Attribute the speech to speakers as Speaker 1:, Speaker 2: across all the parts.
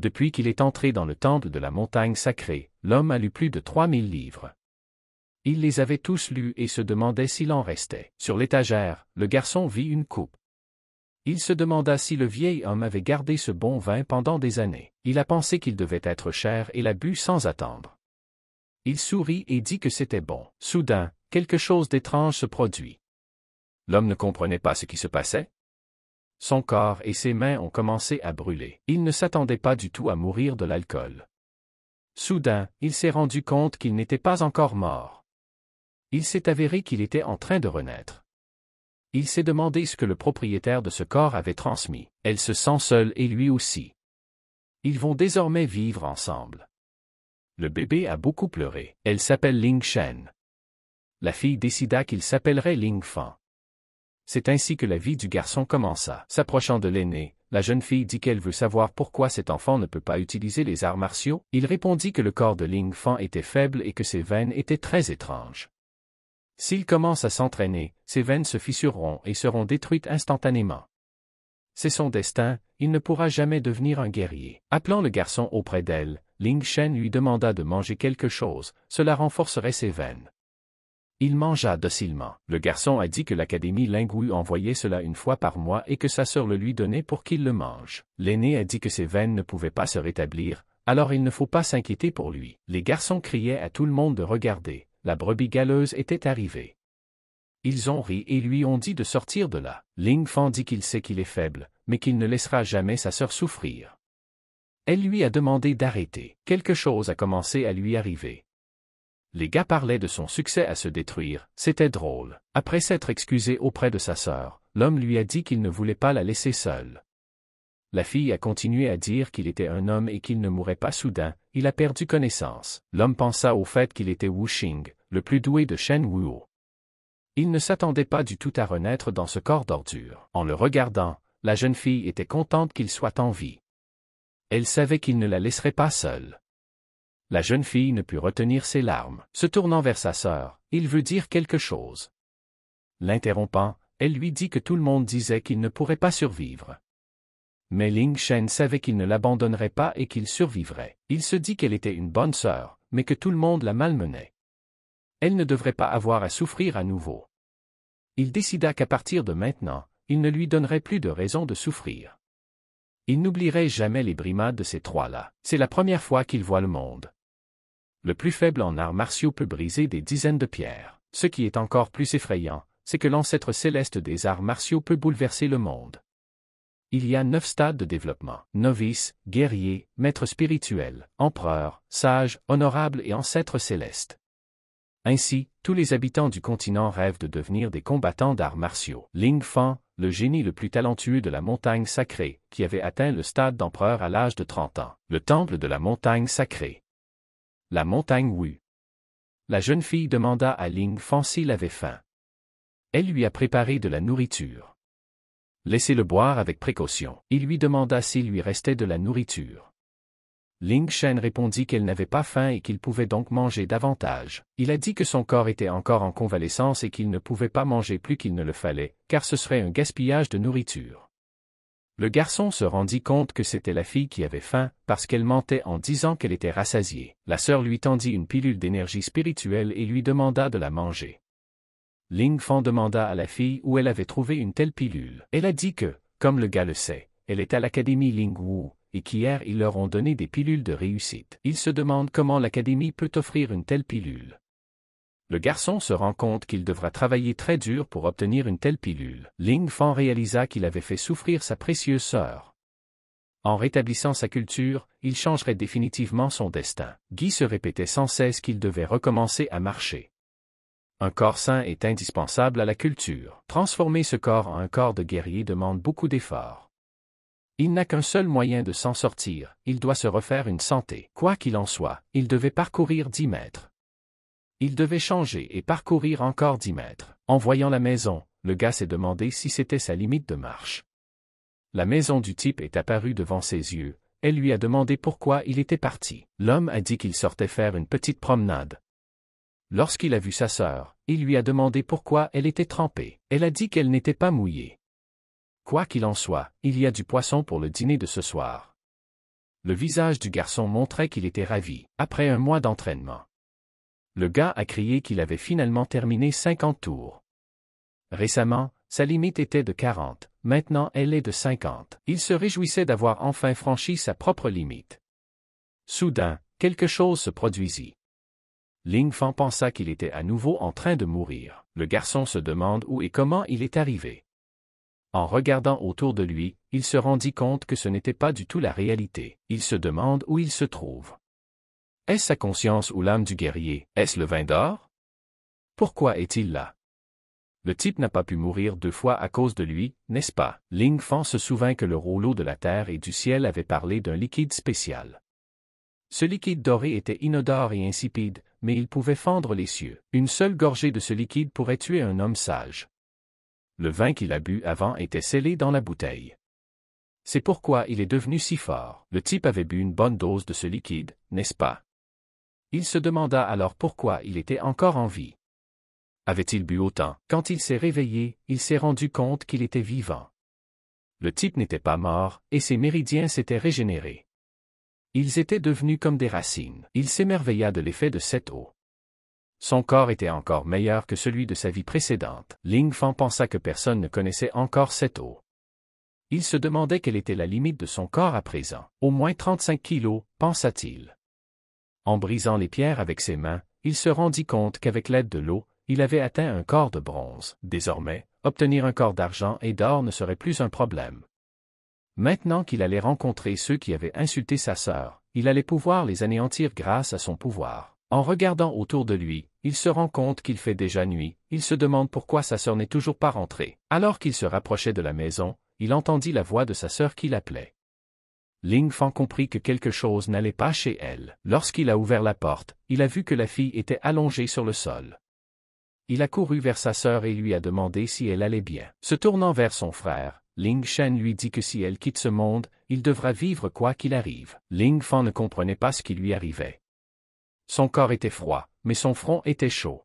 Speaker 1: depuis qu'il est entré dans le temple de la montagne sacrée, l'homme a lu plus de trois mille livres. Il les avait tous lus et se demandait s'il en restait. Sur l'étagère, le garçon vit une coupe. Il se demanda si le vieil homme avait gardé ce bon vin pendant des années. Il a pensé qu'il devait être cher et l'a bu sans attendre. Il sourit et dit que c'était bon. Soudain, quelque chose d'étrange se produit. L'homme ne comprenait pas ce qui se passait, son corps et ses mains ont commencé à brûler. Il ne s'attendait pas du tout à mourir de l'alcool. Soudain, il s'est rendu compte qu'il n'était pas encore mort. Il s'est avéré qu'il était en train de renaître. Il s'est demandé ce que le propriétaire de ce corps avait transmis. Elle se sent seule et lui aussi. Ils vont désormais vivre ensemble. Le bébé a beaucoup pleuré. Elle s'appelle Ling Shen. La fille décida qu'il s'appellerait Ling Fan. C'est ainsi que la vie du garçon commença. S'approchant de l'aîné, la jeune fille dit qu'elle veut savoir pourquoi cet enfant ne peut pas utiliser les arts martiaux. Il répondit que le corps de Ling Fan était faible et que ses veines étaient très étranges. S'il commence à s'entraîner, ses veines se fissureront et seront détruites instantanément. C'est son destin, il ne pourra jamais devenir un guerrier. Appelant le garçon auprès d'elle, Ling Shen lui demanda de manger quelque chose, cela renforcerait ses veines. Il mangea docilement. Le garçon a dit que l'Académie Lingou envoyait cela une fois par mois et que sa sœur le lui donnait pour qu'il le mange. L'aîné a dit que ses veines ne pouvaient pas se rétablir, alors il ne faut pas s'inquiéter pour lui. Les garçons criaient à tout le monde de regarder. La brebis galeuse était arrivée. Ils ont ri et lui ont dit de sortir de là. Ling Fan dit qu'il sait qu'il est faible, mais qu'il ne laissera jamais sa sœur souffrir. Elle lui a demandé d'arrêter. Quelque chose a commencé à lui arriver. Les gars parlaient de son succès à se détruire, c'était drôle. Après s'être excusé auprès de sa sœur, l'homme lui a dit qu'il ne voulait pas la laisser seule. La fille a continué à dire qu'il était un homme et qu'il ne mourait pas soudain, il a perdu connaissance. L'homme pensa au fait qu'il était Wu Xing, le plus doué de Shen Wuo. Il ne s'attendait pas du tout à renaître dans ce corps d'ordure. En le regardant, la jeune fille était contente qu'il soit en vie. Elle savait qu'il ne la laisserait pas seule. La jeune fille ne put retenir ses larmes. Se tournant vers sa sœur, il veut dire quelque chose. L'interrompant, elle lui dit que tout le monde disait qu'il ne pourrait pas survivre. Mais Ling Shen savait qu'il ne l'abandonnerait pas et qu'il survivrait. Il se dit qu'elle était une bonne sœur, mais que tout le monde la malmenait. Elle ne devrait pas avoir à souffrir à nouveau. Il décida qu'à partir de maintenant, il ne lui donnerait plus de raison de souffrir. Il n'oublierait jamais les brimades de ces trois-là. C'est la première fois qu'il voit le monde le plus faible en arts martiaux peut briser des dizaines de pierres. Ce qui est encore plus effrayant, c'est que l'ancêtre céleste des arts martiaux peut bouleverser le monde. Il y a neuf stades de développement. Novice, guerrier, maître spirituel, empereur, sage, honorable et ancêtre céleste. Ainsi, tous les habitants du continent rêvent de devenir des combattants d'arts martiaux. Ling Fan, le génie le plus talentueux de la montagne sacrée, qui avait atteint le stade d'empereur à l'âge de 30 ans. Le temple de la montagne sacrée. La montagne Wu. La jeune fille demanda à Ling Fan s'il avait faim. Elle lui a préparé de la nourriture. Laissez-le boire avec précaution. Il lui demanda s'il lui restait de la nourriture. Ling Shen répondit qu'elle n'avait pas faim et qu'il pouvait donc manger davantage. Il a dit que son corps était encore en convalescence et qu'il ne pouvait pas manger plus qu'il ne le fallait, car ce serait un gaspillage de nourriture. Le garçon se rendit compte que c'était la fille qui avait faim, parce qu'elle mentait en disant qu'elle était rassasiée. La sœur lui tendit une pilule d'énergie spirituelle et lui demanda de la manger. Ling Fan demanda à la fille où elle avait trouvé une telle pilule. Elle a dit que, comme le gars le sait, elle est à l'académie Ling Wu, et qu'hier ils leur ont donné des pilules de réussite. Il se demande comment l'académie peut offrir une telle pilule le garçon se rend compte qu'il devra travailler très dur pour obtenir une telle pilule. Ling Fan réalisa qu'il avait fait souffrir sa précieuse sœur. En rétablissant sa culture, il changerait définitivement son destin. Guy se répétait sans cesse qu'il devait recommencer à marcher. Un corps sain est indispensable à la culture. Transformer ce corps en un corps de guerrier demande beaucoup d'efforts. Il n'a qu'un seul moyen de s'en sortir, il doit se refaire une santé. Quoi qu'il en soit, il devait parcourir dix mètres. Il devait changer et parcourir encore dix mètres. En voyant la maison, le gars s'est demandé si c'était sa limite de marche. La maison du type est apparue devant ses yeux, elle lui a demandé pourquoi il était parti. L'homme a dit qu'il sortait faire une petite promenade. Lorsqu'il a vu sa sœur, il lui a demandé pourquoi elle était trempée. Elle a dit qu'elle n'était pas mouillée. Quoi qu'il en soit, il y a du poisson pour le dîner de ce soir. Le visage du garçon montrait qu'il était ravi, après un mois d'entraînement le gars a crié qu'il avait finalement terminé 50 tours. Récemment, sa limite était de 40, maintenant elle est de 50. Il se réjouissait d'avoir enfin franchi sa propre limite. Soudain, quelque chose se produisit. Ling Fan pensa qu'il était à nouveau en train de mourir. Le garçon se demande où et comment il est arrivé. En regardant autour de lui, il se rendit compte que ce n'était pas du tout la réalité. Il se demande où il se trouve. Est-ce sa conscience ou l'âme du guerrier Est-ce le vin d'or Pourquoi est-il là Le type n'a pas pu mourir deux fois à cause de lui, n'est-ce pas Ling Fan se souvint que le rouleau de la terre et du ciel avait parlé d'un liquide spécial. Ce liquide doré était inodore et insipide, mais il pouvait fendre les cieux. Une seule gorgée de ce liquide pourrait tuer un homme sage. Le vin qu'il a bu avant était scellé dans la bouteille. C'est pourquoi il est devenu si fort. Le type avait bu une bonne dose de ce liquide, n'est-ce pas il se demanda alors pourquoi il était encore en vie. Avait-il bu autant Quand il s'est réveillé, il s'est rendu compte qu'il était vivant. Le type n'était pas mort, et ses méridiens s'étaient régénérés. Ils étaient devenus comme des racines. Il s'émerveilla de l'effet de cette eau. Son corps était encore meilleur que celui de sa vie précédente. Ling Fan pensa que personne ne connaissait encore cette eau. Il se demandait quelle était la limite de son corps à présent. Au moins 35 kilos, pensa-t-il. En brisant les pierres avec ses mains, il se rendit compte qu'avec l'aide de l'eau, il avait atteint un corps de bronze. Désormais, obtenir un corps d'argent et d'or ne serait plus un problème. Maintenant qu'il allait rencontrer ceux qui avaient insulté sa sœur, il allait pouvoir les anéantir grâce à son pouvoir. En regardant autour de lui, il se rend compte qu'il fait déjà nuit, il se demande pourquoi sa sœur n'est toujours pas rentrée. Alors qu'il se rapprochait de la maison, il entendit la voix de sa sœur qui l'appelait. Ling Feng comprit que quelque chose n'allait pas chez elle. Lorsqu'il a ouvert la porte, il a vu que la fille était allongée sur le sol. Il a couru vers sa sœur et lui a demandé si elle allait bien. Se tournant vers son frère, Ling Shen lui dit que si elle quitte ce monde, il devra vivre quoi qu'il arrive. Ling Fan ne comprenait pas ce qui lui arrivait. Son corps était froid, mais son front était chaud.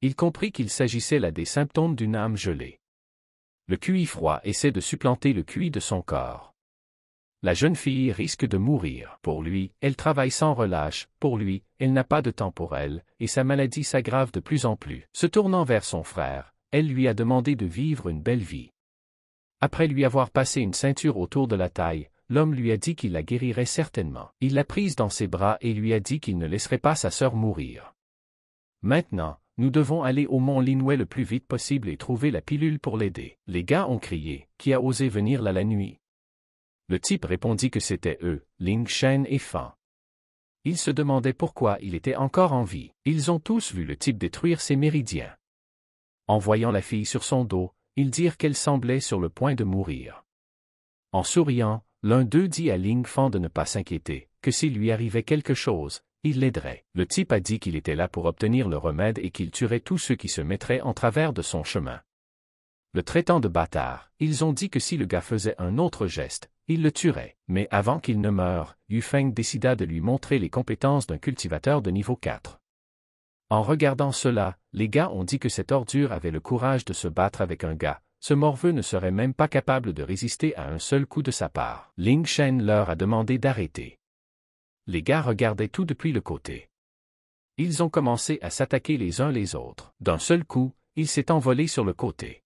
Speaker 1: Il comprit qu'il s'agissait là des symptômes d'une âme gelée. Le QI froid essaie de supplanter le cuit de son corps. La jeune fille risque de mourir. Pour lui, elle travaille sans relâche, pour lui, elle n'a pas de temps pour elle, et sa maladie s'aggrave de plus en plus. Se tournant vers son frère, elle lui a demandé de vivre une belle vie. Après lui avoir passé une ceinture autour de la taille, l'homme lui a dit qu'il la guérirait certainement. Il l'a prise dans ses bras et lui a dit qu'il ne laisserait pas sa sœur mourir. Maintenant, nous devons aller au mont Linway le plus vite possible et trouver la pilule pour l'aider. Les gars ont crié, qui a osé venir là la nuit le type répondit que c'était eux, Ling Shen et Fan. Ils se demandaient pourquoi il était encore en vie. Ils ont tous vu le type détruire ses méridiens. En voyant la fille sur son dos, ils dirent qu'elle semblait sur le point de mourir. En souriant, l'un d'eux dit à Ling Fan de ne pas s'inquiéter, que s'il lui arrivait quelque chose, il l'aiderait. Le type a dit qu'il était là pour obtenir le remède et qu'il tuerait tous ceux qui se mettraient en travers de son chemin. Le traitant de bâtard, ils ont dit que si le gars faisait un autre geste, il le tuerait, mais avant qu'il ne meure, Yu Feng décida de lui montrer les compétences d'un cultivateur de niveau 4. En regardant cela, les gars ont dit que cette ordure avait le courage de se battre avec un gars, ce morveux ne serait même pas capable de résister à un seul coup de sa part. Ling Shen leur a demandé d'arrêter. Les gars regardaient tout depuis le côté. Ils ont commencé à s'attaquer les uns les autres. D'un seul coup, il s'est envolé sur le côté.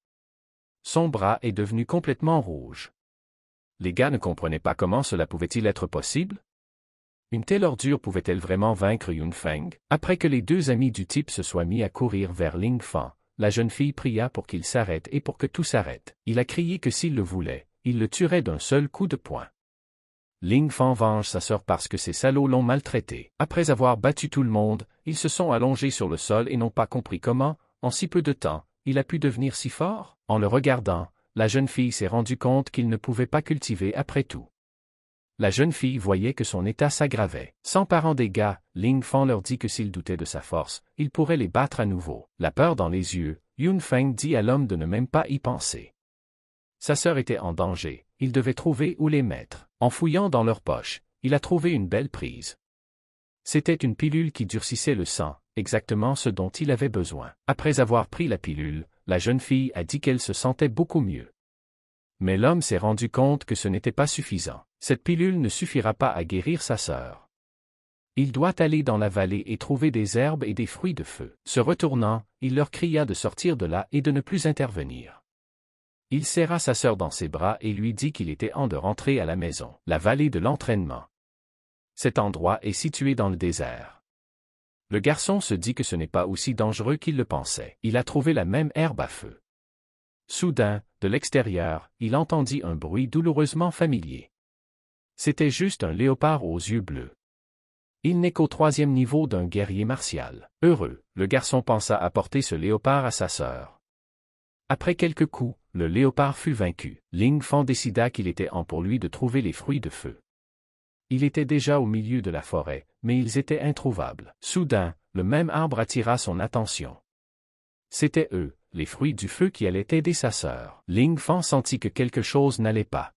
Speaker 1: Son bras est devenu complètement rouge les gars ne comprenaient pas comment cela pouvait-il être possible Une telle ordure pouvait-elle vraiment vaincre Yun Feng Après que les deux amis du type se soient mis à courir vers Ling Fan, la jeune fille pria pour qu'il s'arrête et pour que tout s'arrête. Il a crié que s'il le voulait, il le tuerait d'un seul coup de poing. Ling Fan venge sa sœur parce que ses salauds l'ont maltraité. Après avoir battu tout le monde, ils se sont allongés sur le sol et n'ont pas compris comment, en si peu de temps, il a pu devenir si fort. En le regardant, la jeune fille s'est rendue compte qu'il ne pouvait pas cultiver après tout. La jeune fille voyait que son état s'aggravait. S'emparant des gars, Ling Fang leur dit que s'ils doutaient de sa force, il pourrait les battre à nouveau. La peur dans les yeux, Yun Feng dit à l'homme de ne même pas y penser. Sa sœur était en danger, il devait trouver où les mettre. En fouillant dans leurs poches, il a trouvé une belle prise. C'était une pilule qui durcissait le sang, exactement ce dont il avait besoin. Après avoir pris la pilule, la jeune fille a dit qu'elle se sentait beaucoup mieux. Mais l'homme s'est rendu compte que ce n'était pas suffisant. Cette pilule ne suffira pas à guérir sa sœur. Il doit aller dans la vallée et trouver des herbes et des fruits de feu. Se retournant, il leur cria de sortir de là et de ne plus intervenir. Il serra sa sœur dans ses bras et lui dit qu'il était en de rentrer à la maison. La vallée de l'entraînement. Cet endroit est situé dans le désert. Le garçon se dit que ce n'est pas aussi dangereux qu'il le pensait. Il a trouvé la même herbe à feu. Soudain, de l'extérieur, il entendit un bruit douloureusement familier. C'était juste un léopard aux yeux bleus. Il n'est qu'au troisième niveau d'un guerrier martial. Heureux, le garçon pensa apporter ce léopard à sa sœur. Après quelques coups, le léopard fut vaincu. Ling Fan décida qu'il était en pour lui de trouver les fruits de feu. Il était déjà au milieu de la forêt, mais ils étaient introuvables. Soudain, le même arbre attira son attention. C'étaient eux, les fruits du feu qui allaient aider sa sœur. Ling Fan sentit que quelque chose n'allait pas.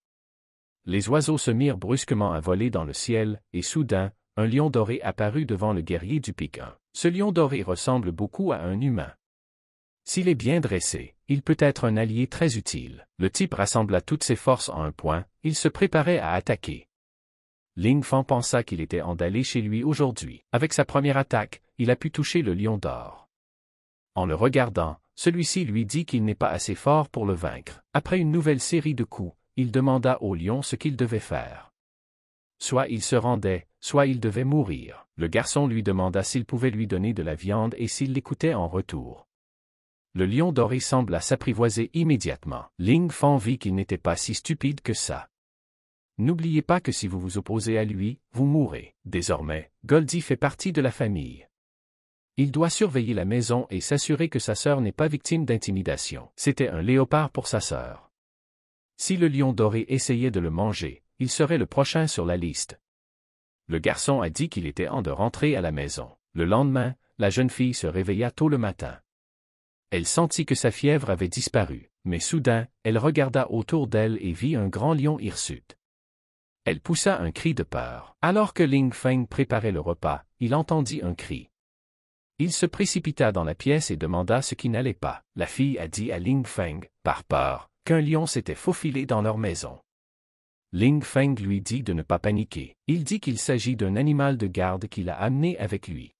Speaker 1: Les oiseaux se mirent brusquement à voler dans le ciel, et soudain, un lion doré apparut devant le guerrier du piquant. Ce lion doré ressemble beaucoup à un humain. S'il est bien dressé, il peut être un allié très utile. Le type rassembla toutes ses forces en un point, il se préparait à attaquer. Ling Fan pensa qu'il était endallé chez lui aujourd'hui. Avec sa première attaque, il a pu toucher le lion d'or. En le regardant, celui-ci lui dit qu'il n'est pas assez fort pour le vaincre. Après une nouvelle série de coups, il demanda au lion ce qu'il devait faire. Soit il se rendait, soit il devait mourir. Le garçon lui demanda s'il pouvait lui donner de la viande et s'il l'écoutait en retour. Le lion doré sembla s'apprivoiser immédiatement. Ling Fan vit qu'il n'était pas si stupide que ça. N'oubliez pas que si vous vous opposez à lui, vous mourrez. Désormais, Goldie fait partie de la famille. Il doit surveiller la maison et s'assurer que sa sœur n'est pas victime d'intimidation. C'était un léopard pour sa sœur. Si le lion doré essayait de le manger, il serait le prochain sur la liste. Le garçon a dit qu'il était en de rentrer à la maison. Le lendemain, la jeune fille se réveilla tôt le matin. Elle sentit que sa fièvre avait disparu, mais soudain, elle regarda autour d'elle et vit un grand lion hirsute. Elle poussa un cri de peur. Alors que Ling Feng préparait le repas, il entendit un cri. Il se précipita dans la pièce et demanda ce qui n'allait pas. La fille a dit à Ling Feng, par peur, qu'un lion s'était faufilé dans leur maison. Ling Feng lui dit de ne pas paniquer. Il dit qu'il s'agit d'un animal de garde qu'il a amené avec lui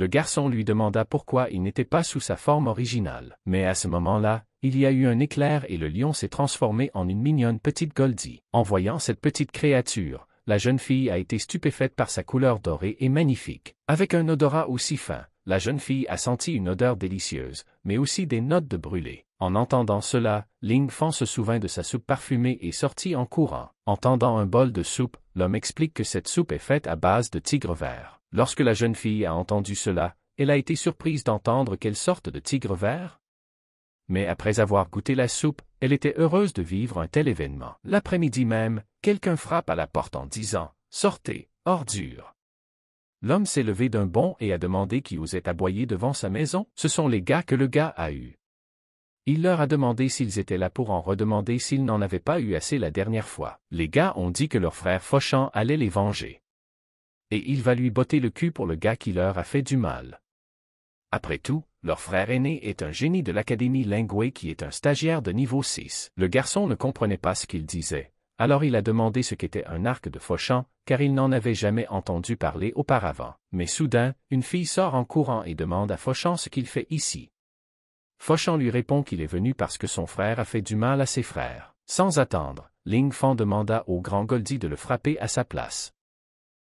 Speaker 1: le garçon lui demanda pourquoi il n'était pas sous sa forme originale. Mais à ce moment-là, il y a eu un éclair et le lion s'est transformé en une mignonne petite Goldie. En voyant cette petite créature, la jeune fille a été stupéfaite par sa couleur dorée et magnifique. Avec un odorat aussi fin, la jeune fille a senti une odeur délicieuse, mais aussi des notes de brûlé. En entendant cela, Ling Fan se souvint de sa soupe parfumée et sortit en courant. En un bol de soupe, l'homme explique que cette soupe est faite à base de tigre vert. Lorsque la jeune fille a entendu cela, elle a été surprise d'entendre quelle sorte de tigre vert. Mais après avoir goûté la soupe, elle était heureuse de vivre un tel événement. L'après-midi même, quelqu'un frappe à la porte en disant Sortez, ordure. L'homme s'est levé d'un bond et a demandé qui osait aboyer devant sa maison. Ce sont les gars que le gars a eus. Il leur a demandé s'ils étaient là pour en redemander s'ils n'en avaient pas eu assez la dernière fois. Les gars ont dit que leur frère Fauchant allait les venger et il va lui botter le cul pour le gars qui leur a fait du mal. Après tout, leur frère aîné est un génie de l'Académie Lingwei qui est un stagiaire de niveau 6. Le garçon ne comprenait pas ce qu'il disait, alors il a demandé ce qu'était un arc de Fauchant, car il n'en avait jamais entendu parler auparavant. Mais soudain, une fille sort en courant et demande à Fauchant ce qu'il fait ici. Fauchant lui répond qu'il est venu parce que son frère a fait du mal à ses frères. Sans attendre, Ling Fan demanda au grand Goldie de le frapper à sa place.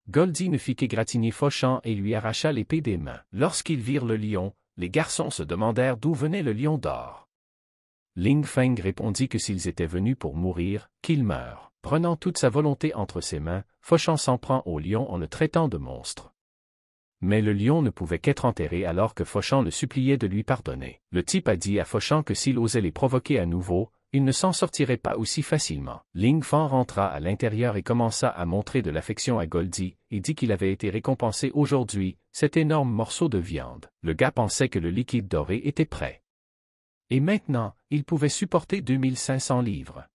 Speaker 1: Goldie ne fit qu'égratigner Fauchan et lui arracha l'épée des mains. Lorsqu'ils virent le lion, les garçons se demandèrent d'où venait le lion d'or. Ling Feng répondit que s'ils étaient venus pour mourir, qu'ils meurent. Prenant toute sa volonté entre ses mains, Fauchan s'en prend au lion en le traitant de monstre. Mais le lion ne pouvait qu'être enterré alors que Fauchan le suppliait de lui pardonner. Le type a dit à Fauchan que s'il osait les provoquer à nouveau, il ne s'en sortirait pas aussi facilement. Ling Fan rentra à l'intérieur et commença à montrer de l'affection à Goldie, et dit qu'il avait été récompensé aujourd'hui, cet énorme morceau de viande. Le gars pensait que le liquide doré était prêt. Et maintenant, il pouvait supporter 2500 livres.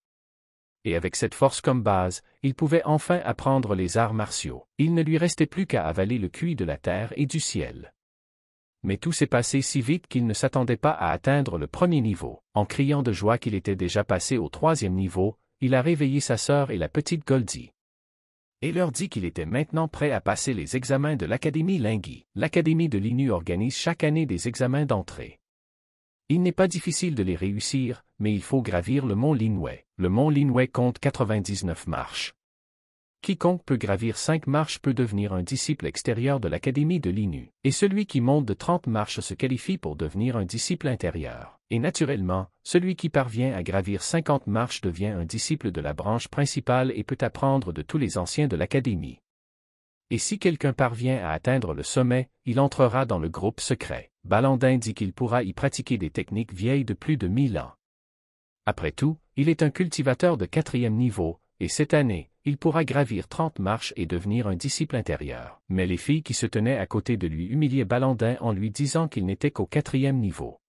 Speaker 1: Et avec cette force comme base, il pouvait enfin apprendre les arts martiaux. Il ne lui restait plus qu'à avaler le cuit de la terre et du ciel mais tout s'est passé si vite qu'il ne s'attendait pas à atteindre le premier niveau. En criant de joie qu'il était déjà passé au troisième niveau, il a réveillé sa sœur et la petite Goldie. Et leur dit qu'il était maintenant prêt à passer les examens de l'Académie Lingui. L'Académie de l'INU organise chaque année des examens d'entrée. Il n'est pas difficile de les réussir, mais il faut gravir le mont Linway. Le mont Linway compte 99 marches. Quiconque peut gravir cinq marches peut devenir un disciple extérieur de l'Académie de l'INU, et celui qui monte de trente marches se qualifie pour devenir un disciple intérieur. Et naturellement, celui qui parvient à gravir cinquante marches devient un disciple de la branche principale et peut apprendre de tous les anciens de l'Académie. Et si quelqu'un parvient à atteindre le sommet, il entrera dans le groupe secret. Balandin dit qu'il pourra y pratiquer des techniques vieilles de plus de mille ans. Après tout, il est un cultivateur de quatrième niveau, et cette année, il pourra gravir trente marches et devenir un disciple intérieur. Mais les filles qui se tenaient à côté de lui humiliaient Balandin en lui disant qu'il n'était qu'au quatrième niveau.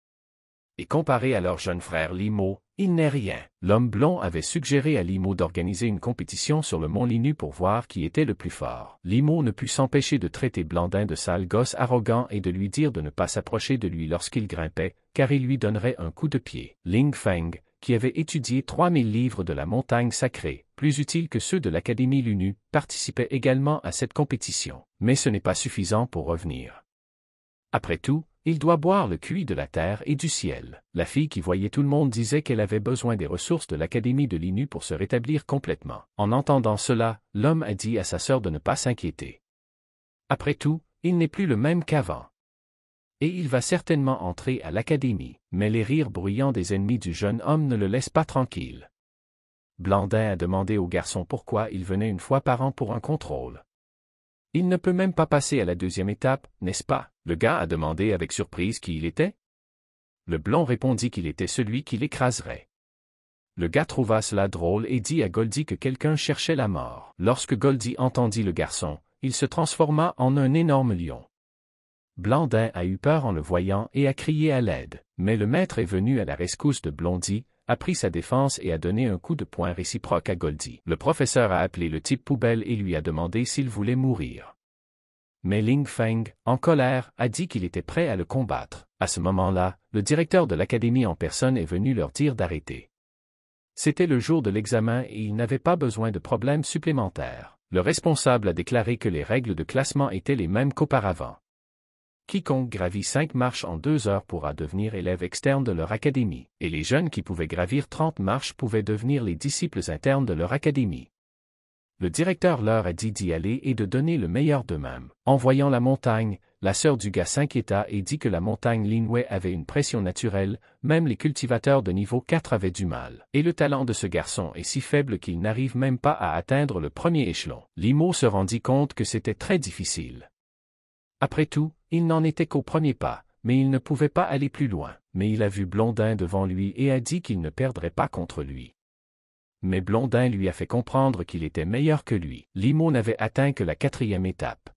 Speaker 1: Et comparé à leur jeune frère Limo, il n'est rien. L'homme blond avait suggéré à Limo d'organiser une compétition sur le mont Linu pour voir qui était le plus fort. Limo ne put s'empêcher de traiter Blandin de sale gosse arrogant et de lui dire de ne pas s'approcher de lui lorsqu'il grimpait, car il lui donnerait un coup de pied. Ling Feng, qui avait étudié 3000 livres de la montagne sacrée, plus utiles que ceux de l'Académie Lunu, participait également à cette compétition. Mais ce n'est pas suffisant pour revenir. Après tout, il doit boire le cuit de la terre et du ciel. La fille qui voyait tout le monde disait qu'elle avait besoin des ressources de l'Académie de l'Inu pour se rétablir complètement. En entendant cela, l'homme a dit à sa sœur de ne pas s'inquiéter. Après tout, il n'est plus le même qu'avant et il va certainement entrer à l'académie. Mais les rires bruyants des ennemis du jeune homme ne le laissent pas tranquille. Blandin a demandé au garçon pourquoi il venait une fois par an pour un contrôle. Il ne peut même pas passer à la deuxième étape, n'est-ce pas Le gars a demandé avec surprise qui il était. Le blond répondit qu'il était celui qui l'écraserait. Le gars trouva cela drôle et dit à Goldie que quelqu'un cherchait la mort. Lorsque Goldie entendit le garçon, il se transforma en un énorme lion. Blandin a eu peur en le voyant et a crié à l'aide. Mais le maître est venu à la rescousse de Blondie, a pris sa défense et a donné un coup de poing réciproque à Goldie. Le professeur a appelé le type poubelle et lui a demandé s'il voulait mourir. Mais Ling Feng, en colère, a dit qu'il était prêt à le combattre. À ce moment-là, le directeur de l'académie en personne est venu leur dire d'arrêter. C'était le jour de l'examen et il n'avait pas besoin de problèmes supplémentaires. Le responsable a déclaré que les règles de classement étaient les mêmes qu'auparavant. Quiconque gravit cinq marches en deux heures pourra devenir élève externe de leur académie, et les jeunes qui pouvaient gravir trente marches pouvaient devenir les disciples internes de leur académie. Le directeur leur a dit d'y aller et de donner le meilleur d'eux-mêmes. En voyant la montagne, la sœur du gars s'inquiéta et dit que la montagne Linway avait une pression naturelle, même les cultivateurs de niveau 4 avaient du mal. Et le talent de ce garçon est si faible qu'il n'arrive même pas à atteindre le premier échelon. Limo se rendit compte que c'était très difficile. Après tout, il n'en était qu'au premier pas, mais il ne pouvait pas aller plus loin. Mais il a vu Blondin devant lui et a dit qu'il ne perdrait pas contre lui. Mais Blondin lui a fait comprendre qu'il était meilleur que lui. Limo n'avait atteint que la quatrième étape.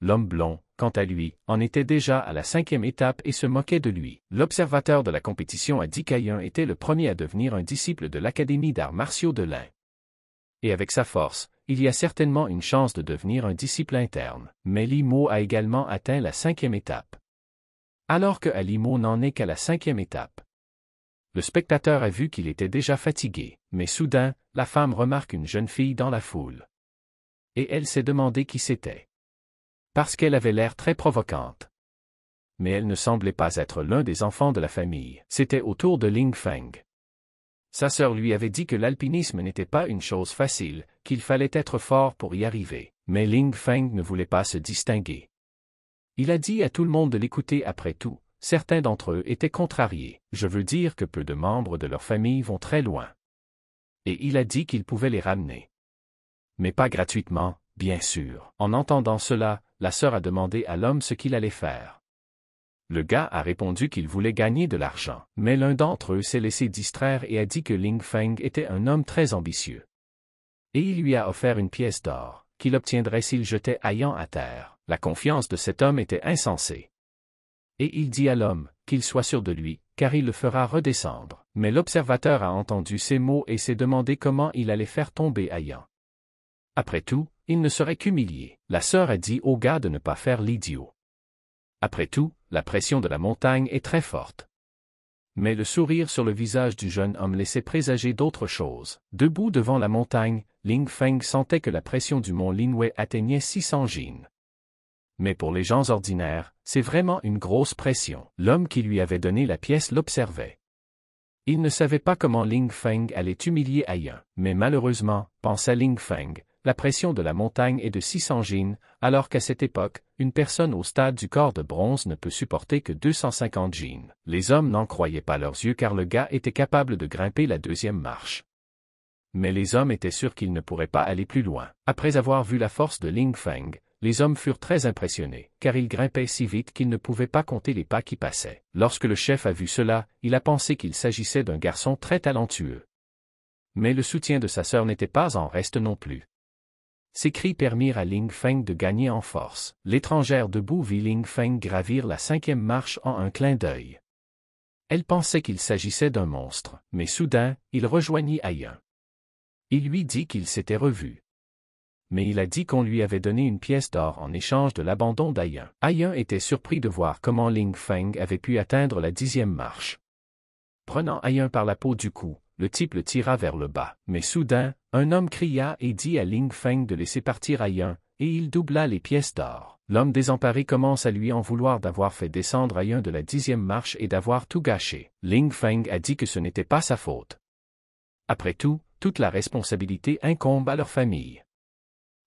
Speaker 1: L'homme blond, quant à lui, en était déjà à la cinquième étape et se moquait de lui. L'observateur de la compétition a dit qu'Ayen était le premier à devenir un disciple de l'Académie d'arts martiaux de l'Ain. Et avec sa force, il y a certainement une chance de devenir un disciple interne. Mais Mo a également atteint la cinquième étape. Alors que Mo n'en est qu'à la cinquième étape. Le spectateur a vu qu'il était déjà fatigué, mais soudain, la femme remarque une jeune fille dans la foule. Et elle s'est demandé qui c'était. Parce qu'elle avait l'air très provocante. Mais elle ne semblait pas être l'un des enfants de la famille. C'était autour de Ling Feng. Sa sœur lui avait dit que l'alpinisme n'était pas une chose facile, qu'il fallait être fort pour y arriver, mais Ling Feng ne voulait pas se distinguer. Il a dit à tout le monde de l'écouter après tout, certains d'entre eux étaient contrariés, je veux dire que peu de membres de leur famille vont très loin. Et il a dit qu'il pouvait les ramener. Mais pas gratuitement, bien sûr. En entendant cela, la sœur a demandé à l'homme ce qu'il allait faire. Le gars a répondu qu'il voulait gagner de l'argent, mais l'un d'entre eux s'est laissé distraire et a dit que Ling Feng était un homme très ambitieux. Et il lui a offert une pièce d'or, qu'il obtiendrait s'il jetait Ayan à terre. La confiance de cet homme était insensée. Et il dit à l'homme, qu'il soit sûr de lui, car il le fera redescendre. Mais l'observateur a entendu ces mots et s'est demandé comment il allait faire tomber Ayan. Après tout, il ne serait qu'humilié. La sœur a dit au gars de ne pas faire l'idiot. Après tout, la pression de la montagne est très forte. Mais le sourire sur le visage du jeune homme laissait présager d'autres choses. Debout devant la montagne, Ling Feng sentait que la pression du mont Linwei atteignait 600 gines. Mais pour les gens ordinaires, c'est vraiment une grosse pression. L'homme qui lui avait donné la pièce l'observait. Il ne savait pas comment Ling Feng allait humilier Ayen, mais malheureusement, pensa Ling Feng, la pression de la montagne est de 600 gines, alors qu'à cette époque, une personne au stade du corps de bronze ne peut supporter que 250 gines. Les hommes n'en croyaient pas leurs yeux car le gars était capable de grimper la deuxième marche. Mais les hommes étaient sûrs qu'ils ne pourraient pas aller plus loin. Après avoir vu la force de Ling Feng, les hommes furent très impressionnés, car il grimpait si vite qu'ils ne pouvait pas compter les pas qui passaient. Lorsque le chef a vu cela, il a pensé qu'il s'agissait d'un garçon très talentueux. Mais le soutien de sa sœur n'était pas en reste non plus cris permirent à Ling Feng de gagner en force. L'étrangère debout vit Ling Feng gravir la cinquième marche en un clin d'œil. Elle pensait qu'il s'agissait d'un monstre, mais soudain, il rejoignit Ayen. Il lui dit qu'il s'était revu. Mais il a dit qu'on lui avait donné une pièce d'or en échange de l'abandon d'Ayen. Ayen était surpris de voir comment Ling Feng avait pu atteindre la dixième marche. Prenant Ayen par la peau du cou, le type le tira vers le bas, mais soudain, un homme cria et dit à Ling Feng de laisser partir Ayun, et il doubla les pièces d'or. L'homme désemparé commence à lui en vouloir d'avoir fait descendre Ayun de la dixième marche et d'avoir tout gâché. Ling Feng a dit que ce n'était pas sa faute. Après tout, toute la responsabilité incombe à leur famille.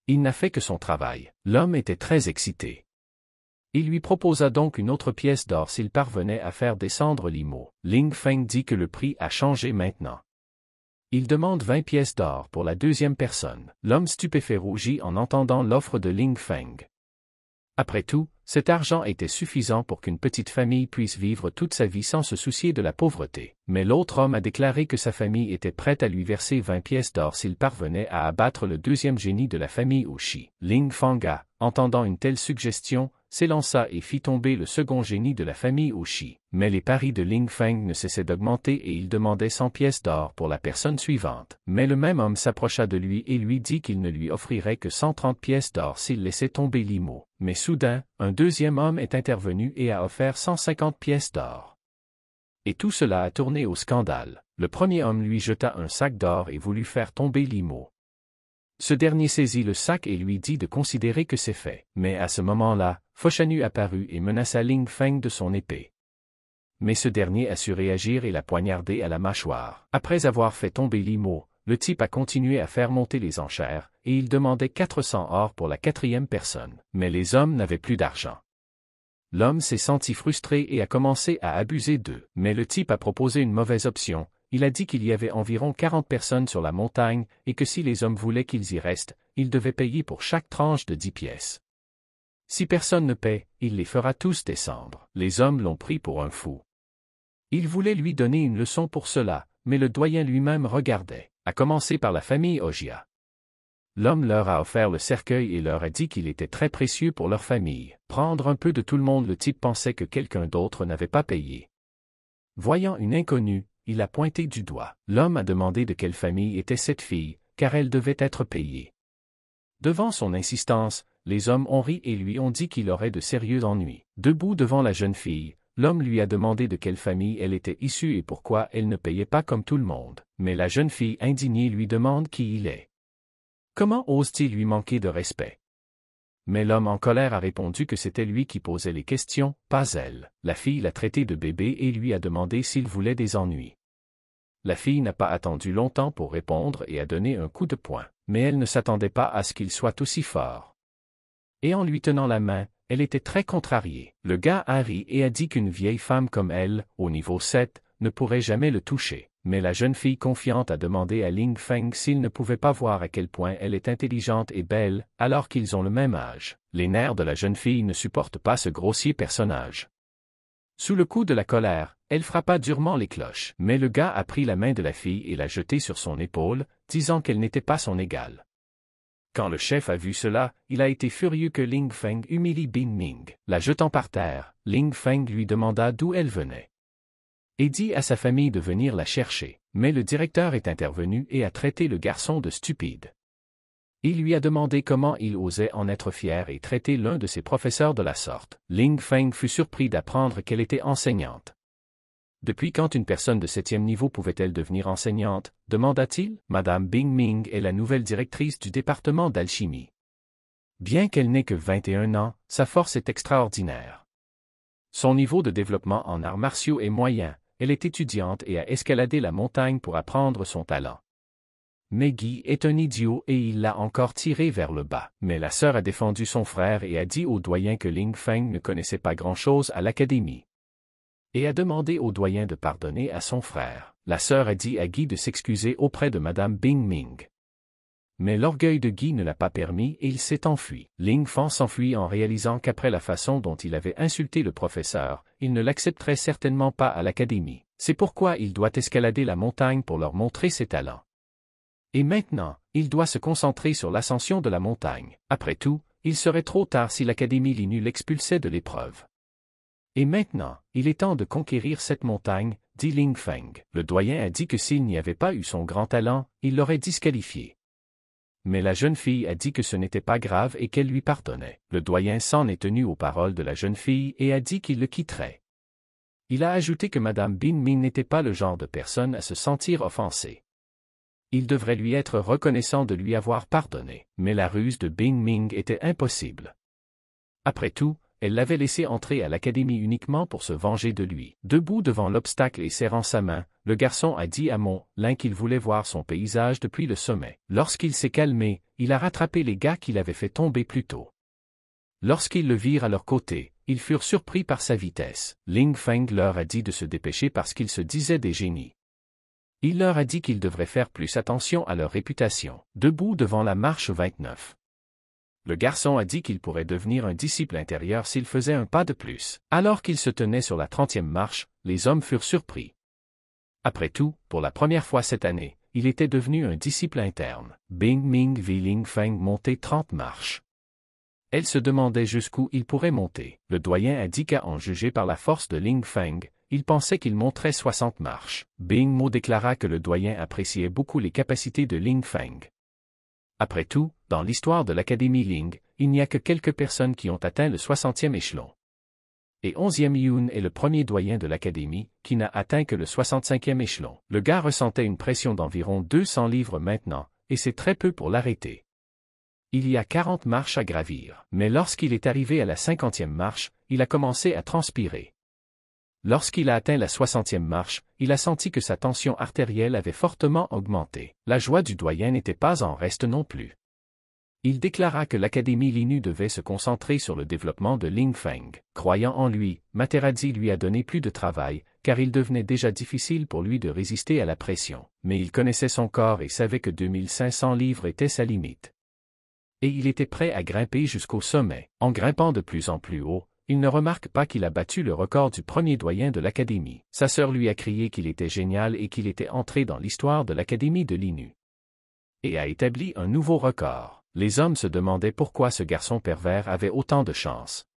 Speaker 1: Il n'a fait que son travail. L'homme était très excité. Il lui proposa donc une autre pièce d'or s'il parvenait à faire descendre l'IMO. Ling Feng dit que le prix a changé maintenant. Il demande 20 pièces d'or pour la deuxième personne. L'homme stupéfait rougit en entendant l'offre de Ling Feng. Après tout, cet argent était suffisant pour qu'une petite famille puisse vivre toute sa vie sans se soucier de la pauvreté. Mais l'autre homme a déclaré que sa famille était prête à lui verser 20 pièces d'or s'il parvenait à abattre le deuxième génie de la famille Shi. Ling Feng a, entendant une telle suggestion, s'élança et fit tomber le second génie de la famille Oshi. Mais les paris de Ling Feng ne cessaient d'augmenter et il demandait 100 pièces d'or pour la personne suivante. Mais le même homme s'approcha de lui et lui dit qu'il ne lui offrirait que 130 pièces d'or s'il laissait tomber l'IMO. Mais soudain, un deuxième homme est intervenu et a offert 150 pièces d'or. Et tout cela a tourné au scandale. Le premier homme lui jeta un sac d'or et voulut faire tomber l'IMO. Ce dernier saisit le sac et lui dit de considérer que c'est fait. Mais à ce moment-là, Fochanu apparut et menaça Ling Feng de son épée. Mais ce dernier a su réagir et l'a poignardé à la mâchoire. Après avoir fait tomber Limo, le type a continué à faire monter les enchères, et il demandait 400 or pour la quatrième personne. Mais les hommes n'avaient plus d'argent. L'homme s'est senti frustré et a commencé à abuser d'eux. Mais le type a proposé une mauvaise option, il a dit qu'il y avait environ quarante personnes sur la montagne et que si les hommes voulaient qu'ils y restent, ils devaient payer pour chaque tranche de dix pièces. Si personne ne paie, il les fera tous descendre. Les hommes l'ont pris pour un fou. Il voulait lui donner une leçon pour cela, mais le doyen lui-même regardait, à commencer par la famille Ogia. L'homme leur a offert le cercueil et leur a dit qu'il était très précieux pour leur famille. Prendre un peu de tout le monde, le type pensait que quelqu'un d'autre n'avait pas payé. Voyant une inconnue, il a pointé du doigt. L'homme a demandé de quelle famille était cette fille, car elle devait être payée. Devant son insistance, les hommes ont ri et lui ont dit qu'il aurait de sérieux ennuis. Debout devant la jeune fille, l'homme lui a demandé de quelle famille elle était issue et pourquoi elle ne payait pas comme tout le monde. Mais la jeune fille indignée lui demande qui il est. Comment ose-t-il lui manquer de respect Mais l'homme en colère a répondu que c'était lui qui posait les questions, pas elle. La fille l'a traité de bébé et lui a demandé s'il voulait des ennuis. La fille n'a pas attendu longtemps pour répondre et a donné un coup de poing, mais elle ne s'attendait pas à ce qu'il soit aussi fort. Et en lui tenant la main, elle était très contrariée. Le gars a ri et a dit qu'une vieille femme comme elle, au niveau 7, ne pourrait jamais le toucher. Mais la jeune fille confiante a demandé à Ling Feng s'il ne pouvait pas voir à quel point elle est intelligente et belle, alors qu'ils ont le même âge. Les nerfs de la jeune fille ne supportent pas ce grossier personnage. Sous le coup de la colère, elle frappa durement les cloches, mais le gars a pris la main de la fille et l'a jetée sur son épaule, disant qu'elle n'était pas son égale. Quand le chef a vu cela, il a été furieux que Ling Feng humilie Bin Ming. La jetant par terre, Ling Feng lui demanda d'où elle venait. Et dit à sa famille de venir la chercher, mais le directeur est intervenu et a traité le garçon de stupide. Il lui a demandé comment il osait en être fier et traiter l'un de ses professeurs de la sorte. Ling Feng fut surpris d'apprendre qu'elle était enseignante. Depuis quand une personne de septième niveau pouvait-elle devenir enseignante demanda-t-il. Madame Bing Ming est la nouvelle directrice du département d'alchimie. Bien qu'elle n'ait que 21 ans, sa force est extraordinaire. Son niveau de développement en arts martiaux est moyen, elle est étudiante et a escaladé la montagne pour apprendre son talent. Meggy est un idiot et il l'a encore tiré vers le bas. Mais la sœur a défendu son frère et a dit au doyen que Ling Feng ne connaissait pas grand-chose à l'académie et a demandé au doyen de pardonner à son frère. La sœur a dit à Guy de s'excuser auprès de Madame Bing Ming. Mais l'orgueil de Guy ne l'a pas permis et il s'est enfui. Ling Fan s'enfuit en réalisant qu'après la façon dont il avait insulté le professeur, il ne l'accepterait certainement pas à l'académie. C'est pourquoi il doit escalader la montagne pour leur montrer ses talents. Et maintenant, il doit se concentrer sur l'ascension de la montagne. Après tout, il serait trop tard si l'académie Linu l'expulsait de l'épreuve. Et maintenant, il est temps de conquérir cette montagne, dit Ling Feng. Le doyen a dit que s'il n'y avait pas eu son grand talent, il l'aurait disqualifié. Mais la jeune fille a dit que ce n'était pas grave et qu'elle lui pardonnait. Le doyen s'en est tenu aux paroles de la jeune fille et a dit qu'il le quitterait. Il a ajouté que Madame Bin Ming n'était pas le genre de personne à se sentir offensée. Il devrait lui être reconnaissant de lui avoir pardonné. Mais la ruse de Bin Ming était impossible. Après tout, elle l'avait laissé entrer à l'académie uniquement pour se venger de lui. Debout devant l'obstacle et serrant sa main, le garçon a dit à Mon l'un qu'il voulait voir son paysage depuis le sommet. Lorsqu'il s'est calmé, il a rattrapé les gars qu'il avait fait tomber plus tôt. Lorsqu'ils le virent à leur côté, ils furent surpris par sa vitesse. Ling Feng leur a dit de se dépêcher parce qu'ils se disaient des génies. Il leur a dit qu'ils devraient faire plus attention à leur réputation. Debout devant la marche 29 le garçon a dit qu'il pourrait devenir un disciple intérieur s'il faisait un pas de plus. Alors qu'il se tenait sur la trentième marche, les hommes furent surpris. Après tout, pour la première fois cette année, il était devenu un disciple interne. Bing Ming Ling Feng monter trente marches. Elle se demandait jusqu'où il pourrait monter. Le doyen a qu'à en juger par la force de Ling Feng, il pensait qu'il monterait soixante marches. Bing Mo déclara que le doyen appréciait beaucoup les capacités de Ling Feng. Après tout, dans l'histoire de l'Académie Ling, il n'y a que quelques personnes qui ont atteint le 60e échelon. Et 11e Yun est le premier doyen de l'Académie, qui n'a atteint que le 65e échelon. Le gars ressentait une pression d'environ 200 livres maintenant, et c'est très peu pour l'arrêter. Il y a 40 marches à gravir. Mais lorsqu'il est arrivé à la 50e marche, il a commencé à transpirer. Lorsqu'il a atteint la 60e marche, il a senti que sa tension artérielle avait fortement augmenté. La joie du doyen n'était pas en reste non plus. Il déclara que l'Académie Linu devait se concentrer sur le développement de Ling Feng. Croyant en lui, Materazzi lui a donné plus de travail, car il devenait déjà difficile pour lui de résister à la pression. Mais il connaissait son corps et savait que 2500 livres étaient sa limite. Et il était prêt à grimper jusqu'au sommet. En grimpant de plus en plus haut, il ne remarque pas qu'il a battu le record du premier doyen de l'Académie. Sa sœur lui a crié qu'il était génial et qu'il était entré dans l'histoire de l'Académie de l'INU. Et a établi un nouveau record les hommes se demandaient pourquoi ce garçon pervers avait autant de chance.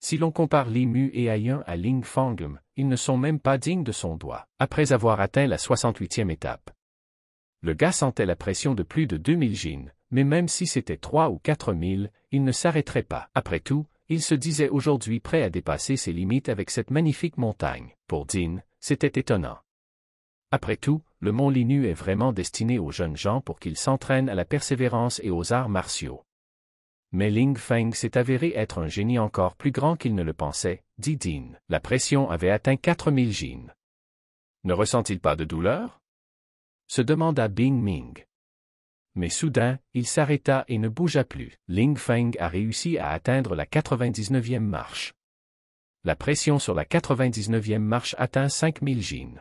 Speaker 1: Si l'on compare Limu et Ayen à Ling Fangum, ils ne sont même pas dignes de son doigt, après avoir atteint la 68e étape. Le gars sentait la pression de plus de 2000 gins, mais même si c'était 3 ou 4000, il ne s'arrêterait pas. Après tout, il se disait aujourd'hui prêt à dépasser ses limites avec cette magnifique montagne. Pour Dean, c'était étonnant. Après tout, le mont Linu est vraiment destiné aux jeunes gens pour qu'ils s'entraînent à la persévérance et aux arts martiaux. Mais Ling Feng s'est avéré être un génie encore plus grand qu'il ne le pensait, dit Dean. La pression avait atteint 4000 jin. Ne ressent-il pas de douleur se demanda Bing Ming. Mais soudain, il s'arrêta et ne bougea plus. Ling Feng a réussi à atteindre la 99e marche. La pression sur la 99e marche atteint 5000 jin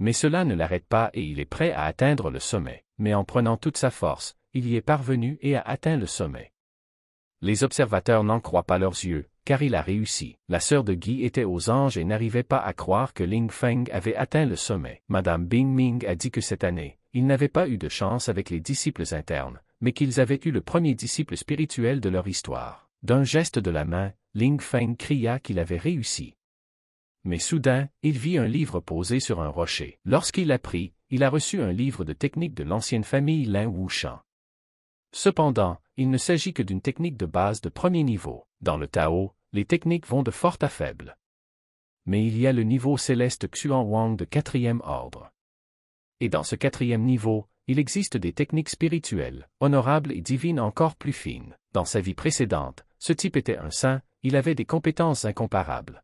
Speaker 1: mais cela ne l'arrête pas et il est prêt à atteindre le sommet. Mais en prenant toute sa force, il y est parvenu et a atteint le sommet. Les observateurs n'en croient pas leurs yeux, car il a réussi. La sœur de Guy était aux anges et n'arrivait pas à croire que Ling Feng avait atteint le sommet. Madame Bing Ming a dit que cette année, il n'avait pas eu de chance avec les disciples internes, mais qu'ils avaient eu le premier disciple spirituel de leur histoire. D'un geste de la main, Ling Feng cria qu'il avait réussi mais soudain, il vit un livre posé sur un rocher. Lorsqu'il l'a pris, il a reçu un livre de technique de l'ancienne famille Lin Wuxian. Cependant, il ne s'agit que d'une technique de base de premier niveau. Dans le Tao, les techniques vont de fort à faible. Mais il y a le niveau céleste Xuan Wang de quatrième ordre. Et dans ce quatrième niveau, il existe des techniques spirituelles, honorables et divines encore plus fines. Dans sa vie précédente, ce type était un saint, il avait des compétences incomparables.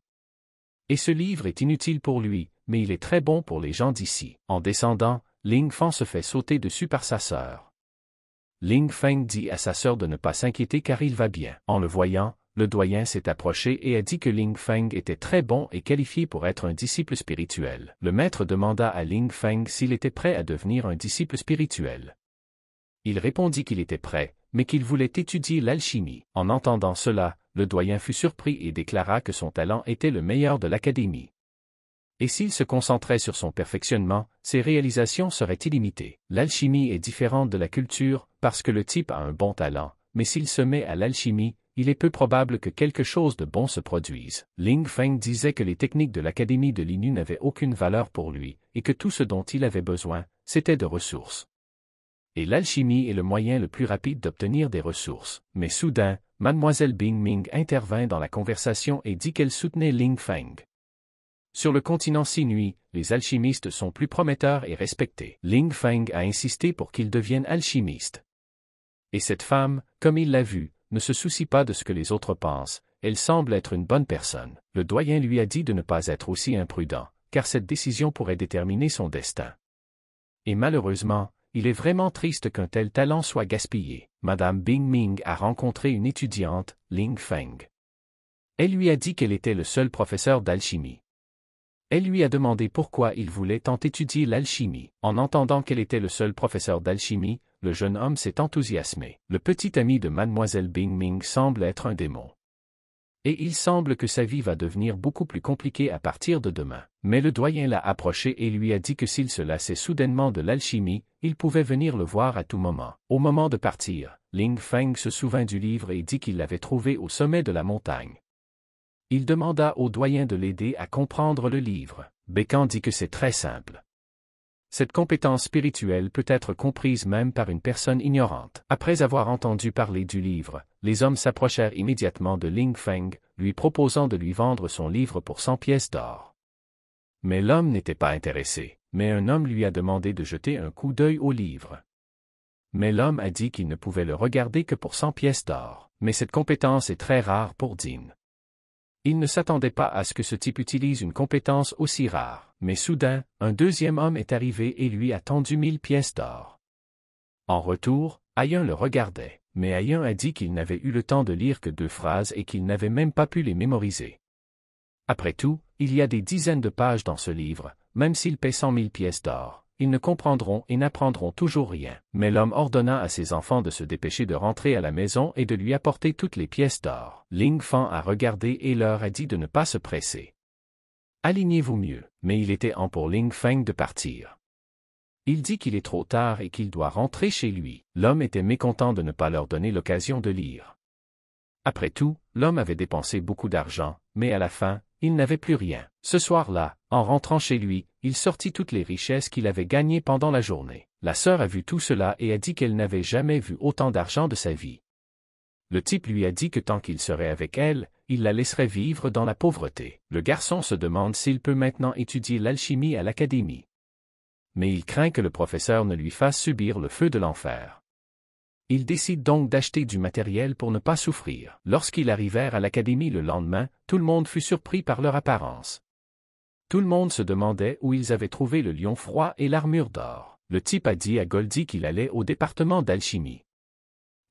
Speaker 1: Et ce livre est inutile pour lui, mais il est très bon pour les gens d'ici. En descendant, Ling Feng se fait sauter dessus par sa sœur. Ling Feng dit à sa sœur de ne pas s'inquiéter car il va bien. En le voyant, le doyen s'est approché et a dit que Ling Feng était très bon et qualifié pour être un disciple spirituel. Le maître demanda à Ling Feng s'il était prêt à devenir un disciple spirituel. Il répondit qu'il était prêt, mais qu'il voulait étudier l'alchimie. En entendant cela, le doyen fut surpris et déclara que son talent était le meilleur de l'académie. Et s'il se concentrait sur son perfectionnement, ses réalisations seraient illimitées. L'alchimie est différente de la culture, parce que le type a un bon talent, mais s'il se met à l'alchimie, il est peu probable que quelque chose de bon se produise. Ling Feng disait que les techniques de l'Académie de l'INU n'avaient aucune valeur pour lui, et que tout ce dont il avait besoin, c'était de ressources et l'alchimie est le moyen le plus rapide d'obtenir des ressources. Mais soudain, mademoiselle Bing Ming intervint dans la conversation et dit qu'elle soutenait Ling Feng. Sur le continent Sinui, les alchimistes sont plus prometteurs et respectés. Ling Feng a insisté pour qu'il devienne alchimiste. Et cette femme, comme il l'a vu, ne se soucie pas de ce que les autres pensent, elle semble être une bonne personne. Le doyen lui a dit de ne pas être aussi imprudent, car cette décision pourrait déterminer son destin. Et malheureusement, il est vraiment triste qu'un tel talent soit gaspillé. Madame Bing Ming a rencontré une étudiante, Ling Feng. Elle lui a dit qu'elle était le seul professeur d'alchimie. Elle lui a demandé pourquoi il voulait tant étudier l'alchimie. En entendant qu'elle était le seul professeur d'alchimie, le jeune homme s'est enthousiasmé. Le petit ami de mademoiselle Bing Ming semble être un démon et il semble que sa vie va devenir beaucoup plus compliquée à partir de demain. Mais le doyen l'a approché et lui a dit que s'il se lassait soudainement de l'alchimie, il pouvait venir le voir à tout moment. Au moment de partir, Ling Feng se souvint du livre et dit qu'il l'avait trouvé au sommet de la montagne. Il demanda au doyen de l'aider à comprendre le livre. Bécan dit que c'est très simple. Cette compétence spirituelle peut être comprise même par une personne ignorante. Après avoir entendu parler du livre, les hommes s'approchèrent immédiatement de Ling Feng, lui proposant de lui vendre son livre pour 100 pièces d'or. Mais l'homme n'était pas intéressé, mais un homme lui a demandé de jeter un coup d'œil au livre. Mais l'homme a dit qu'il ne pouvait le regarder que pour 100 pièces d'or, mais cette compétence est très rare pour Dean. Il ne s'attendait pas à ce que ce type utilise une compétence aussi rare mais soudain, un deuxième homme est arrivé et lui a tendu mille pièces d'or. En retour, Ayen le regardait, mais Ayen a dit qu'il n'avait eu le temps de lire que deux phrases et qu'il n'avait même pas pu les mémoriser. Après tout, il y a des dizaines de pages dans ce livre, même s'il paie cent mille pièces d'or, ils ne comprendront et n'apprendront toujours rien. Mais l'homme ordonna à ses enfants de se dépêcher de rentrer à la maison et de lui apporter toutes les pièces d'or. Ling Fan a regardé et leur a dit de ne pas se presser. Alignez-vous mieux, mais il était en pour Ling Feng de partir. Il dit qu'il est trop tard et qu'il doit rentrer chez lui. L'homme était mécontent de ne pas leur donner l'occasion de lire. Après tout, l'homme avait dépensé beaucoup d'argent, mais à la fin, il n'avait plus rien. Ce soir-là, en rentrant chez lui, il sortit toutes les richesses qu'il avait gagnées pendant la journée. La sœur a vu tout cela et a dit qu'elle n'avait jamais vu autant d'argent de sa vie. Le type lui a dit que tant qu'il serait avec elle, il la laisserait vivre dans la pauvreté. Le garçon se demande s'il peut maintenant étudier l'alchimie à l'académie. Mais il craint que le professeur ne lui fasse subir le feu de l'enfer. Il décide donc d'acheter du matériel pour ne pas souffrir. Lorsqu'ils arrivèrent à l'académie le lendemain, tout le monde fut surpris par leur apparence. Tout le monde se demandait où ils avaient trouvé le lion froid et l'armure d'or. Le type a dit à Goldie qu'il allait au département d'alchimie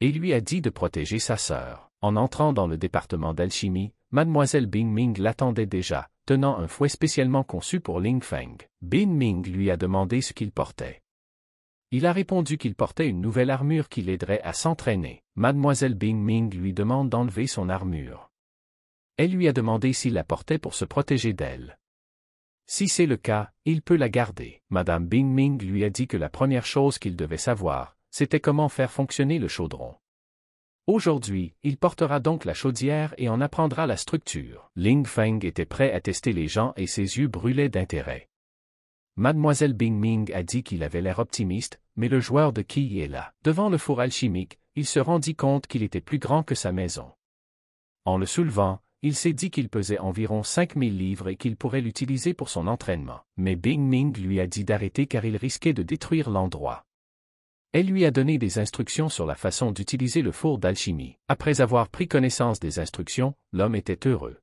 Speaker 1: et lui a dit de protéger sa sœur. En entrant dans le département d'alchimie, mademoiselle Bing Ming l'attendait déjà, tenant un fouet spécialement conçu pour Ling Feng. Bing Ming lui a demandé ce qu'il portait. Il a répondu qu'il portait une nouvelle armure qui l'aiderait à s'entraîner. Mademoiselle Bing Ming lui demande d'enlever son armure. Elle lui a demandé s'il la portait pour se protéger d'elle. Si c'est le cas, il peut la garder. Madame Bing Ming lui a dit que la première chose qu'il devait savoir, c'était comment faire fonctionner le chaudron. Aujourd'hui, il portera donc la chaudière et en apprendra la structure. Ling Feng était prêt à tester les gens et ses yeux brûlaient d'intérêt. Mademoiselle Ming a dit qu'il avait l'air optimiste, mais le joueur de Qui est là. Devant le four alchimique, il se rendit compte qu'il était plus grand que sa maison. En le soulevant, il s'est dit qu'il pesait environ 5000 livres et qu'il pourrait l'utiliser pour son entraînement. Mais Bing Ming lui a dit d'arrêter car il risquait de détruire l'endroit. Elle lui a donné des instructions sur la façon d'utiliser le four d'alchimie. Après avoir pris connaissance des instructions, l'homme était heureux.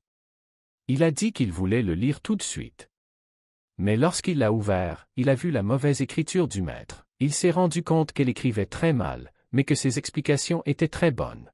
Speaker 1: Il a dit qu'il voulait le lire tout de suite. Mais lorsqu'il l'a ouvert, il a vu la mauvaise écriture du maître. Il s'est rendu compte qu'elle écrivait très mal, mais que ses explications étaient très bonnes.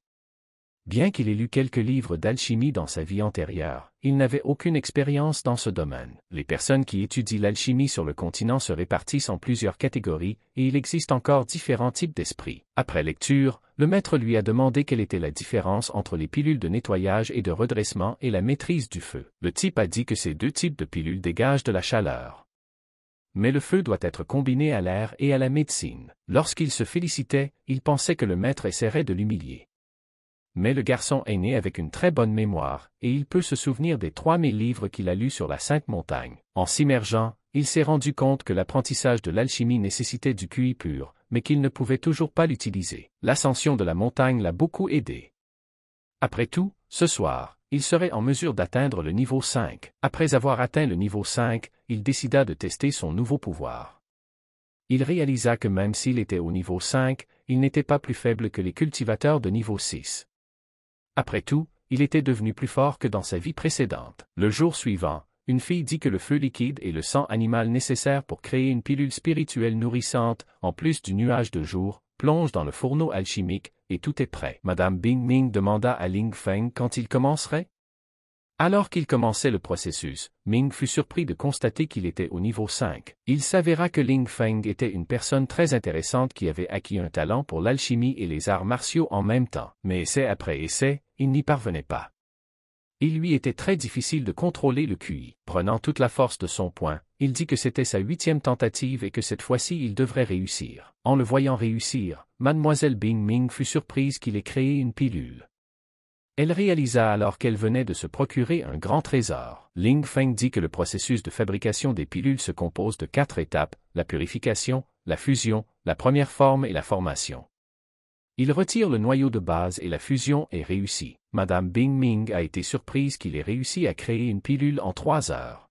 Speaker 1: Bien qu'il ait lu quelques livres d'alchimie dans sa vie antérieure, il n'avait aucune expérience dans ce domaine. Les personnes qui étudient l'alchimie sur le continent se répartissent en plusieurs catégories, et il existe encore différents types d'esprits. Après lecture, le maître lui a demandé quelle était la différence entre les pilules de nettoyage et de redressement et la maîtrise du feu. Le type a dit que ces deux types de pilules dégagent de la chaleur mais le feu doit être combiné à l'air et à la médecine. Lorsqu'il se félicitait, il pensait que le maître essaierait de l'humilier mais le garçon est né avec une très bonne mémoire, et il peut se souvenir des 3000 livres qu'il a lus sur la Sainte Montagne. En s'immergeant, il s'est rendu compte que l'apprentissage de l'alchimie nécessitait du QI pur, mais qu'il ne pouvait toujours pas l'utiliser. L'ascension de la montagne l'a beaucoup aidé. Après tout, ce soir, il serait en mesure d'atteindre le niveau 5. Après avoir atteint le niveau 5, il décida de tester son nouveau pouvoir. Il réalisa que même s'il était au niveau 5, il n'était pas plus faible que les cultivateurs de niveau 6. Après tout, il était devenu plus fort que dans sa vie précédente. Le jour suivant, une fille dit que le feu liquide et le sang animal nécessaire pour créer une pilule spirituelle nourrissante, en plus du nuage de jour, plonge dans le fourneau alchimique, et tout est prêt. Madame Bing Ming demanda à Ling Feng quand il commencerait. Alors qu'il commençait le processus, Ming fut surpris de constater qu'il était au niveau 5. Il s'avéra que Ling Feng était une personne très intéressante qui avait acquis un talent pour l'alchimie et les arts martiaux en même temps. Mais essai après essai, il n'y parvenait pas. Il lui était très difficile de contrôler le QI. Prenant toute la force de son poing, il dit que c'était sa huitième tentative et que cette fois-ci il devrait réussir. En le voyant réussir, mademoiselle Bing Ming fut surprise qu'il ait créé une pilule. Elle réalisa alors qu'elle venait de se procurer un grand trésor. Ling Feng dit que le processus de fabrication des pilules se compose de quatre étapes, la purification, la fusion, la première forme et la formation. Il retire le noyau de base et la fusion est réussie. Madame Bing Ming a été surprise qu'il ait réussi à créer une pilule en trois heures.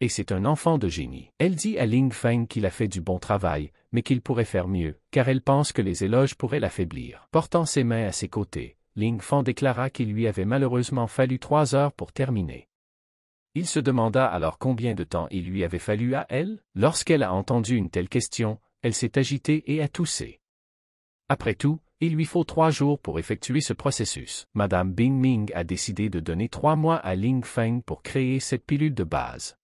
Speaker 1: Et c'est un enfant de génie. Elle dit à Ling Feng qu'il a fait du bon travail, mais qu'il pourrait faire mieux, car elle pense que les éloges pourraient l'affaiblir. Portant ses mains à ses côtés, Ling Feng déclara qu'il lui avait malheureusement fallu trois heures pour terminer. Il se demanda alors combien de temps il lui avait fallu à elle. Lorsqu'elle a entendu une telle question, elle s'est agitée et a toussé. Après tout, il lui faut trois jours pour effectuer ce processus. Madame Bing Ming a décidé de donner trois mois à Ling Feng pour créer cette pilule de base.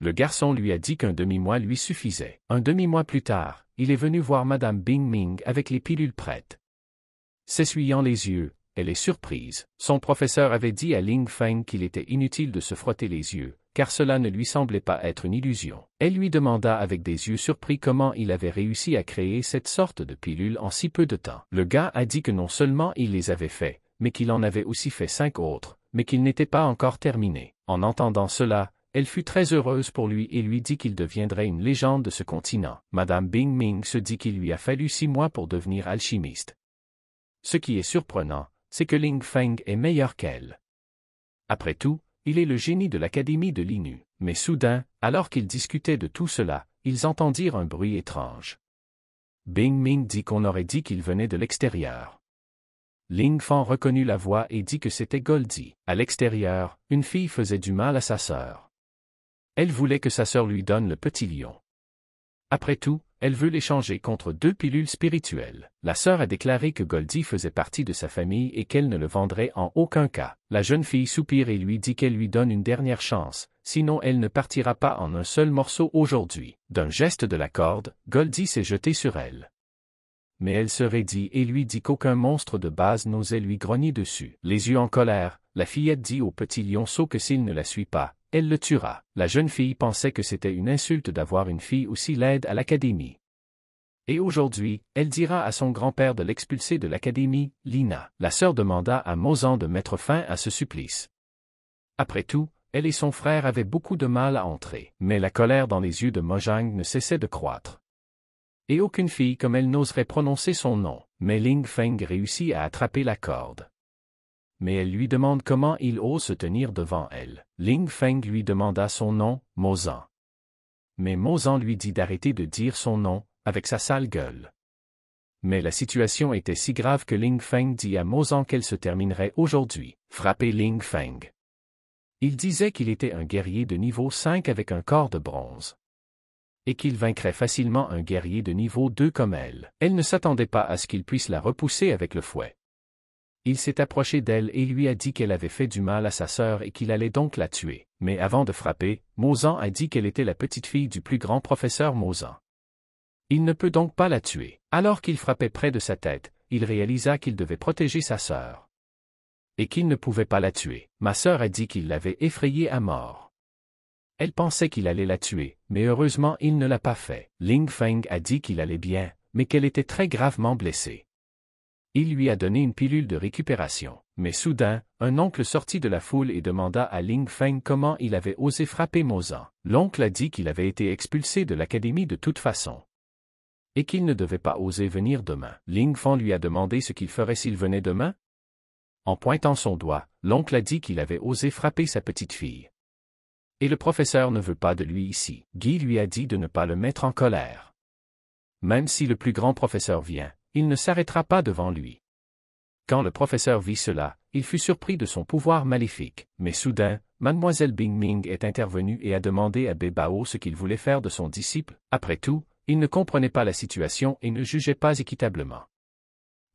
Speaker 1: Le garçon lui a dit qu'un demi-mois lui suffisait. Un demi-mois plus tard, il est venu voir Madame Bing Ming avec les pilules prêtes. S'essuyant les yeux, elle est surprise. Son professeur avait dit à Ling Feng qu'il était inutile de se frotter les yeux, car cela ne lui semblait pas être une illusion. Elle lui demanda avec des yeux surpris comment il avait réussi à créer cette sorte de pilule en si peu de temps. Le gars a dit que non seulement il les avait fait, mais qu'il en avait aussi fait cinq autres, mais qu'il n'était pas encore terminé. En entendant cela, elle fut très heureuse pour lui et lui dit qu'il deviendrait une légende de ce continent. Madame Bing Ming se dit qu'il lui a fallu six mois pour devenir alchimiste. Ce qui est surprenant, c'est que Ling Feng est meilleur qu'elle. Après tout, il est le génie de l'Académie de l'Inu. Mais soudain, alors qu'ils discutaient de tout cela, ils entendirent un bruit étrange. Bing Ming dit qu'on aurait dit qu'il venait de l'extérieur. Ling Fan reconnut la voix et dit que c'était Goldie. À l'extérieur, une fille faisait du mal à sa sœur. Elle voulait que sa sœur lui donne le petit lion. Après tout, elle veut l'échanger contre deux pilules spirituelles. La sœur a déclaré que Goldie faisait partie de sa famille et qu'elle ne le vendrait en aucun cas. La jeune fille soupire et lui dit qu'elle lui donne une dernière chance, sinon elle ne partira pas en un seul morceau aujourd'hui. D'un geste de la corde, Goldie s'est jeté sur elle. Mais elle se raidit et lui dit qu'aucun monstre de base n'osait lui grogner dessus. Les yeux en colère, la fillette dit au petit lionceau que s'il ne la suit pas, elle le tuera. La jeune fille pensait que c'était une insulte d'avoir une fille aussi laide à l'académie. Et aujourd'hui, elle dira à son grand-père de l'expulser de l'académie, Lina. La sœur demanda à Mozan de mettre fin à ce supplice. Après tout, elle et son frère avaient beaucoup de mal à entrer, mais la colère dans les yeux de Mojang ne cessait de croître. Et aucune fille comme elle n'oserait prononcer son nom, mais Ling Feng réussit à attraper la corde mais elle lui demande comment il ose se tenir devant elle. Ling Feng lui demanda son nom, Mozan. Mais Mozan lui dit d'arrêter de dire son nom, avec sa sale gueule. Mais la situation était si grave que Ling Feng dit à Mozan qu'elle se terminerait aujourd'hui. Frappez Ling Feng. Il disait qu'il était un guerrier de niveau 5 avec un corps de bronze. Et qu'il vaincrait facilement un guerrier de niveau 2 comme elle. Elle ne s'attendait pas à ce qu'il puisse la repousser avec le fouet. Il s'est approché d'elle et lui a dit qu'elle avait fait du mal à sa sœur et qu'il allait donc la tuer. Mais avant de frapper, Mozan a dit qu'elle était la petite-fille du plus grand professeur Mozan. Il ne peut donc pas la tuer. Alors qu'il frappait près de sa tête, il réalisa qu'il devait protéger sa sœur. Et qu'il ne pouvait pas la tuer. Ma sœur a dit qu'il l'avait effrayée à mort. Elle pensait qu'il allait la tuer, mais heureusement il ne l'a pas fait. Ling Feng a dit qu'il allait bien, mais qu'elle était très gravement blessée. Il lui a donné une pilule de récupération. Mais soudain, un oncle sortit de la foule et demanda à Ling Feng comment il avait osé frapper Mozan. L'oncle a dit qu'il avait été expulsé de l'académie de toute façon et qu'il ne devait pas oser venir demain. Ling Feng lui a demandé ce qu'il ferait s'il venait demain. En pointant son doigt, l'oncle a dit qu'il avait osé frapper sa petite fille. Et le professeur ne veut pas de lui ici. Guy lui a dit de ne pas le mettre en colère. Même si le plus grand professeur vient, il ne s'arrêtera pas devant lui. Quand le professeur vit cela, il fut surpris de son pouvoir maléfique, mais soudain, mademoiselle Ming est intervenue et a demandé à Bébao ce qu'il voulait faire de son disciple, après tout, il ne comprenait pas la situation et ne jugeait pas équitablement.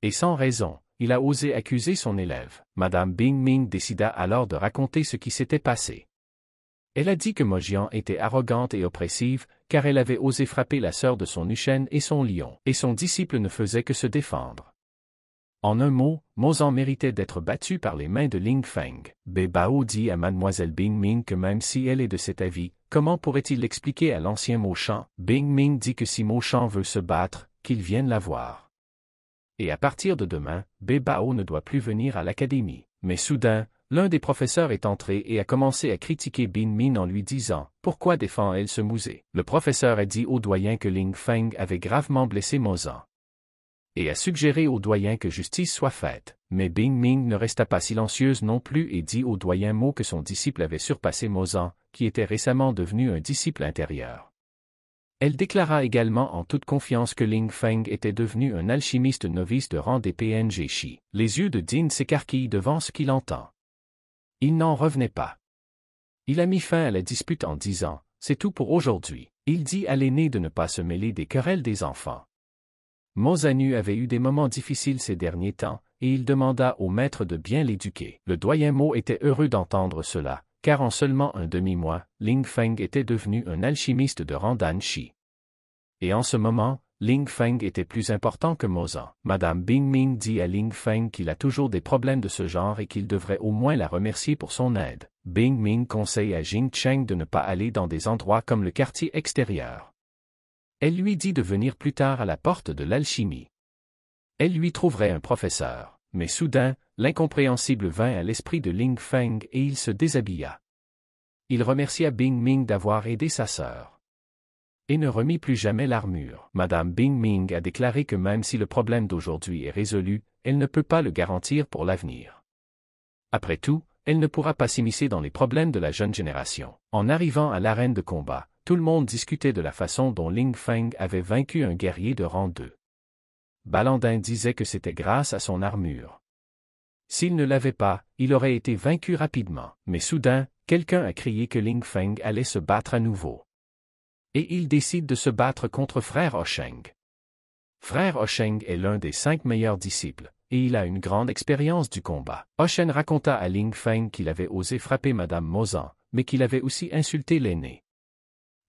Speaker 1: Et sans raison, il a osé accuser son élève. Madame Bing Ming décida alors de raconter ce qui s'était passé. Elle a dit que Mojian était arrogante et oppressive, car elle avait osé frapper la sœur de son Huchène et son lion, et son disciple ne faisait que se défendre. En un mot, Mozan méritait d'être battu par les mains de Ling Feng. Bebao dit à mademoiselle Bing Ming que même si elle est de cet avis, comment pourrait-il l'expliquer à l'ancien Mochan Bing Ming dit que si Mochan veut se battre, qu'il vienne la voir. Et à partir de demain, Bebao ne doit plus venir à l'académie. Mais soudain, L'un des professeurs est entré et a commencé à critiquer Bin Min en lui disant Pourquoi défend-elle ce musée Le professeur a dit au doyen que Ling Feng avait gravement blessé Mozan. Et a suggéré au doyen que justice soit faite. Mais Bin Min ne resta pas silencieuse non plus et dit au doyen mot que son disciple avait surpassé Mozan, qui était récemment devenu un disciple intérieur. Elle déclara également en toute confiance que Ling Feng était devenu un alchimiste novice de rang des PNG chi Les yeux de Din s'écarquillent devant ce qu'il entend. Il n'en revenait pas. Il a mis fin à la dispute en disant, C'est tout pour aujourd'hui. Il dit à l'aîné de ne pas se mêler des querelles des enfants. Mozanu avait eu des moments difficiles ces derniers temps, et il demanda au maître de bien l'éduquer. Le doyen Mo était heureux d'entendre cela, car en seulement un demi-mois, Ling Feng était devenu un alchimiste de Randan Shi. Et en ce moment, Ling Feng était plus important que Mozan. Madame Bing Ming dit à Ling Feng qu'il a toujours des problèmes de ce genre et qu'il devrait au moins la remercier pour son aide. Bing Ming conseille à Jing Cheng de ne pas aller dans des endroits comme le quartier extérieur. Elle lui dit de venir plus tard à la porte de l'alchimie. Elle lui trouverait un professeur. Mais soudain, l'incompréhensible vint à l'esprit de Ling Feng et il se déshabilla. Il remercia Bing Ming d'avoir aidé sa sœur et ne remit plus jamais l'armure. Madame Bing-Ming a déclaré que même si le problème d'aujourd'hui est résolu, elle ne peut pas le garantir pour l'avenir. Après tout, elle ne pourra pas s'immiscer dans les problèmes de la jeune génération. En arrivant à l'arène de combat, tout le monde discutait de la façon dont Ling Feng avait vaincu un guerrier de rang 2. Balandin disait que c'était grâce à son armure. S'il ne l'avait pas, il aurait été vaincu rapidement. Mais soudain, quelqu'un a crié que Ling Feng allait se battre à nouveau et il décide de se battre contre Frère Osheng. Frère Osheng est l'un des cinq meilleurs disciples, et il a une grande expérience du combat. Osheng raconta à Ling Feng qu'il avait osé frapper Madame Mozan, mais qu'il avait aussi insulté l'aîné.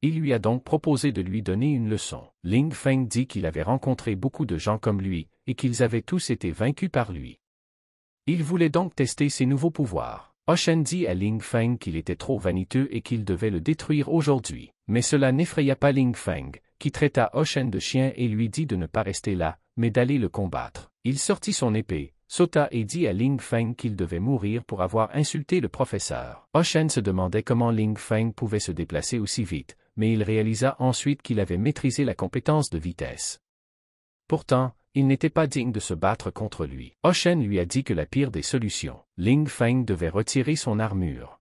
Speaker 1: Il lui a donc proposé de lui donner une leçon. Ling Feng dit qu'il avait rencontré beaucoup de gens comme lui, et qu'ils avaient tous été vaincus par lui. Il voulait donc tester ses nouveaux pouvoirs. Oshen dit à Ling Feng qu'il était trop vaniteux et qu'il devait le détruire aujourd'hui. Mais cela n'effraya pas Ling Feng, qui traita Chen de chien et lui dit de ne pas rester là, mais d'aller le combattre. Il sortit son épée, sauta et dit à Ling Feng qu'il devait mourir pour avoir insulté le professeur. Chen se demandait comment Ling Feng pouvait se déplacer aussi vite, mais il réalisa ensuite qu'il avait maîtrisé la compétence de vitesse. Pourtant, il n'était pas digne de se battre contre lui. Shen lui a dit que la pire des solutions, Ling Feng devait retirer son armure.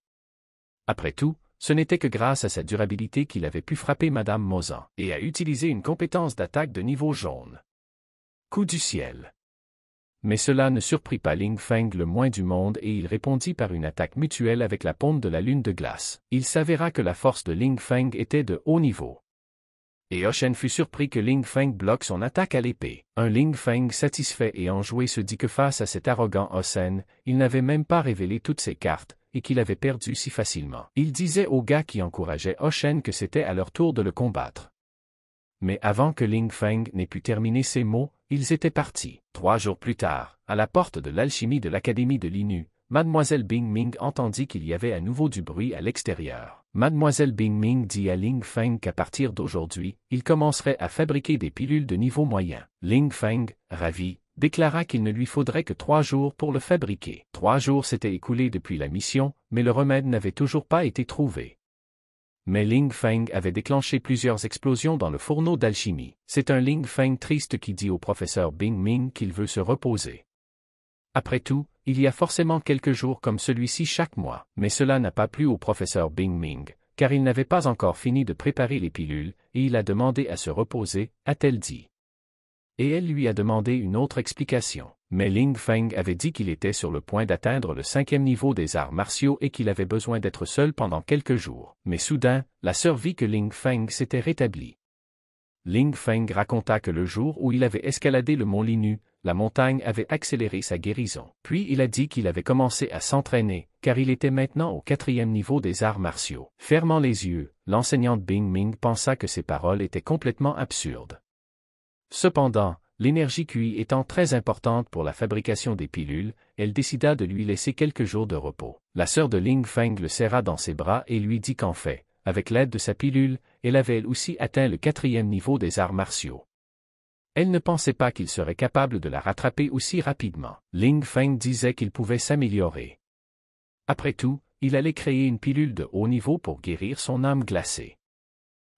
Speaker 1: Après tout, ce n'était que grâce à sa durabilité qu'il avait pu frapper Madame Mozan, et à utiliser une compétence d'attaque de niveau jaune. Coup du ciel. Mais cela ne surprit pas Ling Feng le moins du monde et il répondit par une attaque mutuelle avec la pompe de la lune de glace. Il s'avéra que la force de Ling Feng était de haut niveau. Et Oshen fut surpris que Ling Feng bloque son attaque à l'épée. Un Ling Feng satisfait et enjoué se dit que face à cet arrogant Osen, il n'avait même pas révélé toutes ses cartes, et qu'il avait perdu si facilement. Il disait aux gars qui encourageaient Ho-Shen que c'était à leur tour de le combattre. Mais avant que Ling Feng n'ait pu terminer ses mots, ils étaient partis. Trois jours plus tard, à la porte de l'alchimie de l'Académie de l'Inu, Mademoiselle Bing Ming entendit qu'il y avait à nouveau du bruit à l'extérieur. Mademoiselle Bing Ming dit à Ling Feng qu'à partir d'aujourd'hui, il commencerait à fabriquer des pilules de niveau moyen. Ling Feng, ravi, déclara qu'il ne lui faudrait que trois jours pour le fabriquer. Trois jours s'étaient écoulés depuis la mission, mais le remède n'avait toujours pas été trouvé. Mais Ling Feng avait déclenché plusieurs explosions dans le fourneau d'alchimie. C'est un Ling Feng triste qui dit au professeur Bing Ming qu'il veut se reposer. Après tout, il y a forcément quelques jours comme celui-ci chaque mois. Mais cela n'a pas plu au professeur Bing Ming, car il n'avait pas encore fini de préparer les pilules, et il a demandé à se reposer, a-t-elle dit et elle lui a demandé une autre explication. Mais Ling Feng avait dit qu'il était sur le point d'atteindre le cinquième niveau des arts martiaux et qu'il avait besoin d'être seul pendant quelques jours. Mais soudain, la sœur vit que Ling Feng s'était rétabli. Ling Feng raconta que le jour où il avait escaladé le mont Linu, la montagne avait accéléré sa guérison. Puis il a dit qu'il avait commencé à s'entraîner, car il était maintenant au quatrième niveau des arts martiaux. Fermant les yeux, l'enseignante Bing Ming pensa que ses paroles étaient complètement absurdes. Cependant, l'énergie QI étant très importante pour la fabrication des pilules, elle décida de lui laisser quelques jours de repos. La sœur de Ling Feng le serra dans ses bras et lui dit qu'en fait, avec l'aide de sa pilule, elle avait elle aussi atteint le quatrième niveau des arts martiaux. Elle ne pensait pas qu'il serait capable de la rattraper aussi rapidement. Ling Feng disait qu'il pouvait s'améliorer. Après tout, il allait créer une pilule de haut niveau pour guérir son âme glacée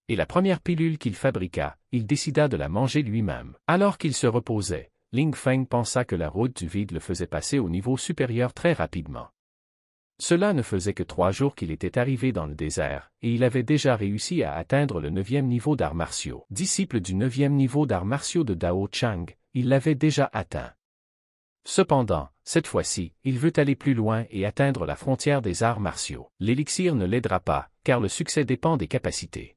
Speaker 1: et la première pilule qu'il fabriqua, il décida de la manger lui-même. Alors qu'il se reposait, Ling Feng pensa que la route du vide le faisait passer au niveau supérieur très rapidement. Cela ne faisait que trois jours qu'il était arrivé dans le désert, et il avait déjà réussi à atteindre le neuvième niveau d'arts martiaux. Disciple du neuvième niveau d'arts martiaux de Dao Chang, il l'avait déjà atteint. Cependant, cette fois-ci, il veut aller plus loin et atteindre la frontière des arts martiaux. L'élixir ne l'aidera pas, car le succès dépend des capacités.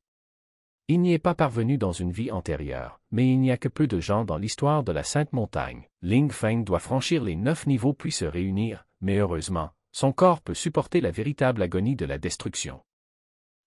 Speaker 1: Il n'y est pas parvenu dans une vie antérieure, mais il n'y a que peu de gens dans l'histoire de la Sainte Montagne. Ling Feng doit franchir les neuf niveaux puis se réunir, mais heureusement, son corps peut supporter la véritable agonie de la destruction.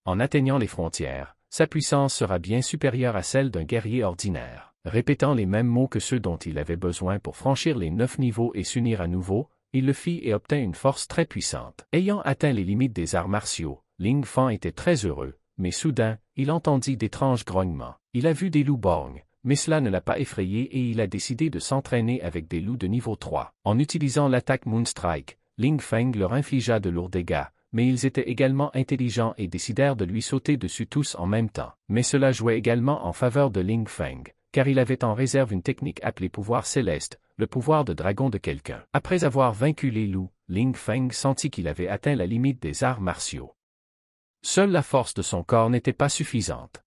Speaker 1: En atteignant les frontières, sa puissance sera bien supérieure à celle d'un guerrier ordinaire. Répétant les mêmes mots que ceux dont il avait besoin pour franchir les neuf niveaux et s'unir à nouveau, il le fit et obtint une force très puissante. Ayant atteint les limites des arts martiaux, Ling Feng était très heureux, mais soudain, il entendit d'étranges grognements. Il a vu des loups borgnes, mais cela ne l'a pas effrayé et il a décidé de s'entraîner avec des loups de niveau 3. En utilisant l'attaque Moonstrike, Ling Feng leur infligea de lourds dégâts, mais ils étaient également intelligents et décidèrent de lui sauter dessus tous en même temps. Mais cela jouait également en faveur de Ling Feng, car il avait en réserve une technique appelée pouvoir céleste, le pouvoir de dragon de quelqu'un. Après avoir vaincu les loups, Ling Feng sentit qu'il avait atteint la limite des arts martiaux. Seule la force de son corps n'était pas suffisante.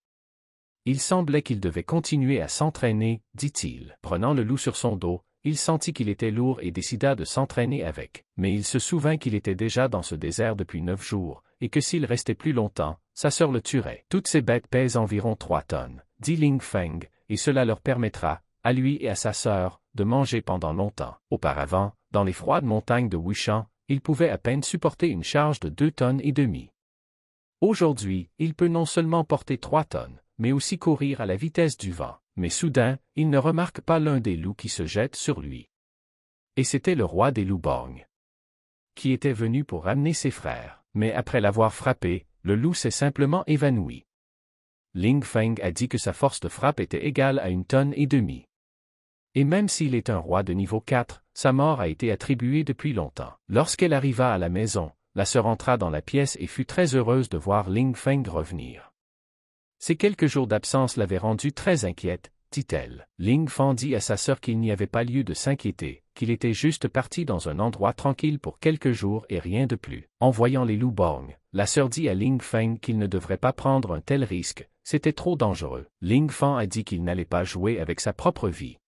Speaker 1: Il semblait qu'il devait continuer à s'entraîner, dit-il. Prenant le loup sur son dos, il sentit qu'il était lourd et décida de s'entraîner avec. Mais il se souvint qu'il était déjà dans ce désert depuis neuf jours, et que s'il restait plus longtemps, sa sœur le tuerait. Toutes ces bêtes pèsent environ trois tonnes, dit Ling Feng, et cela leur permettra, à lui et à sa sœur, de manger pendant longtemps. Auparavant, dans les froides montagnes de Wuchang, il pouvait à peine supporter une charge de deux tonnes et demie. Aujourd'hui, il peut non seulement porter trois tonnes, mais aussi courir à la vitesse du vent, mais soudain, il ne remarque pas l'un des loups qui se jette sur lui. Et c'était le roi des loups borgnes, qui était venu pour ramener ses frères, mais après l'avoir frappé, le loup s'est simplement évanoui. Ling Feng a dit que sa force de frappe était égale à une tonne et demie. Et même s'il est un roi de niveau 4, sa mort a été attribuée depuis longtemps. Lorsqu'elle arriva à la maison, la sœur entra dans la pièce et fut très heureuse de voir Ling Feng revenir. Ces quelques jours d'absence l'avaient rendue très inquiète, dit-elle. Ling Feng dit à sa sœur qu'il n'y avait pas lieu de s'inquiéter, qu'il était juste parti dans un endroit tranquille pour quelques jours et rien de plus. En voyant les loups Bong, la sœur dit à Ling Feng qu'il ne devrait pas prendre un tel risque, c'était trop dangereux. Ling Feng a dit qu'il n'allait pas jouer avec sa propre vie.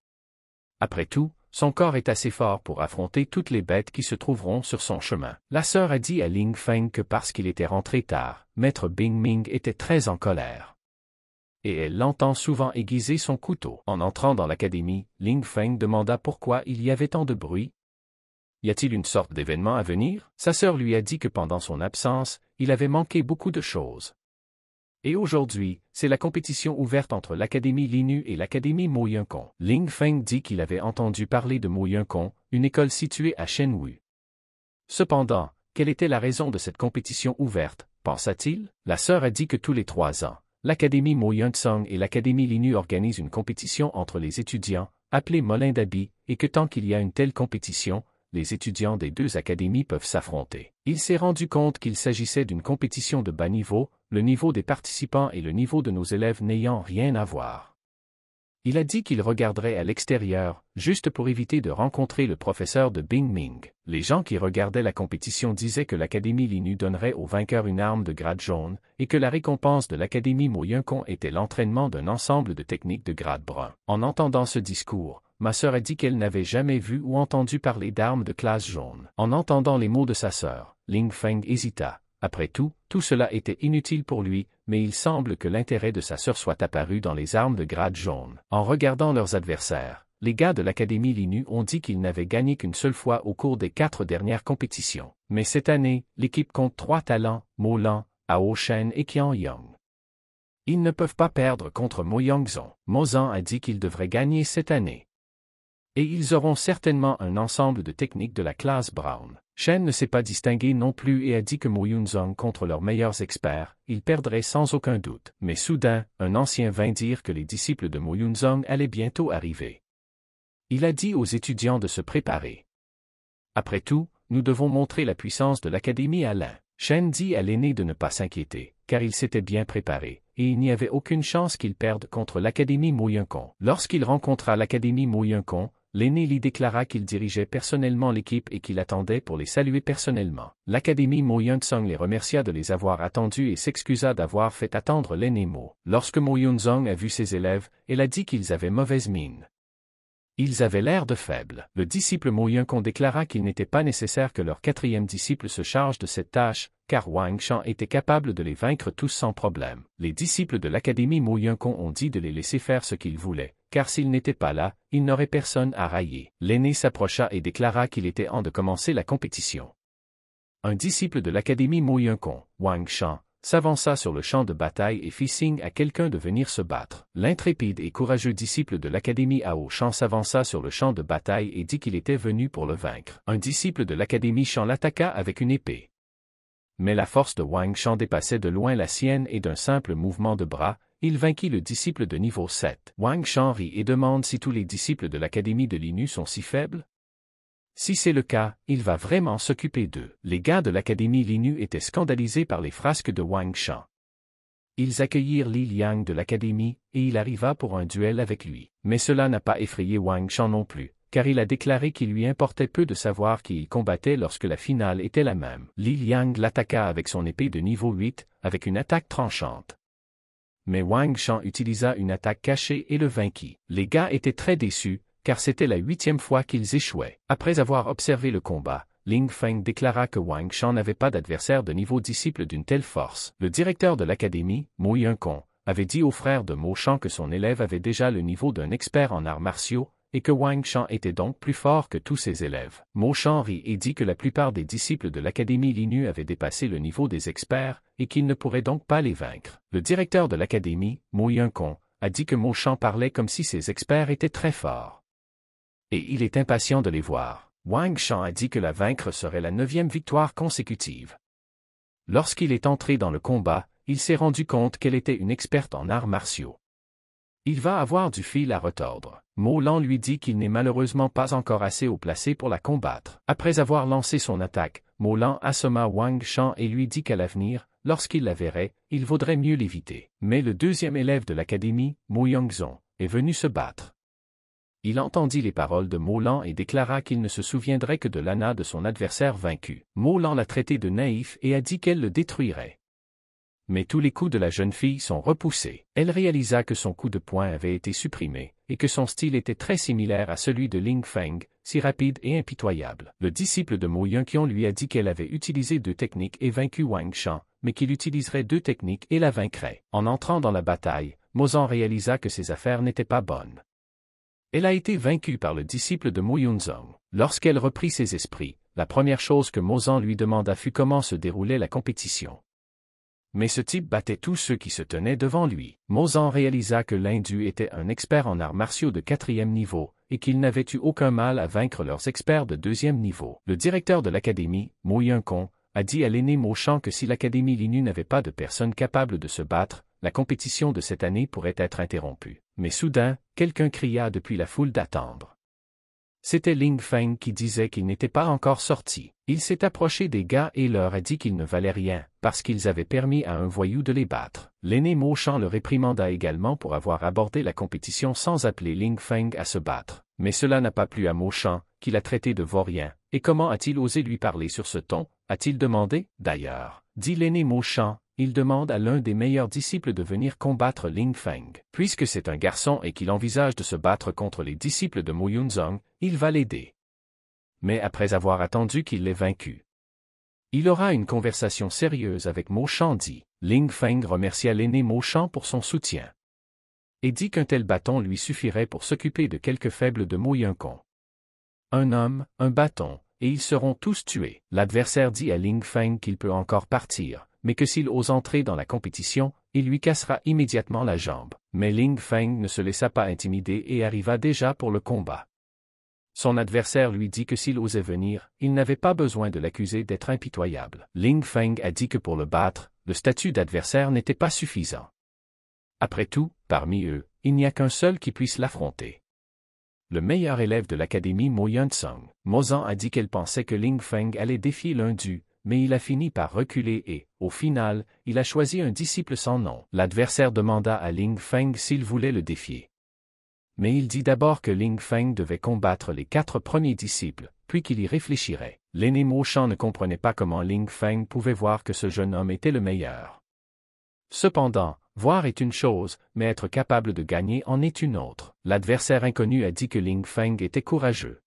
Speaker 1: Après tout, son corps est assez fort pour affronter toutes les bêtes qui se trouveront sur son chemin. La sœur a dit à Ling Feng que parce qu'il était rentré tard, maître Bing Ming était très en colère. Et elle l'entend souvent aiguiser son couteau. En entrant dans l'académie, Ling Feng demanda pourquoi il y avait tant de bruit. Y a-t-il une sorte d'événement à venir Sa sœur lui a dit que pendant son absence, il avait manqué beaucoup de choses. Et aujourd'hui, c'est la compétition ouverte entre l'Académie Linu et l'Académie Mo Yunkong. Ling Feng dit qu'il avait entendu parler de Mo Yunkong, une école située à Shenwu. Cependant, quelle était la raison de cette compétition ouverte, pensa-t-il La sœur a dit que tous les trois ans, l'Académie Mo et l'Académie Linu organisent une compétition entre les étudiants, appelée Molin d'Abi, et que tant qu'il y a une telle compétition, les étudiants des deux académies peuvent s'affronter. Il s'est rendu compte qu'il s'agissait d'une compétition de bas niveau, le niveau des participants et le niveau de nos élèves n'ayant rien à voir. Il a dit qu'il regarderait à l'extérieur, juste pour éviter de rencontrer le professeur de Bing Ming. Les gens qui regardaient la compétition disaient que l'Académie Linu donnerait aux vainqueurs une arme de grade jaune, et que la récompense de l'Académie Yunkon était l'entraînement d'un ensemble de techniques de grade brun. En entendant ce discours, ma sœur a dit qu'elle n'avait jamais vu ou entendu parler d'armes de classe jaune. En entendant les mots de sa sœur, Ling Feng hésita. Après tout, tout cela était inutile pour lui, mais il semble que l'intérêt de sa sœur soit apparu dans les armes de grade jaune. En regardant leurs adversaires, les gars de l'Académie Linu ont dit qu'ils n'avaient gagné qu'une seule fois au cours des quatre dernières compétitions. Mais cette année, l'équipe compte trois talents, Lan, Ao Shen et Qian Yang. Ils ne peuvent pas perdre contre Mo Mo Mozan a dit qu'ils devraient gagner cette année. Et ils auront certainement un ensemble de techniques de la classe Brown. Chen ne s'est pas distingué non plus et a dit que Mo Yunzong contre leurs meilleurs experts, il perdrait sans aucun doute. Mais soudain, un ancien vint dire que les disciples de Mo Yunzong allaient bientôt arriver. Il a dit aux étudiants de se préparer. Après tout, nous devons montrer la puissance de l'Académie à l'un. Chen dit à l'aîné de ne pas s'inquiéter, car il s'était bien préparé, et il n'y avait aucune chance qu'il perde contre l'Académie Yunkong. Lorsqu'il rencontra l'Académie Yunkong, l'aîné Li déclara qu'il dirigeait personnellement l'équipe et qu'il attendait pour les saluer personnellement. L'académie Mo Yunzong les remercia de les avoir attendus et s'excusa d'avoir fait attendre l'aîné Mo. Lorsque Mo Yunzong a vu ses élèves, elle a dit qu'ils avaient mauvaise mine. Ils avaient l'air de faibles. Le disciple Mo yun déclara qu'il n'était pas nécessaire que leur quatrième disciple se charge de cette tâche, car Wang Shan était capable de les vaincre tous sans problème. Les disciples de l'académie Mo Yunkong ont dit de les laisser faire ce qu'ils voulaient, car s'il n'était pas là, il n'aurait personne à railler. L'aîné s'approcha et déclara qu'il était en de commencer la compétition. Un disciple de l'académie Kong, Wang Shan, s'avança sur le champ de bataille et fit signe à quelqu'un de venir se battre. L'intrépide et courageux disciple de l'académie Ao Shan s'avança sur le champ de bataille et dit qu'il était venu pour le vaincre. Un disciple de l'académie Shan l'attaqua avec une épée. Mais la force de Wang Shan dépassait de loin la sienne et d'un simple mouvement de bras, il vainquit le disciple de niveau 7, Wang rit et demande si tous les disciples de l'académie de l'INU sont si faibles. Si c'est le cas, il va vraiment s'occuper d'eux. Les gars de l'académie Linu étaient scandalisés par les frasques de Wang Shan. Ils accueillirent Li Liang de l'académie, et il arriva pour un duel avec lui. Mais cela n'a pas effrayé Wang Shan non plus, car il a déclaré qu'il lui importait peu de savoir qui il combattait lorsque la finale était la même. Li Liang l'attaqua avec son épée de niveau 8, avec une attaque tranchante mais Wang Shan utilisa une attaque cachée et le vainquit. Les gars étaient très déçus, car c'était la huitième fois qu'ils échouaient. Après avoir observé le combat, Ling Feng déclara que Wang Shan n'avait pas d'adversaire de niveau disciple d'une telle force. Le directeur de l'académie, Mo Yunkong, avait dit au frère de Mo Shan que son élève avait déjà le niveau d'un expert en arts martiaux, et que Wang Shan était donc plus fort que tous ses élèves. Mo Shan rit et dit que la plupart des disciples de l'Académie Linu avaient dépassé le niveau des experts et qu'il ne pourrait donc pas les vaincre. Le directeur de l'Académie, Mo Yunkong, a dit que Mo Shan parlait comme si ses experts étaient très forts. Et il est impatient de les voir. Wang Shan a dit que la vaincre serait la neuvième victoire consécutive. Lorsqu'il est entré dans le combat, il s'est rendu compte qu'elle était une experte en arts martiaux. Il va avoir du fil à retordre. Molan lui dit qu'il n'est malheureusement pas encore assez haut placé pour la combattre. Après avoir lancé son attaque, Molan assomma Wang Shan et lui dit qu'à l'avenir, lorsqu'il la verrait, il vaudrait mieux l'éviter. Mais le deuxième élève de l'académie, Mo Yongzong, est venu se battre. Il entendit les paroles de Molan et déclara qu'il ne se souviendrait que de l'ana de son adversaire vaincu. Molan l'a traité de naïf et a dit qu'elle le détruirait. Mais tous les coups de la jeune fille sont repoussés. Elle réalisa que son coup de poing avait été supprimé, et que son style était très similaire à celui de Ling Feng, si rapide et impitoyable. Le disciple de Mo Yunqian lui a dit qu'elle avait utilisé deux techniques et vaincu Wang Shan, mais qu'il utiliserait deux techniques et la vaincrait. En entrant dans la bataille, Mozan réalisa que ses affaires n'étaient pas bonnes. Elle a été vaincue par le disciple de Mo Yunzong. Lorsqu'elle reprit ses esprits, la première chose que Mozan lui demanda fut comment se déroulait la compétition mais ce type battait tous ceux qui se tenaient devant lui. Mozan réalisa que l'Indu était un expert en arts martiaux de quatrième niveau, et qu'il n'avait eu aucun mal à vaincre leurs experts de deuxième niveau. Le directeur de l'académie, Mo a dit à l'aîné Mo que si l'académie Linu n'avait pas de personnes capables de se battre, la compétition de cette année pourrait être interrompue. Mais soudain, quelqu'un cria depuis la foule d'attendre. C'était Ling Feng qui disait qu'il n'était pas encore sorti. Il s'est approché des gars et leur a dit qu'ils ne valaient rien, parce qu'ils avaient permis à un voyou de les battre. L'aîné Mochan le réprimanda également pour avoir abordé la compétition sans appeler Ling Feng à se battre. Mais cela n'a pas plu à Mochan, qui l'a traité de vaurien. Et comment a-t-il osé lui parler sur ce ton, a-t-il demandé D'ailleurs, dit l'aîné Mochan, il demande à l'un des meilleurs disciples de venir combattre Ling Feng. Puisque c'est un garçon et qu'il envisage de se battre contre les disciples de Mo Yunzong, il va l'aider. Mais après avoir attendu qu'il l'ait vaincu, il aura une conversation sérieuse avec Mo dit: Ling Feng remercia l'aîné Mo Shan pour son soutien. Et dit qu'un tel bâton lui suffirait pour s'occuper de quelques faibles de Mo Yunkong. Un homme, un bâton, et ils seront tous tués. L'adversaire dit à Ling Feng qu'il peut encore partir, mais que s'il ose entrer dans la compétition, il lui cassera immédiatement la jambe. Mais Ling Feng ne se laissa pas intimider et arriva déjà pour le combat. Son adversaire lui dit que s'il osait venir, il n'avait pas besoin de l'accuser d'être impitoyable. Ling Feng a dit que pour le battre, le statut d'adversaire n'était pas suffisant. Après tout, parmi eux, il n'y a qu'un seul qui puisse l'affronter. Le meilleur élève de l'académie Mo yun sung Mozan a dit qu'elle pensait que Ling Feng allait défier l'un d'eux, mais il a fini par reculer et, au final, il a choisi un disciple sans nom. L'adversaire demanda à Ling Feng s'il voulait le défier. Mais il dit d'abord que Ling Feng devait combattre les quatre premiers disciples, puis qu'il y réfléchirait. L'aîné Chan ne comprenait pas comment Ling Feng pouvait voir que ce jeune homme était le meilleur. Cependant, voir est une chose, mais être capable de gagner en est une autre. L'adversaire inconnu a dit que Ling Feng était courageux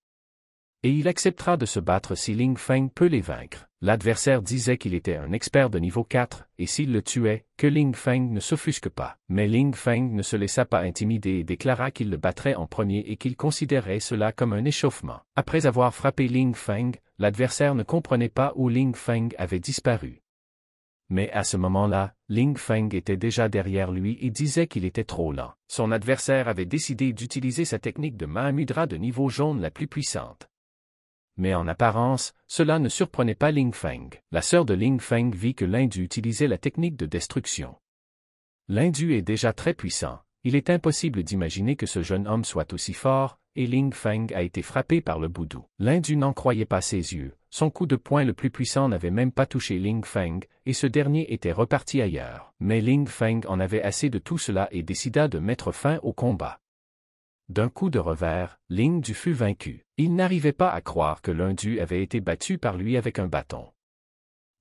Speaker 1: et il acceptera de se battre si Ling Feng peut les vaincre. L'adversaire disait qu'il était un expert de niveau 4, et s'il le tuait, que Ling Feng ne s'offusque pas. Mais Ling Feng ne se laissa pas intimider et déclara qu'il le battrait en premier et qu'il considérait cela comme un échauffement. Après avoir frappé Ling Feng, l'adversaire ne comprenait pas où Ling Feng avait disparu. Mais à ce moment-là, Ling Feng était déjà derrière lui et disait qu'il était trop lent. Son adversaire avait décidé d'utiliser sa technique de Mahamudra de niveau jaune la plus puissante mais en apparence, cela ne surprenait pas Ling Feng. La sœur de Ling Feng vit que l'Indu utilisait la technique de destruction. L'Indu est déjà très puissant, il est impossible d'imaginer que ce jeune homme soit aussi fort, et Ling Feng a été frappé par le boudou. L'Indu n'en croyait pas ses yeux, son coup de poing le plus puissant n'avait même pas touché Ling Feng, et ce dernier était reparti ailleurs. Mais Ling Feng en avait assez de tout cela et décida de mettre fin au combat. D'un coup de revers, Ling Du fut vaincu. Il n'arrivait pas à croire que l'un d'eux avait été battu par lui avec un bâton.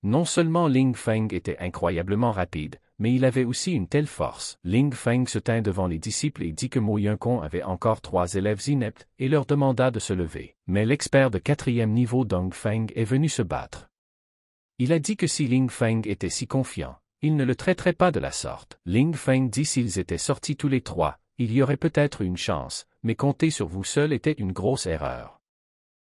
Speaker 1: Non seulement Ling Feng était incroyablement rapide, mais il avait aussi une telle force. Ling Feng se tint devant les disciples et dit que Mo Yunkong avait encore trois élèves ineptes et leur demanda de se lever. Mais l'expert de quatrième niveau Dong Feng est venu se battre. Il a dit que si Ling Feng était si confiant, il ne le traiterait pas de la sorte. Ling Feng dit s'ils étaient sortis tous les trois, il y aurait peut-être une chance, mais compter sur vous seul était une grosse erreur.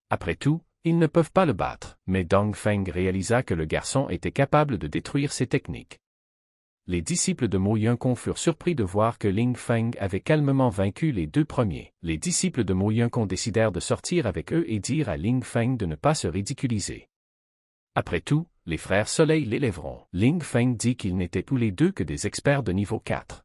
Speaker 1: Après tout, ils ne peuvent pas le battre, mais Dong Feng réalisa que le garçon était capable de détruire ses techniques. Les disciples de Mo Kong furent surpris de voir que Ling Feng avait calmement vaincu les deux premiers. Les disciples de Mo Kong décidèrent de sortir avec eux et dire à Ling Feng de ne pas se ridiculiser. Après tout, les frères Soleil l'élèveront. Ling Feng dit qu'ils n'étaient tous les deux que des experts de niveau 4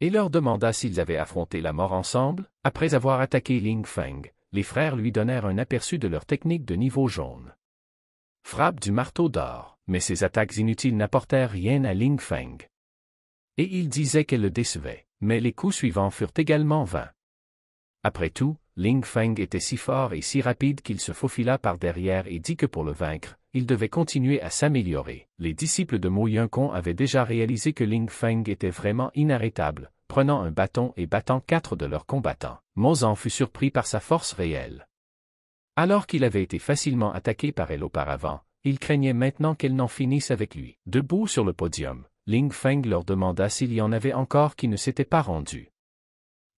Speaker 1: et leur demanda s'ils avaient affronté la mort ensemble, après avoir attaqué Ling Feng, les frères lui donnèrent un aperçu de leur technique de niveau jaune. Frappe du marteau d'or, mais ces attaques inutiles n'apportèrent rien à Ling Feng. Et il disait qu'elle le décevait, mais les coups suivants furent également vains. Après tout, Ling Feng était si fort et si rapide qu'il se faufila par derrière et dit que pour le vaincre, il devait continuer à s'améliorer. Les disciples de Mo Kong avaient déjà réalisé que Ling Feng était vraiment inarrêtable, prenant un bâton et battant quatre de leurs combattants. Mozan fut surpris par sa force réelle. Alors qu'il avait été facilement attaqué par elle auparavant, il craignait maintenant qu'elle n'en finisse avec lui. Debout sur le podium, Ling Feng leur demanda s'il y en avait encore qui ne s'étaient pas rendus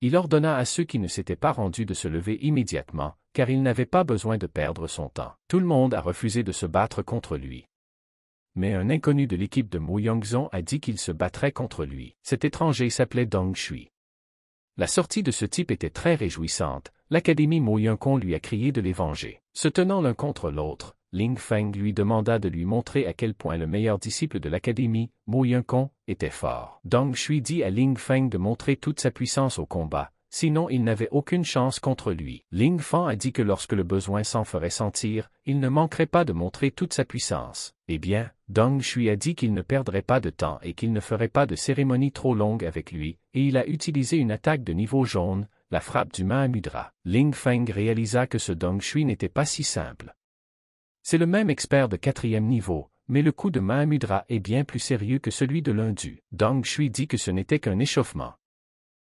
Speaker 1: il ordonna à ceux qui ne s'étaient pas rendus de se lever immédiatement, car il n'avait pas besoin de perdre son temps. Tout le monde a refusé de se battre contre lui. Mais un inconnu de l'équipe de Mu Yongzong a dit qu'il se battrait contre lui. Cet étranger s'appelait Dong Shui. La sortie de ce type était très réjouissante, l'académie Mo Yongkon lui a crié de les venger. Se tenant l'un contre l'autre, Ling Feng lui demanda de lui montrer à quel point le meilleur disciple de l'académie, Mo Yunkong, était fort. Dong Shui dit à Ling Feng de montrer toute sa puissance au combat, sinon il n'avait aucune chance contre lui. Ling Feng a dit que lorsque le besoin s'en ferait sentir, il ne manquerait pas de montrer toute sa puissance. Eh bien, Dong Shui a dit qu'il ne perdrait pas de temps et qu'il ne ferait pas de cérémonie trop longue avec lui, et il a utilisé une attaque de niveau jaune, la frappe du main Mudra. Ling Feng réalisa que ce Dong Shui n'était pas si simple. C'est le même expert de quatrième niveau, mais le coup de Mahamudra est bien plus sérieux que celui de l'indu. Dong Shui dit que ce n'était qu'un échauffement.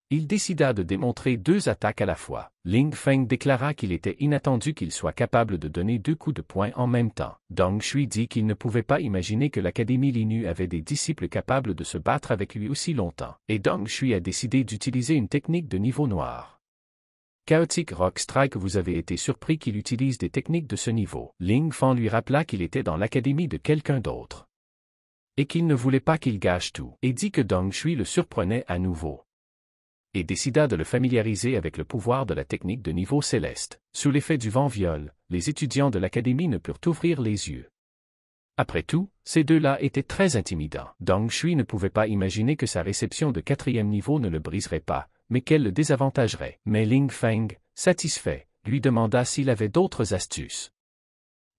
Speaker 1: Il décida de démontrer deux attaques à la fois. Ling Feng déclara qu'il était inattendu qu'il soit capable de donner deux coups de poing en même temps. Dong Shui dit qu'il ne pouvait pas imaginer que l'Académie Linu avait des disciples capables de se battre avec lui aussi longtemps. Et Dong Shui a décidé d'utiliser une technique de niveau noir. « Chaotique Rock Strike vous avez été surpris qu'il utilise des techniques de ce niveau. Ling Fan lui rappela qu'il était dans l'académie de quelqu'un d'autre. Et qu'il ne voulait pas qu'il gâche tout. Et dit que Dong Shui le surprenait à nouveau. Et décida de le familiariser avec le pouvoir de la technique de niveau céleste. Sous l'effet du vent viol, les étudiants de l'académie ne purent ouvrir les yeux. Après tout, ces deux-là étaient très intimidants. Dong Shui ne pouvait pas imaginer que sa réception de quatrième niveau ne le briserait pas, mais qu'elle le désavantagerait. Mais Ling Feng, satisfait, lui demanda s'il avait d'autres astuces.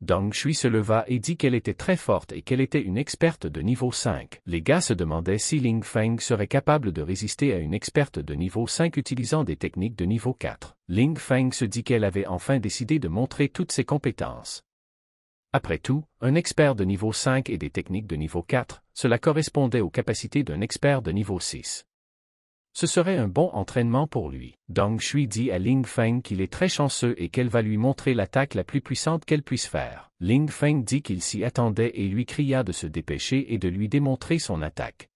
Speaker 1: Dong Shui se leva et dit qu'elle était très forte et qu'elle était une experte de niveau 5. Les gars se demandaient si Ling Feng serait capable de résister à une experte de niveau 5 utilisant des techniques de niveau 4. Ling Feng se dit qu'elle avait enfin décidé de montrer toutes ses compétences. Après tout, un expert de niveau 5 et des techniques de niveau 4, cela correspondait aux capacités d'un expert de niveau 6. Ce serait un bon entraînement pour lui. Dong Shui dit à Ling Feng qu'il est très chanceux et qu'elle va lui montrer l'attaque la plus puissante qu'elle puisse faire. Ling Feng dit qu'il s'y attendait et lui cria de se dépêcher et de lui démontrer son attaque.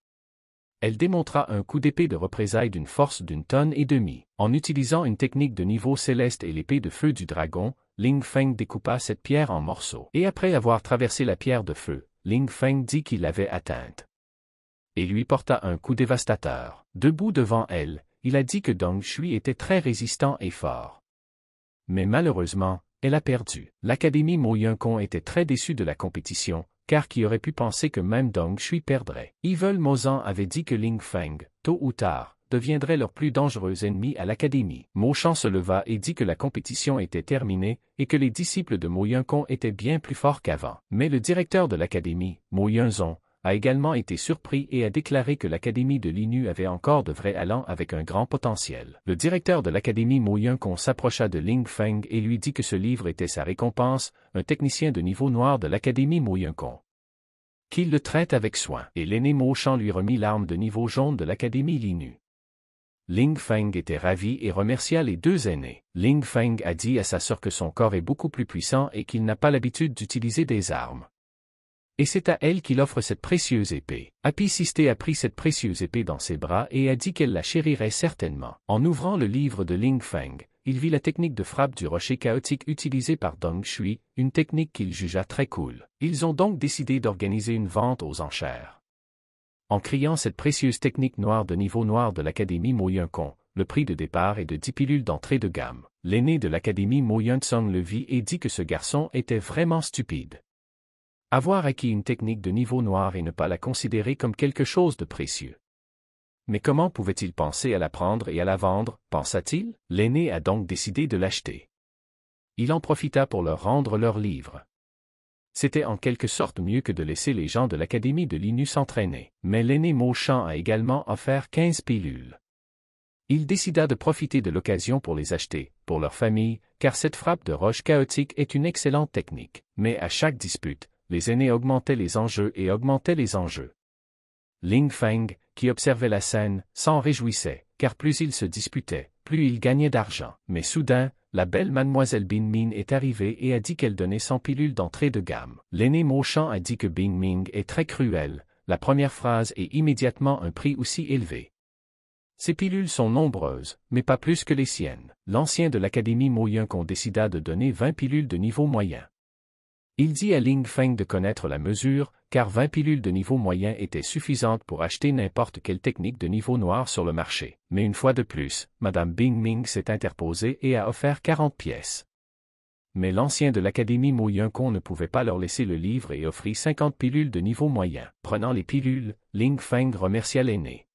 Speaker 1: Elle démontra un coup d'épée de représailles d'une force d'une tonne et demie. En utilisant une technique de niveau céleste et l'épée de feu du dragon, Ling Feng découpa cette pierre en morceaux. Et après avoir traversé la pierre de feu, Ling Feng dit qu'il l'avait atteinte et lui porta un coup dévastateur. Debout devant elle, il a dit que Dong Shui était très résistant et fort. Mais malheureusement, elle a perdu. L'académie Mo Yun-kong était très déçue de la compétition, car qui aurait pu penser que même Dong Shui perdrait. Evil Mozan avait dit que Ling Feng, tôt ou tard, deviendrait leur plus dangereux ennemi à l'académie. Mo Chan se leva et dit que la compétition était terminée et que les disciples de Mo Yun-kong étaient bien plus forts qu'avant. Mais le directeur de l'académie, Mo yun a également été surpris et a déclaré que l'Académie de l'INU avait encore de vrais allants avec un grand potentiel. Le directeur de l'Académie Mo Kong s'approcha de Ling Feng et lui dit que ce livre était sa récompense, un technicien de niveau noir de l'Académie Mo Kong. Qu'il le traite avec soin. Et l'aîné Mo lui remit l'arme de niveau jaune de l'Académie l'INU. Ling Feng était ravi et remercia les deux aînés. Ling Feng a dit à sa sœur que son corps est beaucoup plus puissant et qu'il n'a pas l'habitude d'utiliser des armes et c'est à elle qu'il offre cette précieuse épée. Sisté a pris cette précieuse épée dans ses bras et a dit qu'elle la chérirait certainement. En ouvrant le livre de Ling Feng, il vit la technique de frappe du rocher chaotique utilisée par Dong Shui, une technique qu'il jugea très cool. Ils ont donc décidé d'organiser une vente aux enchères. En criant cette précieuse technique noire de niveau noir de l'Académie Mo kong le prix de départ est de 10 pilules d'entrée de gamme. L'aîné de l'Académie Mo yun le vit et dit que ce garçon était vraiment stupide avoir acquis une technique de niveau noir et ne pas la considérer comme quelque chose de précieux. Mais comment pouvait-il penser à la prendre et à la vendre, pensa-t-il L'aîné a donc décidé de l'acheter. Il en profita pour leur rendre leurs livres. C'était en quelque sorte mieux que de laisser les gens de l'Académie de Linus s'entraîner, mais l'aîné Mauchamp a également offert quinze pilules. Il décida de profiter de l'occasion pour les acheter, pour leur famille, car cette frappe de roche chaotique est une excellente technique, mais à chaque dispute, les aînés augmentaient les enjeux et augmentaient les enjeux. Ling Feng, qui observait la scène, s'en réjouissait, car plus ils se disputaient, plus ils gagnaient d'argent. Mais soudain, la belle mademoiselle Bing Ming est arrivée et a dit qu'elle donnait 100 pilules d'entrée de gamme. L'aîné Chang a dit que Bing Ming est très cruel, la première phrase est immédiatement un prix aussi élevé. Ces pilules sont nombreuses, mais pas plus que les siennes. L'ancien de l'académie Moyen qu'on décida de donner 20 pilules de niveau moyen. Il dit à Ling Feng de connaître la mesure, car 20 pilules de niveau moyen étaient suffisantes pour acheter n'importe quelle technique de niveau noir sur le marché. Mais une fois de plus, Madame Bing Ming s'est interposée et a offert 40 pièces. Mais l'ancien de l'Académie Mo Kong ne pouvait pas leur laisser le livre et offrit 50 pilules de niveau moyen. Prenant les pilules, Ling Feng remercia l'aîné.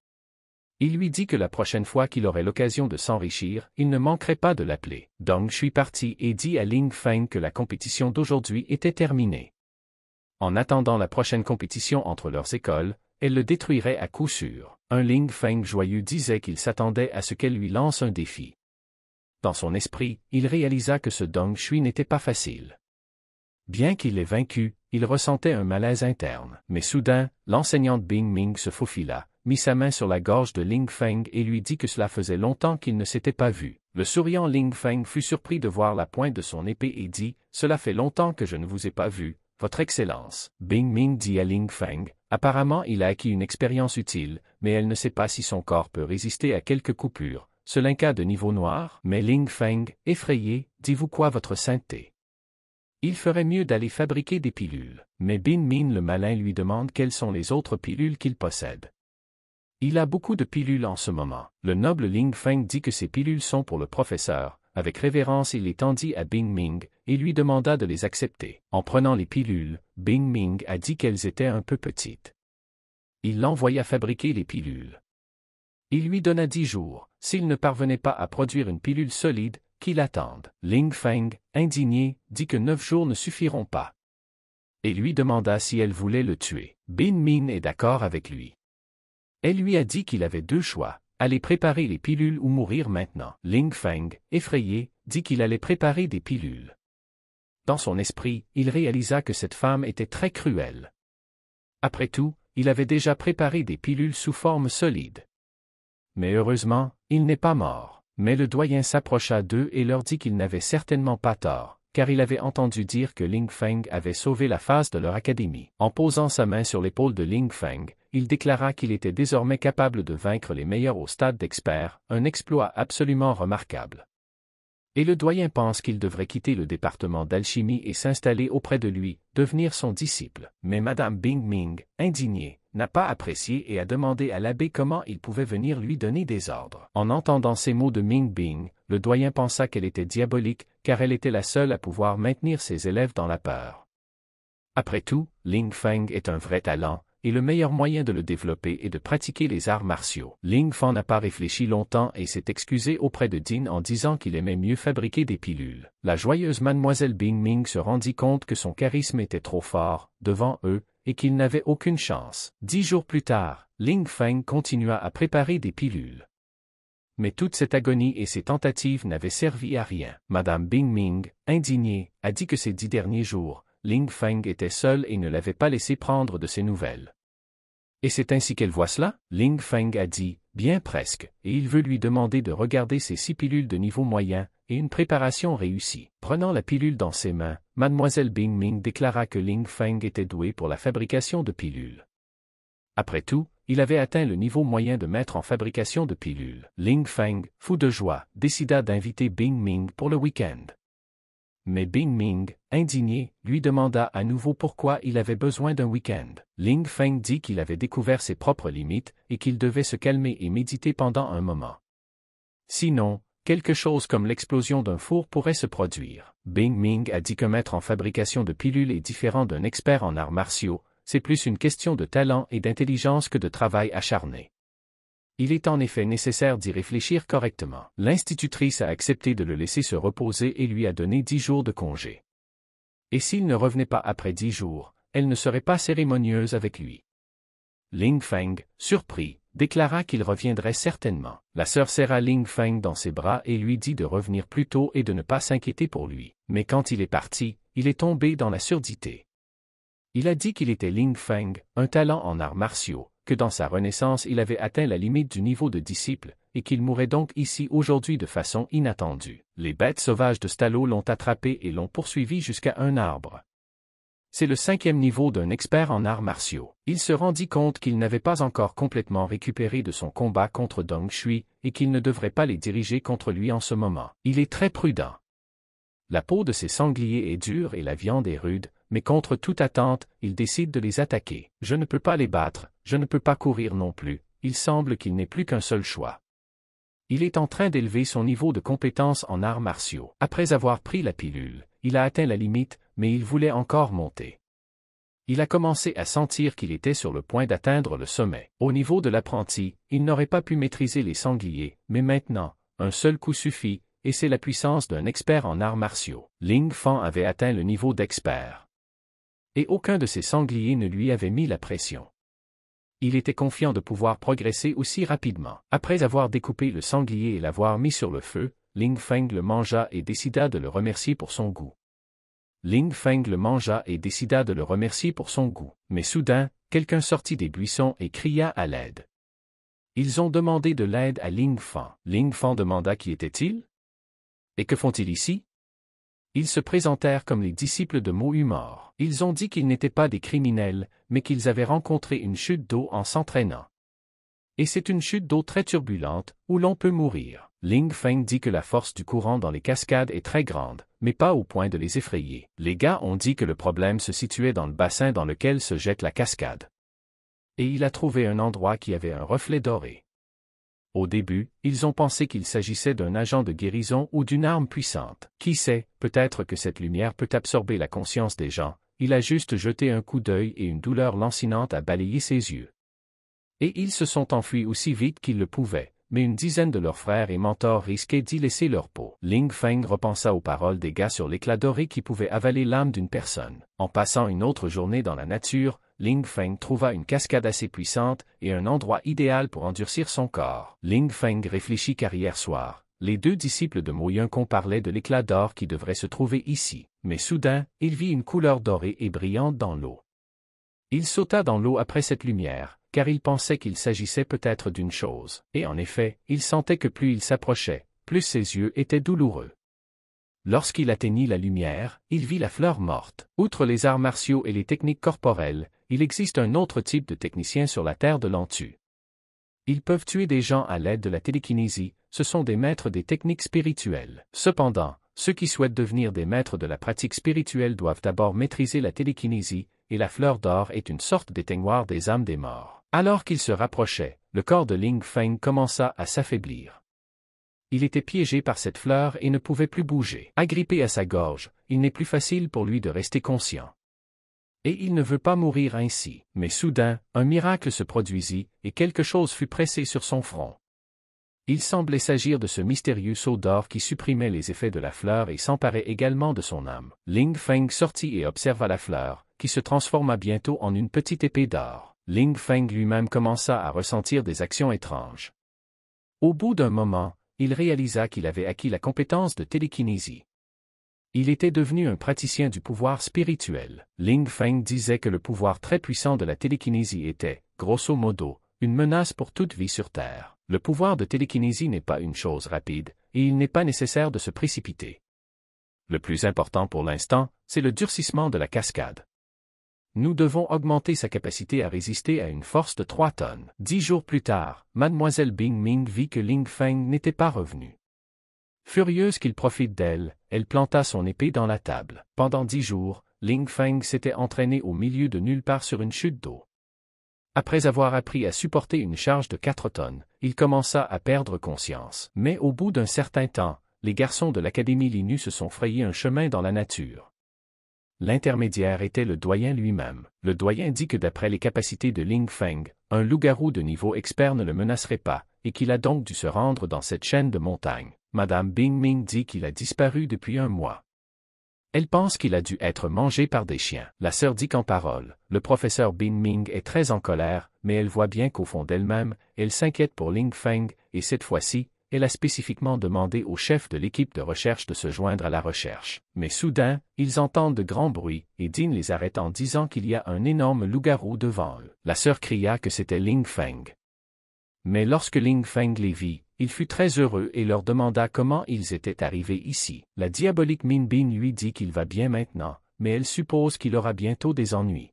Speaker 1: Il lui dit que la prochaine fois qu'il aurait l'occasion de s'enrichir, il ne manquerait pas de l'appeler. Dong Shui parti et dit à Ling Feng que la compétition d'aujourd'hui était terminée. En attendant la prochaine compétition entre leurs écoles, elle le détruirait à coup sûr. Un Ling Feng joyeux disait qu'il s'attendait à ce qu'elle lui lance un défi. Dans son esprit, il réalisa que ce Dong Shui n'était pas facile. Bien qu'il ait vaincu, il ressentait un malaise interne. Mais soudain, l'enseignante Bing Ming se faufila, mit sa main sur la gorge de Ling Feng et lui dit que cela faisait longtemps qu'il ne s'était pas vu. Le souriant Ling Feng fut surpris de voir la pointe de son épée et dit Cela fait longtemps que je ne vous ai pas vu, Votre Excellence. Bing Ming dit à Ling Feng Apparemment, il a acquis une expérience utile, mais elle ne sait pas si son corps peut résister à quelques coupures. Ce de niveau noir, mais Ling Feng, effrayé, dit Vous quoi, Votre Sainteté il ferait mieux d'aller fabriquer des pilules, mais Bing Min le malin lui demande quelles sont les autres pilules qu'il possède. Il a beaucoup de pilules en ce moment. Le noble Ling Feng dit que ces pilules sont pour le professeur. Avec révérence il les tendit à Bing Ming, et lui demanda de les accepter. En prenant les pilules, Bing Ming a dit qu'elles étaient un peu petites. Il l'envoya fabriquer les pilules. Il lui donna dix jours, s'il ne parvenait pas à produire une pilule solide, qu'il attende. Ling Feng, indigné, dit que neuf jours ne suffiront pas. Et lui demanda si elle voulait le tuer. Bing Ming est d'accord avec lui. Elle lui a dit qu'il avait deux choix, aller préparer les pilules ou mourir maintenant. Ling Feng, effrayé, dit qu'il allait préparer des pilules. Dans son esprit, il réalisa que cette femme était très cruelle. Après tout, il avait déjà préparé des pilules sous forme solide. Mais heureusement, il n'est pas mort. Mais le doyen s'approcha d'eux et leur dit qu'il n'avait certainement pas tort, car il avait entendu dire que Ling Feng avait sauvé la face de leur académie. En posant sa main sur l'épaule de Ling Feng, il déclara qu'il était désormais capable de vaincre les meilleurs au stade d'experts, un exploit absolument remarquable. Et le doyen pense qu'il devrait quitter le département d'alchimie et s'installer auprès de lui, devenir son disciple. Mais Madame Bing Ming, indignée, n'a pas apprécié et a demandé à l'abbé comment il pouvait venir lui donner des ordres. En entendant ces mots de Ming Bing, le doyen pensa qu'elle était diabolique, car elle était la seule à pouvoir maintenir ses élèves dans la peur. Après tout, Ling Feng est un vrai talent, et le meilleur moyen de le développer est de pratiquer les arts martiaux. Ling Fan n'a pas réfléchi longtemps et s'est excusé auprès de Dean en disant qu'il aimait mieux fabriquer des pilules. La joyeuse mademoiselle Bing Ming se rendit compte que son charisme était trop fort, devant eux, et qu'il n'avait aucune chance. Dix jours plus tard, Ling Feng continua à préparer des pilules. Mais toute cette agonie et ces tentatives n'avaient servi à rien. Madame Bing Ming, indignée, a dit que ces dix derniers jours, Ling Feng était seul et ne l'avait pas laissé prendre de ses nouvelles. Et c'est ainsi qu'elle voit cela Ling Feng a dit, bien presque, et il veut lui demander de regarder ses six pilules de niveau moyen, et une préparation réussie. Prenant la pilule dans ses mains, mademoiselle Bing Ming déclara que Ling Feng était doué pour la fabrication de pilules. Après tout, il avait atteint le niveau moyen de mettre en fabrication de pilules. Ling Feng, fou de joie, décida d'inviter Bing Ming pour le week-end. Mais Bing Ming, indigné, lui demanda à nouveau pourquoi il avait besoin d'un week-end. Ling Feng dit qu'il avait découvert ses propres limites et qu'il devait se calmer et méditer pendant un moment. Sinon, quelque chose comme l'explosion d'un four pourrait se produire. Bing Ming a dit que mettre en fabrication de pilules est différent d'un expert en arts martiaux, c'est plus une question de talent et d'intelligence que de travail acharné il est en effet nécessaire d'y réfléchir correctement. L'institutrice a accepté de le laisser se reposer et lui a donné dix jours de congé. Et s'il ne revenait pas après dix jours, elle ne serait pas cérémonieuse avec lui. Ling Feng, surpris, déclara qu'il reviendrait certainement. La sœur serra Ling Feng dans ses bras et lui dit de revenir plus tôt et de ne pas s'inquiéter pour lui. Mais quand il est parti, il est tombé dans la surdité. Il a dit qu'il était Ling Feng, un talent en arts martiaux, que dans sa renaissance il avait atteint la limite du niveau de disciple, et qu'il mourait donc ici aujourd'hui de façon inattendue. Les bêtes sauvages de Stallo l'ont attrapé et l'ont poursuivi jusqu'à un arbre. C'est le cinquième niveau d'un expert en arts martiaux. Il se rendit compte qu'il n'avait pas encore complètement récupéré de son combat contre Dong Shui et qu'il ne devrait pas les diriger contre lui en ce moment. Il est très prudent. La peau de ses sangliers est dure et la viande est rude, mais contre toute attente, il décide de les attaquer. Je ne peux pas les battre, je ne peux pas courir non plus, il semble qu'il n'ait plus qu'un seul choix. Il est en train d'élever son niveau de compétence en arts martiaux. Après avoir pris la pilule, il a atteint la limite, mais il voulait encore monter. Il a commencé à sentir qu'il était sur le point d'atteindre le sommet. Au niveau de l'apprenti, il n'aurait pas pu maîtriser les sangliers, mais maintenant, un seul coup suffit, et c'est la puissance d'un expert en arts martiaux. Ling Fan avait atteint le niveau d'expert. Et aucun de ses sangliers ne lui avait mis la pression il était confiant de pouvoir progresser aussi rapidement. Après avoir découpé le sanglier et l'avoir mis sur le feu, Ling Feng le mangea et décida de le remercier pour son goût. Ling Feng le mangea et décida de le remercier pour son goût. Mais soudain, quelqu'un sortit des buissons et cria à l'aide. Ils ont demandé de l'aide à Ling Feng. Ling Feng demanda qui était-il Et que font-ils ici ils se présentèrent comme les disciples de Mohumor. Ils ont dit qu'ils n'étaient pas des criminels, mais qu'ils avaient rencontré une chute d'eau en s'entraînant. Et c'est une chute d'eau très turbulente, où l'on peut mourir. Ling Feng dit que la force du courant dans les cascades est très grande, mais pas au point de les effrayer. Les gars ont dit que le problème se situait dans le bassin dans lequel se jette la cascade. Et il a trouvé un endroit qui avait un reflet doré. Au début, ils ont pensé qu'il s'agissait d'un agent de guérison ou d'une arme puissante. Qui sait, peut-être que cette lumière peut absorber la conscience des gens, il a juste jeté un coup d'œil et une douleur lancinante a balayé ses yeux. Et ils se sont enfuis aussi vite qu'ils le pouvaient, mais une dizaine de leurs frères et mentors risquaient d'y laisser leur peau. Ling Feng repensa aux paroles des gars sur l'éclat doré qui pouvait avaler l'âme d'une personne. En passant une autre journée dans la nature, Ling Feng trouva une cascade assez puissante et un endroit idéal pour endurcir son corps. Ling Feng réfléchit car hier soir, les deux disciples de qu'on parlaient de l'éclat d'or qui devrait se trouver ici, mais soudain, il vit une couleur dorée et brillante dans l'eau. Il sauta dans l'eau après cette lumière, car il pensait qu'il s'agissait peut-être d'une chose, et en effet, il sentait que plus il s'approchait, plus ses yeux étaient douloureux. Lorsqu'il atteignit la lumière, il vit la fleur morte. Outre les arts martiaux et les techniques corporelles, il existe un autre type de technicien sur la terre de l'Antu. Ils peuvent tuer des gens à l'aide de la télékinésie, ce sont des maîtres des techniques spirituelles. Cependant, ceux qui souhaitent devenir des maîtres de la pratique spirituelle doivent d'abord maîtriser la télékinésie, et la fleur d'or est une sorte d'éteignoir des âmes des morts. Alors qu'il se rapprochait, le corps de Ling Feng commença à s'affaiblir il était piégé par cette fleur et ne pouvait plus bouger. Agrippé à sa gorge, il n'est plus facile pour lui de rester conscient. Et il ne veut pas mourir ainsi. Mais soudain, un miracle se produisit, et quelque chose fut pressé sur son front. Il semblait s'agir de ce mystérieux seau d'or qui supprimait les effets de la fleur et s'emparait également de son âme. Ling Feng sortit et observa la fleur, qui se transforma bientôt en une petite épée d'or. Ling Feng lui-même commença à ressentir des actions étranges. Au bout d'un moment, il réalisa qu'il avait acquis la compétence de télékinésie. Il était devenu un praticien du pouvoir spirituel. Ling Feng disait que le pouvoir très puissant de la télékinésie était, grosso modo, une menace pour toute vie sur Terre. Le pouvoir de télékinésie n'est pas une chose rapide, et il n'est pas nécessaire de se précipiter. Le plus important pour l'instant, c'est le durcissement de la cascade. Nous devons augmenter sa capacité à résister à une force de 3 tonnes. Dix jours plus tard, mademoiselle Bing Ming vit que Ling Feng n'était pas revenu. Furieuse qu'il profite d'elle, elle planta son épée dans la table. Pendant dix jours, Ling Feng s'était entraîné au milieu de nulle part sur une chute d'eau. Après avoir appris à supporter une charge de 4 tonnes, il commença à perdre conscience. Mais au bout d'un certain temps, les garçons de l'Académie Linu se sont frayés un chemin dans la nature. L'intermédiaire était le doyen lui-même. Le doyen dit que d'après les capacités de Ling Feng, un loup-garou de niveau expert ne le menacerait pas, et qu'il a donc dû se rendre dans cette chaîne de montagnes. Madame Ming dit qu'il a disparu depuis un mois. Elle pense qu'il a dû être mangé par des chiens. La sœur dit qu'en parole, le professeur Ming est très en colère, mais elle voit bien qu'au fond d'elle-même, elle s'inquiète pour Ling Feng, et cette fois-ci, elle a spécifiquement demandé au chef de l'équipe de recherche de se joindre à la recherche. Mais soudain, ils entendent de grands bruits, et Dean les arrête en disant qu'il y a un énorme loup-garou devant eux. La sœur cria que c'était Ling Feng. Mais lorsque Ling Feng les vit, il fut très heureux et leur demanda comment ils étaient arrivés ici. La diabolique Min Bin lui dit qu'il va bien maintenant, mais elle suppose qu'il aura bientôt des ennuis.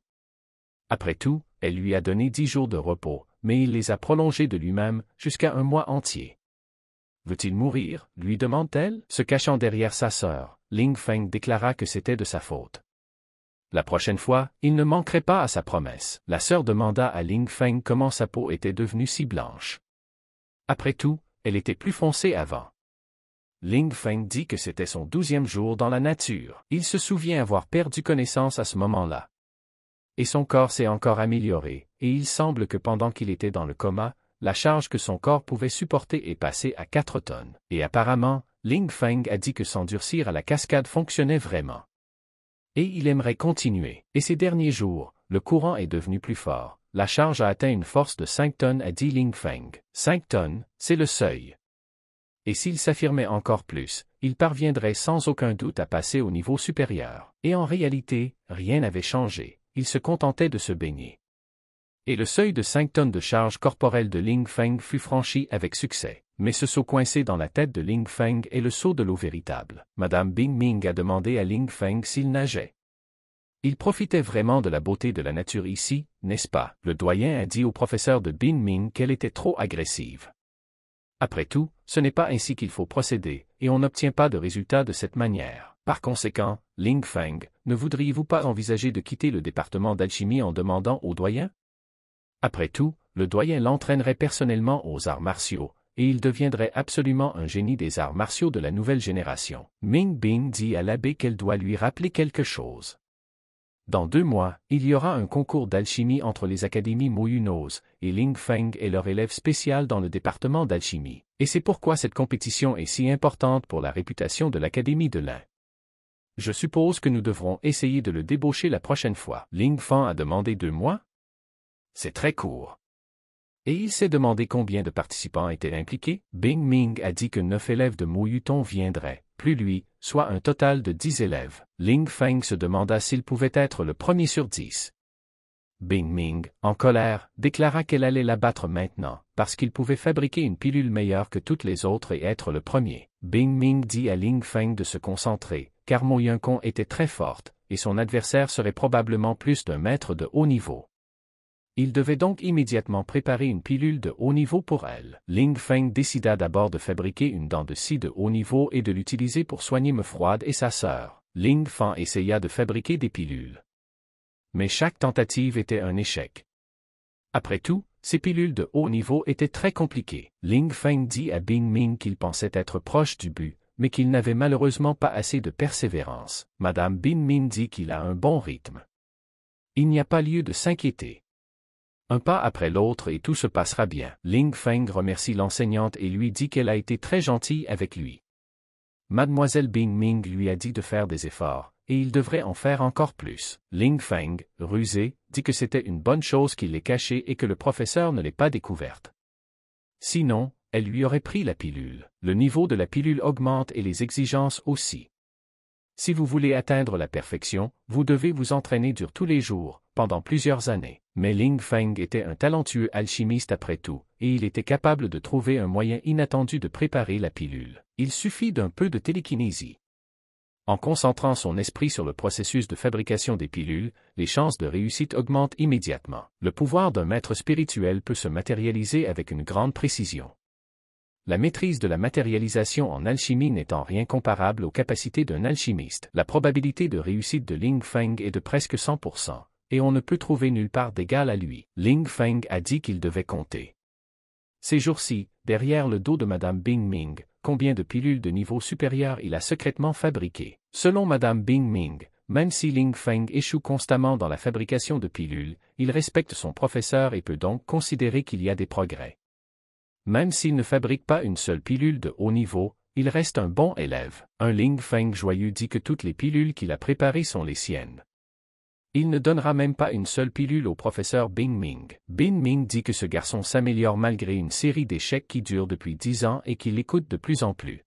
Speaker 1: Après tout, elle lui a donné dix jours de repos, mais il les a prolongés de lui-même jusqu'à un mois entier. Veut-il mourir lui demande-t-elle. Se cachant derrière sa sœur, Ling Feng déclara que c'était de sa faute. La prochaine fois, il ne manquerait pas à sa promesse. La sœur demanda à Ling Feng comment sa peau était devenue si blanche. Après tout, elle était plus foncée avant. Ling Feng dit que c'était son douzième jour dans la nature. Il se souvient avoir perdu connaissance à ce moment-là. Et son corps s'est encore amélioré, et il semble que pendant qu'il était dans le coma, la charge que son corps pouvait supporter est passée à 4 tonnes. Et apparemment, Ling Feng a dit que s'endurcir à la cascade fonctionnait vraiment. Et il aimerait continuer. Et ces derniers jours, le courant est devenu plus fort. La charge a atteint une force de 5 tonnes a dit Ling Feng. 5 tonnes, c'est le seuil. Et s'il s'affirmait encore plus, il parviendrait sans aucun doute à passer au niveau supérieur. Et en réalité, rien n'avait changé, il se contentait de se baigner et le seuil de 5 tonnes de charge corporelle de Ling Feng fut franchi avec succès. Mais ce saut coincé dans la tête de Ling Feng est le saut de l'eau véritable. Madame Bing Ming a demandé à Ling Feng s'il nageait. Il profitait vraiment de la beauté de la nature ici, n'est-ce pas Le doyen a dit au professeur de Bing Ming qu'elle était trop agressive. Après tout, ce n'est pas ainsi qu'il faut procéder, et on n'obtient pas de résultats de cette manière. Par conséquent, Ling Feng, ne voudriez-vous pas envisager de quitter le département d'alchimie en demandant au doyen après tout, le doyen l'entraînerait personnellement aux arts martiaux, et il deviendrait absolument un génie des arts martiaux de la nouvelle génération. Ming Bing dit à l'abbé qu'elle doit lui rappeler quelque chose. Dans deux mois, il y aura un concours d'alchimie entre les académies Mouyunos et Ling Feng et leur élève spécial dans le département d'alchimie. Et c'est pourquoi cette compétition est si importante pour la réputation de l'académie de l'Ain. Je suppose que nous devrons essayer de le débaucher la prochaine fois. Ling Feng a demandé deux mois c'est très court. Et il s'est demandé combien de participants étaient impliqués. Bing Ming a dit que neuf élèves de Yutong viendraient, plus lui, soit un total de dix élèves. Ling Feng se demanda s'il pouvait être le premier sur dix. Bing Ming, en colère, déclara qu'elle allait l'abattre maintenant, parce qu'il pouvait fabriquer une pilule meilleure que toutes les autres et être le premier. Bing Ming dit à Ling Feng de se concentrer, car Mo Yun était très forte, et son adversaire serait probablement plus d'un mètre de haut niveau. Il devait donc immédiatement préparer une pilule de haut niveau pour elle. Ling Feng décida d'abord de fabriquer une dent de scie de haut niveau et de l'utiliser pour soigner froide et sa sœur. Ling Feng essaya de fabriquer des pilules. Mais chaque tentative était un échec. Après tout, ces pilules de haut niveau étaient très compliquées. Ling Feng dit à Bing Ming qu'il pensait être proche du but, mais qu'il n'avait malheureusement pas assez de persévérance. Madame Bing Min dit qu'il a un bon rythme. Il n'y a pas lieu de s'inquiéter un pas après l'autre et tout se passera bien. Ling Feng remercie l'enseignante et lui dit qu'elle a été très gentille avec lui. Mademoiselle Bing Ming lui a dit de faire des efforts, et il devrait en faire encore plus. Ling Feng, rusé, dit que c'était une bonne chose qu'il l'ait cachée et que le professeur ne l'ait pas découverte. Sinon, elle lui aurait pris la pilule. Le niveau de la pilule augmente et les exigences aussi. Si vous voulez atteindre la perfection, vous devez vous entraîner dur tous les jours, pendant plusieurs années. Mais Ling Feng était un talentueux alchimiste après tout, et il était capable de trouver un moyen inattendu de préparer la pilule. Il suffit d'un peu de télékinésie. En concentrant son esprit sur le processus de fabrication des pilules, les chances de réussite augmentent immédiatement. Le pouvoir d'un maître spirituel peut se matérialiser avec une grande précision la maîtrise de la matérialisation en alchimie n'étant rien comparable aux capacités d'un alchimiste. La probabilité de réussite de Ling Feng est de presque 100%, et on ne peut trouver nulle part d'égal à lui. Ling Feng a dit qu'il devait compter. Ces jours-ci, derrière le dos de Madame Bing Ming, combien de pilules de niveau supérieur il a secrètement fabriquées. Selon Madame Bing Ming, même si Ling Feng échoue constamment dans la fabrication de pilules, il respecte son professeur et peut donc considérer qu'il y a des progrès. Même s'il ne fabrique pas une seule pilule de haut niveau, il reste un bon élève. Un Ling Feng joyeux dit que toutes les pilules qu'il a préparées sont les siennes. Il ne donnera même pas une seule pilule au professeur Bing Ming. Bing Ming dit que ce garçon s'améliore malgré une série d'échecs qui durent depuis dix ans et qu'il écoute de plus en plus.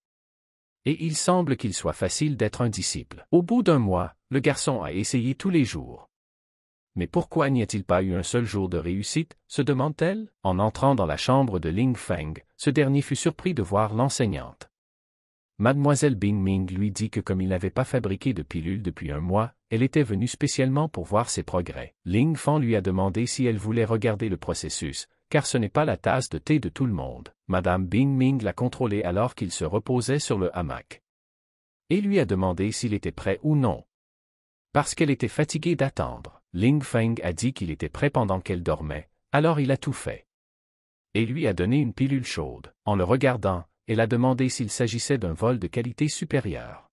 Speaker 1: Et il semble qu'il soit facile d'être un disciple. Au bout d'un mois, le garçon a essayé tous les jours. Mais pourquoi n'y a-t-il pas eu un seul jour de réussite se demande-t-elle. En entrant dans la chambre de Ling Feng, ce dernier fut surpris de voir l'enseignante. Mademoiselle Bing Ming lui dit que comme il n'avait pas fabriqué de pilules depuis un mois, elle était venue spécialement pour voir ses progrès. Ling Feng lui a demandé si elle voulait regarder le processus, car ce n'est pas la tasse de thé de tout le monde. Madame Bing Ming l'a contrôlé alors qu'il se reposait sur le hamac. Et lui a demandé s'il était prêt ou non. Parce qu'elle était fatiguée d'attendre. Ling Feng a dit qu'il était prêt pendant qu'elle dormait, alors il a tout fait. Et lui a donné une pilule chaude. En le regardant, elle a demandé s'il s'agissait d'un vol de qualité supérieure.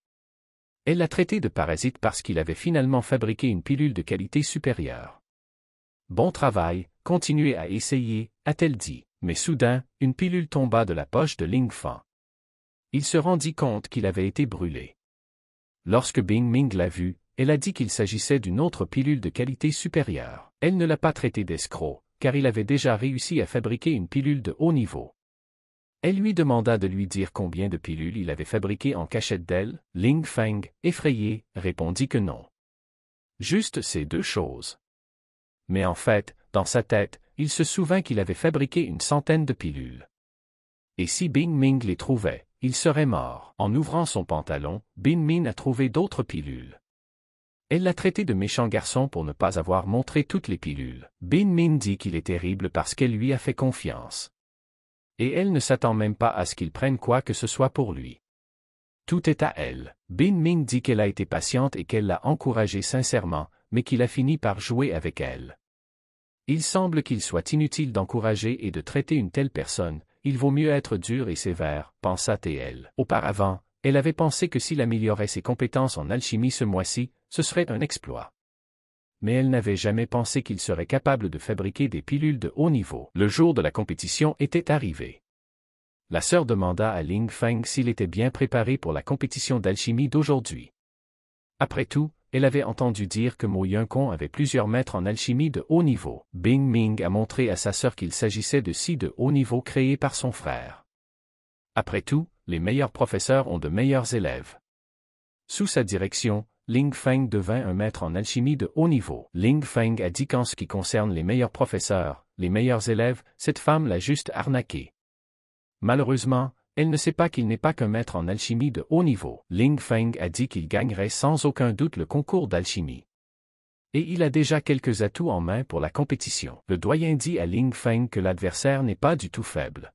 Speaker 1: Elle l'a traité de parasite parce qu'il avait finalement fabriqué une pilule de qualité supérieure. Bon travail, continuez à essayer, a-t-elle dit. Mais soudain, une pilule tomba de la poche de Ling Feng. Il se rendit compte qu'il avait été brûlé. Lorsque Bing Ming l'a vu, elle a dit qu'il s'agissait d'une autre pilule de qualité supérieure. Elle ne l'a pas traité d'escroc, car il avait déjà réussi à fabriquer une pilule de haut niveau. Elle lui demanda de lui dire combien de pilules il avait fabriquées en cachette d'elle. Ling Feng, effrayé, répondit que non. Juste ces deux choses. Mais en fait, dans sa tête, il se souvint qu'il avait fabriqué une centaine de pilules. Et si Bing Ming les trouvait, il serait mort. En ouvrant son pantalon, Bing Ming a trouvé d'autres pilules. Elle l'a traité de méchant garçon pour ne pas avoir montré toutes les pilules. Bin Min dit qu'il est terrible parce qu'elle lui a fait confiance. Et elle ne s'attend même pas à ce qu'il prenne quoi que ce soit pour lui. Tout est à elle. Bin Min dit qu'elle a été patiente et qu'elle l'a encouragé sincèrement, mais qu'il a fini par jouer avec elle. Il semble qu'il soit inutile d'encourager et de traiter une telle personne, il vaut mieux être dur et sévère, pensa-t-elle. Auparavant, elle avait pensé que s'il améliorait ses compétences en alchimie ce mois-ci, ce serait un exploit. Mais elle n'avait jamais pensé qu'il serait capable de fabriquer des pilules de haut niveau. Le jour de la compétition était arrivé. La sœur demanda à Ling Feng s'il était bien préparé pour la compétition d'alchimie d'aujourd'hui. Après tout, elle avait entendu dire que Mo Kong avait plusieurs maîtres en alchimie de haut niveau. Bing Ming a montré à sa sœur qu'il s'agissait de six de haut niveau créés par son frère. Après tout, les meilleurs professeurs ont de meilleurs élèves. Sous sa direction, Ling Feng devint un maître en alchimie de haut niveau. Ling Feng a dit qu'en ce qui concerne les meilleurs professeurs, les meilleurs élèves, cette femme l'a juste arnaqué. Malheureusement, elle ne sait pas qu'il n'est pas qu'un maître en alchimie de haut niveau. Ling Feng a dit qu'il gagnerait sans aucun doute le concours d'alchimie. Et il a déjà quelques atouts en main pour la compétition. Le doyen dit à Ling Feng que l'adversaire n'est pas du tout faible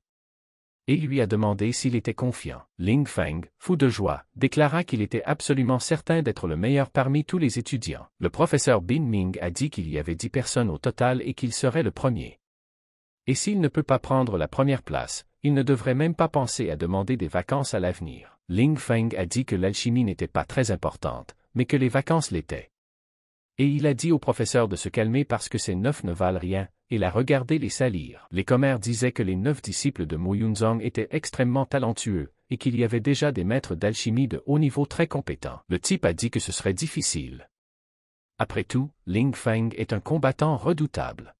Speaker 1: et lui a demandé s'il était confiant. Ling Feng, fou de joie, déclara qu'il était absolument certain d'être le meilleur parmi tous les étudiants. Le professeur Bin Ming a dit qu'il y avait dix personnes au total et qu'il serait le premier. Et s'il ne peut pas prendre la première place, il ne devrait même pas penser à demander des vacances à l'avenir. Ling Feng a dit que l'alchimie n'était pas très importante, mais que les vacances l'étaient. Et il a dit au professeur de se calmer parce que ces neuf ne valent rien, et la regarder les salir. Les commères disaient que les neuf disciples de Yunzong étaient extrêmement talentueux, et qu'il y avait déjà des maîtres d'alchimie de haut niveau très compétents. Le type a dit que ce serait difficile. Après tout, Ling Feng est un combattant redoutable.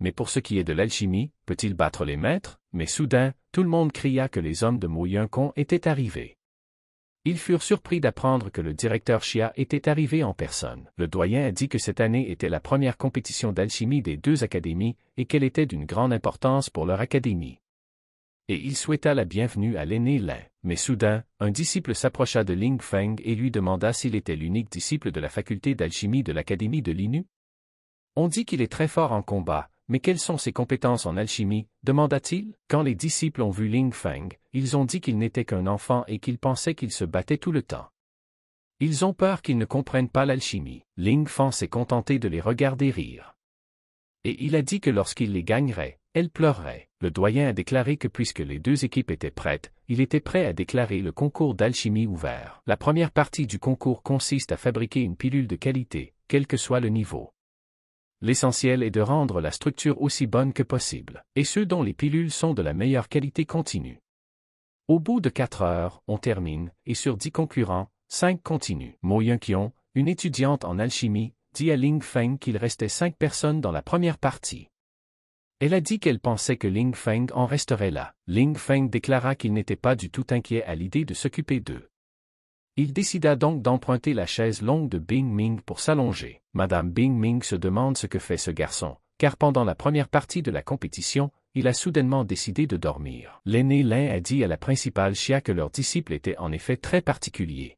Speaker 1: Mais pour ce qui est de l'alchimie, peut-il battre les maîtres Mais soudain, tout le monde cria que les hommes de Mo Yunkong étaient arrivés. Ils furent surpris d'apprendre que le directeur Xia était arrivé en personne. Le doyen a dit que cette année était la première compétition d'alchimie des deux académies et qu'elle était d'une grande importance pour leur académie. Et il souhaita la bienvenue à l'aîné Lin. Mais soudain, un disciple s'approcha de Ling Feng et lui demanda s'il était l'unique disciple de la faculté d'alchimie de l'académie de l'Inu. On dit qu'il est très fort en combat, mais quelles sont ses compétences en alchimie demanda-t-il. Quand les disciples ont vu Ling Feng, ils ont dit qu'il n'était qu'un enfant et qu'ils pensaient qu'il se battait tout le temps. Ils ont peur qu'ils ne comprennent pas l'alchimie. Ling Fan s'est contenté de les regarder rire. Et il a dit que lorsqu'il les gagnerait, elle pleurerait. Le doyen a déclaré que puisque les deux équipes étaient prêtes, il était prêt à déclarer le concours d'alchimie ouvert. La première partie du concours consiste à fabriquer une pilule de qualité, quel que soit le niveau. L'essentiel est de rendre la structure aussi bonne que possible, et ceux dont les pilules sont de la meilleure qualité continuent. Au bout de quatre heures, on termine, et sur dix concurrents, cinq continuent. Mo Yunqion, une étudiante en alchimie, dit à Ling Feng qu'il restait cinq personnes dans la première partie. Elle a dit qu'elle pensait que Ling Feng en resterait là. Ling Feng déclara qu'il n'était pas du tout inquiet à l'idée de s'occuper d'eux. Il décida donc d'emprunter la chaise longue de Bing Ming pour s'allonger. Madame Bing Ming se demande ce que fait ce garçon, car pendant la première partie de la compétition, il a soudainement décidé de dormir. L'aîné Lin a dit à la principale Chia que leurs disciples étaient en effet très particuliers.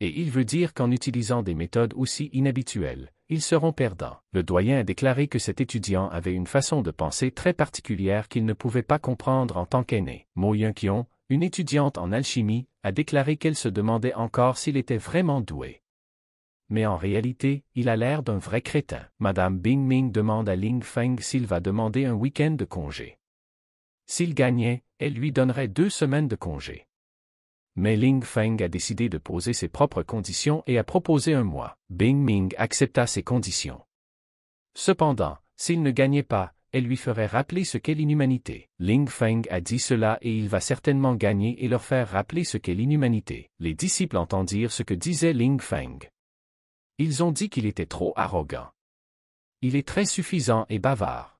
Speaker 1: Et il veut dire qu'en utilisant des méthodes aussi inhabituelles, ils seront perdants. Le doyen a déclaré que cet étudiant avait une façon de penser très particulière qu'il ne pouvait pas comprendre en tant qu'aîné. Mo Yunqion, une étudiante en alchimie, a déclaré qu'elle se demandait encore s'il était vraiment doué mais en réalité, il a l'air d'un vrai crétin. Madame Bing Ming demande à Ling Feng s'il va demander un week-end de congé. S'il gagnait, elle lui donnerait deux semaines de congé. Mais Ling Feng a décidé de poser ses propres conditions et a proposé un mois. Bing Ming accepta ses conditions. Cependant, s'il ne gagnait pas, elle lui ferait rappeler ce qu'est l'inhumanité. Ling Feng a dit cela et il va certainement gagner et leur faire rappeler ce qu'est l'inhumanité. Les disciples entendirent ce que disait Ling Feng. Ils ont dit qu'il était trop arrogant. Il est très suffisant et bavard.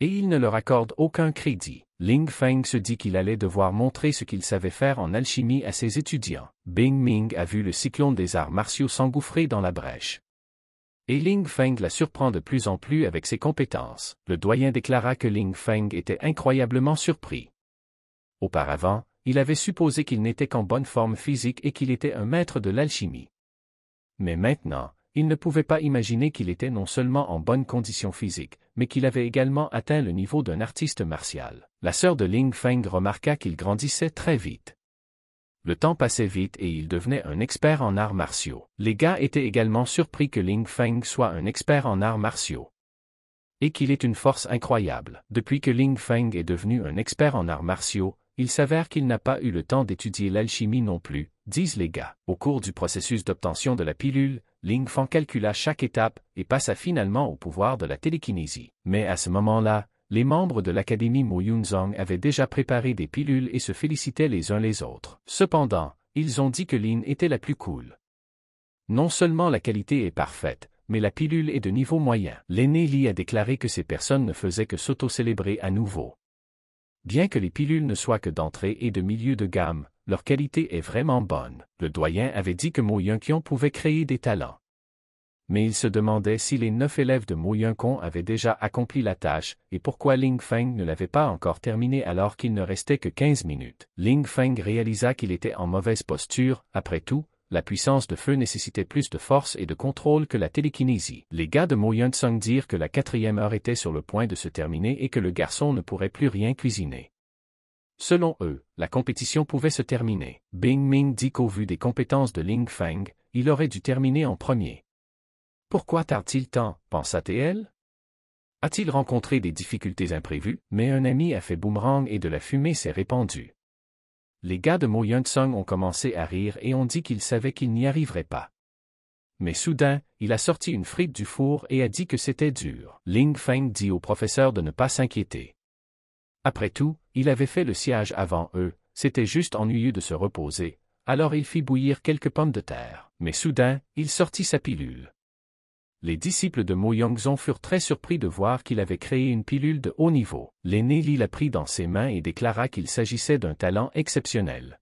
Speaker 1: Et il ne leur accorde aucun crédit. Ling Feng se dit qu'il allait devoir montrer ce qu'il savait faire en alchimie à ses étudiants. Bing Ming a vu le cyclone des arts martiaux s'engouffrer dans la brèche. Et Ling Feng la surprend de plus en plus avec ses compétences. Le doyen déclara que Ling Feng était incroyablement surpris. Auparavant, il avait supposé qu'il n'était qu'en bonne forme physique et qu'il était un maître de l'alchimie. Mais maintenant, il ne pouvait pas imaginer qu'il était non seulement en bonne condition physique, mais qu'il avait également atteint le niveau d'un artiste martial. La sœur de Ling Feng remarqua qu'il grandissait très vite. Le temps passait vite et il devenait un expert en arts martiaux. Les gars étaient également surpris que Ling Feng soit un expert en arts martiaux. Et qu'il est une force incroyable. Depuis que Ling Feng est devenu un expert en arts martiaux, il s'avère qu'il n'a pas eu le temps d'étudier l'alchimie non plus, disent les gars. Au cours du processus d'obtention de la pilule, Ling Fan calcula chaque étape et passa finalement au pouvoir de la télékinésie. Mais à ce moment-là, les membres de l'académie Mo Yunzong avaient déjà préparé des pilules et se félicitaient les uns les autres. Cependant, ils ont dit que Lin était la plus cool. Non seulement la qualité est parfaite, mais la pilule est de niveau moyen. L'aîné Li a déclaré que ces personnes ne faisaient que s'auto-célébrer à nouveau. Bien que les pilules ne soient que d'entrée et de milieu de gamme, leur qualité est vraiment bonne. Le doyen avait dit que Mo Yunkion pouvait créer des talents. Mais il se demandait si les neuf élèves de Mo Yunkion avaient déjà accompli la tâche et pourquoi Ling Feng ne l'avait pas encore terminée alors qu'il ne restait que 15 minutes. Ling Feng réalisa qu'il était en mauvaise posture, après tout, la puissance de feu nécessitait plus de force et de contrôle que la télékinésie. Les gars de Mo yun dirent que la quatrième heure était sur le point de se terminer et que le garçon ne pourrait plus rien cuisiner. Selon eux, la compétition pouvait se terminer. Bing Ming dit qu'au vu des compétences de Ling Feng, il aurait dû terminer en premier. Pourquoi tarde-t-il tant, pensa-t-elle A-t-il rencontré des difficultés imprévues Mais un ami a fait boomerang et de la fumée s'est répandue. Les gars de Mo Yun-Sung ont commencé à rire et ont dit qu'ils savaient qu'ils n'y arriveraient pas. Mais soudain, il a sorti une frite du four et a dit que c'était dur. Ling Feng dit au professeur de ne pas s'inquiéter. Après tout, il avait fait le siège avant eux, c'était juste ennuyeux de se reposer, alors il fit bouillir quelques pommes de terre. Mais soudain, il sortit sa pilule. Les disciples de Mo Yongzong furent très surpris de voir qu'il avait créé une pilule de haut niveau. L'aîné Li la prit dans ses mains et déclara qu'il s'agissait d'un talent exceptionnel.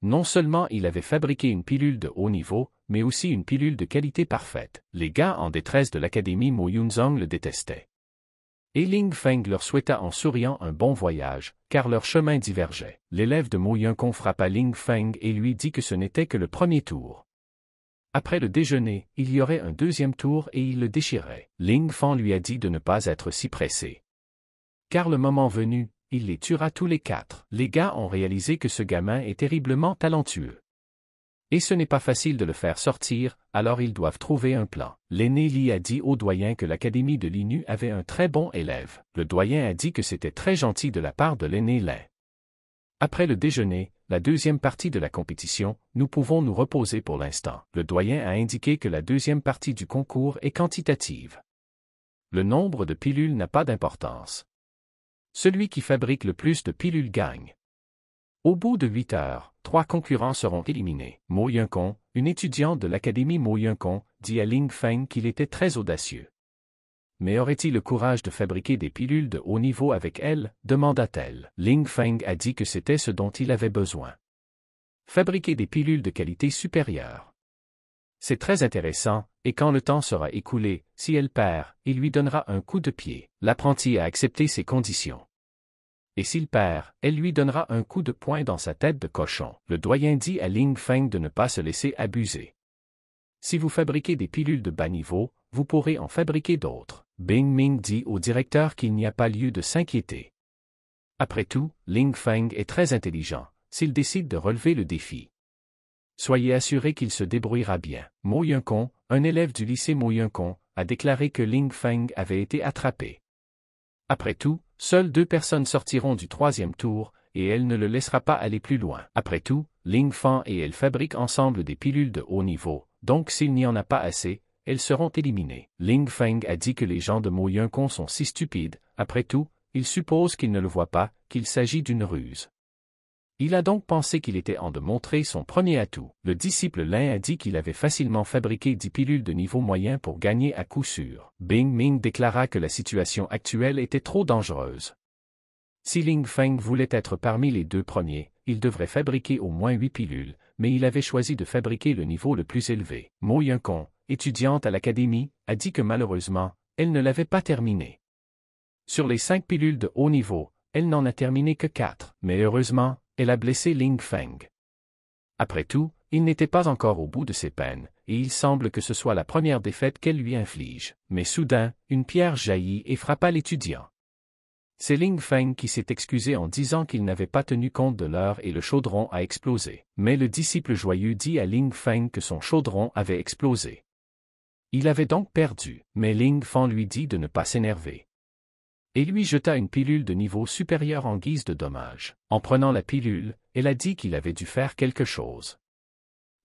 Speaker 1: Non seulement il avait fabriqué une pilule de haut niveau, mais aussi une pilule de qualité parfaite. Les gars en détresse de l'académie Mo Yongzong le détestaient. Et Ling Feng leur souhaita en souriant un bon voyage, car leur chemin divergeait. L'élève de Mo yun frappa Ling Feng et lui dit que ce n'était que le premier tour. Après le déjeuner, il y aurait un deuxième tour et il le déchirait. Ling Feng lui a dit de ne pas être si pressé. Car le moment venu, il les tuera tous les quatre. Les gars ont réalisé que ce gamin est terriblement talentueux. Et ce n'est pas facile de le faire sortir, alors ils doivent trouver un plan. L'aîné Li a dit au doyen que l'académie de l'INU avait un très bon élève. Le doyen a dit que c'était très gentil de la part de l'aîné Lee. Après le déjeuner, la deuxième partie de la compétition, nous pouvons nous reposer pour l'instant. Le doyen a indiqué que la deuxième partie du concours est quantitative. Le nombre de pilules n'a pas d'importance. Celui qui fabrique le plus de pilules gagne. Au bout de huit heures, trois concurrents seront éliminés. Mo Yun-Kong, une étudiante de l'académie Mo Yunkong, dit à Ling Feng qu'il était très audacieux. Mais aurait-il le courage de fabriquer des pilules de haut niveau avec elle demanda-t-elle. Ling Feng a dit que c'était ce dont il avait besoin. Fabriquer des pilules de qualité supérieure. C'est très intéressant, et quand le temps sera écoulé, si elle perd, il lui donnera un coup de pied. L'apprenti a accepté ces conditions et s'il perd, elle lui donnera un coup de poing dans sa tête de cochon. Le doyen dit à Ling Feng de ne pas se laisser abuser. Si vous fabriquez des pilules de bas niveau, vous pourrez en fabriquer d'autres. Bing Ming dit au directeur qu'il n'y a pas lieu de s'inquiéter. Après tout, Ling Feng est très intelligent, s'il décide de relever le défi. Soyez assuré qu'il se débrouillera bien. Mo Kong, un élève du lycée Mo Kong, a déclaré que Ling Feng avait été attrapé. Après tout, Seules deux personnes sortiront du troisième tour, et elle ne le laissera pas aller plus loin. Après tout, Ling Feng et elle fabriquent ensemble des pilules de haut niveau, donc s'il n'y en a pas assez, elles seront éliminées. Ling Feng a dit que les gens de Mo Kong sont si stupides, après tout, il suppose qu'ils ne le voient pas, qu'il s'agit d'une ruse. Il a donc pensé qu'il était en de montrer son premier atout. Le disciple Lin a dit qu'il avait facilement fabriqué dix pilules de niveau moyen pour gagner à coup sûr. Bing Ming déclara que la situation actuelle était trop dangereuse. Si Ling Feng voulait être parmi les deux premiers, il devrait fabriquer au moins huit pilules, mais il avait choisi de fabriquer le niveau le plus élevé. Mo Yunkong, étudiante à l'académie, a dit que malheureusement, elle ne l'avait pas terminé. Sur les cinq pilules de haut niveau, elle n'en a terminé que quatre, mais heureusement, elle a blessé Ling Feng. Après tout, il n'était pas encore au bout de ses peines, et il semble que ce soit la première défaite qu'elle lui inflige. Mais soudain, une pierre jaillit et frappa l'étudiant. C'est Ling Feng qui s'est excusé en disant qu'il n'avait pas tenu compte de l'heure et le chaudron a explosé. Mais le disciple joyeux dit à Ling Feng que son chaudron avait explosé. Il avait donc perdu, mais Ling Feng lui dit de ne pas s'énerver et lui jeta une pilule de niveau supérieur en guise de dommage. En prenant la pilule, elle a dit qu'il avait dû faire quelque chose.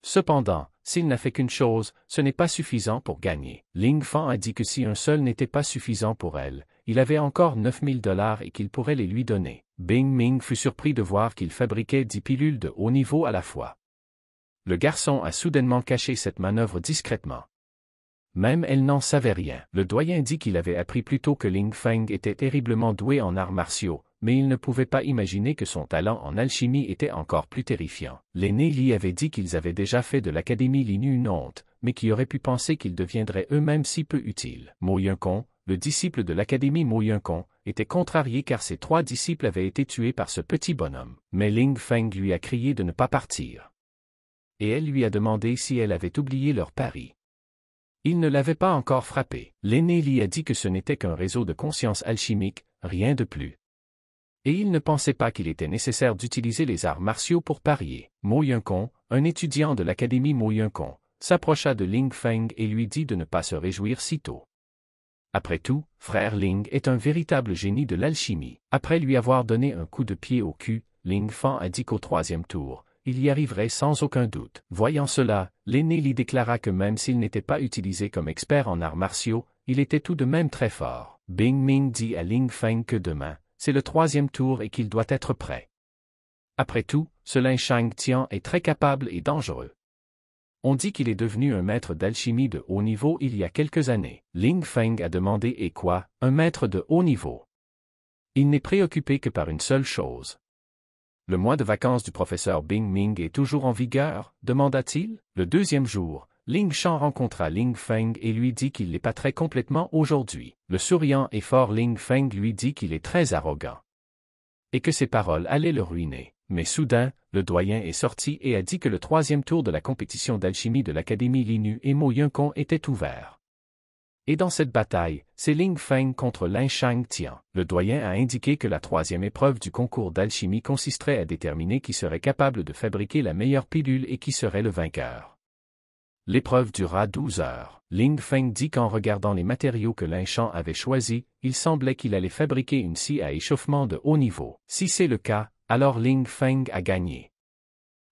Speaker 1: Cependant, s'il n'a fait qu'une chose, ce n'est pas suffisant pour gagner. Ling Fan a dit que si un seul n'était pas suffisant pour elle, il avait encore 9000 dollars et qu'il pourrait les lui donner. Bing Ming fut surpris de voir qu'il fabriquait 10 pilules de haut niveau à la fois. Le garçon a soudainement caché cette manœuvre discrètement. Même elle n'en savait rien. Le doyen dit qu'il avait appris plus tôt que Ling Feng était terriblement doué en arts martiaux, mais il ne pouvait pas imaginer que son talent en alchimie était encore plus terrifiant. L'aîné lui avait dit qu'ils avaient déjà fait de l'académie Linu une honte, mais qui aurait pu penser qu'ils deviendraient eux-mêmes si peu utiles. Mo Yunkong, le disciple de l'académie Mo Yunkong, était contrarié car ses trois disciples avaient été tués par ce petit bonhomme. Mais Ling Feng lui a crié de ne pas partir. Et elle lui a demandé si elle avait oublié leur pari. Il ne l'avait pas encore frappé. L'aîné lui a dit que ce n'était qu'un réseau de conscience alchimique, rien de plus. Et il ne pensait pas qu'il était nécessaire d'utiliser les arts martiaux pour parier. Mo Yunkon, un étudiant de l'académie Mo Kong, s'approcha de Ling Feng et lui dit de ne pas se réjouir si tôt. Après tout, frère Ling est un véritable génie de l'alchimie. Après lui avoir donné un coup de pied au cul, Ling Feng a dit qu'au troisième tour, il y arriverait sans aucun doute. Voyant cela, l'aîné lui déclara que même s'il n'était pas utilisé comme expert en arts martiaux, il était tout de même très fort. Bing Ming dit à Ling Feng que demain, c'est le troisième tour et qu'il doit être prêt. Après tout, ce Lin Shang Tian est très capable et dangereux. On dit qu'il est devenu un maître d'alchimie de haut niveau il y a quelques années. Ling Feng a demandé et quoi, un maître de haut niveau Il n'est préoccupé que par une seule chose, le mois de vacances du professeur Bing Ming est toujours en vigueur demanda-t-il. Le deuxième jour, Ling Shan rencontra Ling Feng et lui dit qu'il n'est pas très complètement aujourd'hui. Le souriant et fort Ling Feng lui dit qu'il est très arrogant. Et que ses paroles allaient le ruiner. Mais soudain, le doyen est sorti et a dit que le troisième tour de la compétition d'alchimie de l'Académie Linu et Mo Yunkong était ouvert. Et dans cette bataille, c'est Ling Feng contre Lin Shang Tian. Le doyen a indiqué que la troisième épreuve du concours d'alchimie consisterait à déterminer qui serait capable de fabriquer la meilleure pilule et qui serait le vainqueur. L'épreuve dura 12 heures. Ling Feng dit qu'en regardant les matériaux que Lin Shang avait choisis, il semblait qu'il allait fabriquer une scie à échauffement de haut niveau. Si c'est le cas, alors Ling Feng a gagné.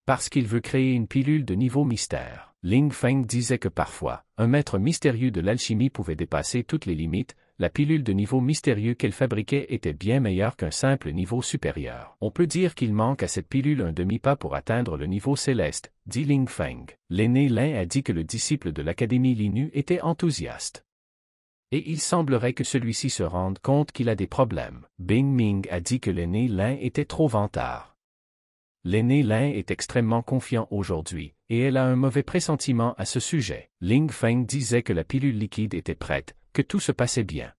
Speaker 1: Parce qu'il veut créer une pilule de niveau mystère. Ling Feng disait que parfois, un maître mystérieux de l'alchimie pouvait dépasser toutes les limites, la pilule de niveau mystérieux qu'elle fabriquait était bien meilleure qu'un simple niveau supérieur. On peut dire qu'il manque à cette pilule un demi-pas pour atteindre le niveau céleste, dit Ling Feng. L'aîné Lin a dit que le disciple de l'Académie Linu était enthousiaste. Et il semblerait que celui-ci se rende compte qu'il a des problèmes. Bing Ming a dit que l'aîné Lin était trop vantard. L'aîné Lin est extrêmement confiant aujourd'hui, et elle a un mauvais pressentiment à ce sujet. Ling Feng disait que la pilule liquide était prête, que tout se passait bien.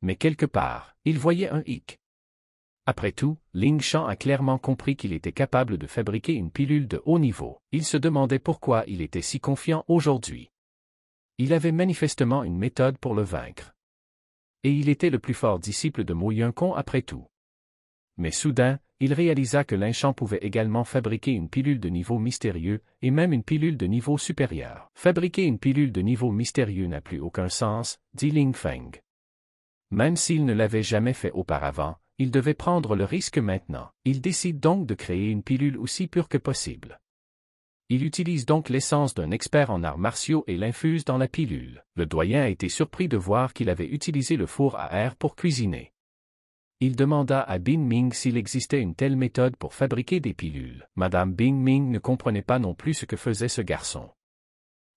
Speaker 1: Mais quelque part, il voyait un hic. Après tout, Ling Shan a clairement compris qu'il était capable de fabriquer une pilule de haut niveau. Il se demandait pourquoi il était si confiant aujourd'hui. Il avait manifestement une méthode pour le vaincre. Et il était le plus fort disciple de Mo Kong après tout. Mais soudain, il réalisa que l'inchant pouvait également fabriquer une pilule de niveau mystérieux, et même une pilule de niveau supérieur. Fabriquer une pilule de niveau mystérieux n'a plus aucun sens, dit Ling Feng. Même s'il ne l'avait jamais fait auparavant, il devait prendre le risque maintenant. Il décide donc de créer une pilule aussi pure que possible. Il utilise donc l'essence d'un expert en arts martiaux et l'infuse dans la pilule. Le doyen a été surpris de voir qu'il avait utilisé le four à air pour cuisiner il demanda à Bing Ming s'il existait une telle méthode pour fabriquer des pilules. Madame Bing Ming ne comprenait pas non plus ce que faisait ce garçon.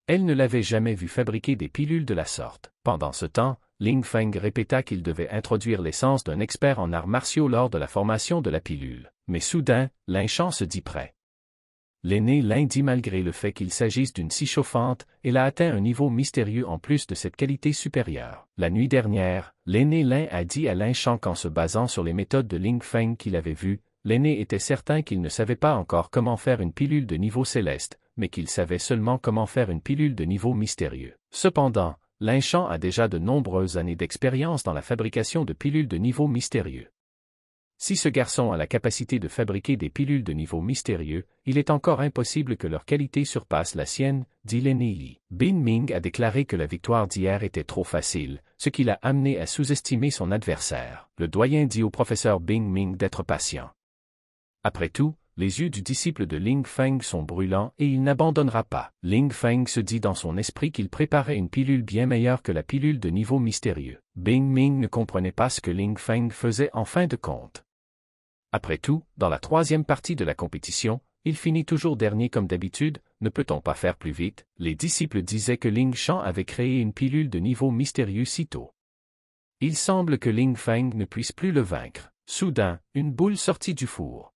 Speaker 1: Elle ne l'avait jamais vu fabriquer des pilules de la sorte. Pendant ce temps, Ling Feng répéta qu'il devait introduire l'essence d'un expert en arts martiaux lors de la formation de la pilule. Mais soudain, l'inchant se dit prêt. L'aîné dit malgré le fait qu'il s'agisse d'une scie chauffante, elle a atteint un niveau mystérieux en plus de cette qualité supérieure. La nuit dernière, l'aîné Lin a dit à Lin Shang qu'en se basant sur les méthodes de Ling Feng qu'il avait vues, l'aîné était certain qu'il ne savait pas encore comment faire une pilule de niveau céleste, mais qu'il savait seulement comment faire une pilule de niveau mystérieux. Cependant, Lin a déjà de nombreuses années d'expérience dans la fabrication de pilules de niveau mystérieux. Si ce garçon a la capacité de fabriquer des pilules de niveau mystérieux, il est encore impossible que leur qualité surpasse la sienne, dit Lenny. Bin Ming a déclaré que la victoire d'hier était trop facile, ce qui l'a amené à sous-estimer son adversaire. Le doyen dit au professeur Bing Ming d'être patient. Après tout, les yeux du disciple de Ling Feng sont brûlants et il n'abandonnera pas. Ling Feng se dit dans son esprit qu'il préparait une pilule bien meilleure que la pilule de niveau mystérieux. Bing Ming ne comprenait pas ce que Ling Feng faisait en fin de compte. Après tout, dans la troisième partie de la compétition, il finit toujours dernier comme d'habitude, ne peut-on pas faire plus vite Les disciples disaient que Ling Shan avait créé une pilule de niveau mystérieux si tôt. Il semble que Ling Feng ne puisse plus le vaincre. Soudain, une boule sortit du four.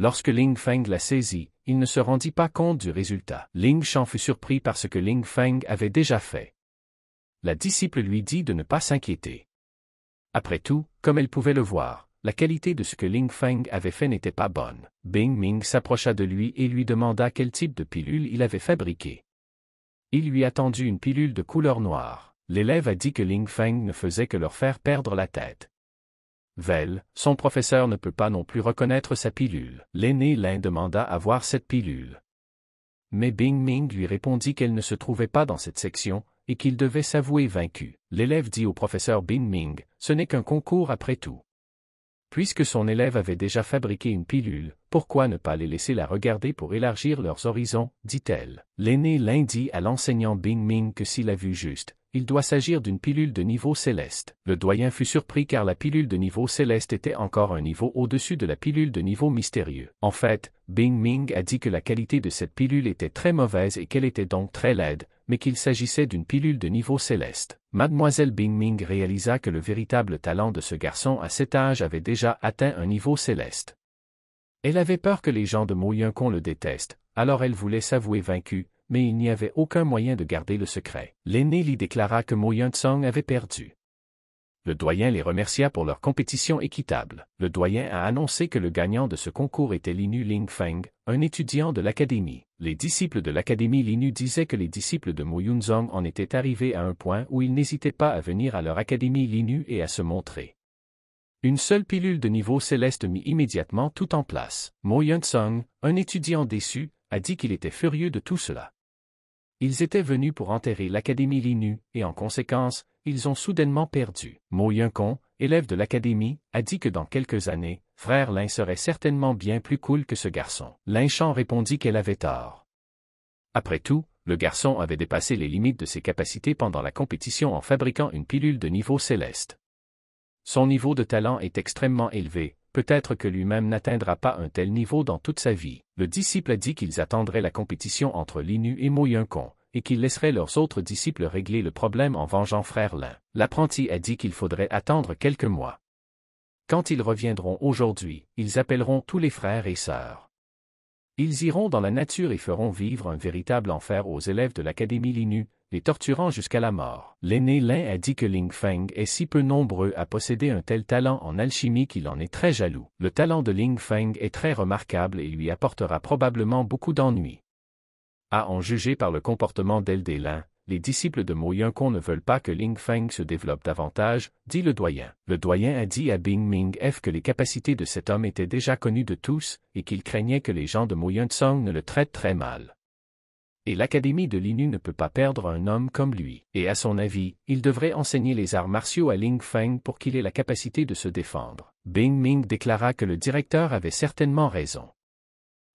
Speaker 1: Lorsque Ling Feng la saisit, il ne se rendit pas compte du résultat. Ling Shan fut surpris par ce que Ling Feng avait déjà fait. La disciple lui dit de ne pas s'inquiéter. Après tout, comme elle pouvait le voir, la qualité de ce que Ling Feng avait fait n'était pas bonne. Bing Ming s'approcha de lui et lui demanda quel type de pilule il avait fabriqué. Il lui attendit une pilule de couleur noire. L'élève a dit que Ling Feng ne faisait que leur faire perdre la tête. « Vel, son professeur ne peut pas non plus reconnaître sa pilule. L'aîné Lin demanda à voir cette pilule. Mais Bing Ming lui répondit qu'elle ne se trouvait pas dans cette section, et qu'il devait s'avouer vaincu. L'élève dit au professeur Bing Ming, ce n'est qu'un concours après tout. Puisque son élève avait déjà fabriqué une pilule, pourquoi ne pas les laisser la regarder pour élargir leurs horizons, dit-elle. L'aîné lundi à l'enseignant Bing Ming que s'il a vu juste, il doit s'agir d'une pilule de niveau céleste. Le doyen fut surpris car la pilule de niveau céleste était encore un niveau au-dessus de la pilule de niveau mystérieux. En fait, Bing Ming a dit que la qualité de cette pilule était très mauvaise et qu'elle était donc très laide, mais qu'il s'agissait d'une pilule de niveau céleste. Mademoiselle Bing Ming réalisa que le véritable talent de ce garçon à cet âge avait déjà atteint un niveau céleste. Elle avait peur que les gens de Kong le détestent, alors elle voulait s'avouer vaincue, mais il n'y avait aucun moyen de garder le secret. L'aîné lui déclara que Mo avait perdu. Le doyen les remercia pour leur compétition équitable. Le doyen a annoncé que le gagnant de ce concours était Linu Feng, un étudiant de l'académie. Les disciples de l'académie Linu disaient que les disciples de Mo en étaient arrivés à un point où ils n'hésitaient pas à venir à leur académie Linu et à se montrer. Une seule pilule de niveau céleste mit immédiatement tout en place. Mo yun un étudiant déçu, a dit qu'il était furieux de tout cela. Ils étaient venus pour enterrer l'Académie Linu, et en conséquence, ils ont soudainement perdu. Mo Yun-kong, élève de l'Académie, a dit que dans quelques années, frère Lin serait certainement bien plus cool que ce garçon. Lin Chan répondit qu'elle avait tort. Après tout, le garçon avait dépassé les limites de ses capacités pendant la compétition en fabriquant une pilule de niveau céleste. Son niveau de talent est extrêmement élevé, peut-être que lui-même n'atteindra pas un tel niveau dans toute sa vie. Le disciple a dit qu'ils attendraient la compétition entre Linu et Yunkong, et qu'ils laisseraient leurs autres disciples régler le problème en vengeant frère Lin. L'apprenti a dit qu'il faudrait attendre quelques mois. Quand ils reviendront aujourd'hui, ils appelleront tous les frères et sœurs. Ils iront dans la nature et feront vivre un véritable enfer aux élèves de l'Académie Linu, les torturant jusqu'à la mort. L'aîné Lin a dit que Ling Feng est si peu nombreux à posséder un tel talent en alchimie qu'il en est très jaloux. Le talent de Ling Feng est très remarquable et lui apportera probablement beaucoup d'ennuis. À en juger par le comportement d'Eldé Lin, les disciples de Mo Kong ne veulent pas que Ling Feng se développe davantage, dit le doyen. Le doyen a dit à Bing Ming F que les capacités de cet homme étaient déjà connues de tous, et qu'il craignait que les gens de Mo Song ne le traitent très mal et l'Académie de l'INU ne peut pas perdre un homme comme lui. Et à son avis, il devrait enseigner les arts martiaux à Ling Feng pour qu'il ait la capacité de se défendre. Bing Ming déclara que le directeur avait certainement raison.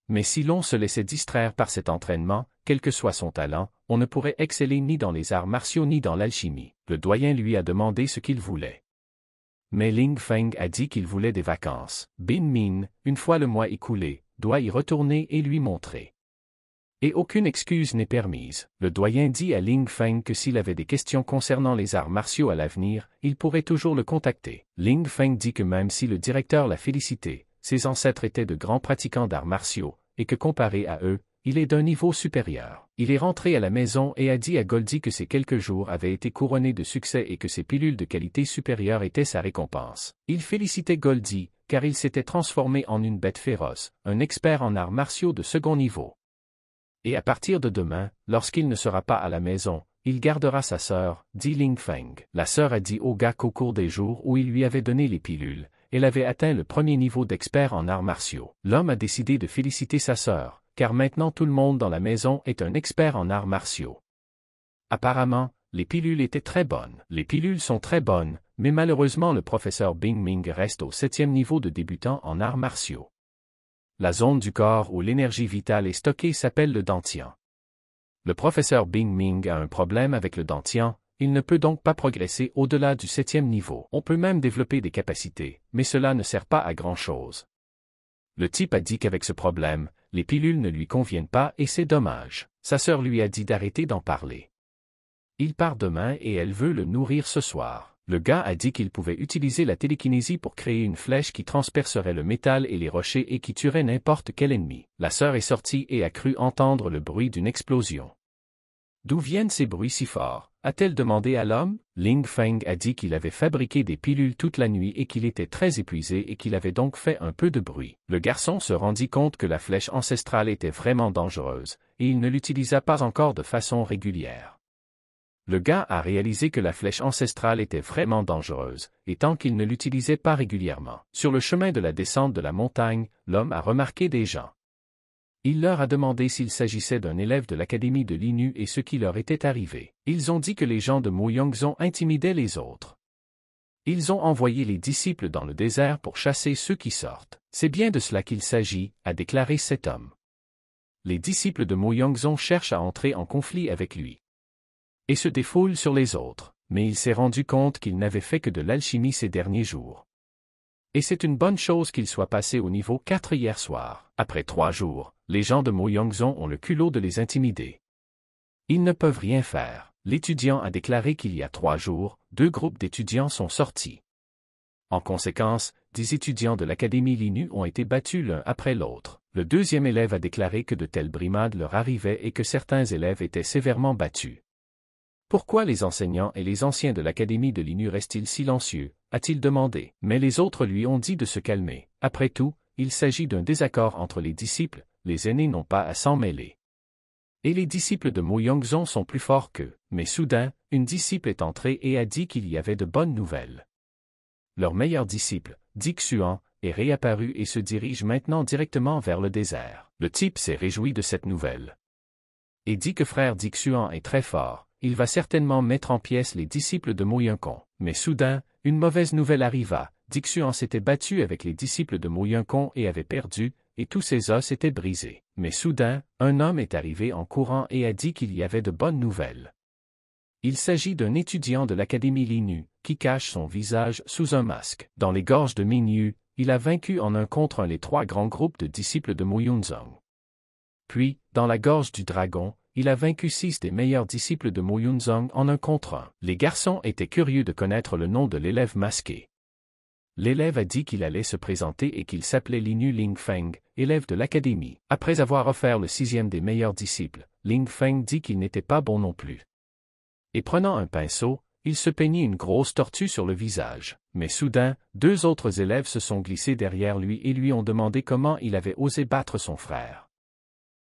Speaker 1: Mais si l'on se laissait distraire par cet entraînement, quel que soit son talent, on ne pourrait exceller ni dans les arts martiaux ni dans l'alchimie. Le doyen lui a demandé ce qu'il voulait. Mais Ling Feng a dit qu'il voulait des vacances. Bing Ming, une fois le mois écoulé, doit y retourner et lui montrer. Et aucune excuse n'est permise. Le doyen dit à Ling Feng que s'il avait des questions concernant les arts martiaux à l'avenir, il pourrait toujours le contacter. Ling Feng dit que même si le directeur l'a félicité, ses ancêtres étaient de grands pratiquants d'arts martiaux, et que comparé à eux, il est d'un niveau supérieur. Il est rentré à la maison et a dit à Goldie que ces quelques jours avaient été couronnés de succès et que ses pilules de qualité supérieure étaient sa récompense. Il félicitait Goldie, car il s'était transformé en une bête féroce, un expert en arts martiaux de second niveau et à partir de demain, lorsqu'il ne sera pas à la maison, il gardera sa sœur, dit Ling Feng. La sœur a dit au gars qu'au cours des jours où il lui avait donné les pilules, elle avait atteint le premier niveau d'expert en arts martiaux. L'homme a décidé de féliciter sa sœur, car maintenant tout le monde dans la maison est un expert en arts martiaux. Apparemment, les pilules étaient très bonnes. Les pilules sont très bonnes, mais malheureusement le professeur Bing Ming reste au septième niveau de débutant en arts martiaux la zone du corps où l'énergie vitale est stockée s'appelle le dentien. Le professeur Bing Ming a un problème avec le dentien, il ne peut donc pas progresser au-delà du septième niveau. On peut même développer des capacités, mais cela ne sert pas à grand-chose. Le type a dit qu'avec ce problème, les pilules ne lui conviennent pas et c'est dommage. Sa sœur lui a dit d'arrêter d'en parler. Il part demain et elle veut le nourrir ce soir le gars a dit qu'il pouvait utiliser la télékinésie pour créer une flèche qui transpercerait le métal et les rochers et qui tuerait n'importe quel ennemi. La sœur est sortie et a cru entendre le bruit d'une explosion. D'où viennent ces bruits si forts a-t-elle demandé à l'homme Ling Feng a dit qu'il avait fabriqué des pilules toute la nuit et qu'il était très épuisé et qu'il avait donc fait un peu de bruit. Le garçon se rendit compte que la flèche ancestrale était vraiment dangereuse, et il ne l'utilisa pas encore de façon régulière. Le gars a réalisé que la flèche ancestrale était vraiment dangereuse, et tant qu'il ne l'utilisait pas régulièrement. Sur le chemin de la descente de la montagne, l'homme a remarqué des gens. Il leur a demandé s'il s'agissait d'un élève de l'académie de l'INU et ce qui leur était arrivé. Ils ont dit que les gens de Yongzon intimidaient les autres. Ils ont envoyé les disciples dans le désert pour chasser ceux qui sortent. C'est bien de cela qu'il s'agit, a déclaré cet homme. Les disciples de Yong-zon cherchent à entrer en conflit avec lui et se défoule sur les autres, mais il s'est rendu compte qu'il n'avait fait que de l'alchimie ces derniers jours. Et c'est une bonne chose qu'il soit passé au niveau 4 hier soir. Après trois jours, les gens de Moyongzon ont le culot de les intimider. Ils ne peuvent rien faire. L'étudiant a déclaré qu'il y a trois jours, deux groupes d'étudiants sont sortis. En conséquence, des étudiants de l'Académie Linu ont été battus l'un après l'autre. Le deuxième élève a déclaré que de telles brimades leur arrivaient et que certains élèves étaient sévèrement battus. Pourquoi les enseignants et les anciens de l'Académie de l'INU restent-ils silencieux a-t-il demandé. Mais les autres lui ont dit de se calmer. Après tout, il s'agit d'un désaccord entre les disciples, les aînés n'ont pas à s'en mêler. Et les disciples de Mo Yongzong sont plus forts qu'eux. Mais soudain, une disciple est entrée et a dit qu'il y avait de bonnes nouvelles. Leur meilleur disciple, Dixuan, Xuan, est réapparu et se dirige maintenant directement vers le désert. Le type s'est réjoui de cette nouvelle. Et dit que frère Dixuan est très fort, il va certainement mettre en pièces les disciples de Mouyenkon. Mais soudain, une mauvaise nouvelle arriva. Dixuan s'était battu avec les disciples de Kong et avait perdu, et tous ses os étaient brisés. Mais soudain, un homme est arrivé en courant et a dit qu'il y avait de bonnes nouvelles. Il s'agit d'un étudiant de l'Académie Linu, qui cache son visage sous un masque. Dans les gorges de Minyu, il a vaincu en un contre un les trois grands groupes de disciples de Mouyunzong. Puis, dans la gorge du dragon, il a vaincu six des meilleurs disciples de Mo Yunzong en un contre un. Les garçons étaient curieux de connaître le nom de l'élève masqué. L'élève a dit qu'il allait se présenter et qu'il s'appelait Linu Feng, élève de l'académie. Après avoir offert le sixième des meilleurs disciples, Feng dit qu'il n'était pas bon non plus. Et prenant un pinceau, il se peignit une grosse tortue sur le visage. Mais soudain, deux autres élèves se sont glissés derrière lui et lui ont demandé comment il avait osé battre son frère.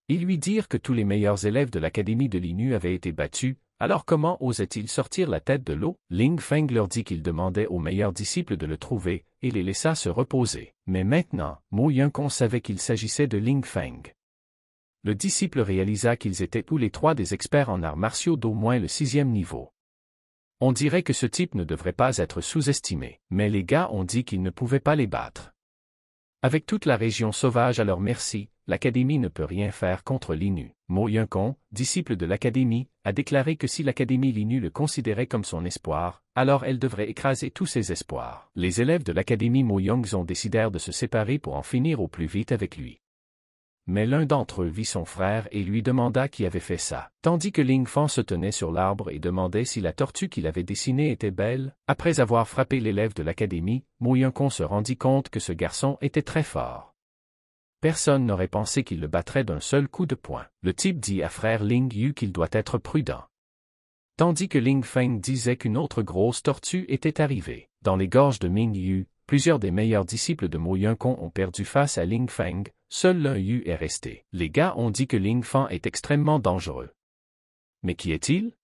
Speaker 1: Ils lui dirent que tous les meilleurs élèves de l'académie de l'INU avaient été battus, alors comment osait ils sortir la tête de l'eau Ling Feng leur dit qu'il demandait aux meilleurs disciples de le trouver, et les laissa se reposer. Mais maintenant, Mo Yunkon savait qu'il s'agissait de Ling Feng. Le disciple réalisa qu'ils étaient tous les trois des experts en arts martiaux d'au moins le sixième niveau. On dirait que ce type ne devrait pas être sous-estimé, mais les gars ont dit qu'ils ne pouvaient pas les battre. Avec toute la région sauvage à leur merci, l'Académie ne peut rien faire contre l'INU. Mo yun disciple de l'Académie, a déclaré que si l'Académie l'INU le considérait comme son espoir, alors elle devrait écraser tous ses espoirs. Les élèves de l'Académie Mo Yong-Zong décidèrent de se séparer pour en finir au plus vite avec lui. Mais l'un d'entre eux vit son frère et lui demanda qui avait fait ça. Tandis que Ling Fan se tenait sur l'arbre et demandait si la tortue qu'il avait dessinée était belle, après avoir frappé l'élève de l'académie, Mo yun se rendit compte que ce garçon était très fort. Personne n'aurait pensé qu'il le battrait d'un seul coup de poing. Le type dit à frère Ling Yu qu'il doit être prudent. Tandis que Ling Feng disait qu'une autre grosse tortue était arrivée. Dans les gorges de Ming Yu, plusieurs des meilleurs disciples de Mo Kong ont perdu face à Ling Feng, seul l'un Yu est resté. Les gars ont dit que Ling Feng est extrêmement dangereux. Mais qui est-il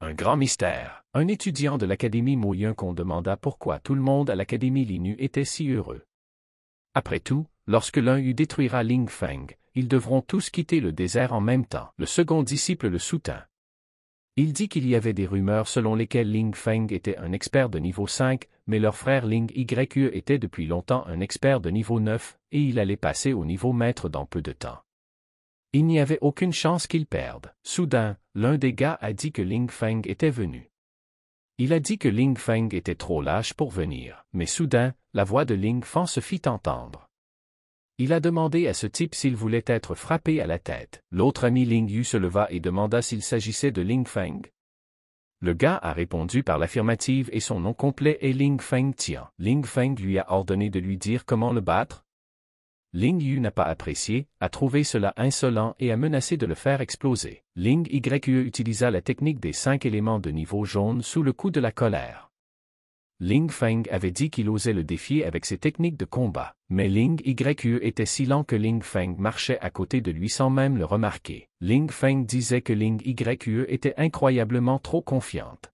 Speaker 1: Un grand mystère. Un étudiant de l'académie Mo Kong demanda pourquoi tout le monde à l'académie Linu était si heureux. Après tout, lorsque l'un eut détruira Ling Feng, ils devront tous quitter le désert en même temps. Le second disciple le soutint. Il dit qu'il y avait des rumeurs selon lesquelles Ling Feng était un expert de niveau 5, mais leur frère Ling Yue était depuis longtemps un expert de niveau 9, et il allait passer au niveau maître dans peu de temps. Il n'y avait aucune chance qu'il perde. Soudain, l'un des gars a dit que Ling Feng était venu. Il a dit que Ling Feng était trop lâche pour venir, mais soudain, la voix de Ling Feng se fit entendre. Il a demandé à ce type s'il voulait être frappé à la tête. L'autre ami Ling Yu se leva et demanda s'il s'agissait de Ling Feng. Le gars a répondu par l'affirmative et son nom complet est Ling Feng Tian. Ling Feng lui a ordonné de lui dire comment le battre. Ling Yu n'a pas apprécié, a trouvé cela insolent et a menacé de le faire exploser. Ling Yu utilisa la technique des cinq éléments de niveau jaune sous le coup de la colère. Ling Feng avait dit qu'il osait le défier avec ses techniques de combat, mais Ling Yue était si lent que Ling Feng marchait à côté de lui sans même le remarquer. Ling Feng disait que Ling Yue était incroyablement trop confiante.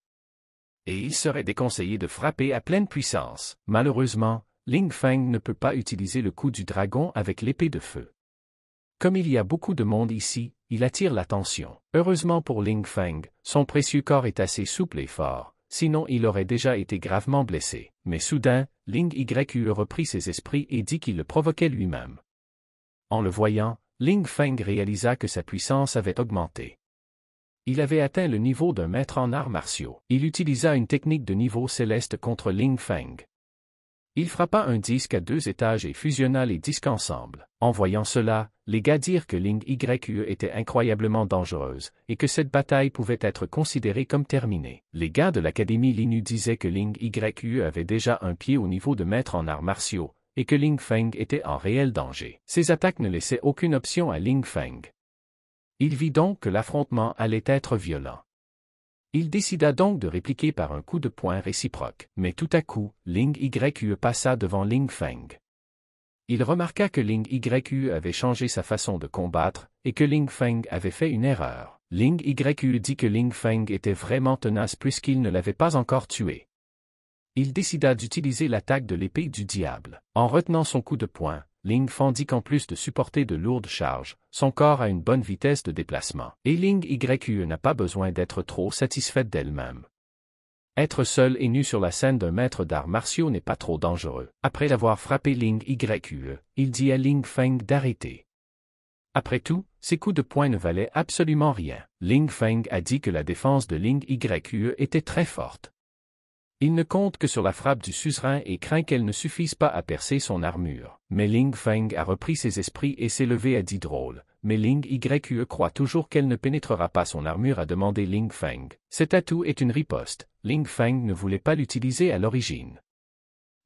Speaker 1: Et il serait déconseillé de frapper à pleine puissance. Malheureusement, Ling Feng ne peut pas utiliser le coup du dragon avec l'épée de feu. Comme il y a beaucoup de monde ici, il attire l'attention. Heureusement pour Ling Feng, son précieux corps est assez souple et fort sinon il aurait déjà été gravement blessé. Mais soudain, Ling Y Yu reprit ses esprits et dit qu'il le provoquait lui-même. En le voyant, Ling Feng réalisa que sa puissance avait augmenté. Il avait atteint le niveau d'un maître en arts martiaux. Il utilisa une technique de niveau céleste contre Ling Feng. Il frappa un disque à deux étages et fusionna les disques ensemble. En voyant cela, les gars dirent que Ling YUE était incroyablement dangereuse, et que cette bataille pouvait être considérée comme terminée. Les gars de l'Académie Linu disaient que Ling YUE avait déjà un pied au niveau de maître en arts martiaux, et que Ling Feng était en réel danger. Ces attaques ne laissaient aucune option à Ling Feng. Il vit donc que l'affrontement allait être violent. Il décida donc de répliquer par un coup de poing réciproque. Mais tout à coup, Ling Yue passa devant Ling Feng. Il remarqua que Ling Yue avait changé sa façon de combattre et que Ling Feng avait fait une erreur. Ling Yue dit que Ling Feng était vraiment tenace puisqu'il ne l'avait pas encore tué. Il décida d'utiliser l'attaque de l'épée du diable. En retenant son coup de poing, Ling dit qu'en plus de supporter de lourdes charges, son corps a une bonne vitesse de déplacement. Et Ling YUE n'a pas besoin d'être trop satisfaite d'elle-même. Être seul et nu sur la scène d'un maître d'arts martiaux n'est pas trop dangereux. Après l'avoir frappé Ling YUE, il dit à Ling Feng d'arrêter. Après tout, ses coups de poing ne valaient absolument rien. Ling Feng a dit que la défense de Ling YUE était très forte. Il ne compte que sur la frappe du suzerain et craint qu'elle ne suffise pas à percer son armure. Mais Ling Feng a repris ses esprits et s'est levé à dit drôles. Mais Ling Yue croit toujours qu'elle ne pénétrera pas son armure a demandé Ling Feng. Cet atout est une riposte. Ling Feng ne voulait pas l'utiliser à l'origine.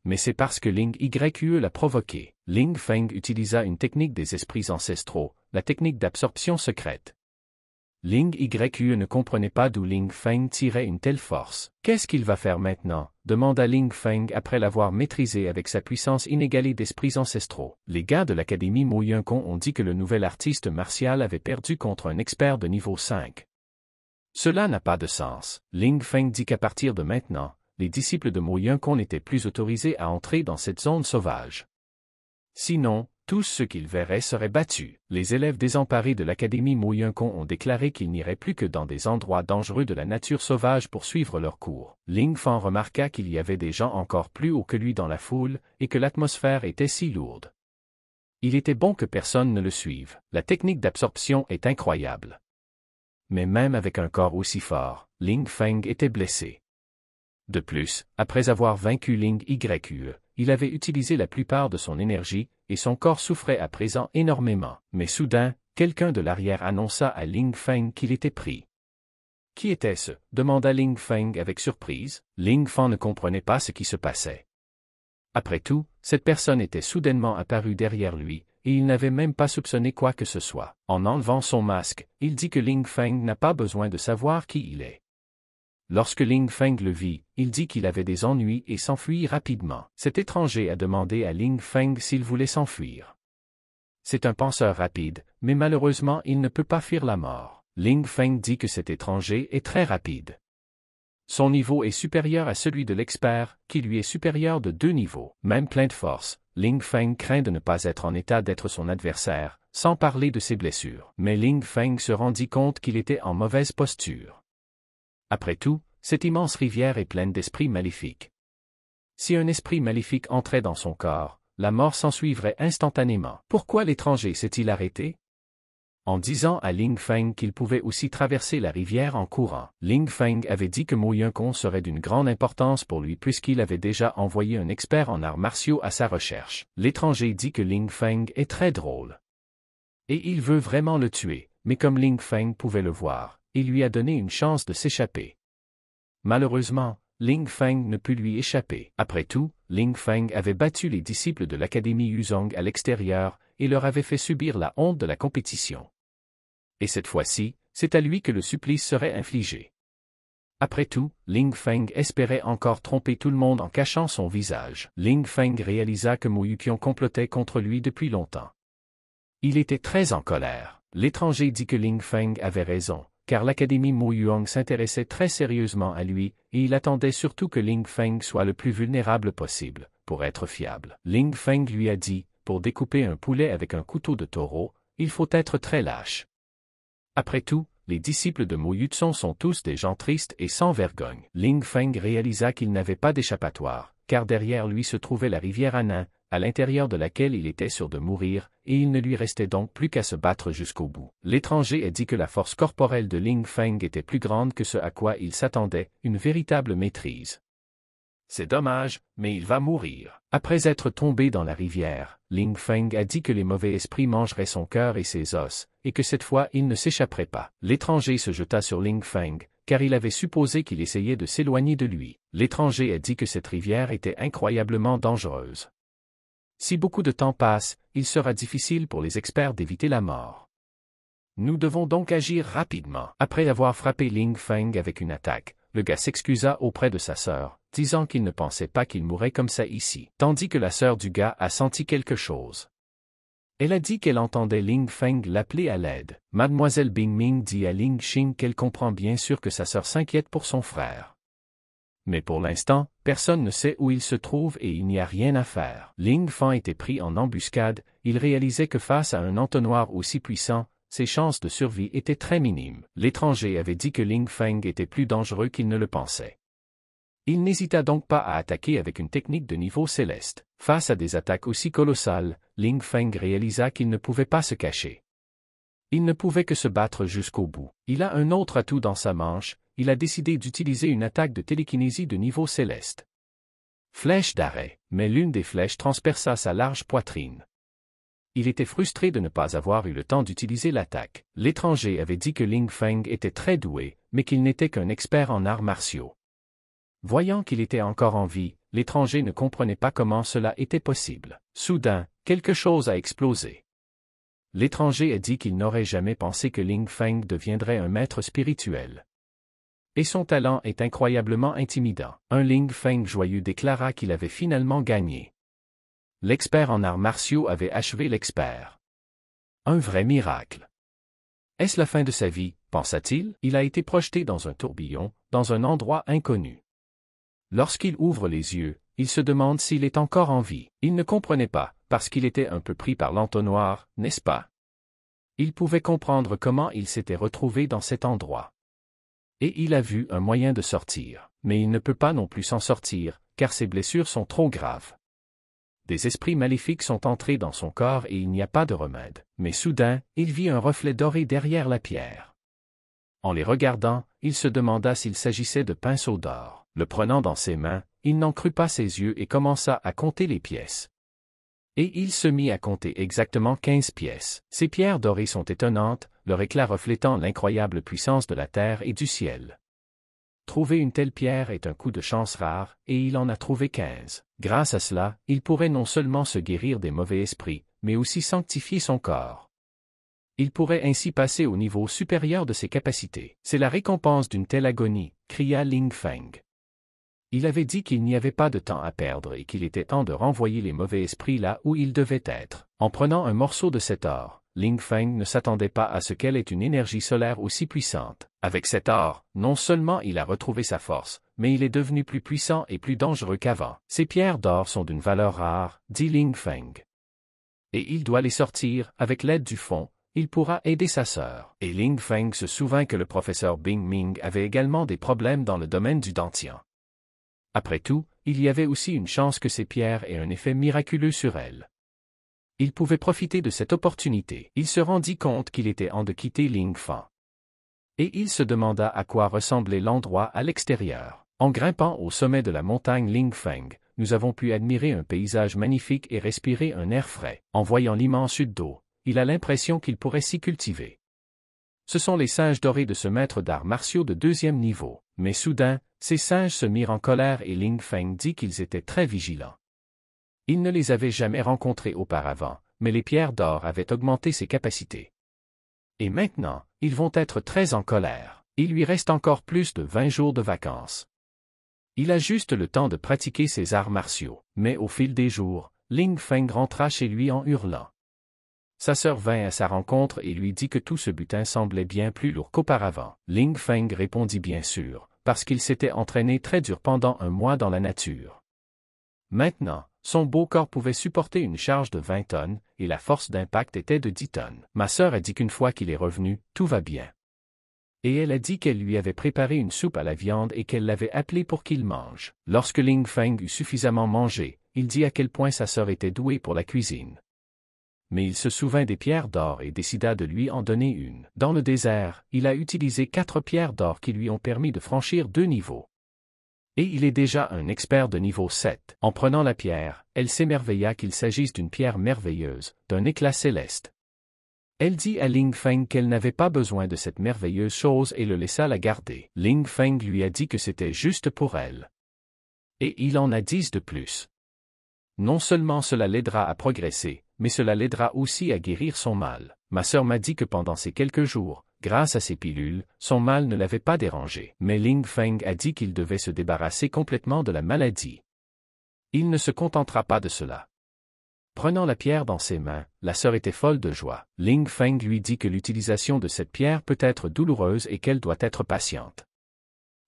Speaker 1: Mais c'est parce que Ling Yue l'a provoqué. Ling Feng utilisa une technique des esprits ancestraux, la technique d'absorption secrète. Ling Yue ne comprenait pas d'où Ling Feng tirait une telle force. Qu'est-ce qu'il va faire maintenant demanda Ling Feng après l'avoir maîtrisé avec sa puissance inégalée d'esprits ancestraux. Les gars de l'académie Mo ont dit que le nouvel artiste martial avait perdu contre un expert de niveau 5. Cela n'a pas de sens. Ling Feng dit qu'à partir de maintenant, les disciples de Mo n'étaient plus autorisés à entrer dans cette zone sauvage. Sinon, tous ceux qu'ils verraient seraient battus. Les élèves désemparés de l'Académie Mouyencon ont déclaré qu'ils n'iraient plus que dans des endroits dangereux de la nature sauvage pour suivre leur cours. Ling Feng remarqua qu'il y avait des gens encore plus hauts que lui dans la foule, et que l'atmosphère était si lourde. Il était bon que personne ne le suive. La technique d'absorption est incroyable. Mais même avec un corps aussi fort, Ling Feng était blessé. De plus, après avoir vaincu Ling Yue, il avait utilisé la plupart de son énergie, et son corps souffrait à présent énormément. Mais soudain, quelqu'un de l'arrière annonça à Ling Feng qu'il était pris. Qui était-ce demanda Ling Feng avec surprise. Ling Feng ne comprenait pas ce qui se passait. Après tout, cette personne était soudainement apparue derrière lui, et il n'avait même pas soupçonné quoi que ce soit. En enlevant son masque, il dit que Ling Feng n'a pas besoin de savoir qui il est. Lorsque Ling Feng le vit, il dit qu'il avait des ennuis et s'enfuit rapidement. Cet étranger a demandé à Ling Feng s'il voulait s'enfuir. C'est un penseur rapide, mais malheureusement il ne peut pas fuir la mort. Ling Feng dit que cet étranger est très rapide. Son niveau est supérieur à celui de l'expert, qui lui est supérieur de deux niveaux. Même plein de force, Ling Feng craint de ne pas être en état d'être son adversaire, sans parler de ses blessures. Mais Ling Feng se rendit compte qu'il était en mauvaise posture. Après tout, cette immense rivière est pleine d'esprits maléfiques. Si un esprit maléfique entrait dans son corps, la mort s'ensuivrait instantanément. Pourquoi l'étranger s'est-il arrêté En disant à Ling Feng qu'il pouvait aussi traverser la rivière en courant, Ling Feng avait dit que Mo Yunkong serait d'une grande importance pour lui puisqu'il avait déjà envoyé un expert en arts martiaux à sa recherche. L'étranger dit que Ling Feng est très drôle. Et il veut vraiment le tuer, mais comme Ling Feng pouvait le voir, et lui a donné une chance de s'échapper. Malheureusement, Ling Feng ne put lui échapper. Après tout, Ling Feng avait battu les disciples de l'Académie Yuzong à l'extérieur et leur avait fait subir la honte de la compétition. Et cette fois-ci, c'est à lui que le supplice serait infligé. Après tout, Ling Feng espérait encore tromper tout le monde en cachant son visage. Ling Feng réalisa que Mo Yuqion complotait contre lui depuis longtemps. Il était très en colère. L'étranger dit que Ling Feng avait raison, car l'Académie Yuang s'intéressait très sérieusement à lui, et il attendait surtout que Ling Feng soit le plus vulnérable possible, pour être fiable. Ling Feng lui a dit, pour découper un poulet avec un couteau de taureau, il faut être très lâche. Après tout, les disciples de Mo Yutson sont tous des gens tristes et sans vergogne. Ling Feng réalisa qu'il n'avait pas d'échappatoire, car derrière lui se trouvait la rivière Anan, à l'intérieur de laquelle il était sûr de mourir, et il ne lui restait donc plus qu'à se battre jusqu'au bout. L'étranger a dit que la force corporelle de Ling Feng était plus grande que ce à quoi il s'attendait, une véritable maîtrise. C'est dommage, mais il va mourir. Après être tombé dans la rivière, Ling Feng a dit que les mauvais esprits mangeraient son cœur et ses os, et que cette fois il ne s'échapperait pas. L'étranger se jeta sur Ling Feng, car il avait supposé qu'il essayait de s'éloigner de lui. L'étranger a dit que cette rivière était incroyablement dangereuse. Si beaucoup de temps passe, il sera difficile pour les experts d'éviter la mort. Nous devons donc agir rapidement. Après avoir frappé Ling Feng avec une attaque, le gars s'excusa auprès de sa sœur, disant qu'il ne pensait pas qu'il mourrait comme ça ici, tandis que la sœur du gars a senti quelque chose. Elle a dit qu'elle entendait Ling Feng l'appeler à l'aide. Mademoiselle Bing Ming dit à Ling Xing qu'elle comprend bien sûr que sa sœur s'inquiète pour son frère. Mais pour l'instant, personne ne sait où il se trouve et il n'y a rien à faire. Ling Feng était pris en embuscade, il réalisait que face à un entonnoir aussi puissant, ses chances de survie étaient très minimes. L'étranger avait dit que Ling Feng était plus dangereux qu'il ne le pensait. Il n'hésita donc pas à attaquer avec une technique de niveau céleste. Face à des attaques aussi colossales, Ling Feng réalisa qu'il ne pouvait pas se cacher. Il ne pouvait que se battre jusqu'au bout. Il a un autre atout dans sa manche, il a décidé d'utiliser une attaque de télékinésie de niveau céleste. Flèche d'arrêt, mais l'une des flèches transperça sa large poitrine. Il était frustré de ne pas avoir eu le temps d'utiliser l'attaque. L'étranger avait dit que Ling Feng était très doué, mais qu'il n'était qu'un expert en arts martiaux. Voyant qu'il était encore en vie, l'étranger ne comprenait pas comment cela était possible. Soudain, quelque chose a explosé. L'étranger a dit qu'il n'aurait jamais pensé que Ling Feng deviendrait un maître spirituel et son talent est incroyablement intimidant. Un Ling Feng joyeux déclara qu'il avait finalement gagné. L'expert en arts martiaux avait achevé l'expert. Un vrai miracle. Est-ce la fin de sa vie, pensa-t-il Il a été projeté dans un tourbillon, dans un endroit inconnu. Lorsqu'il ouvre les yeux, il se demande s'il est encore en vie. Il ne comprenait pas, parce qu'il était un peu pris par l'entonnoir, n'est-ce pas Il pouvait comprendre comment il s'était retrouvé dans cet endroit et il a vu un moyen de sortir, mais il ne peut pas non plus s'en sortir, car ses blessures sont trop graves. Des esprits maléfiques sont entrés dans son corps et il n'y a pas de remède, mais soudain, il vit un reflet doré derrière la pierre. En les regardant, il se demanda s'il s'agissait de pinceaux d'or. Le prenant dans ses mains, il n'en crut pas ses yeux et commença à compter les pièces. Et il se mit à compter exactement quinze pièces. Ces pierres dorées sont étonnantes, leur éclat reflétant l'incroyable puissance de la terre et du ciel. Trouver une telle pierre est un coup de chance rare, et il en a trouvé quinze. Grâce à cela, il pourrait non seulement se guérir des mauvais esprits, mais aussi sanctifier son corps. Il pourrait ainsi passer au niveau supérieur de ses capacités. C'est la récompense d'une telle agonie, cria Ling Feng. Il avait dit qu'il n'y avait pas de temps à perdre et qu'il était temps de renvoyer les mauvais esprits là où ils devaient être. En prenant un morceau de cet or, Ling Feng ne s'attendait pas à ce qu'elle ait une énergie solaire aussi puissante. Avec cet or, non seulement il a retrouvé sa force, mais il est devenu plus puissant et plus dangereux qu'avant. Ces pierres d'or sont d'une valeur rare, dit Ling Feng. Et il doit les sortir, avec l'aide du fond, il pourra aider sa sœur. Et Ling Feng se souvint que le professeur Bing Ming avait également des problèmes dans le domaine du Dantian. Après tout, il y avait aussi une chance que ces pierres aient un effet miraculeux sur elle. Il pouvait profiter de cette opportunité. Il se rendit compte qu'il était en de quitter Ling Feng. Et il se demanda à quoi ressemblait l'endroit à l'extérieur. En grimpant au sommet de la montagne Feng, nous avons pu admirer un paysage magnifique et respirer un air frais. En voyant l'immense sud d'eau, il a l'impression qu'il pourrait s'y cultiver. Ce sont les singes dorés de ce maître d'arts martiaux de deuxième niveau. Mais soudain, ces singes se mirent en colère et Ling Feng dit qu'ils étaient très vigilants. Il ne les avait jamais rencontrés auparavant, mais les pierres d'or avaient augmenté ses capacités. Et maintenant, ils vont être très en colère. Il lui reste encore plus de vingt jours de vacances. Il a juste le temps de pratiquer ses arts martiaux, mais au fil des jours, Ling Feng rentra chez lui en hurlant. Sa sœur vint à sa rencontre et lui dit que tout ce butin semblait bien plus lourd qu'auparavant. Ling Feng répondit bien sûr, parce qu'il s'était entraîné très dur pendant un mois dans la nature. Maintenant, son beau corps pouvait supporter une charge de 20 tonnes, et la force d'impact était de 10 tonnes. Ma sœur a dit qu'une fois qu'il est revenu, tout va bien. Et elle a dit qu'elle lui avait préparé une soupe à la viande et qu'elle l'avait appelé pour qu'il mange. Lorsque Ling Feng eut suffisamment mangé, il dit à quel point sa sœur était douée pour la cuisine. Mais il se souvint des pierres d'or et décida de lui en donner une. Dans le désert, il a utilisé quatre pierres d'or qui lui ont permis de franchir deux niveaux et il est déjà un expert de niveau 7. En prenant la pierre, elle s'émerveilla qu'il s'agisse d'une pierre merveilleuse, d'un éclat céleste. Elle dit à Ling Feng qu'elle n'avait pas besoin de cette merveilleuse chose et le laissa la garder. Ling Feng lui a dit que c'était juste pour elle. Et il en a dix de plus. Non seulement cela l'aidera à progresser, mais cela l'aidera aussi à guérir son mal. Ma sœur m'a dit que pendant ces quelques jours, grâce à ses pilules, son mal ne l'avait pas dérangé. Mais Ling Feng a dit qu'il devait se débarrasser complètement de la maladie. Il ne se contentera pas de cela. Prenant la pierre dans ses mains, la sœur était folle de joie. Ling Feng lui dit que l'utilisation de cette pierre peut être douloureuse et qu'elle doit être patiente.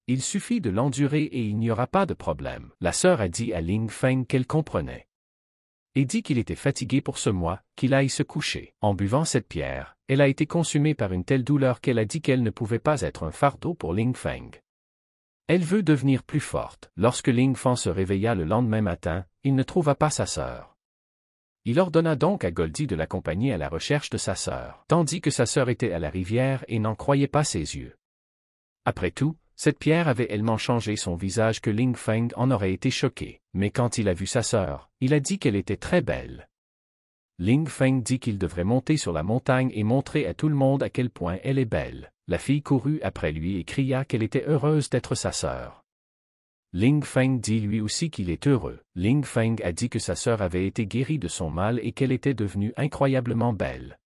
Speaker 1: Il suffit de l'endurer et il n'y aura pas de problème. La sœur a dit à Ling Feng qu'elle comprenait. Et dit qu'il était fatigué pour ce mois, qu'il aille se coucher. En buvant cette pierre, elle a été consumée par une telle douleur qu'elle a dit qu'elle ne pouvait pas être un fardeau pour Ling Feng. Elle veut devenir plus forte. Lorsque Ling Feng se réveilla le lendemain matin, il ne trouva pas sa sœur. Il ordonna donc à Goldie de l'accompagner à la recherche de sa sœur, tandis que sa sœur était à la rivière et n'en croyait pas ses yeux. Après tout, cette pierre avait tellement changé son visage que Ling Feng en aurait été choqué, mais quand il a vu sa sœur, il a dit qu'elle était très belle. Ling Feng dit qu'il devrait monter sur la montagne et montrer à tout le monde à quel point elle est belle. La fille courut après lui et cria qu'elle était heureuse d'être sa sœur. Ling Feng dit lui aussi qu'il est heureux. Ling Feng a dit que sa sœur avait été guérie de son mal et qu'elle était devenue incroyablement belle.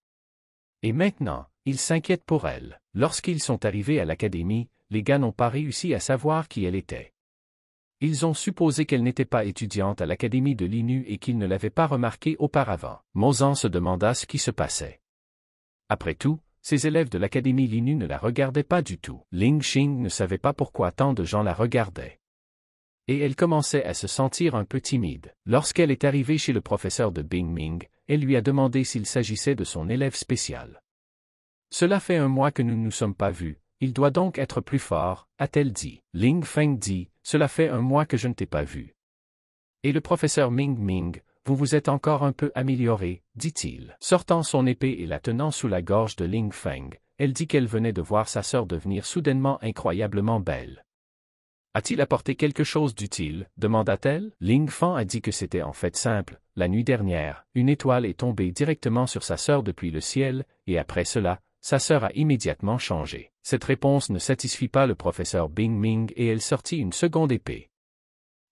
Speaker 1: Et maintenant, il s'inquiète pour elle. Lorsqu'ils sont arrivés à l'académie, les gars n'ont pas réussi à savoir qui elle était. Ils ont supposé qu'elle n'était pas étudiante à l'académie de l'INU et qu'ils ne l'avaient pas remarquée auparavant. Mozan se demanda ce qui se passait. Après tout, ses élèves de l'académie l'INU ne la regardaient pas du tout. Ling Xing ne savait pas pourquoi tant de gens la regardaient. Et elle commençait à se sentir un peu timide. Lorsqu'elle est arrivée chez le professeur de Bing Ming, elle lui a demandé s'il s'agissait de son élève spécial. Cela fait un mois que nous ne nous sommes pas vus, il doit donc être plus fort, a-t-elle dit. Ling Feng dit, Cela fait un mois que je ne t'ai pas vu. Et le professeur Ming Ming, vous vous êtes encore un peu amélioré, dit-il. Sortant son épée et la tenant sous la gorge de Ling Feng, elle dit qu'elle venait de voir sa sœur devenir soudainement incroyablement belle. A-t-il apporté quelque chose d'utile demanda-t-elle. Ling Feng a dit que c'était en fait simple. La nuit dernière, une étoile est tombée directement sur sa sœur depuis le ciel, et après cela, sa sœur a immédiatement changé. Cette réponse ne satisfit pas le professeur Bing Ming et elle sortit une seconde épée.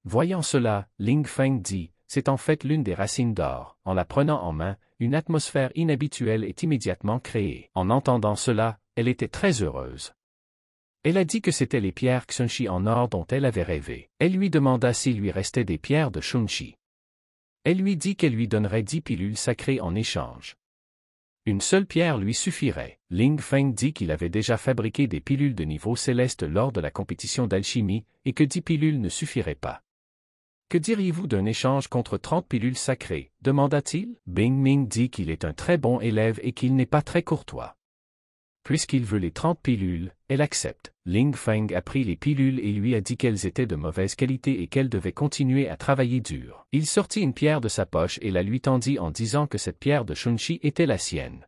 Speaker 1: Voyant cela, Ling Feng dit, c'est en fait l'une des racines d'or. En la prenant en main, une atmosphère inhabituelle est immédiatement créée. En entendant cela, elle était très heureuse. Elle a dit que c'était les pierres Xunxi en or dont elle avait rêvé. Elle lui demanda s'il lui restait des pierres de Xunxi. Elle lui dit qu'elle lui donnerait dix pilules sacrées en échange. Une seule pierre lui suffirait. Ling Feng dit qu'il avait déjà fabriqué des pilules de niveau céleste lors de la compétition d'alchimie, et que dix pilules ne suffiraient pas. Que diriez-vous d'un échange contre trente pilules sacrées demanda-t-il. Bing Ming dit qu'il est un très bon élève et qu'il n'est pas très courtois. Puisqu'il veut les trente pilules, elle accepte. Ling Feng a pris les pilules et lui a dit qu'elles étaient de mauvaise qualité et qu'elle devait continuer à travailler dur. Il sortit une pierre de sa poche et la lui tendit en disant que cette pierre de Shunshi était la sienne.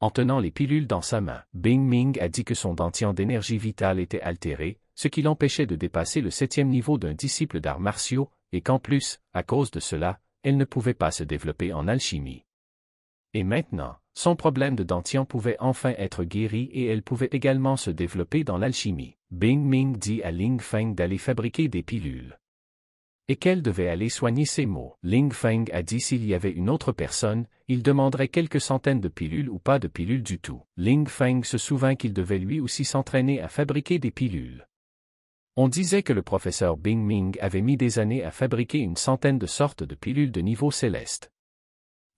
Speaker 1: En tenant les pilules dans sa main, Bing Ming a dit que son dentian d'énergie vitale était altéré, ce qui l'empêchait de dépasser le septième niveau d'un disciple d'arts martiaux, et qu'en plus, à cause de cela, elle ne pouvait pas se développer en alchimie. Et maintenant, son problème de dentian pouvait enfin être guéri et elle pouvait également se développer dans l'alchimie. Bing Ming dit à Ling Feng d'aller fabriquer des pilules. Et qu'elle devait aller soigner ses maux. Ling Feng a dit s'il y avait une autre personne, il demanderait quelques centaines de pilules ou pas de pilules du tout. Ling Feng se souvint qu'il devait lui aussi s'entraîner à fabriquer des pilules. On disait que le professeur Bing Ming avait mis des années à fabriquer une centaine de sortes de pilules de niveau céleste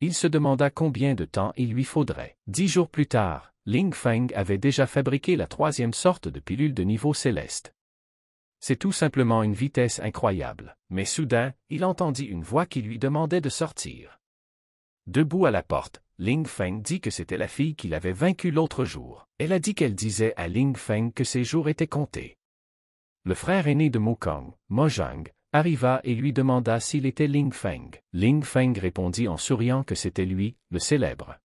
Speaker 1: il se demanda combien de temps il lui faudrait. Dix jours plus tard, Ling Feng avait déjà fabriqué la troisième sorte de pilule de niveau céleste. C'est tout simplement une vitesse incroyable. Mais soudain, il entendit une voix qui lui demandait de sortir. Debout à la porte, Ling Feng dit que c'était la fille qu'il avait vaincue l'autre jour. Elle a dit qu'elle disait à Ling Feng que ses jours étaient comptés. Le frère aîné de Mo Mojang, arriva et lui demanda s'il était Ling Feng. Ling Feng répondit en souriant que c'était lui, le célèbre.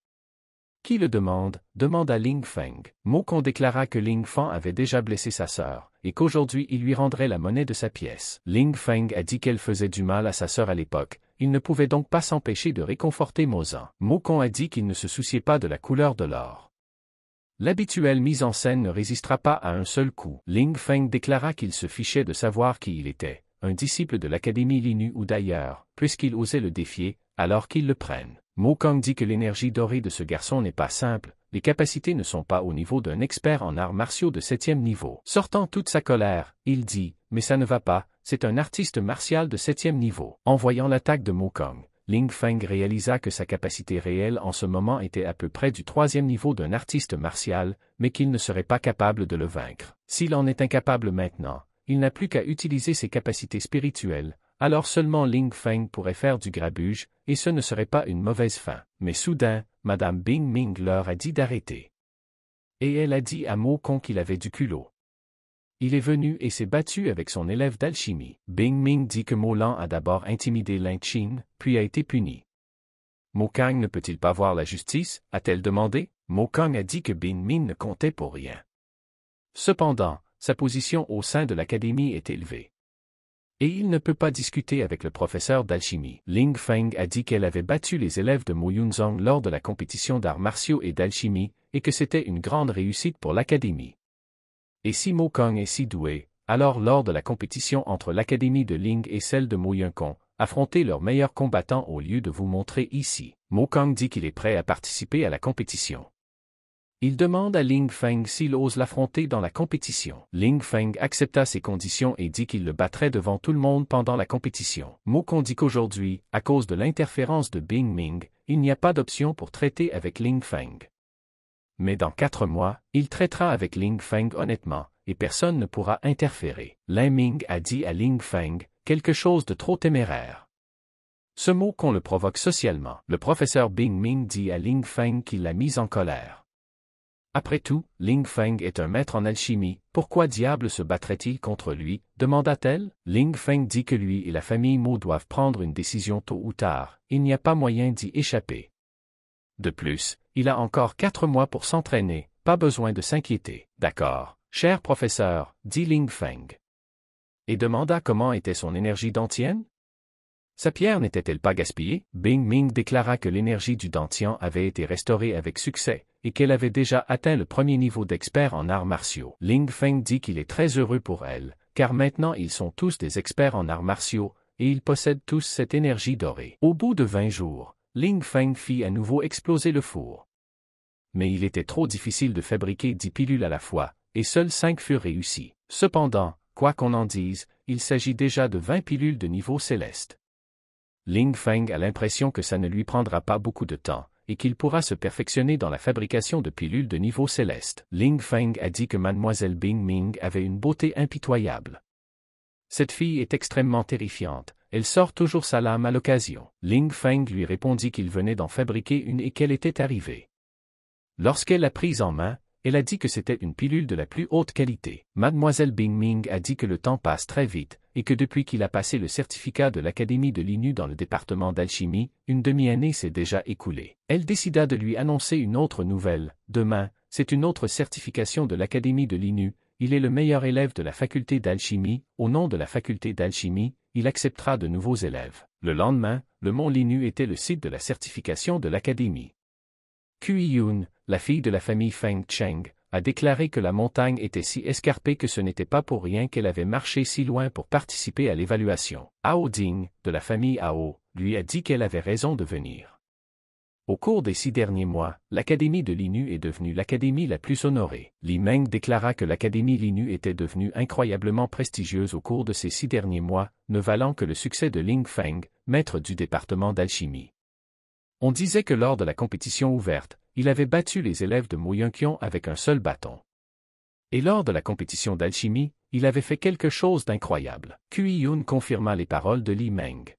Speaker 1: Qui le demande demanda Ling Feng. Mokon déclara que Ling Feng avait déjà blessé sa sœur, et qu'aujourd'hui il lui rendrait la monnaie de sa pièce. Ling Feng a dit qu'elle faisait du mal à sa sœur à l'époque, il ne pouvait donc pas s'empêcher de réconforter Mozan. Mokon a dit qu'il ne se souciait pas de la couleur de l'or. L'habituelle mise en scène ne résistera pas à un seul coup. Ling Feng déclara qu'il se fichait de savoir qui il était un disciple de l'Académie Linu ou d'ailleurs, puisqu'il osait le défier, alors qu'il le prenne. Kong dit que l'énergie dorée de ce garçon n'est pas simple, les capacités ne sont pas au niveau d'un expert en arts martiaux de septième niveau. Sortant toute sa colère, il dit, mais ça ne va pas, c'est un artiste martial de septième niveau. En voyant l'attaque de Kong, Ling Feng réalisa que sa capacité réelle en ce moment était à peu près du troisième niveau d'un artiste martial, mais qu'il ne serait pas capable de le vaincre. S'il en est incapable maintenant, il n'a plus qu'à utiliser ses capacités spirituelles, alors seulement Ling Feng pourrait faire du grabuge, et ce ne serait pas une mauvaise fin. Mais soudain, Madame Bing Ming leur a dit d'arrêter. Et elle a dit à Mo Kong qu'il avait du culot. Il est venu et s'est battu avec son élève d'alchimie. Bing Ming dit que Mo Lan a d'abord intimidé Ling Qin, puis a été puni. Mo Kang ne peut-il pas voir la justice a-t-elle demandé Mo Kang a dit que Bing Ming ne comptait pour rien. Cependant, sa position au sein de l'académie est élevée. Et il ne peut pas discuter avec le professeur d'alchimie. Ling Feng a dit qu'elle avait battu les élèves de Mo Yunzong lors de la compétition d'arts martiaux et d'alchimie, et que c'était une grande réussite pour l'académie. Et si Mo Kong est si doué, alors lors de la compétition entre l'académie de Ling et celle de Mo Yunkong, affrontez leurs meilleurs combattants au lieu de vous montrer ici. Mo Kang dit qu'il est prêt à participer à la compétition. Il demande à Ling Feng s'il ose l'affronter dans la compétition. Ling Feng accepta ces conditions et dit qu'il le battrait devant tout le monde pendant la compétition. qu'on dit qu'aujourd'hui, à cause de l'interférence de Bing Ming, il n'y a pas d'option pour traiter avec Ling Feng. Mais dans quatre mois, il traitera avec Ling Feng honnêtement, et personne ne pourra interférer. Lin Ming a dit à Ling Feng, quelque chose de trop téméraire. Ce mot qu'on le provoque socialement. Le professeur Bing Ming dit à Ling Feng qu'il l'a mis en colère. Après tout, Ling Feng est un maître en alchimie, pourquoi diable se battrait-il contre lui demanda-t-elle. Ling Feng dit que lui et la famille Mo doivent prendre une décision tôt ou tard, il n'y a pas moyen d'y échapper. De plus, il a encore quatre mois pour s'entraîner, pas besoin de s'inquiéter. D'accord, cher professeur, dit Ling Feng. Et demanda comment était son énergie dentienne Sa pierre n'était-elle pas gaspillée Bing Ming déclara que l'énergie du dentian avait été restaurée avec succès, et qu'elle avait déjà atteint le premier niveau d'expert en arts martiaux. Ling Feng dit qu'il est très heureux pour elle, car maintenant ils sont tous des experts en arts martiaux, et ils possèdent tous cette énergie dorée. Au bout de vingt jours, Ling Feng fit à nouveau exploser le four. Mais il était trop difficile de fabriquer dix pilules à la fois, et seules cinq furent réussies. Cependant, quoi qu'on en dise, il s'agit déjà de vingt pilules de niveau céleste. Ling Feng a l'impression que ça ne lui prendra pas beaucoup de temps, et qu'il pourra se perfectionner dans la fabrication de pilules de niveau céleste. Ling Feng a dit que mademoiselle Bing Ming avait une beauté impitoyable. Cette fille est extrêmement terrifiante, elle sort toujours sa lame à l'occasion. Ling Feng lui répondit qu'il venait d'en fabriquer une et qu'elle était arrivée. Lorsqu'elle l'a prise en main, elle a dit que c'était une pilule de la plus haute qualité. Mademoiselle Ming a dit que le temps passe très vite, et que depuis qu'il a passé le certificat de l'Académie de l'INU dans le département d'alchimie, une demi-année s'est déjà écoulée. Elle décida de lui annoncer une autre nouvelle. Demain, c'est une autre certification de l'Académie de l'INU. Il est le meilleur élève de la faculté d'alchimie. Au nom de la faculté d'alchimie, il acceptera de nouveaux élèves. Le lendemain, le mont Linu était le site de la certification de l'Académie la fille de la famille Feng Cheng, a déclaré que la montagne était si escarpée que ce n'était pas pour rien qu'elle avait marché si loin pour participer à l'évaluation. Ao Ding, de la famille Ao, lui a dit qu'elle avait raison de venir. Au cours des six derniers mois, l'Académie de l'INU est devenue l'académie la plus honorée. Li Meng déclara que l'Académie l'INU était devenue incroyablement prestigieuse au cours de ces six derniers mois, ne valant que le succès de Ling Feng, maître du département d'alchimie. On disait que lors de la compétition ouverte, il avait battu les élèves de Mouyankion avec un seul bâton. Et lors de la compétition d'alchimie, il avait fait quelque chose d'incroyable. Kui Yun confirma les paroles de Li Meng.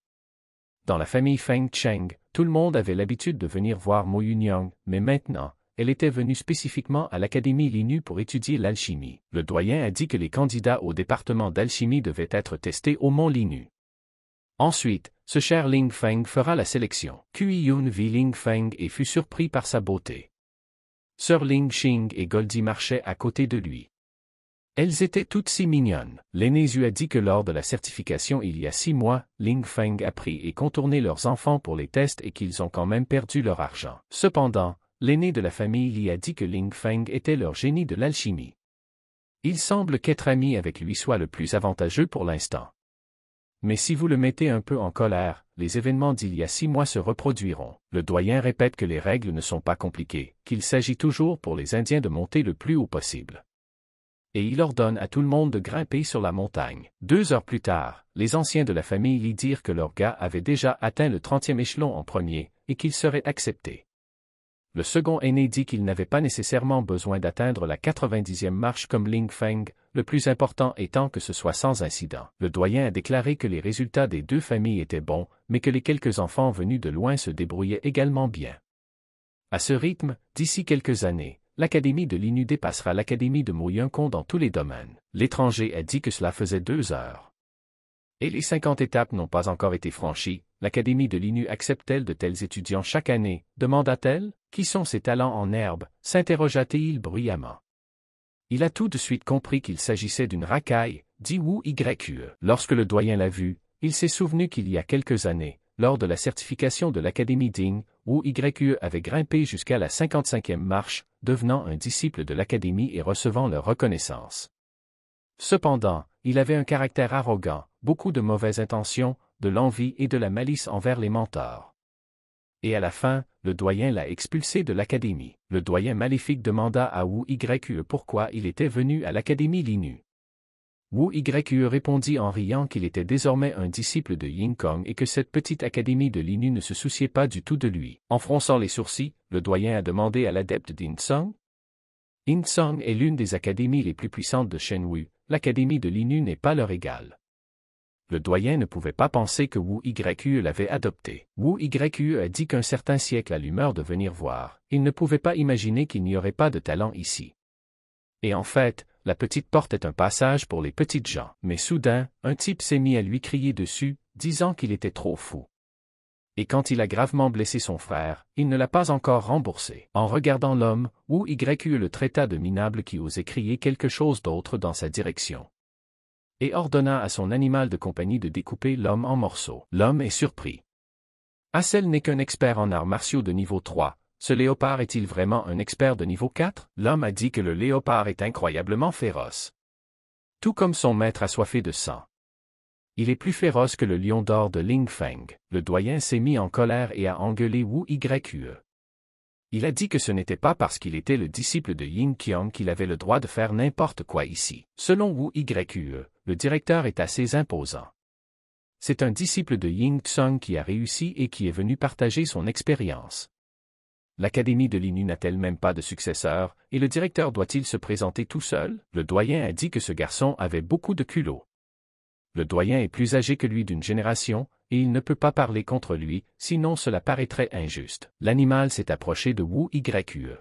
Speaker 1: Dans la famille Feng Cheng, tout le monde avait l'habitude de venir voir Mo Yunyang, mais maintenant, elle était venue spécifiquement à l'Académie Linu pour étudier l'alchimie. Le doyen a dit que les candidats au département d'alchimie devaient être testés au Mont Linu. Ensuite, ce cher Ling Feng fera la sélection. Kui Yun vit Ling Feng et fut surpris par sa beauté. Sir Ling Xing et Goldie marchaient à côté de lui. Elles étaient toutes si mignonnes. L'aîné lui a dit que lors de la certification il y a six mois, Ling Feng a pris et contourné leurs enfants pour les tests et qu'ils ont quand même perdu leur argent. Cependant, l'aîné de la famille lui a dit que Ling Feng était leur génie de l'alchimie. Il semble qu'être ami avec lui soit le plus avantageux pour l'instant. Mais si vous le mettez un peu en colère, les événements d'il y a six mois se reproduiront. Le doyen répète que les règles ne sont pas compliquées, qu'il s'agit toujours pour les Indiens de monter le plus haut possible. Et il ordonne à tout le monde de grimper sur la montagne. Deux heures plus tard, les anciens de la famille y dirent que leur gars avait déjà atteint le 30e échelon en premier, et qu'il serait accepté. Le second aîné dit qu'il n'avait pas nécessairement besoin d'atteindre la 90e marche comme Ling Feng, le plus important étant que ce soit sans incident. Le doyen a déclaré que les résultats des deux familles étaient bons, mais que les quelques enfants venus de loin se débrouillaient également bien. À ce rythme, d'ici quelques années, l'Académie de l'INU dépassera l'Académie de Mouyuncon dans tous les domaines. L'étranger a dit que cela faisait deux heures. Et les cinquante étapes n'ont pas encore été franchies, l'Académie de l'INU accepte-t-elle de tels étudiants chaque année demanda-t-elle. Qui sont ces talents en herbe s'interrogea-t-il bruyamment. Il a tout de suite compris qu'il s'agissait d'une racaille, dit Wu Yue. Lorsque le doyen l'a vu, il s'est souvenu qu'il y a quelques années, lors de la certification de l'Académie Ding, Wu Yue avait grimpé jusqu'à la 55e marche, devenant un disciple de l'Académie et recevant leur reconnaissance. Cependant, il avait un caractère arrogant, beaucoup de mauvaises intentions, de l'envie et de la malice envers les mentors et à la fin, le doyen l'a expulsé de l'académie. Le doyen maléfique demanda à Wu Yue pourquoi il était venu à l'académie Linu. Wu Yue répondit en riant qu'il était désormais un disciple de Ying Kong et que cette petite académie de Linu ne se souciait pas du tout de lui. En fronçant les sourcils, le doyen a demandé à l'adepte In Song est l'une des académies les plus puissantes de Wu. l'académie de Linu n'est pas leur égale le doyen ne pouvait pas penser que Wu Yu l'avait adopté. Wu Yu a dit qu'un certain siècle a l'humeur de venir voir. Il ne pouvait pas imaginer qu'il n'y aurait pas de talent ici. Et en fait, la petite porte est un passage pour les petites gens. Mais soudain, un type s'est mis à lui crier dessus, disant qu'il était trop fou. Et quand il a gravement blessé son frère, il ne l'a pas encore remboursé. En regardant l'homme, Wu Y le traita de minable qui osait crier quelque chose d'autre dans sa direction et ordonna à son animal de compagnie de découper l'homme en morceaux. L'homme est surpris. Assel n'est qu'un expert en arts martiaux de niveau 3. Ce léopard est-il vraiment un expert de niveau 4 L'homme a dit que le léopard est incroyablement féroce. Tout comme son maître a assoiffé de sang. Il est plus féroce que le lion d'or de Ling Feng. Le doyen s'est mis en colère et a engueulé Wu Yue il a dit que ce n'était pas parce qu'il était le disciple de Ying Qiong qu'il avait le droit de faire n'importe quoi ici. Selon Wu Yue, le directeur est assez imposant. C'est un disciple de Ying Tsung qui a réussi et qui est venu partager son expérience. L'académie de l'INU n'a-t-elle même pas de successeur, et le directeur doit-il se présenter tout seul Le doyen a dit que ce garçon avait beaucoup de culot le doyen est plus âgé que lui d'une génération, et il ne peut pas parler contre lui, sinon cela paraîtrait injuste. L'animal s'est approché de Wu Yue.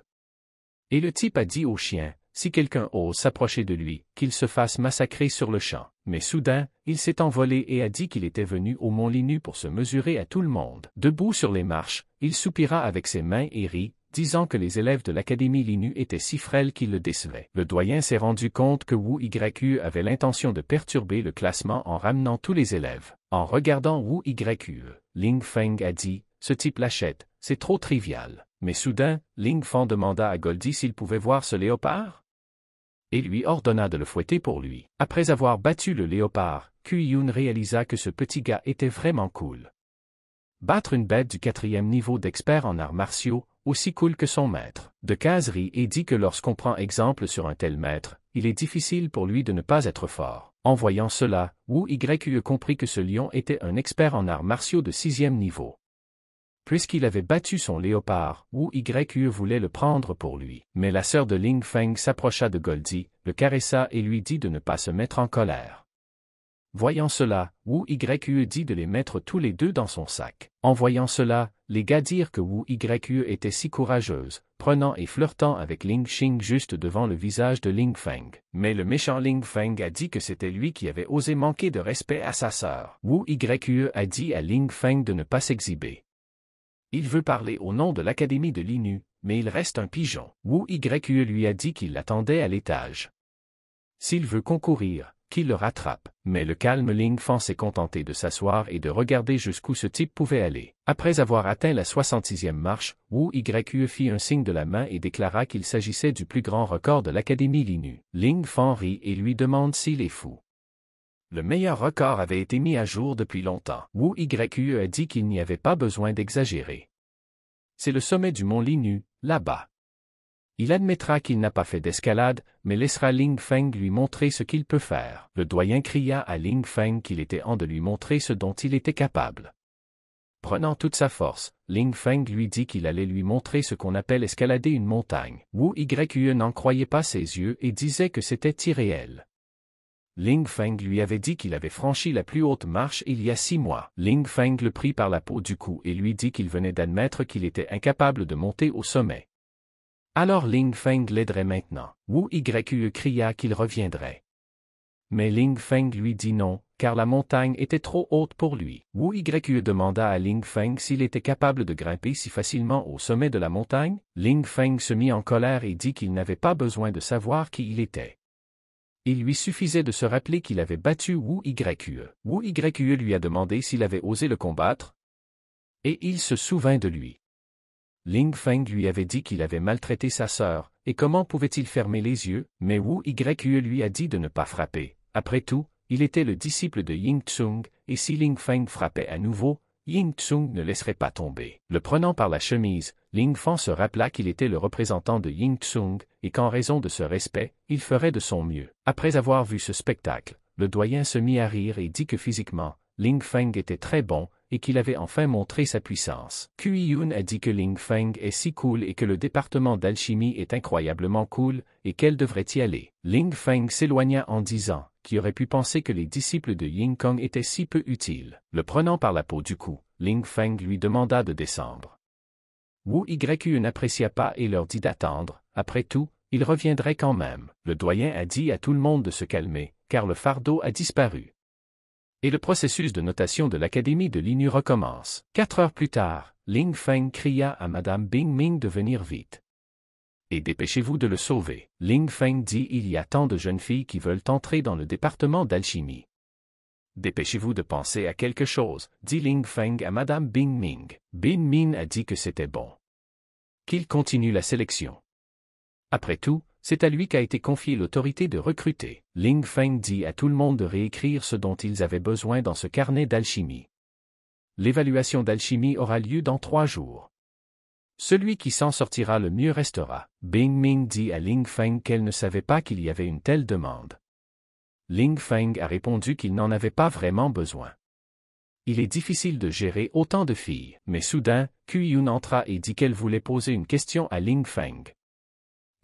Speaker 1: Et le type a dit au chien, si quelqu'un ose s'approcher de lui, qu'il se fasse massacrer sur le champ. Mais soudain, il s'est envolé et a dit qu'il était venu au mont Linu pour se mesurer à tout le monde. Debout sur les marches, il soupira avec ses mains et rit, disant que les élèves de l'Académie Linu étaient si frêles qu'ils le décevaient. Le doyen s'est rendu compte que Wu YU avait l'intention de perturber le classement en ramenant tous les élèves. En regardant Wu YU, Ling Feng a dit « Ce type l'achète, c'est trop trivial ». Mais soudain, Ling Feng demanda à Goldie s'il pouvait voir ce léopard et lui ordonna de le fouetter pour lui. Après avoir battu le léopard, Yun réalisa que ce petit gars était vraiment cool. Battre une bête du quatrième niveau d'expert en arts martiaux, aussi cool que son maître. De caserie et dit que lorsqu'on prend exemple sur un tel maître, il est difficile pour lui de ne pas être fort. En voyant cela, Wu Yu comprit que ce lion était un expert en arts martiaux de sixième niveau. Puisqu'il avait battu son léopard, Wu Yu voulait le prendre pour lui. Mais la sœur de Ling Feng s'approcha de Goldie, le caressa et lui dit de ne pas se mettre en colère. Voyant cela, Wu Yu dit de les mettre tous les deux dans son sac. En voyant cela, les gars dirent que Wu Yue était si courageuse, prenant et flirtant avec Ling Xing juste devant le visage de Ling Feng. Mais le méchant Ling Feng a dit que c'était lui qui avait osé manquer de respect à sa sœur. Wu Yue a dit à Ling Feng de ne pas s'exhiber. Il veut parler au nom de l'académie de l'INU, mais il reste un pigeon. Wu Yu lui a dit qu'il l'attendait à l'étage. S'il veut concourir, qui le rattrape. Mais le calme Ling Fan s'est contenté de s'asseoir et de regarder jusqu'où ce type pouvait aller. Après avoir atteint la 66e marche, Wu Yue fit un signe de la main et déclara qu'il s'agissait du plus grand record de l'Académie Linu. Ling Fan rit et lui demande s'il est fou. Le meilleur record avait été mis à jour depuis longtemps. Wu Yue a dit qu'il n'y avait pas besoin d'exagérer. C'est le sommet du mont Linu, là-bas. Il admettra qu'il n'a pas fait d'escalade, mais laissera Ling Feng lui montrer ce qu'il peut faire. Le doyen cria à Ling Feng qu'il était en de lui montrer ce dont il était capable. Prenant toute sa force, Ling Feng lui dit qu'il allait lui montrer ce qu'on appelle escalader une montagne. Wu Yue n'en croyait pas ses yeux et disait que c'était irréel. Ling Feng lui avait dit qu'il avait franchi la plus haute marche il y a six mois. Ling Feng le prit par la peau du cou et lui dit qu'il venait d'admettre qu'il était incapable de monter au sommet. Alors Ling Feng l'aiderait maintenant. Wu Yue cria qu'il reviendrait. Mais Ling Feng lui dit non, car la montagne était trop haute pour lui. Wu Yue demanda à Ling Feng s'il était capable de grimper si facilement au sommet de la montagne. Ling Feng se mit en colère et dit qu'il n'avait pas besoin de savoir qui il était. Il lui suffisait de se rappeler qu'il avait battu Wu Yue. Wu Yue lui a demandé s'il avait osé le combattre, et il se souvint de lui. Ling Feng lui avait dit qu'il avait maltraité sa sœur, et comment pouvait-il fermer les yeux, mais Wu Yue lui a dit de ne pas frapper. Après tout, il était le disciple de Ying Tsung, et si Ling Feng frappait à nouveau, Ying Tsung ne laisserait pas tomber. Le prenant par la chemise, Ling Feng se rappela qu'il était le représentant de Ying Tsung, et qu'en raison de ce respect, il ferait de son mieux. Après avoir vu ce spectacle, le doyen se mit à rire et dit que physiquement, Ling Feng était très bon, et qu'il avait enfin montré sa puissance. Qiyun Yun a dit que Ling Feng est si cool et que le département d'alchimie est incroyablement cool, et qu'elle devrait y aller. Ling Feng s'éloigna en disant, qui aurait pu penser que les disciples de Ying Kong étaient si peu utiles. Le prenant par la peau du cou, Ling Feng lui demanda de descendre. Wu Yu n'apprécia pas et leur dit d'attendre, après tout, il reviendrait quand même. Le doyen a dit à tout le monde de se calmer, car le fardeau a disparu et le processus de notation de l'Académie de l'INU recommence. Quatre heures plus tard, Ling Feng cria à Madame Bing Ming de venir vite. Et dépêchez-vous de le sauver. Ling Feng dit Il y a tant de jeunes filles qui veulent entrer dans le département d'alchimie. Dépêchez-vous de penser à quelque chose, dit Ling Feng à Madame Bing Ming. Bing Ming a dit que c'était bon. Qu'il continue la sélection. Après tout, c'est à lui qu'a été confiée l'autorité de recruter. Ling Feng dit à tout le monde de réécrire ce dont ils avaient besoin dans ce carnet d'alchimie. L'évaluation d'alchimie aura lieu dans trois jours. Celui qui s'en sortira le mieux restera. Bing Ming dit à Ling Feng qu'elle ne savait pas qu'il y avait une telle demande. Ling Feng a répondu qu'il n'en avait pas vraiment besoin. Il est difficile de gérer autant de filles, mais soudain, Qi entra et dit qu'elle voulait poser une question à Ling Feng.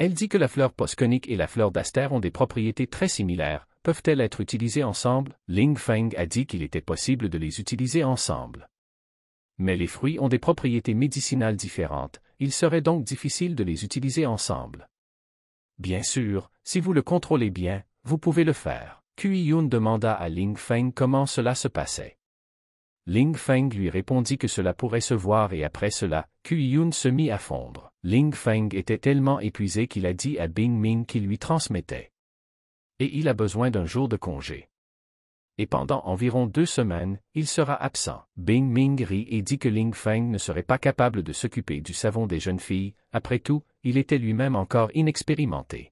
Speaker 1: Elle dit que la fleur posconique et la fleur d'astère ont des propriétés très similaires. Peuvent-elles être utilisées ensemble Ling Feng a dit qu'il était possible de les utiliser ensemble. Mais les fruits ont des propriétés médicinales différentes, il serait donc difficile de les utiliser ensemble. Bien sûr, si vous le contrôlez bien, vous pouvez le faire. Kui Yun demanda à Ling Feng comment cela se passait. Ling Feng lui répondit que cela pourrait se voir et après cela, Yun se mit à fondre. Ling Feng était tellement épuisé qu'il a dit à Bing Ming qu'il lui transmettait. Et il a besoin d'un jour de congé. Et pendant environ deux semaines, il sera absent. Bing Ming rit et dit que Ling Feng ne serait pas capable de s'occuper du savon des jeunes filles, après tout, il était lui-même encore inexpérimenté.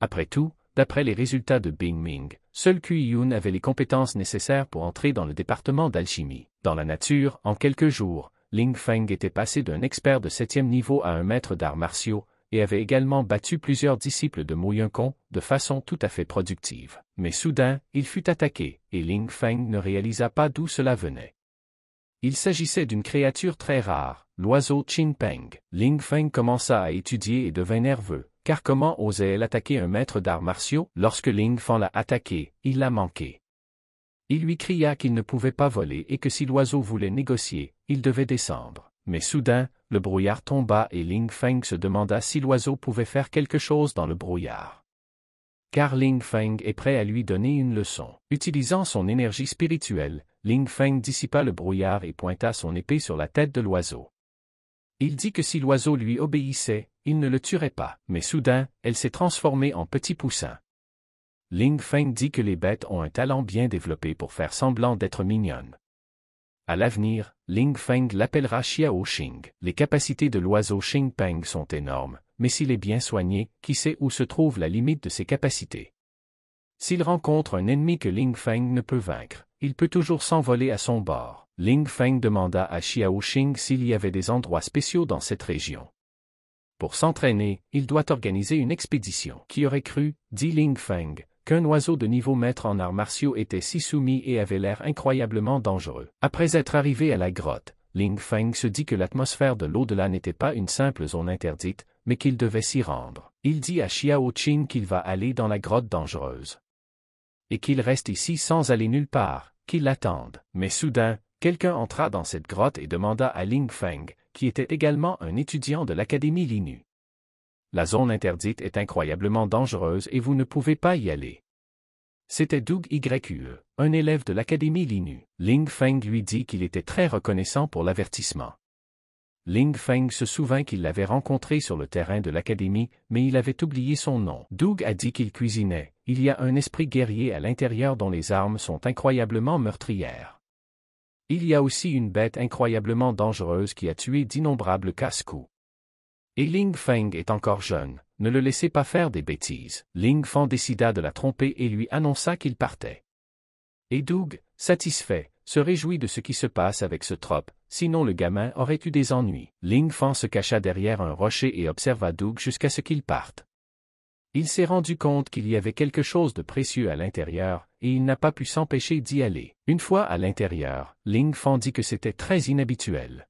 Speaker 1: Après tout, d'après les résultats de Bing Ming, seul Qiyun avait les compétences nécessaires pour entrer dans le département d'alchimie. Dans la nature, en quelques jours, Ling Feng était passé d'un expert de septième niveau à un maître d'arts martiaux, et avait également battu plusieurs disciples de Mo Kong de façon tout à fait productive. Mais soudain, il fut attaqué, et Ling Feng ne réalisa pas d'où cela venait. Il s'agissait d'une créature très rare, l'oiseau Qin Peng. Ling Feng commença à étudier et devint nerveux, car comment osait-elle attaquer un maître d'arts martiaux lorsque Ling Feng l'a attaqué, il l'a manqué. Il lui cria qu'il ne pouvait pas voler et que si l'oiseau voulait négocier, il devait descendre. Mais soudain, le brouillard tomba et Ling Feng se demanda si l'oiseau pouvait faire quelque chose dans le brouillard. Car Ling Feng est prêt à lui donner une leçon. Utilisant son énergie spirituelle, Ling Feng dissipa le brouillard et pointa son épée sur la tête de l'oiseau. Il dit que si l'oiseau lui obéissait, il ne le tuerait pas. Mais soudain, elle s'est transformée en petit poussin. Ling Feng dit que les bêtes ont un talent bien développé pour faire semblant d'être mignonnes. À l'avenir, Ling Feng l'appellera Xiao Xing. Les capacités de l'oiseau Xing Peng sont énormes, mais s'il est bien soigné, qui sait où se trouve la limite de ses capacités S'il rencontre un ennemi que Ling Feng ne peut vaincre, il peut toujours s'envoler à son bord. Ling Feng demanda à Xiao Qing s'il y avait des endroits spéciaux dans cette région. Pour s'entraîner, il doit organiser une expédition. Qui aurait cru, dit Ling Feng, qu'un oiseau de niveau maître en arts martiaux était si soumis et avait l'air incroyablement dangereux. Après être arrivé à la grotte, Ling Feng se dit que l'atmosphère de l'au-delà n'était pas une simple zone interdite, mais qu'il devait s'y rendre. Il dit à Xiao Qing qu'il va aller dans la grotte dangereuse. Et qu'il reste ici sans aller nulle part, l'attendent. Mais soudain, quelqu'un entra dans cette grotte et demanda à Ling Feng, qui était également un étudiant de l'Académie Linu. La zone interdite est incroyablement dangereuse et vous ne pouvez pas y aller. C'était Doug Yue, un élève de l'Académie Linu. Ling Feng lui dit qu'il était très reconnaissant pour l'avertissement. Ling Feng se souvint qu'il l'avait rencontré sur le terrain de l'académie, mais il avait oublié son nom. Doug a dit qu'il cuisinait. Il y a un esprit guerrier à l'intérieur dont les armes sont incroyablement meurtrières. Il y a aussi une bête incroyablement dangereuse qui a tué d'innombrables casse-coups. Et Ling Feng est encore jeune, ne le laissez pas faire des bêtises. Ling Feng décida de la tromper et lui annonça qu'il partait. Et Doug, satisfait, se réjouit de ce qui se passe avec ce trope, sinon le gamin aurait eu des ennuis. Ling Fan se cacha derrière un rocher et observa Doug jusqu'à ce qu'il parte. Il s'est rendu compte qu'il y avait quelque chose de précieux à l'intérieur, et il n'a pas pu s'empêcher d'y aller. Une fois à l'intérieur, Ling Fan dit que c'était très inhabituel.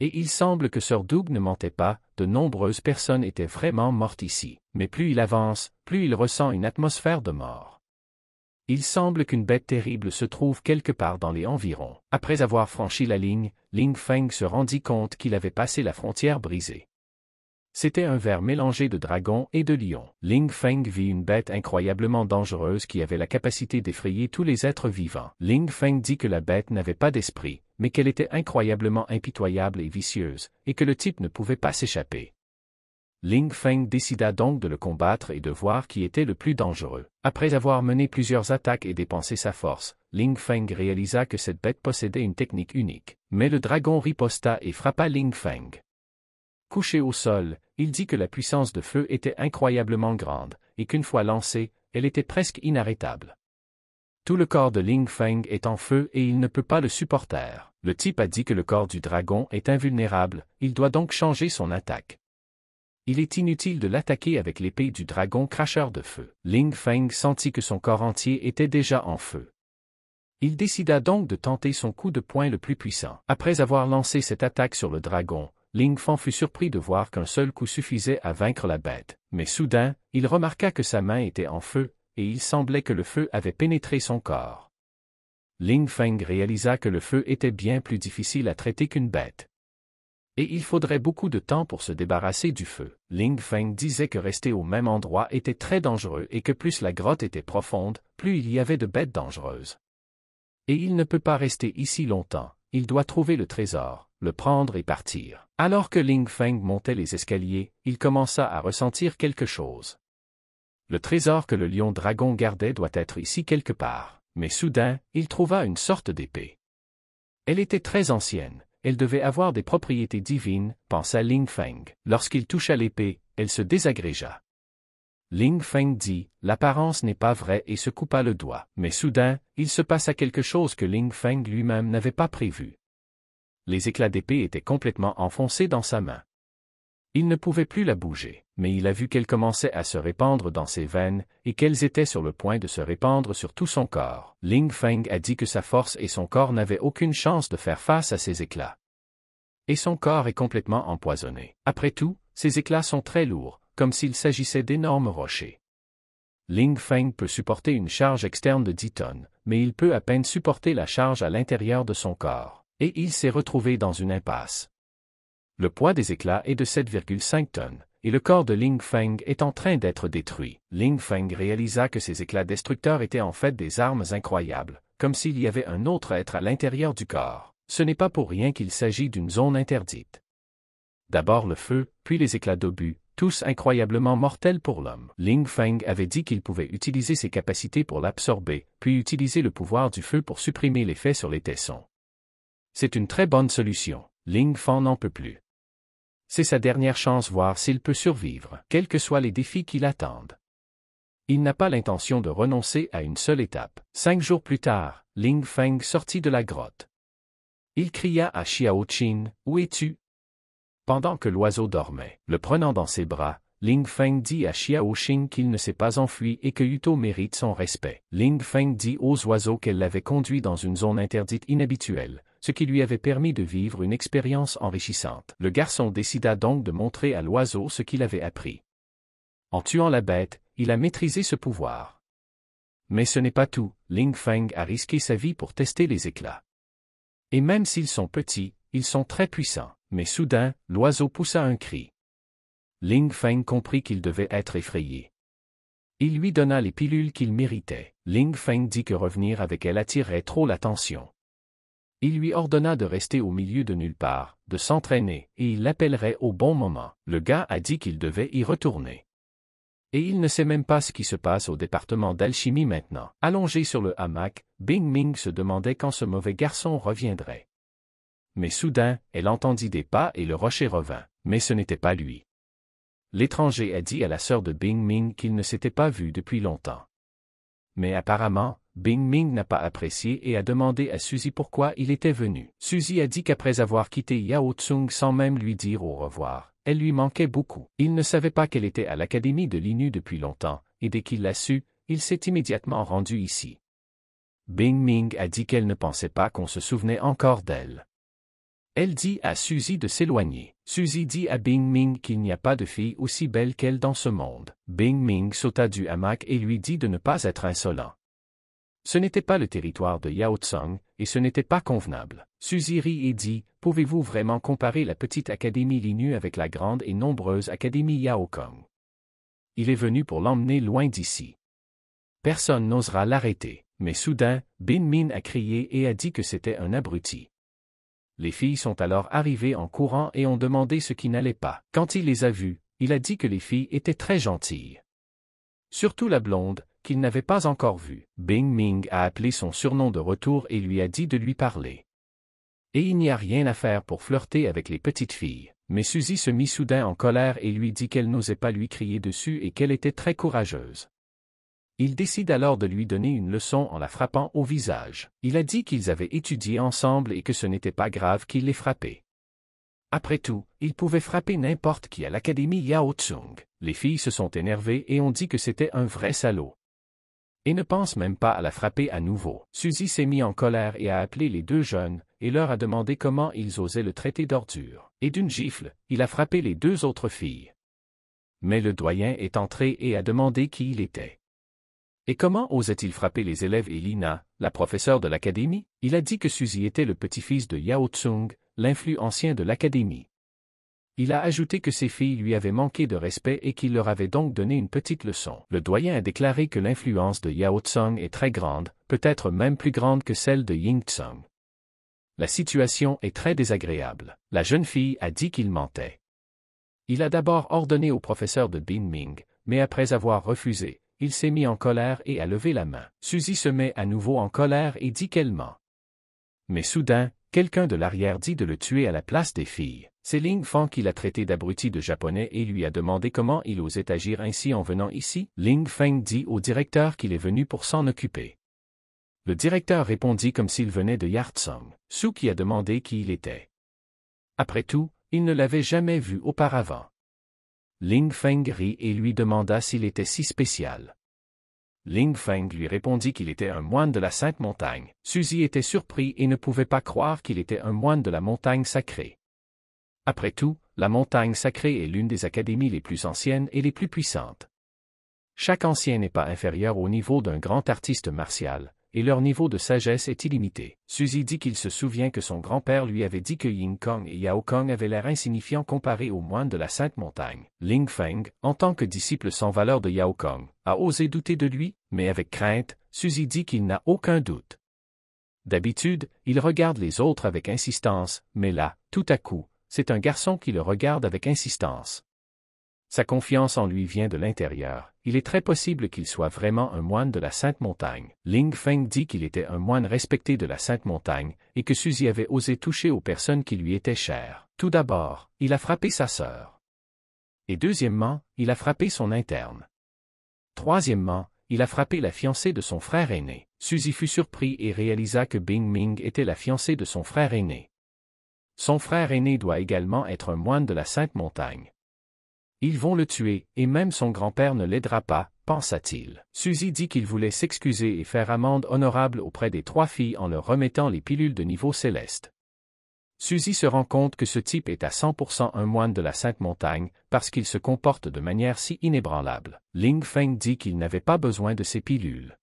Speaker 1: Et il semble que Sir Doug ne mentait pas, de nombreuses personnes étaient vraiment mortes ici. Mais plus il avance, plus il ressent une atmosphère de mort il semble qu'une bête terrible se trouve quelque part dans les environs. Après avoir franchi la ligne, Ling Feng se rendit compte qu'il avait passé la frontière brisée. C'était un ver mélangé de dragon et de lion. Ling Feng vit une bête incroyablement dangereuse qui avait la capacité d'effrayer tous les êtres vivants. Ling Feng dit que la bête n'avait pas d'esprit, mais qu'elle était incroyablement impitoyable et vicieuse, et que le type ne pouvait pas s'échapper. Ling Feng décida donc de le combattre et de voir qui était le plus dangereux. Après avoir mené plusieurs attaques et dépensé sa force, Ling Feng réalisa que cette bête possédait une technique unique. Mais le dragon riposta et frappa Ling Feng. Couché au sol, il dit que la puissance de feu était incroyablement grande, et qu'une fois lancée, elle était presque inarrêtable. Tout le corps de Ling Feng est en feu et il ne peut pas le supporter. Le type a dit que le corps du dragon est invulnérable, il doit donc changer son attaque. Il est inutile de l'attaquer avec l'épée du dragon cracheur de feu. Ling Feng sentit que son corps entier était déjà en feu. Il décida donc de tenter son coup de poing le plus puissant. Après avoir lancé cette attaque sur le dragon, Ling Feng fut surpris de voir qu'un seul coup suffisait à vaincre la bête. Mais soudain, il remarqua que sa main était en feu, et il semblait que le feu avait pénétré son corps. Ling Feng réalisa que le feu était bien plus difficile à traiter qu'une bête. Et il faudrait beaucoup de temps pour se débarrasser du feu. Ling Feng disait que rester au même endroit était très dangereux et que plus la grotte était profonde, plus il y avait de bêtes dangereuses. Et il ne peut pas rester ici longtemps, il doit trouver le trésor, le prendre et partir. Alors que Ling Feng montait les escaliers, il commença à ressentir quelque chose. Le trésor que le lion dragon gardait doit être ici quelque part. Mais soudain, il trouva une sorte d'épée. Elle était très ancienne, elle devait avoir des propriétés divines, pensa Ling Feng. Lorsqu'il toucha l'épée, elle se désagrégea. Ling Feng dit, l'apparence n'est pas vraie et se coupa le doigt. Mais soudain, il se passa quelque chose que Ling Feng lui-même n'avait pas prévu. Les éclats d'épée étaient complètement enfoncés dans sa main. Il ne pouvait plus la bouger, mais il a vu qu'elle commençait à se répandre dans ses veines, et qu'elles étaient sur le point de se répandre sur tout son corps. Ling Feng a dit que sa force et son corps n'avaient aucune chance de faire face à ces éclats. Et son corps est complètement empoisonné. Après tout, ces éclats sont très lourds, comme s'il s'agissait d'énormes rochers. Ling Feng peut supporter une charge externe de 10 tonnes, mais il peut à peine supporter la charge à l'intérieur de son corps. Et il s'est retrouvé dans une impasse le poids des éclats est de 7,5 tonnes, et le corps de Ling Feng est en train d'être détruit. Ling Feng réalisa que ces éclats destructeurs étaient en fait des armes incroyables, comme s'il y avait un autre être à l'intérieur du corps. Ce n'est pas pour rien qu'il s'agit d'une zone interdite. D'abord le feu, puis les éclats d'obus, tous incroyablement mortels pour l'homme. Ling Feng avait dit qu'il pouvait utiliser ses capacités pour l'absorber, puis utiliser le pouvoir du feu pour supprimer l'effet sur les tessons. C'est une très bonne solution. Ling Feng n'en peut plus. C'est sa dernière chance voir s'il peut survivre, quels que soient les défis qui l'attendent. Il n'a pas l'intention de renoncer à une seule étape. Cinq jours plus tard, Ling Feng sortit de la grotte. Il cria à Xiao Qin, Où es-tu Pendant que l'oiseau dormait, le prenant dans ses bras, Ling Feng dit à Xiao Qin qu'il ne s'est pas enfui et que Yuto mérite son respect. Ling Feng dit aux oiseaux qu'elle l'avait conduit dans une zone interdite inhabituelle, ce qui lui avait permis de vivre une expérience enrichissante. Le garçon décida donc de montrer à l'oiseau ce qu'il avait appris. En tuant la bête, il a maîtrisé ce pouvoir. Mais ce n'est pas tout, Ling Feng a risqué sa vie pour tester les éclats. Et même s'ils sont petits, ils sont très puissants. Mais soudain, l'oiseau poussa un cri. Ling Feng comprit qu'il devait être effrayé. Il lui donna les pilules qu'il méritait. Ling Feng dit que revenir avec elle attirait trop l'attention. Il lui ordonna de rester au milieu de nulle part, de s'entraîner, et il l'appellerait au bon moment. Le gars a dit qu'il devait y retourner. Et il ne sait même pas ce qui se passe au département d'alchimie maintenant. Allongé sur le hamac, Bing Ming se demandait quand ce mauvais garçon reviendrait. Mais soudain, elle entendit des pas et le rocher revint, mais ce n'était pas lui. L'étranger a dit à la sœur de Bing Ming qu'il ne s'était pas vu depuis longtemps. Mais apparemment, Bing Ming n'a pas apprécié et a demandé à Suzy pourquoi il était venu. Suzy a dit qu'après avoir quitté Yao Tsung sans même lui dire au revoir, elle lui manquait beaucoup. Il ne savait pas qu'elle était à l'académie de l'INU depuis longtemps, et dès qu'il l'a su, il s'est immédiatement rendu ici. Bing Ming a dit qu'elle ne pensait pas qu'on se souvenait encore d'elle. Elle dit à Suzy de s'éloigner. Suzy dit à Bing Ming qu'il n'y a pas de fille aussi belle qu'elle dans ce monde. Bing Ming sauta du hamac et lui dit de ne pas être insolent. Ce n'était pas le territoire de Yao Tsung, et ce n'était pas convenable. Suzy rit et dit, Pouvez-vous vraiment comparer la petite académie Linu avec la grande et nombreuse académie Yao Kong? Il est venu pour l'emmener loin d'ici. Personne n'osera l'arrêter, mais soudain, Bin Min a crié et a dit que c'était un abruti. Les filles sont alors arrivées en courant et ont demandé ce qui n'allait pas. Quand il les a vues, il a dit que les filles étaient très gentilles. Surtout la blonde, qu'il n'avait pas encore vu. Bing Ming a appelé son surnom de retour et lui a dit de lui parler. Et il n'y a rien à faire pour flirter avec les petites filles. Mais Suzy se mit soudain en colère et lui dit qu'elle n'osait pas lui crier dessus et qu'elle était très courageuse. Il décide alors de lui donner une leçon en la frappant au visage. Il a dit qu'ils avaient étudié ensemble et que ce n'était pas grave qu'il les frappait. Après tout, il pouvait frapper n'importe qui à l'académie Yao Tsung. Les filles se sont énervées et ont dit que c'était un vrai salaud et ne pense même pas à la frapper à nouveau. Suzy s'est mis en colère et a appelé les deux jeunes, et leur a demandé comment ils osaient le traiter d'ordure. Et d'une gifle, il a frappé les deux autres filles. Mais le doyen est entré et a demandé qui il était. Et comment osait-il frapper les élèves et Lina, la professeure de l'académie Il a dit que Suzy était le petit-fils de Yao Tsung, ancien de l'académie. Il a ajouté que ses filles lui avaient manqué de respect et qu'il leur avait donc donné une petite leçon. Le doyen a déclaré que l'influence de Yao Tsung est très grande, peut-être même plus grande que celle de Ying Tsung. La situation est très désagréable. La jeune fille a dit qu'il mentait. Il a d'abord ordonné au professeur de Bin Ming, mais après avoir refusé, il s'est mis en colère et a levé la main. Suzy se met à nouveau en colère et dit qu'elle ment. Mais soudain, Quelqu'un de l'arrière dit de le tuer à la place des filles. C'est Ling Feng qui l'a traité d'abruti de japonais et lui a demandé comment il osait agir ainsi en venant ici. Ling Feng dit au directeur qu'il est venu pour s'en occuper. Le directeur répondit comme s'il venait de Yartsong. Su qui a demandé qui il était. Après tout, il ne l'avait jamais vu auparavant. Ling Feng rit et lui demanda s'il était si spécial. Ling Feng lui répondit qu'il était un moine de la Sainte Montagne. Suzy était surpris et ne pouvait pas croire qu'il était un moine de la montagne sacrée. Après tout, la montagne sacrée est l'une des académies les plus anciennes et les plus puissantes. Chaque ancien n'est pas inférieur au niveau d'un grand artiste martial, et leur niveau de sagesse est illimité. Suzy dit qu'il se souvient que son grand-père lui avait dit que Ying Kong et Yao Kong avaient l'air insignifiants comparés aux moines de la Sainte Montagne. Ling Feng, en tant que disciple sans valeur de Yao Kong, a osé douter de lui, mais avec crainte, Suzy dit qu'il n'a aucun doute. D'habitude, il regarde les autres avec insistance, mais là, tout à coup, c'est un garçon qui le regarde avec insistance. Sa confiance en lui vient de l'intérieur. Il est très possible qu'il soit vraiment un moine de la Sainte Montagne. Ling Feng dit qu'il était un moine respecté de la Sainte Montagne et que Suzy avait osé toucher aux personnes qui lui étaient chères. Tout d'abord, il a frappé sa sœur. Et deuxièmement, il a frappé son interne. Troisièmement, il a frappé la fiancée de son frère aîné. Suzy fut surpris et réalisa que Bing Ming était la fiancée de son frère aîné. Son frère aîné doit également être un moine de la Sainte Montagne. Ils vont le tuer, et même son grand-père ne l'aidera pas, pensa-t-il. Suzy dit qu'il voulait s'excuser et faire amende honorable auprès des trois filles en leur remettant les pilules de niveau céleste. Suzy se rend compte que ce type est à 100% un moine de la Sainte Montagne, parce qu'il se comporte de manière si inébranlable. Ling Feng dit qu'il n'avait pas besoin de ces pilules.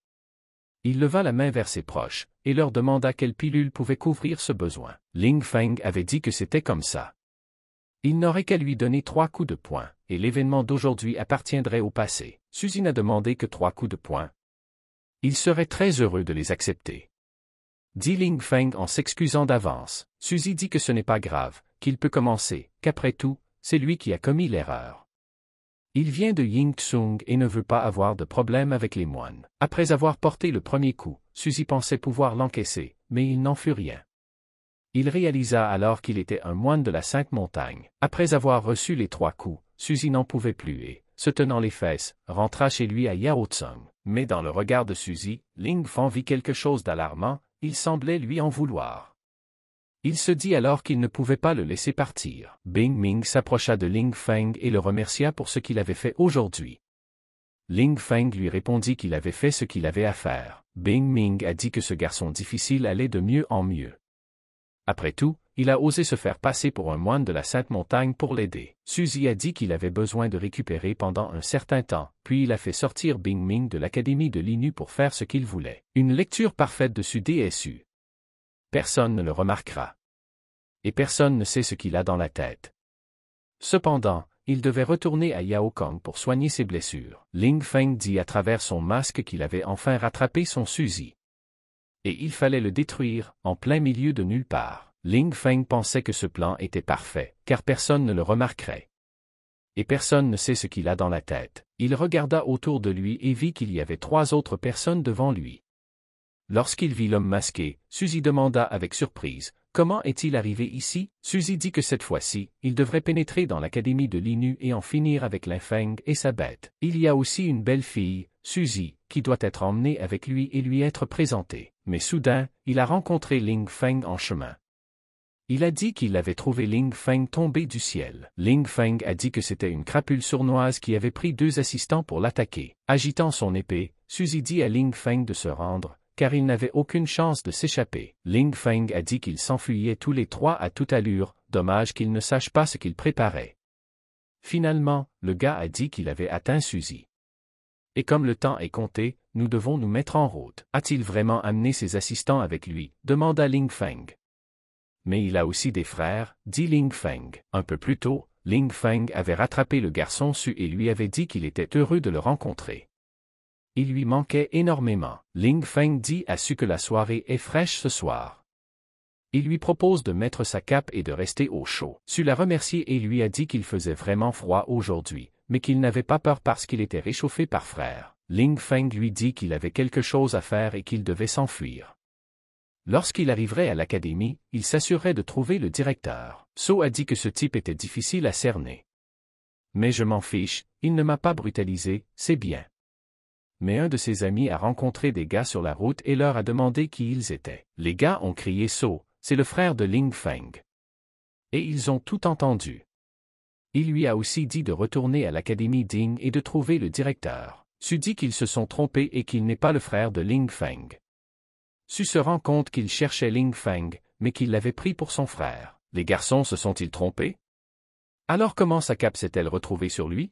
Speaker 1: Il leva la main vers ses proches, et leur demanda quelle pilule pouvait couvrir ce besoin. Ling Feng avait dit que c'était comme ça. Il n'aurait qu'à lui donner trois coups de poing, et l'événement d'aujourd'hui appartiendrait au passé. Suzy n'a demandé que trois coups de poing. Il serait très heureux de les accepter. Dit Ling Feng en s'excusant d'avance. Suzy dit que ce n'est pas grave, qu'il peut commencer, qu'après tout, c'est lui qui a commis l'erreur. Il vient de Ying Tsung et ne veut pas avoir de problème avec les moines. Après avoir porté le premier coup, Suzy pensait pouvoir l'encaisser, mais il n'en fut rien. Il réalisa alors qu'il était un moine de la cinq montagnes. Après avoir reçu les trois coups, Suzy n'en pouvait plus et, se tenant les fesses, rentra chez lui à Tsung. Mais dans le regard de Suzy, Ling Feng vit quelque chose d'alarmant, il semblait lui en vouloir. Il se dit alors qu'il ne pouvait pas le laisser partir. Bing Ming s'approcha de Ling Feng et le remercia pour ce qu'il avait fait aujourd'hui. Ling Feng lui répondit qu'il avait fait ce qu'il avait à faire. Bing Ming a dit que ce garçon difficile allait de mieux en mieux. Après tout, il a osé se faire passer pour un moine de la Sainte Montagne pour l'aider. Suzy a dit qu'il avait besoin de récupérer pendant un certain temps, puis il a fait sortir Bing Ming de l'académie de l'INU pour faire ce qu'il voulait. Une lecture parfaite de su Personne ne le remarquera. Et personne ne sait ce qu'il a dans la tête. Cependant, il devait retourner à Yao pour soigner ses blessures. Ling Feng dit à travers son masque qu'il avait enfin rattrapé son Suzy et il fallait le détruire, en plein milieu de nulle part. Ling Feng pensait que ce plan était parfait, car personne ne le remarquerait. Et personne ne sait ce qu'il a dans la tête. Il regarda autour de lui et vit qu'il y avait trois autres personnes devant lui. Lorsqu'il vit l'homme masqué, Suzy demanda avec surprise, Comment est-il arrivé ici Suzy dit que cette fois-ci, il devrait pénétrer dans l'académie de l'Inu et en finir avec Ling Feng et sa bête. Il y a aussi une belle fille, Suzy, qui doit être emmenée avec lui et lui être présentée. Mais soudain, il a rencontré Ling Feng en chemin. Il a dit qu'il avait trouvé Ling Feng tombé du ciel. Ling Feng a dit que c'était une crapule sournoise qui avait pris deux assistants pour l'attaquer. Agitant son épée, Suzy dit à Ling Feng de se rendre, car il n'avait aucune chance de s'échapper. Ling Feng a dit qu'ils s'enfuyaient tous les trois à toute allure, dommage qu'il ne sache pas ce qu'il préparait. Finalement, le gars a dit qu'il avait atteint Suzy et comme le temps est compté, nous devons nous mettre en route. A-t-il vraiment amené ses assistants avec lui demanda Ling Feng. Mais il a aussi des frères, dit Ling Feng. Un peu plus tôt, Ling Feng avait rattrapé le garçon Su et lui avait dit qu'il était heureux de le rencontrer. Il lui manquait énormément. Ling Feng dit à Su que la soirée est fraîche ce soir. Il lui propose de mettre sa cape et de rester au chaud. Su l'a remercié et lui a dit qu'il faisait vraiment froid aujourd'hui mais qu'il n'avait pas peur parce qu'il était réchauffé par frère. Ling Feng lui dit qu'il avait quelque chose à faire et qu'il devait s'enfuir. Lorsqu'il arriverait à l'académie, il s'assurerait de trouver le directeur. So a dit que ce type était difficile à cerner. Mais je m'en fiche, il ne m'a pas brutalisé, c'est bien. Mais un de ses amis a rencontré des gars sur la route et leur a demandé qui ils étaient. Les gars ont crié So, c'est le frère de Ling Feng. Et ils ont tout entendu. Il lui a aussi dit de retourner à l'Académie Ding et de trouver le directeur. Su dit qu'ils se sont trompés et qu'il n'est pas le frère de Ling Feng. Su se rend compte qu'il cherchait Ling Feng, mais qu'il l'avait pris pour son frère. Les garçons se sont-ils trompés Alors comment sa cape s'est-elle retrouvée sur lui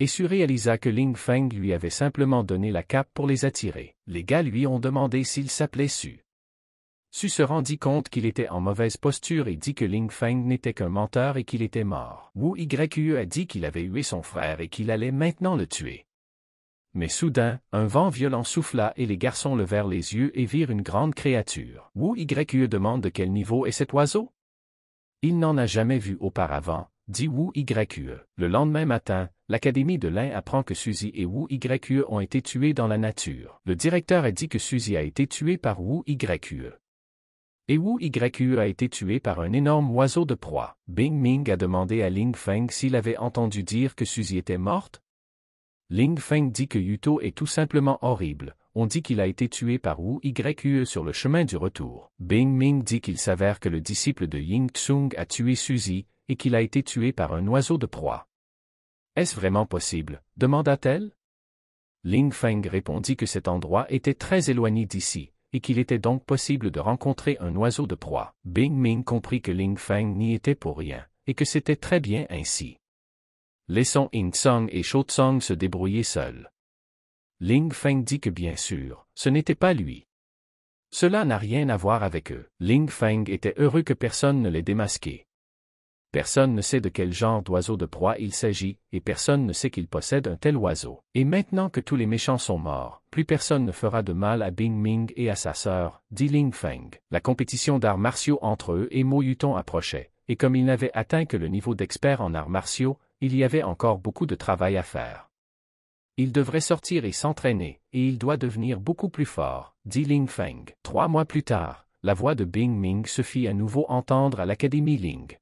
Speaker 1: et Su réalisa que Ling Feng lui avait simplement donné la cape pour les attirer. Les gars lui ont demandé s'il s'appelait Su. Su se rendit compte qu'il était en mauvaise posture et dit que Ling Feng n'était qu'un menteur et qu'il était mort. Wu Yue a dit qu'il avait hué son frère et qu'il allait maintenant le tuer. Mais soudain, un vent violent souffla et les garçons levèrent les yeux et virent une grande créature. Wu Yue demande de quel niveau est cet oiseau Il n'en a jamais vu auparavant, dit Wu Yu. Le lendemain matin, l'Académie de Lin apprend que Suzy et Wu Yu ont été tués dans la nature. Le directeur a dit que Suzy a été tuée par Wu Yu. Et Wu Yu a été tué par un énorme oiseau de proie. Bing Ming a demandé à Ling Feng s'il avait entendu dire que Suzy était morte. Ling Feng dit que Yuto est tout simplement horrible. On dit qu'il a été tué par Wu Yu sur le chemin du retour. Bing Ming dit qu'il s'avère que le disciple de Ying Tsung a tué Suzy et qu'il a été tué par un oiseau de proie. Est-ce vraiment possible demanda-t-elle. Ling Feng répondit que cet endroit était très éloigné d'ici, et qu'il était donc possible de rencontrer un oiseau de proie. Bing Ming comprit que Ling Feng n'y était pour rien, et que c'était très bien ainsi. Laissons in Song et Shou Tsong se débrouiller seuls. Ling Feng dit que bien sûr, ce n'était pas lui. Cela n'a rien à voir avec eux. Ling Feng était heureux que personne ne les démasquait. Personne ne sait de quel genre d'oiseau de proie il s'agit, et personne ne sait qu'il possède un tel oiseau. Et maintenant que tous les méchants sont morts, plus personne ne fera de mal à Bing Ming et à sa sœur, dit Ling Feng. La compétition d'arts martiaux entre eux et Mo Yuton approchait, et comme il n'avait atteint que le niveau d'expert en arts martiaux, il y avait encore beaucoup de travail à faire. Il devrait sortir et s'entraîner, et il doit devenir beaucoup plus fort, dit Ling Feng. Trois mois plus tard, la voix de Bing Ming se fit à nouveau entendre à l'Académie Ling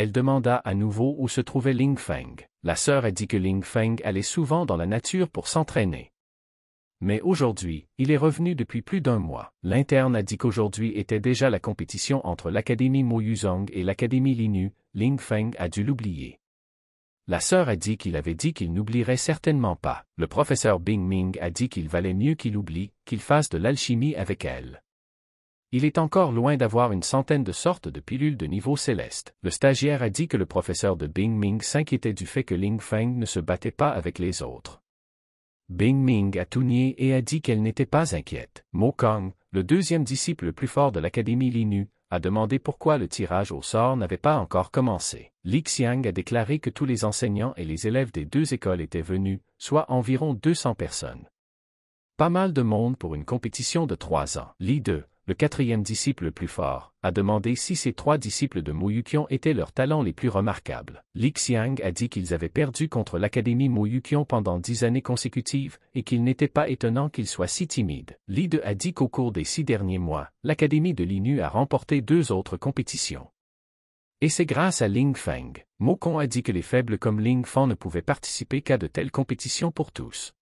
Speaker 1: elle demanda à nouveau où se trouvait Ling Feng. La sœur a dit que Ling Feng allait souvent dans la nature pour s'entraîner. Mais aujourd'hui, il est revenu depuis plus d'un mois. L'interne a dit qu'aujourd'hui était déjà la compétition entre l'Académie Mo Yuzong et l'Académie Linu, Ling Feng a dû l'oublier. La sœur a dit qu'il avait dit qu'il n'oublierait certainement pas. Le professeur Bing Ming a dit qu'il valait mieux qu'il oublie, qu'il fasse de l'alchimie avec elle. Il est encore loin d'avoir une centaine de sortes de pilules de niveau céleste. Le stagiaire a dit que le professeur de Bing Ming s'inquiétait du fait que Ling Feng ne se battait pas avec les autres. Bing Ming a tout nié et a dit qu'elle n'était pas inquiète. Mo Kang, le deuxième disciple le plus fort de l'Académie Linu, a demandé pourquoi le tirage au sort n'avait pas encore commencé. Li Xiang a déclaré que tous les enseignants et les élèves des deux écoles étaient venus, soit environ 200 personnes. Pas mal de monde pour une compétition de trois ans. Li 2, le quatrième disciple le plus fort, a demandé si ces trois disciples de Mouyukion étaient leurs talents les plus remarquables. Li Xiang a dit qu'ils avaient perdu contre l'Académie Mouyukion pendant dix années consécutives et qu'il n'était pas étonnant qu'ils soient si timides. Li De a dit qu'au cours des six derniers mois, l'Académie de l'INU a remporté deux autres compétitions. Et c'est grâce à Ling Feng. Kong a dit que les faibles comme Ling Feng ne pouvaient participer qu'à de telles compétitions pour tous.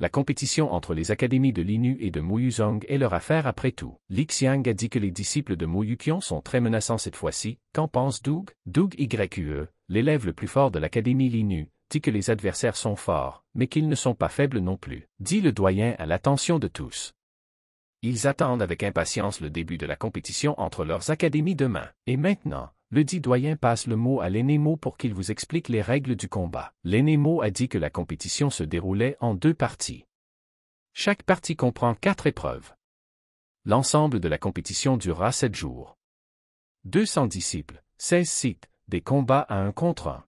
Speaker 1: La compétition entre les académies de Linu et de Muyuzong est leur affaire après tout. Li Xiang a dit que les disciples de Yuqian sont très menaçants cette fois-ci. Qu'en pense Doug Doug YUE, l'élève le plus fort de l'académie Linu, dit que les adversaires sont forts, mais qu'ils ne sont pas faibles non plus. Dit le doyen à l'attention de tous. Ils attendent avec impatience le début de la compétition entre leurs académies demain. Et maintenant, le dit doyen passe le mot à l'Enemo pour qu'il vous explique les règles du combat. L'Enemo a dit que la compétition se déroulait en deux parties. Chaque partie comprend quatre épreuves. L'ensemble de la compétition durera sept jours. 200 disciples, 16 sites, des combats à un contre un.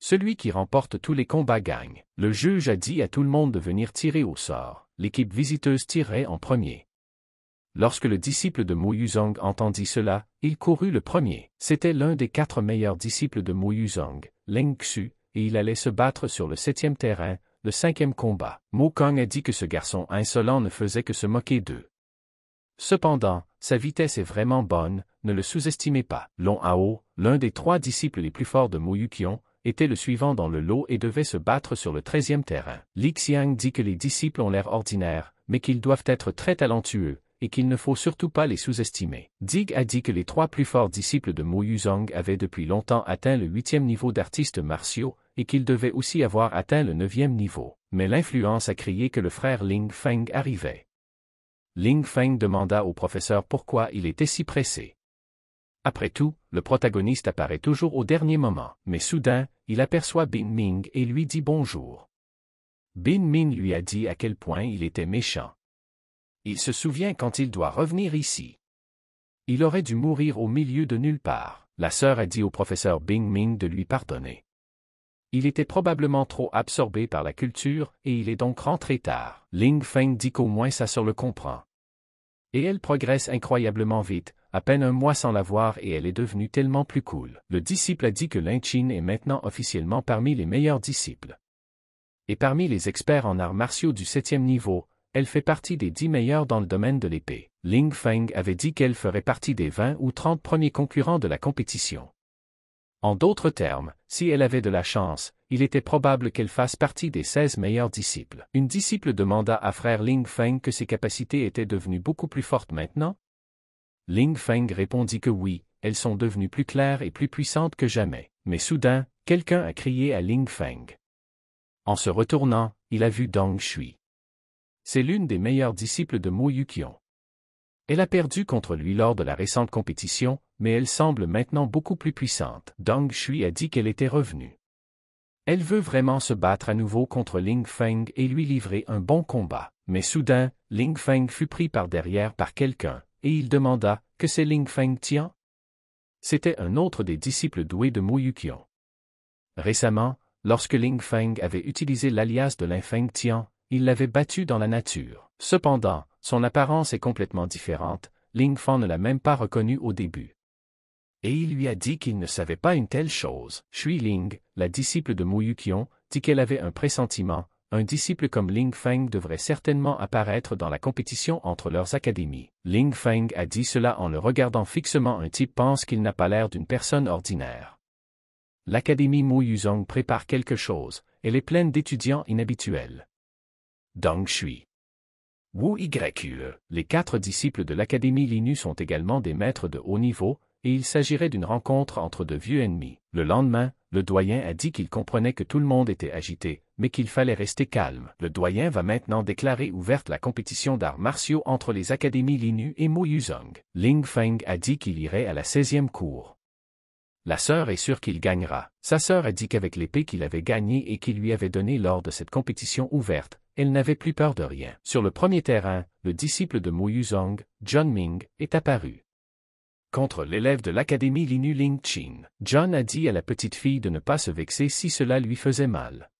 Speaker 1: Celui qui remporte tous les combats gagne. Le juge a dit à tout le monde de venir tirer au sort. L'équipe visiteuse tirait en premier. Lorsque le disciple de Yuzong entendit cela, il courut le premier. C'était l'un des quatre meilleurs disciples de Yuzong, Leng Xu, et il allait se battre sur le septième terrain, le cinquième combat. Mo Kang a dit que ce garçon insolent ne faisait que se moquer d'eux. Cependant, sa vitesse est vraiment bonne, ne le sous-estimez pas. Long Hao, l'un des trois disciples les plus forts de Yukyon, était le suivant dans le lot et devait se battre sur le treizième terrain. Li Xiang dit que les disciples ont l'air ordinaires, mais qu'ils doivent être très talentueux, et qu'il ne faut surtout pas les sous-estimer. Dig a dit que les trois plus forts disciples de Mo Yuzong avaient depuis longtemps atteint le huitième niveau d'artistes martiaux, et qu'ils devaient aussi avoir atteint le neuvième niveau. Mais l'influence a crié que le frère Ling Feng arrivait. Ling Feng demanda au professeur pourquoi il était si pressé. Après tout, le protagoniste apparaît toujours au dernier moment, mais soudain, il aperçoit Bin Ming et lui dit bonjour. Bin Ming lui a dit à quel point il était méchant il se souvient quand il doit revenir ici. Il aurait dû mourir au milieu de nulle part. La sœur a dit au professeur Bing Ming de lui pardonner. Il était probablement trop absorbé par la culture, et il est donc rentré tard. Ling Feng dit qu'au moins sa sœur le comprend. Et elle progresse incroyablement vite, à peine un mois sans la voir et elle est devenue tellement plus cool. Le disciple a dit que Lin Qin est maintenant officiellement parmi les meilleurs disciples. Et parmi les experts en arts martiaux du septième niveau, elle fait partie des dix meilleurs dans le domaine de l'épée. Ling Feng avait dit qu'elle ferait partie des vingt ou trente premiers concurrents de la compétition. En d'autres termes, si elle avait de la chance, il était probable qu'elle fasse partie des seize meilleurs disciples. Une disciple demanda à frère Ling Feng que ses capacités étaient devenues beaucoup plus fortes maintenant. Ling Feng répondit que oui, elles sont devenues plus claires et plus puissantes que jamais. Mais soudain, quelqu'un a crié à Ling Feng. En se retournant, il a vu Dong Shui. C'est l'une des meilleures disciples de Mo Yukion. Elle a perdu contre lui lors de la récente compétition, mais elle semble maintenant beaucoup plus puissante. Dong Shui a dit qu'elle était revenue. Elle veut vraiment se battre à nouveau contre Ling Feng et lui livrer un bon combat. Mais soudain, Ling Feng fut pris par derrière par quelqu'un, et il demanda Que c'est Ling Feng Tian C'était un autre des disciples doués de Mo Yukion. Récemment, lorsque Ling Feng avait utilisé l'alias de Ling Feng Tian, il l'avait battu dans la nature. Cependant, son apparence est complètement différente, Ling Fan ne l'a même pas reconnu au début. Et il lui a dit qu'il ne savait pas une telle chose. Shui Ling, la disciple de Mu Yuqion, dit qu'elle avait un pressentiment, un disciple comme Ling Feng devrait certainement apparaître dans la compétition entre leurs académies. Ling Feng a dit cela en le regardant fixement un type pense qu'il n'a pas l'air d'une personne ordinaire. L'académie Mu Yuzong prépare quelque chose, elle est pleine d'étudiants inhabituels. Dong Shui. Wu Yue, les quatre disciples de l'Académie Linu sont également des maîtres de haut niveau, et il s'agirait d'une rencontre entre de vieux ennemis. Le lendemain, le doyen a dit qu'il comprenait que tout le monde était agité, mais qu'il fallait rester calme. Le doyen va maintenant déclarer ouverte la compétition d'arts martiaux entre les académies Linu et Mo Yuzong. Ling Feng a dit qu'il irait à la 16e cour. La sœur est sûre qu'il gagnera. Sa sœur a dit qu'avec l'épée qu'il avait gagnée et qu'il lui avait donnée lors de cette compétition ouverte, elle n'avait plus peur de rien. Sur le premier terrain, le disciple de Yuzong, John Ming, est apparu. Contre l'élève de l'académie Linu Ling John a dit à la petite fille de ne pas se vexer si cela lui faisait mal.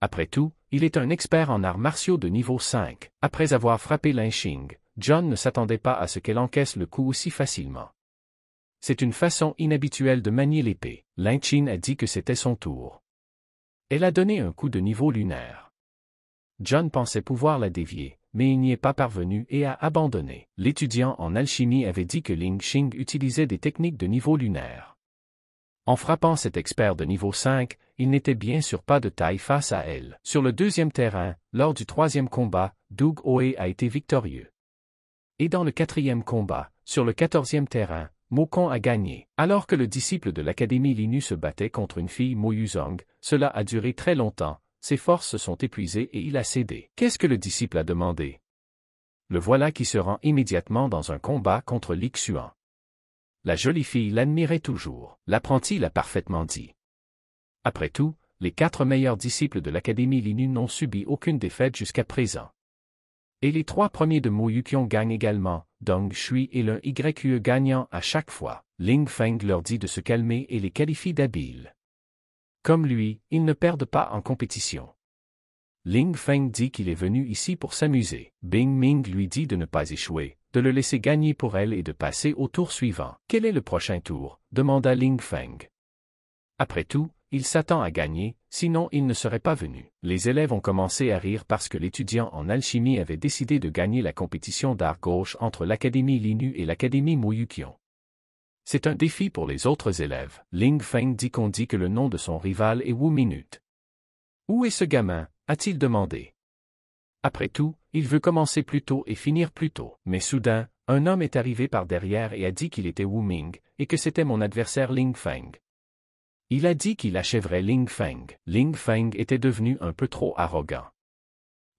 Speaker 1: Après tout, il est un expert en arts martiaux de niveau 5. Après avoir frappé Lin Xing, John ne s'attendait pas à ce qu'elle encaisse le coup aussi facilement. C'est une façon inhabituelle de manier l'épée. Lin Qin a dit que c'était son tour. Elle a donné un coup de niveau lunaire. John pensait pouvoir la dévier, mais il n'y est pas parvenu et a abandonné. L'étudiant en alchimie avait dit que Ling Xing utilisait des techniques de niveau lunaire. En frappant cet expert de niveau 5, il n'était bien sûr pas de taille face à elle. Sur le deuxième terrain, lors du troisième combat, Doug Oe a été victorieux. Et dans le quatrième combat, sur le quatorzième terrain, Mokon a gagné. Alors que le disciple de l'Académie Linu se battait contre une fille Yuzong, cela a duré très longtemps, ses forces se sont épuisées et il a cédé. Qu'est-ce que le disciple a demandé Le voilà qui se rend immédiatement dans un combat contre l'Ixuan. La jolie fille l'admirait toujours. L'apprenti l'a parfaitement dit. Après tout, les quatre meilleurs disciples de l'Académie Linu n'ont subi aucune défaite jusqu'à présent. Et les trois premiers de Mo Yukion gagnent également, Dong Shui et l'un Yue gagnant à chaque fois. Ling Feng leur dit de se calmer et les qualifie d'habiles. Comme lui, ils ne perdent pas en compétition. Ling Feng dit qu'il est venu ici pour s'amuser. Bing Ming lui dit de ne pas échouer, de le laisser gagner pour elle et de passer au tour suivant. Quel est le prochain tour demanda Ling Feng. Après tout, il s'attend à gagner, sinon il ne serait pas venu. Les élèves ont commencé à rire parce que l'étudiant en alchimie avait décidé de gagner la compétition d'art gauche entre l'Académie Linu et l'Académie Mouyukion. C'est un défi pour les autres élèves. Ling Feng dit qu'on dit que le nom de son rival est Wu Minute. Où est ce gamin a-t-il demandé. Après tout, il veut commencer plus tôt et finir plus tôt. Mais soudain, un homme est arrivé par derrière et a dit qu'il était Wu Ming, et que c'était mon adversaire Ling Feng. Il a dit qu'il achèverait Ling Feng. Ling Feng était devenu un peu trop arrogant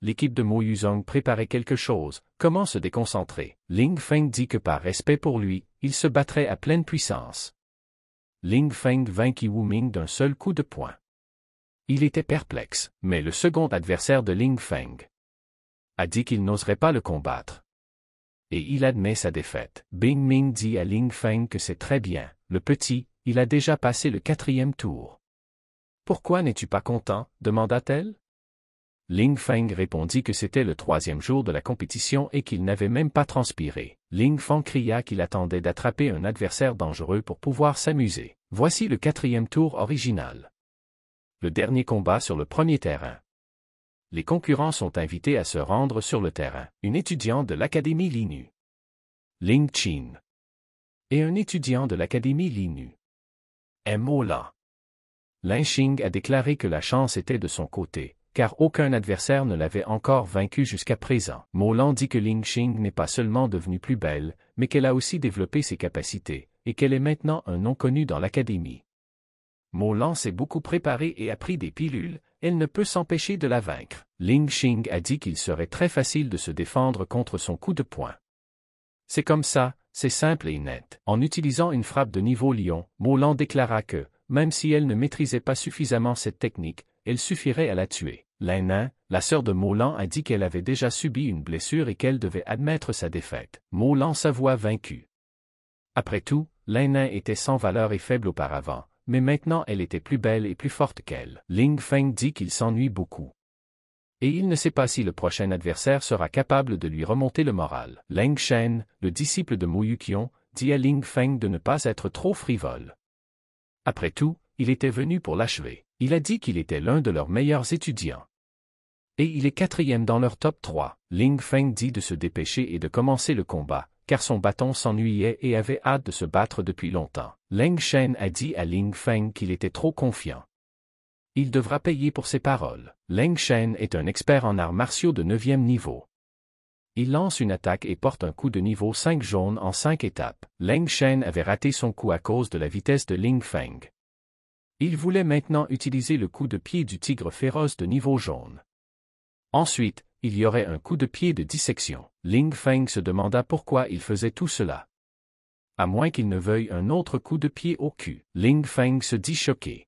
Speaker 1: l'équipe de Mo Yuzong préparait quelque chose, comment se déconcentrer Ling Feng dit que par respect pour lui, il se battrait à pleine puissance. Ling Feng vainquit Wu Ming d'un seul coup de poing. Il était perplexe, mais le second adversaire de Ling Feng a dit qu'il n'oserait pas le combattre. Et il admet sa défaite. Bing Ming dit à Ling Feng que c'est très bien, le petit, il a déjà passé le quatrième tour. Pourquoi n'es-tu pas content demanda-t-elle. Ling Feng répondit que c'était le troisième jour de la compétition et qu'il n'avait même pas transpiré. Ling Feng cria qu'il attendait d'attraper un adversaire dangereux pour pouvoir s'amuser. Voici le quatrième tour original. Le dernier combat sur le premier terrain. Les concurrents sont invités à se rendre sur le terrain. Une étudiante de l'Académie Linu. Ling Qin. Et un étudiant de l'Académie Linu. Mola. Lin Xing a déclaré que la chance était de son côté, car aucun adversaire ne l'avait encore vaincue jusqu'à présent. Molan dit que Ling Xing n'est pas seulement devenue plus belle, mais qu'elle a aussi développé ses capacités, et qu'elle est maintenant un nom connu dans l'académie. Molan s'est beaucoup préparé et a pris des pilules, elle ne peut s'empêcher de la vaincre. Ling Xing a dit qu'il serait très facile de se défendre contre son coup de poing. C'est comme ça, c'est simple et net. En utilisant une frappe de niveau lion, Molan déclara que, même si elle ne maîtrisait pas suffisamment cette technique, elle suffirait à la tuer. Lainin, la sœur de Molan a dit qu'elle avait déjà subi une blessure et qu'elle devait admettre sa défaite. Molan s'avoua vaincue. Après tout, Lainin était sans valeur et faible auparavant, mais maintenant elle était plus belle et plus forte qu'elle. Ling Feng dit qu'il s'ennuie beaucoup. Et il ne sait pas si le prochain adversaire sera capable de lui remonter le moral. Leng Shen, le disciple de Mou dit à Ling Feng de ne pas être trop frivole. Après tout, il était venu pour l'achever. Il a dit qu'il était l'un de leurs meilleurs étudiants. Et il est quatrième dans leur top 3. Ling Feng dit de se dépêcher et de commencer le combat, car son bâton s'ennuyait et avait hâte de se battre depuis longtemps. Leng Shen a dit à Ling Feng qu'il était trop confiant. Il devra payer pour ses paroles. Leng Shen est un expert en arts martiaux de 9e niveau. Il lance une attaque et porte un coup de niveau 5 jaune en 5 étapes. Leng Shen avait raté son coup à cause de la vitesse de Ling Feng. Il voulait maintenant utiliser le coup de pied du tigre féroce de niveau jaune. Ensuite, il y aurait un coup de pied de dissection. Ling Feng se demanda pourquoi il faisait tout cela. À moins qu'il ne veuille un autre coup de pied au cul. Ling Feng se dit choqué.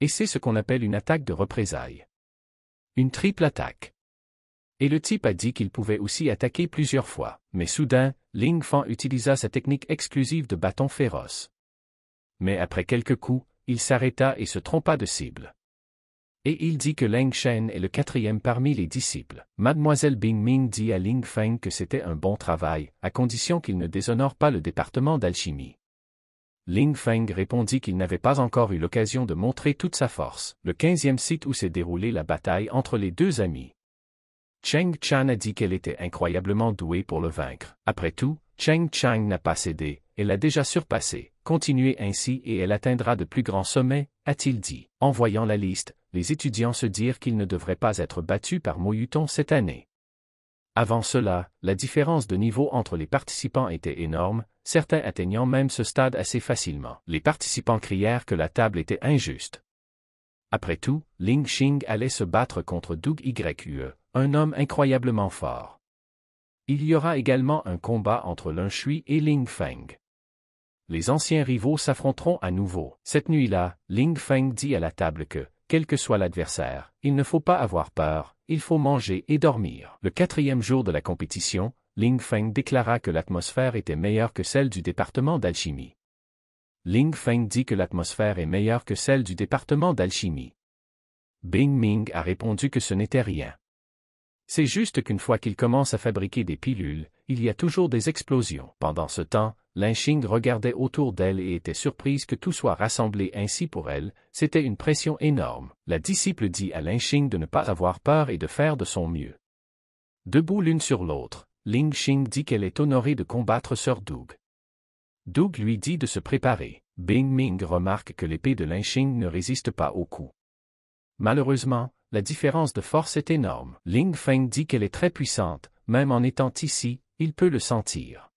Speaker 1: Et c'est ce qu'on appelle une attaque de représailles. Une triple attaque. Et le type a dit qu'il pouvait aussi attaquer plusieurs fois. Mais soudain, Ling Feng utilisa sa technique exclusive de bâton féroce. Mais après quelques coups, il s'arrêta et se trompa de cible. Et il dit que Leng Shen est le quatrième parmi les disciples. Mademoiselle Bing Ming dit à Ling Feng que c'était un bon travail, à condition qu'il ne déshonore pas le département d'alchimie. Ling Feng répondit qu'il n'avait pas encore eu l'occasion de montrer toute sa force, le quinzième site où s'est déroulée la bataille entre les deux amis. Cheng Chan a dit qu'elle était incroyablement douée pour le vaincre. Après tout, Cheng Chang n'a pas cédé, elle a déjà surpassé. Continuez ainsi et elle atteindra de plus grands sommets, a-t-il dit. En voyant la liste, les étudiants se dirent qu'ils ne devraient pas être battus par Moyuton cette année. Avant cela, la différence de niveau entre les participants était énorme, certains atteignant même ce stade assez facilement. Les participants crièrent que la table était injuste. Après tout, Ling Xing allait se battre contre Doug Yue, un homme incroyablement fort. Il y aura également un combat entre Lun Shui et Ling Feng les anciens rivaux s'affronteront à nouveau. Cette nuit-là, Ling Feng dit à la table que, quel que soit l'adversaire, il ne faut pas avoir peur, il faut manger et dormir. Le quatrième jour de la compétition, Ling Feng déclara que l'atmosphère était meilleure que celle du département d'alchimie. Ling Feng dit que l'atmosphère est meilleure que celle du département d'alchimie. Bing Ming a répondu que ce n'était rien. C'est juste qu'une fois qu'il commence à fabriquer des pilules, il y a toujours des explosions. Pendant ce temps, Xing regardait autour d'elle et était surprise que tout soit rassemblé ainsi pour elle, c'était une pression énorme. La disciple dit à Xing de ne pas avoir peur et de faire de son mieux. Debout l'une sur l'autre, Ling Xing dit qu'elle est honorée de combattre Sir Doug. Doug lui dit de se préparer. Bing Ming remarque que l'épée de Xing ne résiste pas au coup. Malheureusement, la différence de force est énorme. Ling Feng dit qu'elle est très puissante, même en étant ici, il peut le sentir.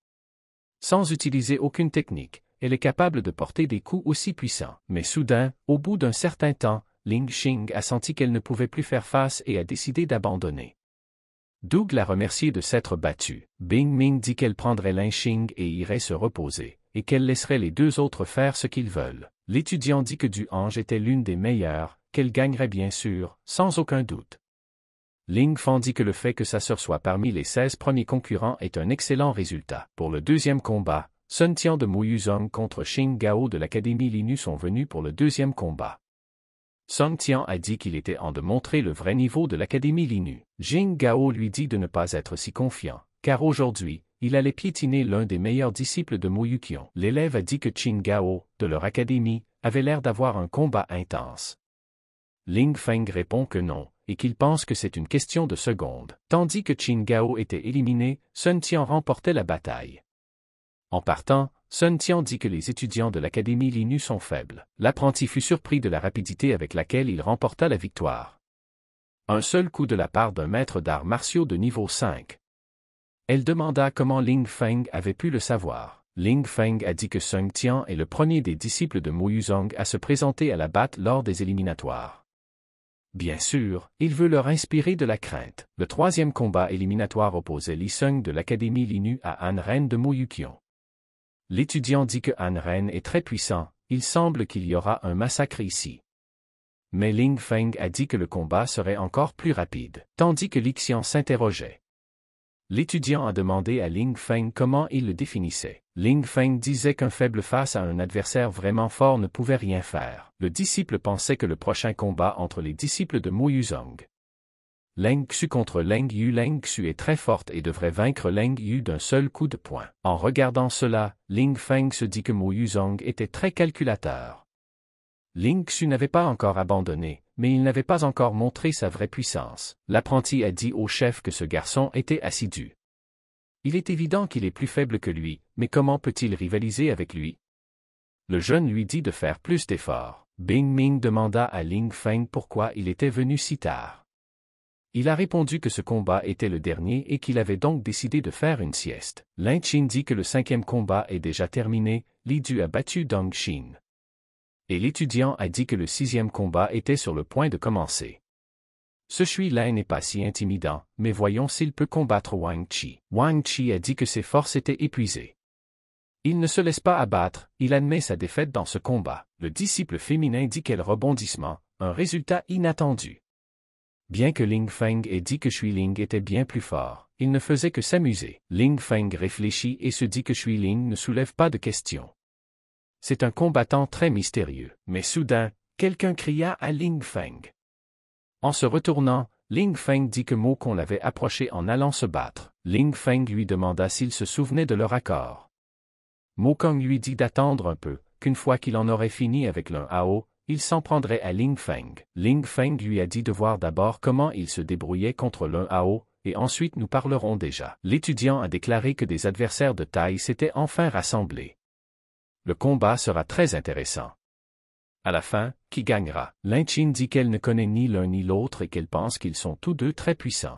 Speaker 1: Sans utiliser aucune technique, elle est capable de porter des coups aussi puissants. Mais soudain, au bout d'un certain temps, Ling Xing a senti qu'elle ne pouvait plus faire face et a décidé d'abandonner. Doug l'a remercié de s'être battue. Bing Ming dit qu'elle prendrait Ling Xing et irait se reposer, et qu'elle laisserait les deux autres faire ce qu'ils veulent. L'étudiant dit que Du Ange était l'une des meilleures, qu'elle gagnerait bien sûr, sans aucun doute. Ling Feng dit que le fait que sa sœur soit parmi les 16 premiers concurrents est un excellent résultat. Pour le deuxième combat, Sun Tian de Yuzong contre Xing Gao de l'Académie Linu sont venus pour le deuxième combat. Sun Tian a dit qu'il était en de montrer le vrai niveau de l'Académie Linu. Xing Gao lui dit de ne pas être si confiant, car aujourd'hui, il allait piétiner l'un des meilleurs disciples de Mou Yuqian. L'élève a dit que Qing Gao, de leur académie, avait l'air d'avoir un combat intense. Ling Feng répond que non, et qu'il pense que c'est une question de seconde. Tandis que Qin Gao était éliminé, Sun Tian remportait la bataille. En partant, Sun Tian dit que les étudiants de l'Académie Linu sont faibles. L'apprenti fut surpris de la rapidité avec laquelle il remporta la victoire. Un seul coup de la part d'un maître d'arts martiaux de niveau 5. Elle demanda comment Ling Feng avait pu le savoir. Ling Feng a dit que Sun Tian est le premier des disciples de Yu Yuzong à se présenter à la batte lors des éliminatoires. Bien sûr, il veut leur inspirer de la crainte. Le troisième combat éliminatoire opposait Li Sung de l'Académie Linu à Han Ren de Moyukion. L'étudiant dit que Han Ren est très puissant, il semble qu'il y aura un massacre ici. Mais Ling Feng a dit que le combat serait encore plus rapide, tandis que Li Xian s'interrogeait. L'étudiant a demandé à Ling Feng comment il le définissait. Ling Feng disait qu'un faible face à un adversaire vraiment fort ne pouvait rien faire. Le disciple pensait que le prochain combat entre les disciples de Mu Yuzong. Leng Xu contre Leng Yu Leng Xu est très forte et devrait vaincre Leng Yu d'un seul coup de poing. En regardant cela, Ling Feng se dit que Mu Yuzong était très calculateur. Ling Xu n'avait pas encore abandonné, mais il n'avait pas encore montré sa vraie puissance. L'apprenti a dit au chef que ce garçon était assidu. Il est évident qu'il est plus faible que lui, mais comment peut-il rivaliser avec lui Le jeune lui dit de faire plus d'efforts. Bing Ming demanda à Ling Feng pourquoi il était venu si tard. Il a répondu que ce combat était le dernier et qu'il avait donc décidé de faire une sieste. Lin Qin dit que le cinquième combat est déjà terminé, Li Du a battu Dong Xin et l'étudiant a dit que le sixième combat était sur le point de commencer. Ce shui lai n'est pas si intimidant, mais voyons s'il peut combattre Wang Chi. Wang Chi a dit que ses forces étaient épuisées. Il ne se laisse pas abattre, il admet sa défaite dans ce combat. Le disciple féminin dit quel rebondissement, un résultat inattendu. Bien que Ling Feng ait dit que Shui Ling était bien plus fort, il ne faisait que s'amuser. Ling Feng réfléchit et se dit que Shui Ling ne soulève pas de questions. C'est un combattant très mystérieux. Mais soudain, quelqu'un cria à Ling Feng. En se retournant, Ling Feng dit que Mo Kong l'avait approché en allant se battre. Ling Feng lui demanda s'il se souvenait de leur accord. Mo Kong lui dit d'attendre un peu, qu'une fois qu'il en aurait fini avec l'un Ao, il s'en prendrait à Ling Feng. Ling Feng lui a dit de voir d'abord comment il se débrouillait contre l'un Ao, et ensuite nous parlerons déjà. L'étudiant a déclaré que des adversaires de taille s'étaient enfin rassemblés. Le combat sera très intéressant. À la fin, qui gagnera Qing dit qu'elle ne connaît ni l'un ni l'autre et qu'elle pense qu'ils sont tous deux très puissants.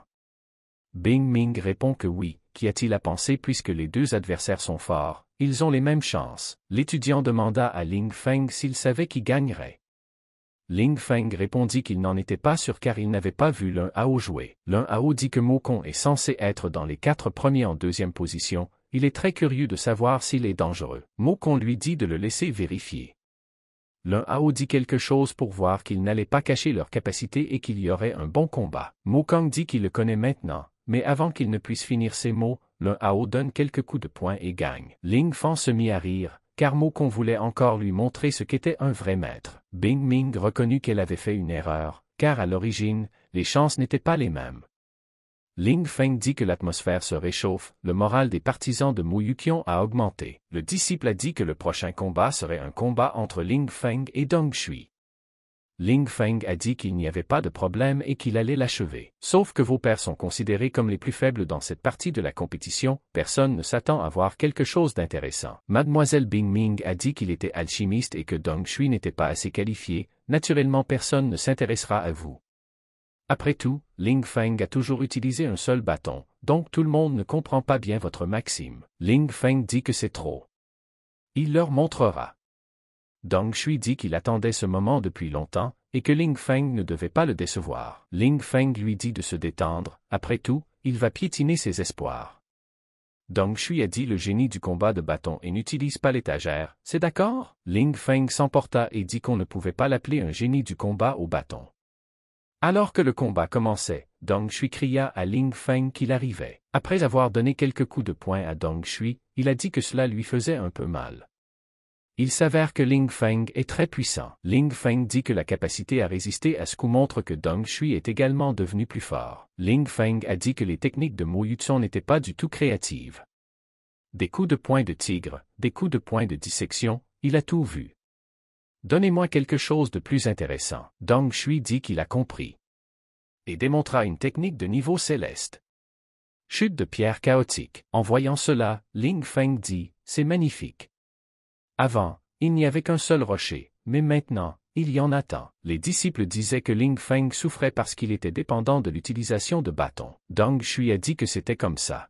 Speaker 1: Bing Ming répond que oui, qu'y a-t-il à penser puisque les deux adversaires sont forts, ils ont les mêmes chances. L'étudiant demanda à Ling Feng s'il savait qui gagnerait. Ling Feng répondit qu'il n'en était pas sûr car il n'avait pas vu l'un à haut jouer. L'un à haut dit que Mokon est censé être dans les quatre premiers en deuxième position, il est très curieux de savoir s'il est dangereux, Mo Kong lui dit de le laisser vérifier. L'un Hao dit quelque chose pour voir qu'il n'allait pas cacher leur capacité et qu'il y aurait un bon combat. Mo Kang dit qu'il le connaît maintenant, mais avant qu'il ne puisse finir ses mots, l'un Hao donne quelques coups de poing et gagne. Ling Fan se mit à rire, car Mo Kong voulait encore lui montrer ce qu'était un vrai maître. Bing Ming reconnut qu'elle avait fait une erreur, car à l'origine, les chances n'étaient pas les mêmes. Ling Feng dit que l'atmosphère se réchauffe, le moral des partisans de Yukion a augmenté. Le disciple a dit que le prochain combat serait un combat entre Ling Feng et Dong Shui. Ling Feng a dit qu'il n'y avait pas de problème et qu'il allait l'achever. Sauf que vos pères sont considérés comme les plus faibles dans cette partie de la compétition, personne ne s'attend à voir quelque chose d'intéressant. Mademoiselle Bing Ming a dit qu'il était alchimiste et que Dong Shui n'était pas assez qualifié, naturellement personne ne s'intéressera à vous. Après tout, Ling Feng a toujours utilisé un seul bâton, donc tout le monde ne comprend pas bien votre maxime. Ling Feng dit que c'est trop. Il leur montrera. Dong Shui dit qu'il attendait ce moment depuis longtemps, et que Ling Feng ne devait pas le décevoir. Ling Feng lui dit de se détendre, après tout, il va piétiner ses espoirs. Dong Shui a dit le génie du combat de bâton et n'utilise pas l'étagère, c'est d'accord Ling Feng s'emporta et dit qu'on ne pouvait pas l'appeler un génie du combat au bâton. Alors que le combat commençait, Dong Shui cria à Ling Feng qu'il arrivait. Après avoir donné quelques coups de poing à Dong Shui, il a dit que cela lui faisait un peu mal. Il s'avère que Ling Feng est très puissant. Ling Feng dit que la capacité à résister à ce coup montre que Dong Shui est également devenu plus fort. Ling Feng a dit que les techniques de Mo Yuzhong n'étaient pas du tout créatives. Des coups de poing de tigre, des coups de poing de dissection, il a tout vu. Donnez-moi quelque chose de plus intéressant. Dong Shui dit qu'il a compris. Et démontra une technique de niveau céleste. Chute de pierre chaotique. En voyant cela, Ling Feng dit, c'est magnifique. Avant, il n'y avait qu'un seul rocher, mais maintenant, il y en a tant. Les disciples disaient que Ling Feng souffrait parce qu'il était dépendant de l'utilisation de bâtons. Dong Shui a dit que c'était comme ça.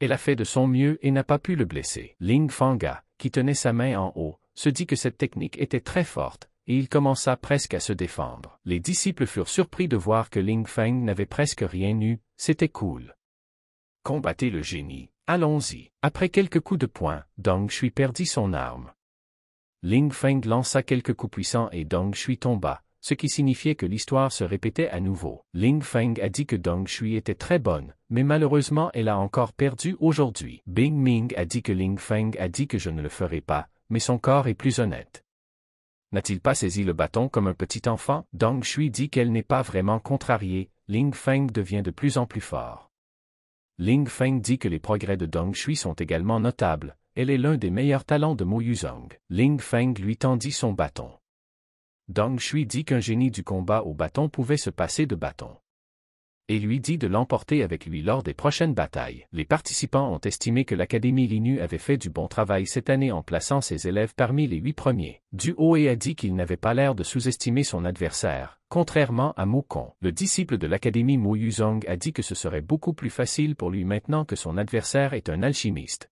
Speaker 1: Elle a fait de son mieux et n'a pas pu le blesser. Ling Feng a, qui tenait sa main en haut, se dit que cette technique était très forte, et il commença presque à se défendre. Les disciples furent surpris de voir que Ling Feng n'avait presque rien eu, c'était cool. Combattez le génie, allons-y. Après quelques coups de poing, Dong Shui perdit son arme. Ling Feng lança quelques coups puissants et Dong Shui tomba, ce qui signifiait que l'histoire se répétait à nouveau. Ling Feng a dit que Dong Shui était très bonne, mais malheureusement elle a encore perdu aujourd'hui. Bing Ming a dit que Ling Feng a dit que je ne le ferai pas, mais son corps est plus honnête. N'a-t-il pas saisi le bâton comme un petit enfant Dong Shui dit qu'elle n'est pas vraiment contrariée, Ling Feng devient de plus en plus fort. Ling Feng dit que les progrès de Dong Shui sont également notables, elle est l'un des meilleurs talents de Mo Yuzong. Ling Feng lui tendit son bâton. Dong Shui dit qu'un génie du combat au bâton pouvait se passer de bâton et lui dit de l'emporter avec lui lors des prochaines batailles. Les participants ont estimé que l'Académie Linu avait fait du bon travail cette année en plaçant ses élèves parmi les huit premiers. Duo et a dit qu'il n'avait pas l'air de sous-estimer son adversaire, contrairement à Kong. Le disciple de l'Académie Mu Yuzong a dit que ce serait beaucoup plus facile pour lui maintenant que son adversaire est un alchimiste.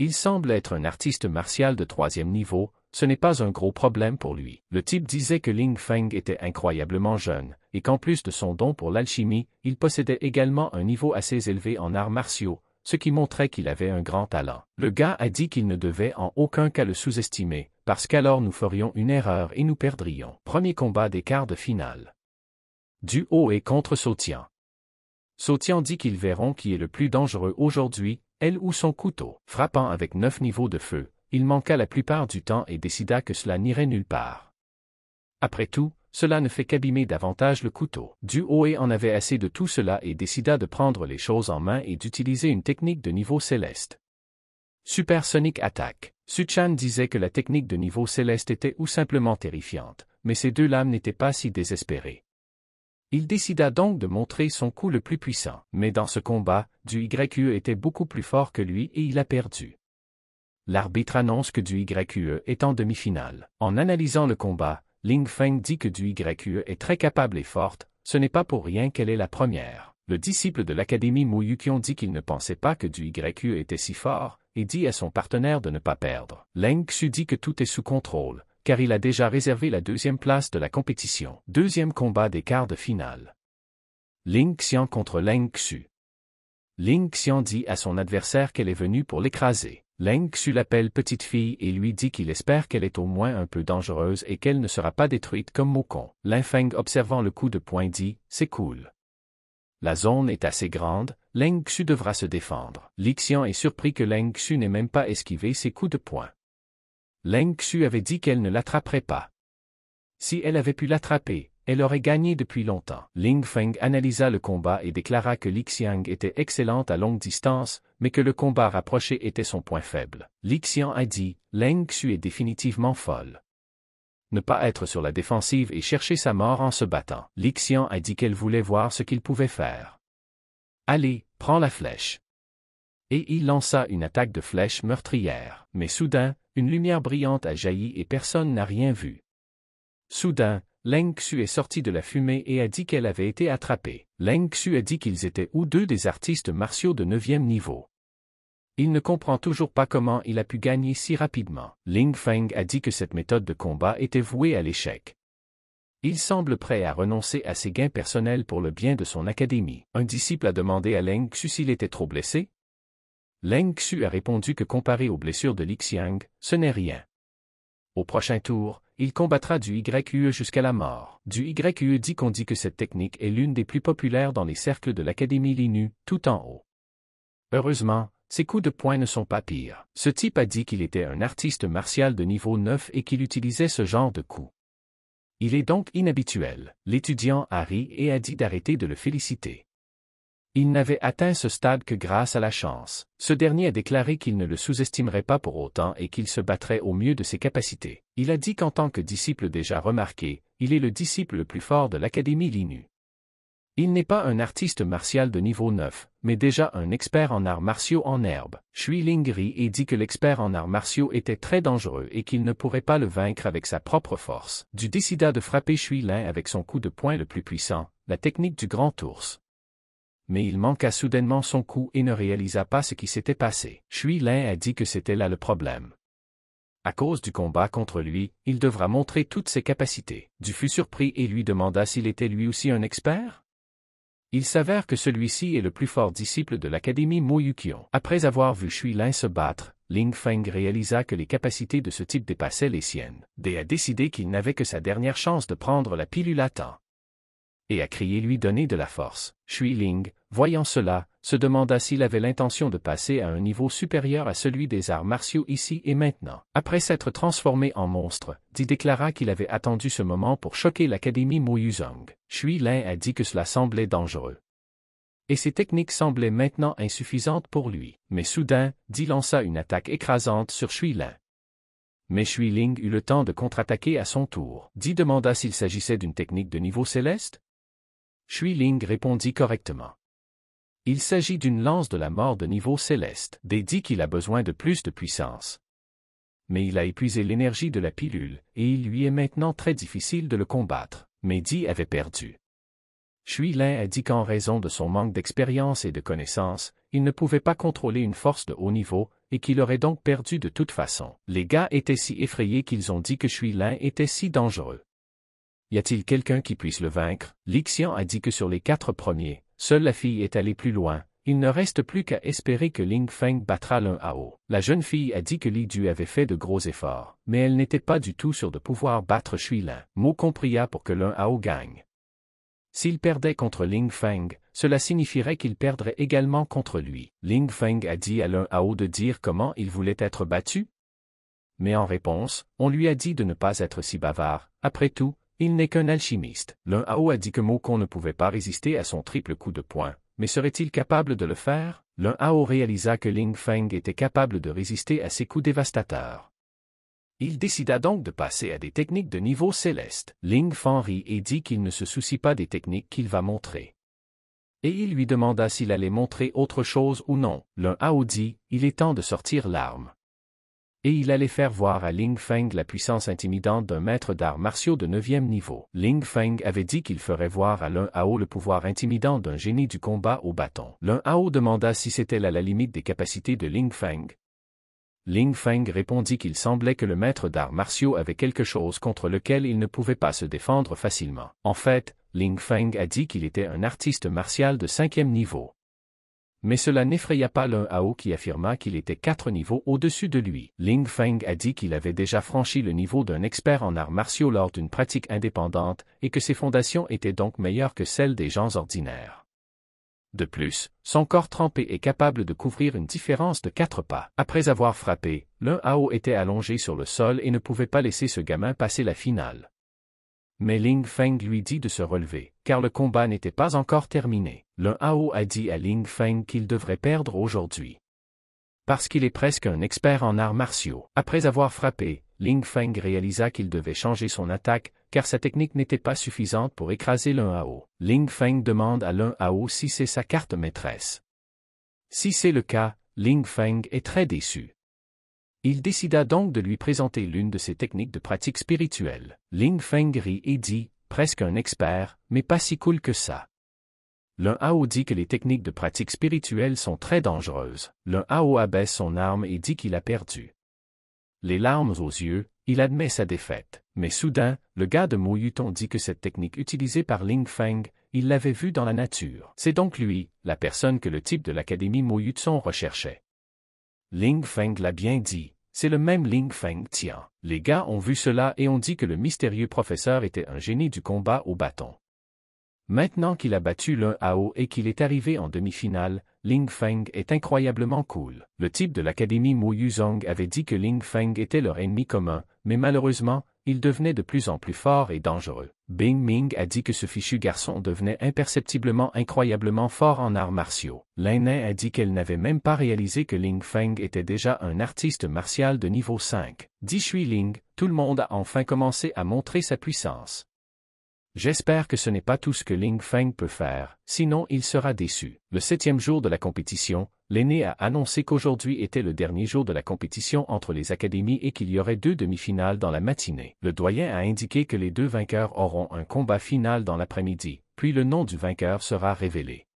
Speaker 1: Il semble être un artiste martial de troisième niveau, ce n'est pas un gros problème pour lui. Le type disait que Ling Feng était incroyablement jeune, et qu'en plus de son don pour l'alchimie, il possédait également un niveau assez élevé en arts martiaux, ce qui montrait qu'il avait un grand talent. Le gars a dit qu'il ne devait en aucun cas le sous-estimer, parce qu'alors nous ferions une erreur et nous perdrions. Premier combat des quarts de finale. Du haut et contre Sautian. Sautian dit qu'ils verront qui est le plus dangereux aujourd'hui, elle ou son couteau. Frappant avec neuf niveaux de feu, il manqua la plupart du temps et décida que cela n'irait nulle part. Après tout, cela ne fait qu'abîmer davantage le couteau. Du O.E. en avait assez de tout cela et décida de prendre les choses en main et d'utiliser une technique de niveau céleste. Supersonic Attack. Suchan disait que la technique de niveau céleste était ou simplement terrifiante, mais ces deux lames n'étaient pas si désespérées. Il décida donc de montrer son coup le plus puissant, mais dans ce combat, du YU était beaucoup plus fort que lui et il a perdu l'arbitre annonce que du YUE est en demi-finale. En analysant le combat, Ling Feng dit que du YUE est très capable et forte, ce n'est pas pour rien qu'elle est la première. Le disciple de l'académie Mu dit qu'il ne pensait pas que du YUE était si fort, et dit à son partenaire de ne pas perdre. Leng Xu dit que tout est sous contrôle, car il a déjà réservé la deuxième place de la compétition. Deuxième combat des quarts de finale. Ling Xian contre Leng Xu. Ling Xian dit à son adversaire qu'elle est venue pour l'écraser. Leng Xu l'appelle petite fille et lui dit qu'il espère qu'elle est au moins un peu dangereuse et qu'elle ne sera pas détruite comme Leng Feng observant le coup de poing dit, c'est cool. La zone est assez grande, Leng Xu devra se défendre. Lixian est surpris que Leng Xu n'ait même pas esquivé ses coups de poing. Leng Xu avait dit qu'elle ne l'attraperait pas. Si elle avait pu l'attraper, elle aurait gagné depuis longtemps. Ling Feng analysa le combat et déclara que Lixiang était excellente à longue distance, mais que le combat rapproché était son point faible. Lixian a dit, Leng Xu est définitivement folle. Ne pas être sur la défensive et chercher sa mort en se battant. Lixian a dit qu'elle voulait voir ce qu'il pouvait faire. Allez, prends la flèche. Et il lança une attaque de flèche meurtrière. Mais soudain, une lumière brillante a jailli et personne n'a rien vu. Soudain, Leng Xu est sorti de la fumée et a dit qu'elle avait été attrapée. Leng Xu a dit qu'ils étaient ou deux des artistes martiaux de neuvième niveau. Il ne comprend toujours pas comment il a pu gagner si rapidement. Ling Feng a dit que cette méthode de combat était vouée à l'échec. Il semble prêt à renoncer à ses gains personnels pour le bien de son académie. Un disciple a demandé à Leng Xu s'il était trop blessé. Leng Xu a répondu que comparé aux blessures de Li Xiang, ce n'est rien. Au prochain tour, il combattra du YUE jusqu'à la mort. Du YUE dit qu'on dit que cette technique est l'une des plus populaires dans les cercles de l'Académie Linu, tout en haut. Heureusement, ses coups de poing ne sont pas pires. Ce type a dit qu'il était un artiste martial de niveau 9 et qu'il utilisait ce genre de coups. Il est donc inhabituel. L'étudiant a ri et a dit d'arrêter de le féliciter. Il n'avait atteint ce stade que grâce à la chance. Ce dernier a déclaré qu'il ne le sous-estimerait pas pour autant et qu'il se battrait au mieux de ses capacités. Il a dit qu'en tant que disciple déjà remarqué, il est le disciple le plus fort de l'Académie Linu. Il n'est pas un artiste martial de niveau 9, mais déjà un expert en arts martiaux en herbe. Shui Lingri a dit que l'expert en arts martiaux était très dangereux et qu'il ne pourrait pas le vaincre avec sa propre force. Du décida de frapper Shui Ling avec son coup de poing le plus puissant, la technique du grand ours mais il manqua soudainement son coup et ne réalisa pas ce qui s'était passé. Shui Lin a dit que c'était là le problème. À cause du combat contre lui, il devra montrer toutes ses capacités. Du fut surpris et lui demanda s'il était lui aussi un expert. Il s'avère que celui-ci est le plus fort disciple de l'académie Mo Yukion. Après avoir vu Shui Lin se battre, Ling Feng réalisa que les capacités de ce type dépassaient les siennes. Dé a décidé qu'il n'avait que sa dernière chance de prendre la pilule à temps et à crier lui donner de la force. Shui Ling, voyant cela, se demanda s'il avait l'intention de passer à un niveau supérieur à celui des arts martiaux ici et maintenant. Après s'être transformé en monstre, Di déclara qu'il avait attendu ce moment pour choquer l'académie Mouyuzong. Shui Lin a dit que cela semblait dangereux. Et ses techniques semblaient maintenant insuffisantes pour lui. Mais soudain, Di lança une attaque écrasante sur Shui Lin mais Shui Ling eut le temps de contre-attaquer à son tour. Di demanda s'il s'agissait d'une technique de niveau céleste, Shui répondit correctement. Il s'agit d'une lance de la mort de niveau céleste, dédit qu'il a besoin de plus de puissance. Mais il a épuisé l'énergie de la pilule, et il lui est maintenant très difficile de le combattre. Mehdi avait perdu. Shui a dit qu'en raison de son manque d'expérience et de connaissances, il ne pouvait pas contrôler une force de haut niveau, et qu'il aurait donc perdu de toute façon. Les gars étaient si effrayés qu'ils ont dit que Shui était si dangereux y a-t-il quelqu'un qui puisse le vaincre Lixian a dit que sur les quatre premiers, seule la fille est allée plus loin. Il ne reste plus qu'à espérer que Ling Feng battra l'un à haut. La jeune fille a dit que Li Du avait fait de gros efforts, mais elle n'était pas du tout sûre de pouvoir battre Shui Lin. Mo compria pour que l'un à haut gagne. S'il perdait contre Ling Feng, cela signifierait qu'il perdrait également contre lui. Ling Feng a dit à l'un à haut de dire comment il voulait être battu. Mais en réponse, on lui a dit de ne pas être si bavard, après tout, il n'est qu'un alchimiste. L'un Hao a dit que Mokon ne pouvait pas résister à son triple coup de poing, mais serait-il capable de le faire L'un Hao réalisa que Ling Feng était capable de résister à ses coups dévastateurs. Il décida donc de passer à des techniques de niveau céleste. Ling Feng rit et dit qu'il ne se soucie pas des techniques qu'il va montrer. Et il lui demanda s'il allait montrer autre chose ou non. L'un Hao dit, il est temps de sortir l'arme et il allait faire voir à Ling Feng la puissance intimidante d'un maître d'arts martiaux de neuvième niveau. Ling Feng avait dit qu'il ferait voir à l'un Hao le pouvoir intimidant d'un génie du combat au bâton. L'un Hao demanda si c'était là la limite des capacités de Ling Feng. Ling Feng répondit qu'il semblait que le maître d'arts martiaux avait quelque chose contre lequel il ne pouvait pas se défendre facilement. En fait, Ling Feng a dit qu'il était un artiste martial de cinquième niveau mais cela n'effraya pas l'un Hao qui affirma qu'il était quatre niveaux au-dessus de lui. Ling Feng a dit qu'il avait déjà franchi le niveau d'un expert en arts martiaux lors d'une pratique indépendante et que ses fondations étaient donc meilleures que celles des gens ordinaires. De plus, son corps trempé est capable de couvrir une différence de quatre pas. Après avoir frappé, l'un Hao était allongé sur le sol et ne pouvait pas laisser ce gamin passer la finale. Mais Ling Feng lui dit de se relever, car le combat n'était pas encore terminé l'un Hao a dit à Ling Feng qu'il devrait perdre aujourd'hui. Parce qu'il est presque un expert en arts martiaux. Après avoir frappé, Ling Feng réalisa qu'il devait changer son attaque, car sa technique n'était pas suffisante pour écraser l'un Hao. Ling Feng demande à l'un Hao si c'est sa carte maîtresse. Si c'est le cas, Ling Feng est très déçu. Il décida donc de lui présenter l'une de ses techniques de pratique spirituelle. Ling Feng rit et dit, presque un expert, mais pas si cool que ça. L'un Hao dit que les techniques de pratique spirituelle sont très dangereuses. L'un Hao abaisse son arme et dit qu'il a perdu. Les larmes aux yeux, il admet sa défaite. Mais soudain, le gars de Mouyuton dit que cette technique utilisée par Ling Feng, il l'avait vue dans la nature. C'est donc lui, la personne que le type de l'académie Mouyuton recherchait. Ling Feng l'a bien dit. C'est le même Ling Feng Tian. Les gars ont vu cela et ont dit que le mystérieux professeur était un génie du combat au bâton. Maintenant qu'il a battu l'un à haut et qu'il est arrivé en demi-finale, Ling Feng est incroyablement cool. Le type de l'académie Mu Yuzong avait dit que Ling Feng était leur ennemi commun, mais malheureusement, il devenait de plus en plus fort et dangereux. Bing Ming a dit que ce fichu garçon devenait imperceptiblement incroyablement fort en arts martiaux. Nain a dit qu'elle n'avait même pas réalisé que Ling Feng était déjà un artiste martial de niveau 5. Dit Shui Ling, tout le monde a enfin commencé à montrer sa puissance. J'espère que ce n'est pas tout ce que Ling Feng peut faire, sinon il sera déçu. Le septième jour de la compétition, l'aîné a annoncé qu'aujourd'hui était le dernier jour de la compétition entre les académies et qu'il y aurait deux demi-finales dans la matinée. Le doyen a indiqué que les deux vainqueurs auront un combat final dans l'après-midi, puis le nom du vainqueur sera révélé.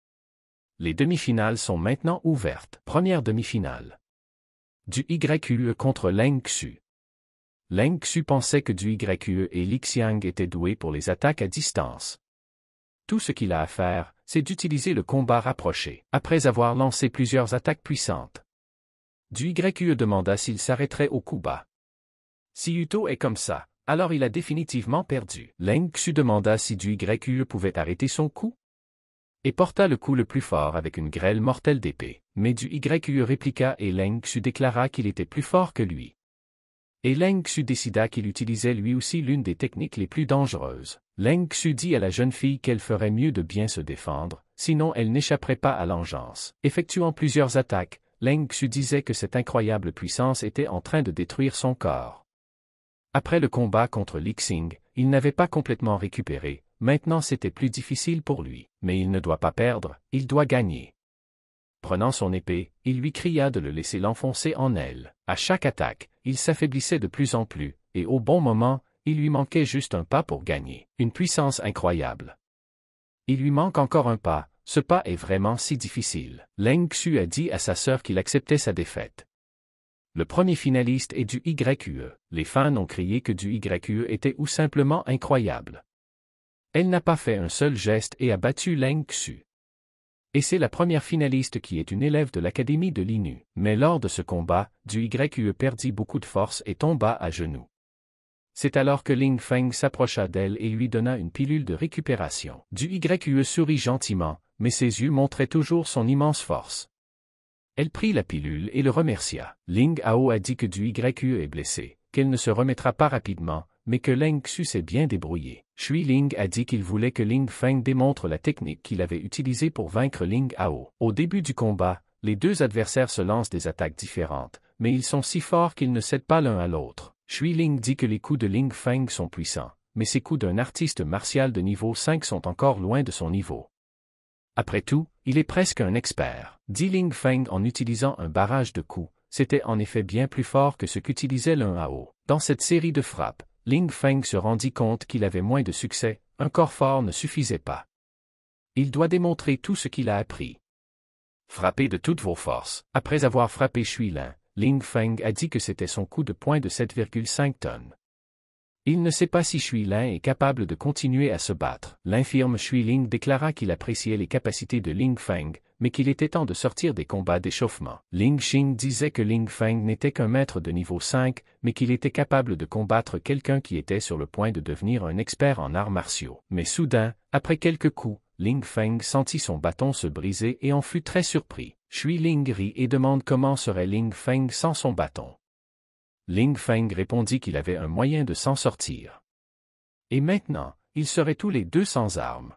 Speaker 1: Les demi-finales sont maintenant ouvertes. Première demi-finale. Du YUE contre Leng Xu. Leng Xu pensait que Du Yue et Li Xiang étaient doués pour les attaques à distance. Tout ce qu'il a à faire, c'est d'utiliser le combat rapproché, après avoir lancé plusieurs attaques puissantes. Du Yue demanda s'il s'arrêterait au coup bas. Si Yuto est comme ça, alors il a définitivement perdu. Leng Xu demanda si Du Yue pouvait arrêter son coup et porta le coup le plus fort avec une grêle mortelle d'épée. Mais Du Yue répliqua et Leng Xu déclara qu'il était plus fort que lui. Et Leng Xu décida qu'il utilisait lui aussi l'une des techniques les plus dangereuses. Leng Xu dit à la jeune fille qu'elle ferait mieux de bien se défendre, sinon elle n'échapperait pas à l'engeance. Effectuant plusieurs attaques, Leng Xu disait que cette incroyable puissance était en train de détruire son corps. Après le combat contre Lixing, il n'avait pas complètement récupéré, maintenant c'était plus difficile pour lui, mais il ne doit pas perdre, il doit gagner. Prenant son épée, il lui cria de le laisser l'enfoncer en elle. À chaque attaque, il s'affaiblissait de plus en plus, et au bon moment, il lui manquait juste un pas pour gagner. Une puissance incroyable. Il lui manque encore un pas, ce pas est vraiment si difficile. Leng Xu a dit à sa sœur qu'il acceptait sa défaite. Le premier finaliste est du YUE. Les fans ont crié que du YUE était ou simplement incroyable. Elle n'a pas fait un seul geste et a battu Leng Xu et c'est la première finaliste qui est une élève de l'Académie de l'INU. Mais lors de ce combat, Du YUE perdit beaucoup de force et tomba à genoux. C'est alors que Ling Feng s'approcha d'elle et lui donna une pilule de récupération. Du YUE sourit gentiment, mais ses yeux montraient toujours son immense force. Elle prit la pilule et le remercia. Ling Ao a dit que Du YUE est blessé, qu'elle ne se remettra pas rapidement, mais que Leng Xu s'est bien débrouillé. Shui Ling a dit qu'il voulait que Ling Feng démontre la technique qu'il avait utilisée pour vaincre Ling Ao. Au début du combat, les deux adversaires se lancent des attaques différentes, mais ils sont si forts qu'ils ne cèdent pas l'un à l'autre. Shui Ling dit que les coups de Ling Feng sont puissants, mais ces coups d'un artiste martial de niveau 5 sont encore loin de son niveau. Après tout, il est presque un expert. Dit Ling Feng en utilisant un barrage de coups, c'était en effet bien plus fort que ce qu'utilisait l'un Ao. Dans cette série de frappes, Ling Feng se rendit compte qu'il avait moins de succès, un corps fort ne suffisait pas. Il doit démontrer tout ce qu'il a appris. Frappez de toutes vos forces. Après avoir frappé Shuilin, Ling Feng a dit que c'était son coup de poing de 7,5 tonnes. Il ne sait pas si Shuilin est capable de continuer à se battre. L'infirme Ling déclara qu'il appréciait les capacités de Ling Feng, mais qu'il était temps de sortir des combats d'échauffement. Ling Xing disait que Ling Feng n'était qu'un maître de niveau 5, mais qu'il était capable de combattre quelqu'un qui était sur le point de devenir un expert en arts martiaux. Mais soudain, après quelques coups, Ling Feng sentit son bâton se briser et en fut très surpris. Shui Ling rit et demande comment serait Ling Feng sans son bâton. Ling Feng répondit qu'il avait un moyen de s'en sortir. Et maintenant, ils seraient tous les deux sans armes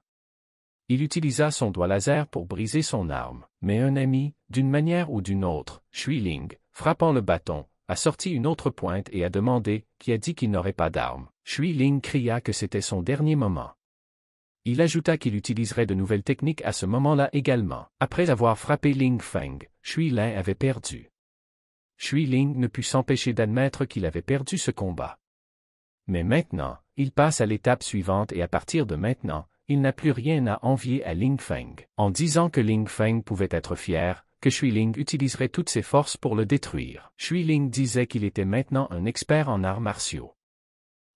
Speaker 1: il utilisa son doigt laser pour briser son arme, mais un ami, d'une manière ou d'une autre, Ling, frappant le bâton, a sorti une autre pointe et a demandé, qui a dit qu'il n'aurait pas d'arme. Ling cria que c'était son dernier moment. Il ajouta qu'il utiliserait de nouvelles techniques à ce moment-là également. Après avoir frappé Ling Feng, Shui Ling avait perdu. Shui Ling ne put s'empêcher d'admettre qu'il avait perdu ce combat. Mais maintenant, il passe à l'étape suivante et à partir de maintenant, il n'a plus rien à envier à Ling Feng. En disant que Ling Feng pouvait être fier, que Ling utiliserait toutes ses forces pour le détruire. Ling disait qu'il était maintenant un expert en arts martiaux.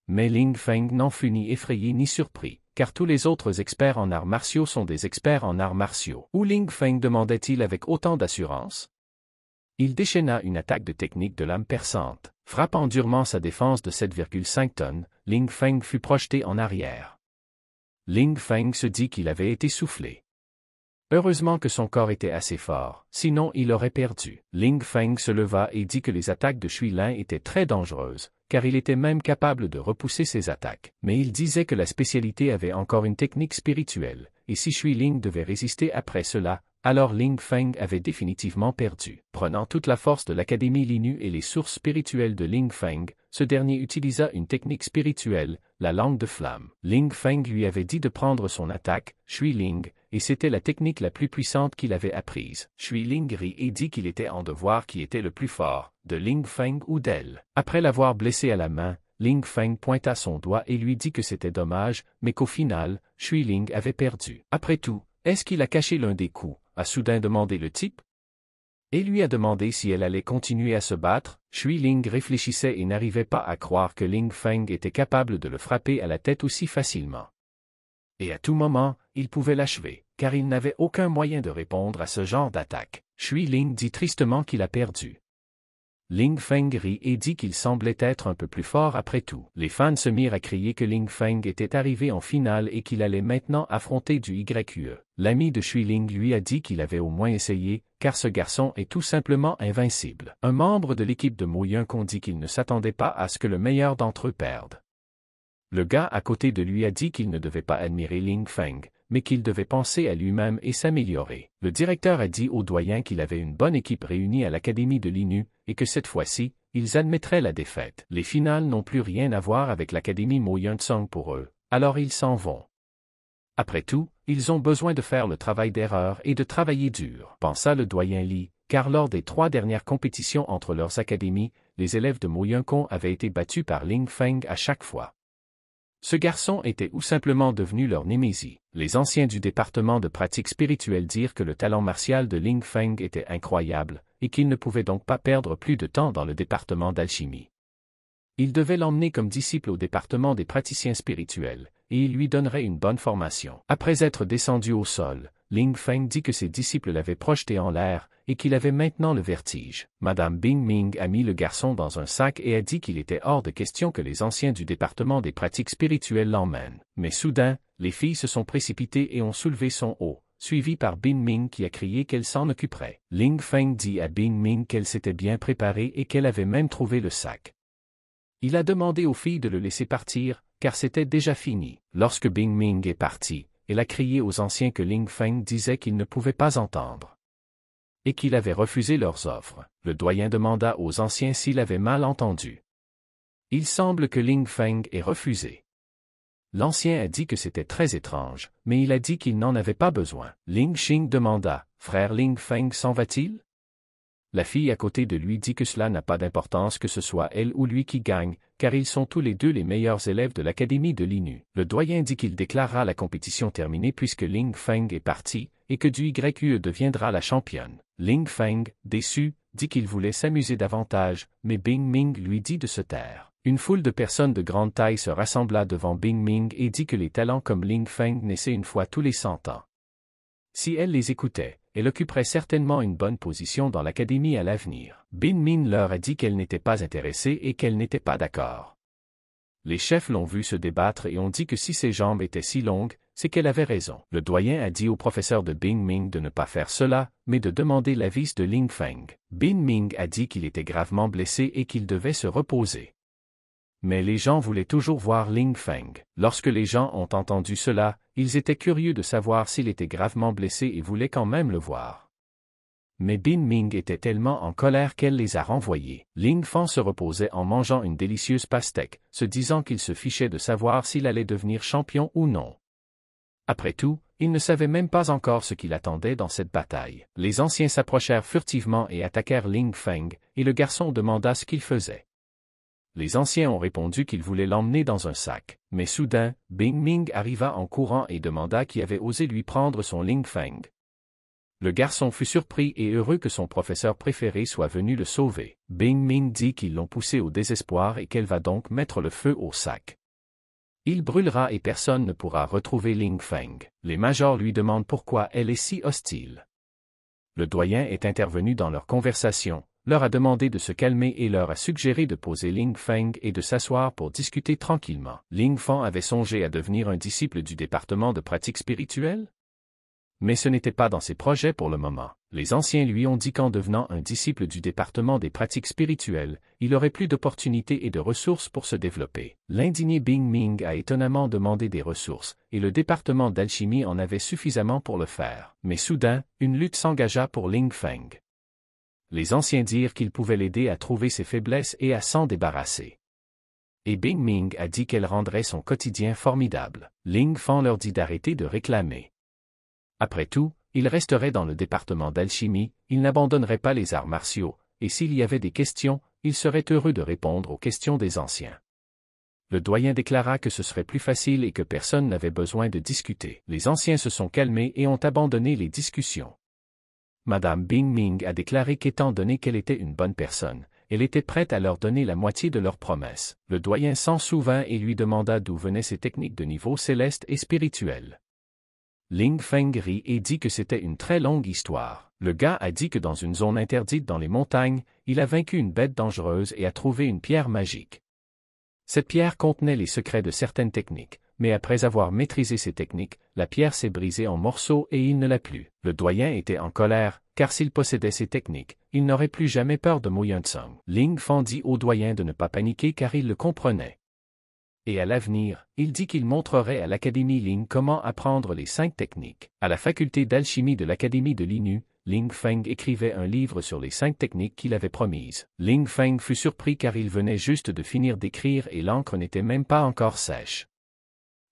Speaker 1: Mais Ling Feng n'en fut ni effrayé ni surpris, car tous les autres experts en arts martiaux sont des experts en arts martiaux. Où Ling Feng demandait-il avec autant d'assurance Il déchaîna une attaque de technique de lame perçante, frappant durement sa défense de 7,5 tonnes, Ling Feng fut projeté en arrière. Ling Feng se dit qu'il avait été soufflé. Heureusement que son corps était assez fort, sinon il aurait perdu. Ling Feng se leva et dit que les attaques de Shui étaient très dangereuses, car il était même capable de repousser ses attaques. Mais il disait que la spécialité avait encore une technique spirituelle, et si Shui Ling devait résister après cela, alors Ling Feng avait définitivement perdu. Prenant toute la force de l'Académie Linu et les sources spirituelles de Ling Feng, ce dernier utilisa une technique spirituelle, la langue de flamme. Ling Feng lui avait dit de prendre son attaque, Shui Ling, et c'était la technique la plus puissante qu'il avait apprise. Shui Ling rit et dit qu'il était en devoir qui était le plus fort, de Ling Feng ou d'elle. Après l'avoir blessé à la main, Ling Feng pointa son doigt et lui dit que c'était dommage, mais qu'au final, Shui Ling avait perdu. Après tout, est-ce qu'il a caché l'un des coups a soudain demandé le type, et lui a demandé si elle allait continuer à se battre, Shui Ling réfléchissait et n'arrivait pas à croire que Ling Feng était capable de le frapper à la tête aussi facilement. Et à tout moment, il pouvait l'achever, car il n'avait aucun moyen de répondre à ce genre d'attaque. Shui Ling dit tristement qu'il a perdu. Ling Feng rit et dit qu'il semblait être un peu plus fort après tout. Les fans se mirent à crier que Ling Feng était arrivé en finale et qu'il allait maintenant affronter du YUE. L'ami de Shui Ling lui a dit qu'il avait au moins essayé, car ce garçon est tout simplement invincible. Un membre de l'équipe de Mo Yun dit qu'il ne s'attendait pas à ce que le meilleur d'entre eux perde. Le gars à côté de lui a dit qu'il ne devait pas admirer Ling Feng, mais qu'il devait penser à lui-même et s'améliorer. Le directeur a dit au doyen qu'il avait une bonne équipe réunie à l'Académie de l'INU, et que cette fois-ci, ils admettraient la défaite. Les finales n'ont plus rien à voir avec l'Académie Mo yun pour eux, alors ils s'en vont. Après tout, ils ont besoin de faire le travail d'erreur et de travailler dur, pensa le doyen Li, car lors des trois dernières compétitions entre leurs académies, les élèves de Mo Yun-kong avaient été battus par Ling Feng à chaque fois. Ce garçon était ou simplement devenu leur némésie. Les anciens du département de pratique spirituelle dirent que le talent martial de Ling Feng était incroyable, et qu'il ne pouvait donc pas perdre plus de temps dans le département d'alchimie. Il devait l'emmener comme disciple au département des praticiens spirituels, et il lui donnerait une bonne formation. Après être descendu au sol, Ling Feng dit que ses disciples l'avaient projeté en l'air, et qu'il avait maintenant le vertige. Madame Bing Ming a mis le garçon dans un sac et a dit qu'il était hors de question que les anciens du département des pratiques spirituelles l'emmènent. Mais soudain, les filles se sont précipitées et ont soulevé son haut, suivies par Bing Ming qui a crié qu'elle s'en occuperait. Ling Feng dit à Bing Ming qu'elle s'était bien préparée et qu'elle avait même trouvé le sac. Il a demandé aux filles de le laisser partir, car c'était déjà fini. Lorsque Bing Ming est parti, il a crié aux anciens que Ling Feng disait qu'il ne pouvait pas entendre. Et qu'il avait refusé leurs offres. Le doyen demanda aux anciens s'il avait mal entendu. Il semble que Ling Feng ait refusé. L'ancien a dit que c'était très étrange, mais il a dit qu'il n'en avait pas besoin. Ling Xing demanda, Frère Ling Feng s'en va-t-il la fille à côté de lui dit que cela n'a pas d'importance que ce soit elle ou lui qui gagne, car ils sont tous les deux les meilleurs élèves de l'académie de l'INU. Le doyen dit qu'il déclarera la compétition terminée puisque Ling Feng est parti, et que du YUE deviendra la championne. Ling Feng, déçu, dit qu'il voulait s'amuser davantage, mais Bing Ming lui dit de se taire. Une foule de personnes de grande taille se rassembla devant Bing Ming et dit que les talents comme Ling Feng naissaient une fois tous les cent ans. Si elle les écoutait, elle occuperait certainement une bonne position dans l'académie à l'avenir. Bin Min leur a dit qu'elle n'était pas intéressée et qu'elle n'était pas d'accord. Les chefs l'ont vu se débattre et ont dit que si ses jambes étaient si longues, c'est qu'elle avait raison. Le doyen a dit au professeur de Bin Ming de ne pas faire cela, mais de demander l'avis de Ling Feng. Bin Ming a dit qu'il était gravement blessé et qu'il devait se reposer mais les gens voulaient toujours voir Ling Feng. Lorsque les gens ont entendu cela, ils étaient curieux de savoir s'il était gravement blessé et voulaient quand même le voir. Mais Bin Ming était tellement en colère qu'elle les a renvoyés. Ling Feng se reposait en mangeant une délicieuse pastèque, se disant qu'il se fichait de savoir s'il allait devenir champion ou non. Après tout, il ne savait même pas encore ce qu'il attendait dans cette bataille. Les anciens s'approchèrent furtivement et attaquèrent Ling Feng, et le garçon demanda ce qu'il faisait les anciens ont répondu qu'ils voulaient l'emmener dans un sac. Mais soudain, Bing Ming arriva en courant et demanda qui avait osé lui prendre son Ling Feng. Le garçon fut surpris et heureux que son professeur préféré soit venu le sauver. Bing Ming dit qu'ils l'ont poussé au désespoir et qu'elle va donc mettre le feu au sac. Il brûlera et personne ne pourra retrouver Ling Feng. Les majors lui demandent pourquoi elle est si hostile. Le doyen est intervenu dans leur conversation, leur a demandé de se calmer et leur a suggéré de poser Ling Feng et de s'asseoir pour discuter tranquillement. Ling Feng avait songé à devenir un disciple du département de pratiques spirituelles Mais ce n'était pas dans ses projets pour le moment. Les anciens lui ont dit qu'en devenant un disciple du département des pratiques spirituelles, il aurait plus d'opportunités et de ressources pour se développer. L'indigné Bing Ming a étonnamment demandé des ressources, et le département d'alchimie en avait suffisamment pour le faire. Mais soudain, une lutte s'engagea pour Ling Feng les anciens dirent qu'ils pouvaient l'aider à trouver ses faiblesses et à s'en débarrasser. Et Bing Ming a dit qu'elle rendrait son quotidien formidable. Ling Fan leur dit d'arrêter de réclamer. Après tout, il resterait dans le département d'alchimie, il n'abandonnerait pas les arts martiaux, et s'il y avait des questions, il serait heureux de répondre aux questions des anciens. Le doyen déclara que ce serait plus facile et que personne n'avait besoin de discuter. Les anciens se sont calmés et ont abandonné les discussions. Madame Bing-Ming a déclaré qu'étant donné qu'elle était une bonne personne, elle était prête à leur donner la moitié de leurs promesses. Le doyen s'en souvint et lui demanda d'où venaient ces techniques de niveau céleste et spirituel. Ling Feng rit et dit que c'était une très longue histoire. Le gars a dit que dans une zone interdite dans les montagnes, il a vaincu une bête dangereuse et a trouvé une pierre magique. Cette pierre contenait les secrets de certaines techniques, mais après avoir maîtrisé ces techniques, la pierre s'est brisée en morceaux et il ne l'a plus. Le doyen était en colère, car s'il possédait ces techniques, il n'aurait plus jamais peur de Mo Tsung. Ling Feng dit au doyen de ne pas paniquer car il le comprenait. Et à l'avenir, il dit qu'il montrerait à l'Académie Ling comment apprendre les cinq techniques. À la faculté d'alchimie de l'Académie de l'INU, Ling Feng écrivait un livre sur les cinq techniques qu'il avait promises. Ling Feng fut surpris car il venait juste de finir d'écrire et l'encre n'était même pas encore sèche.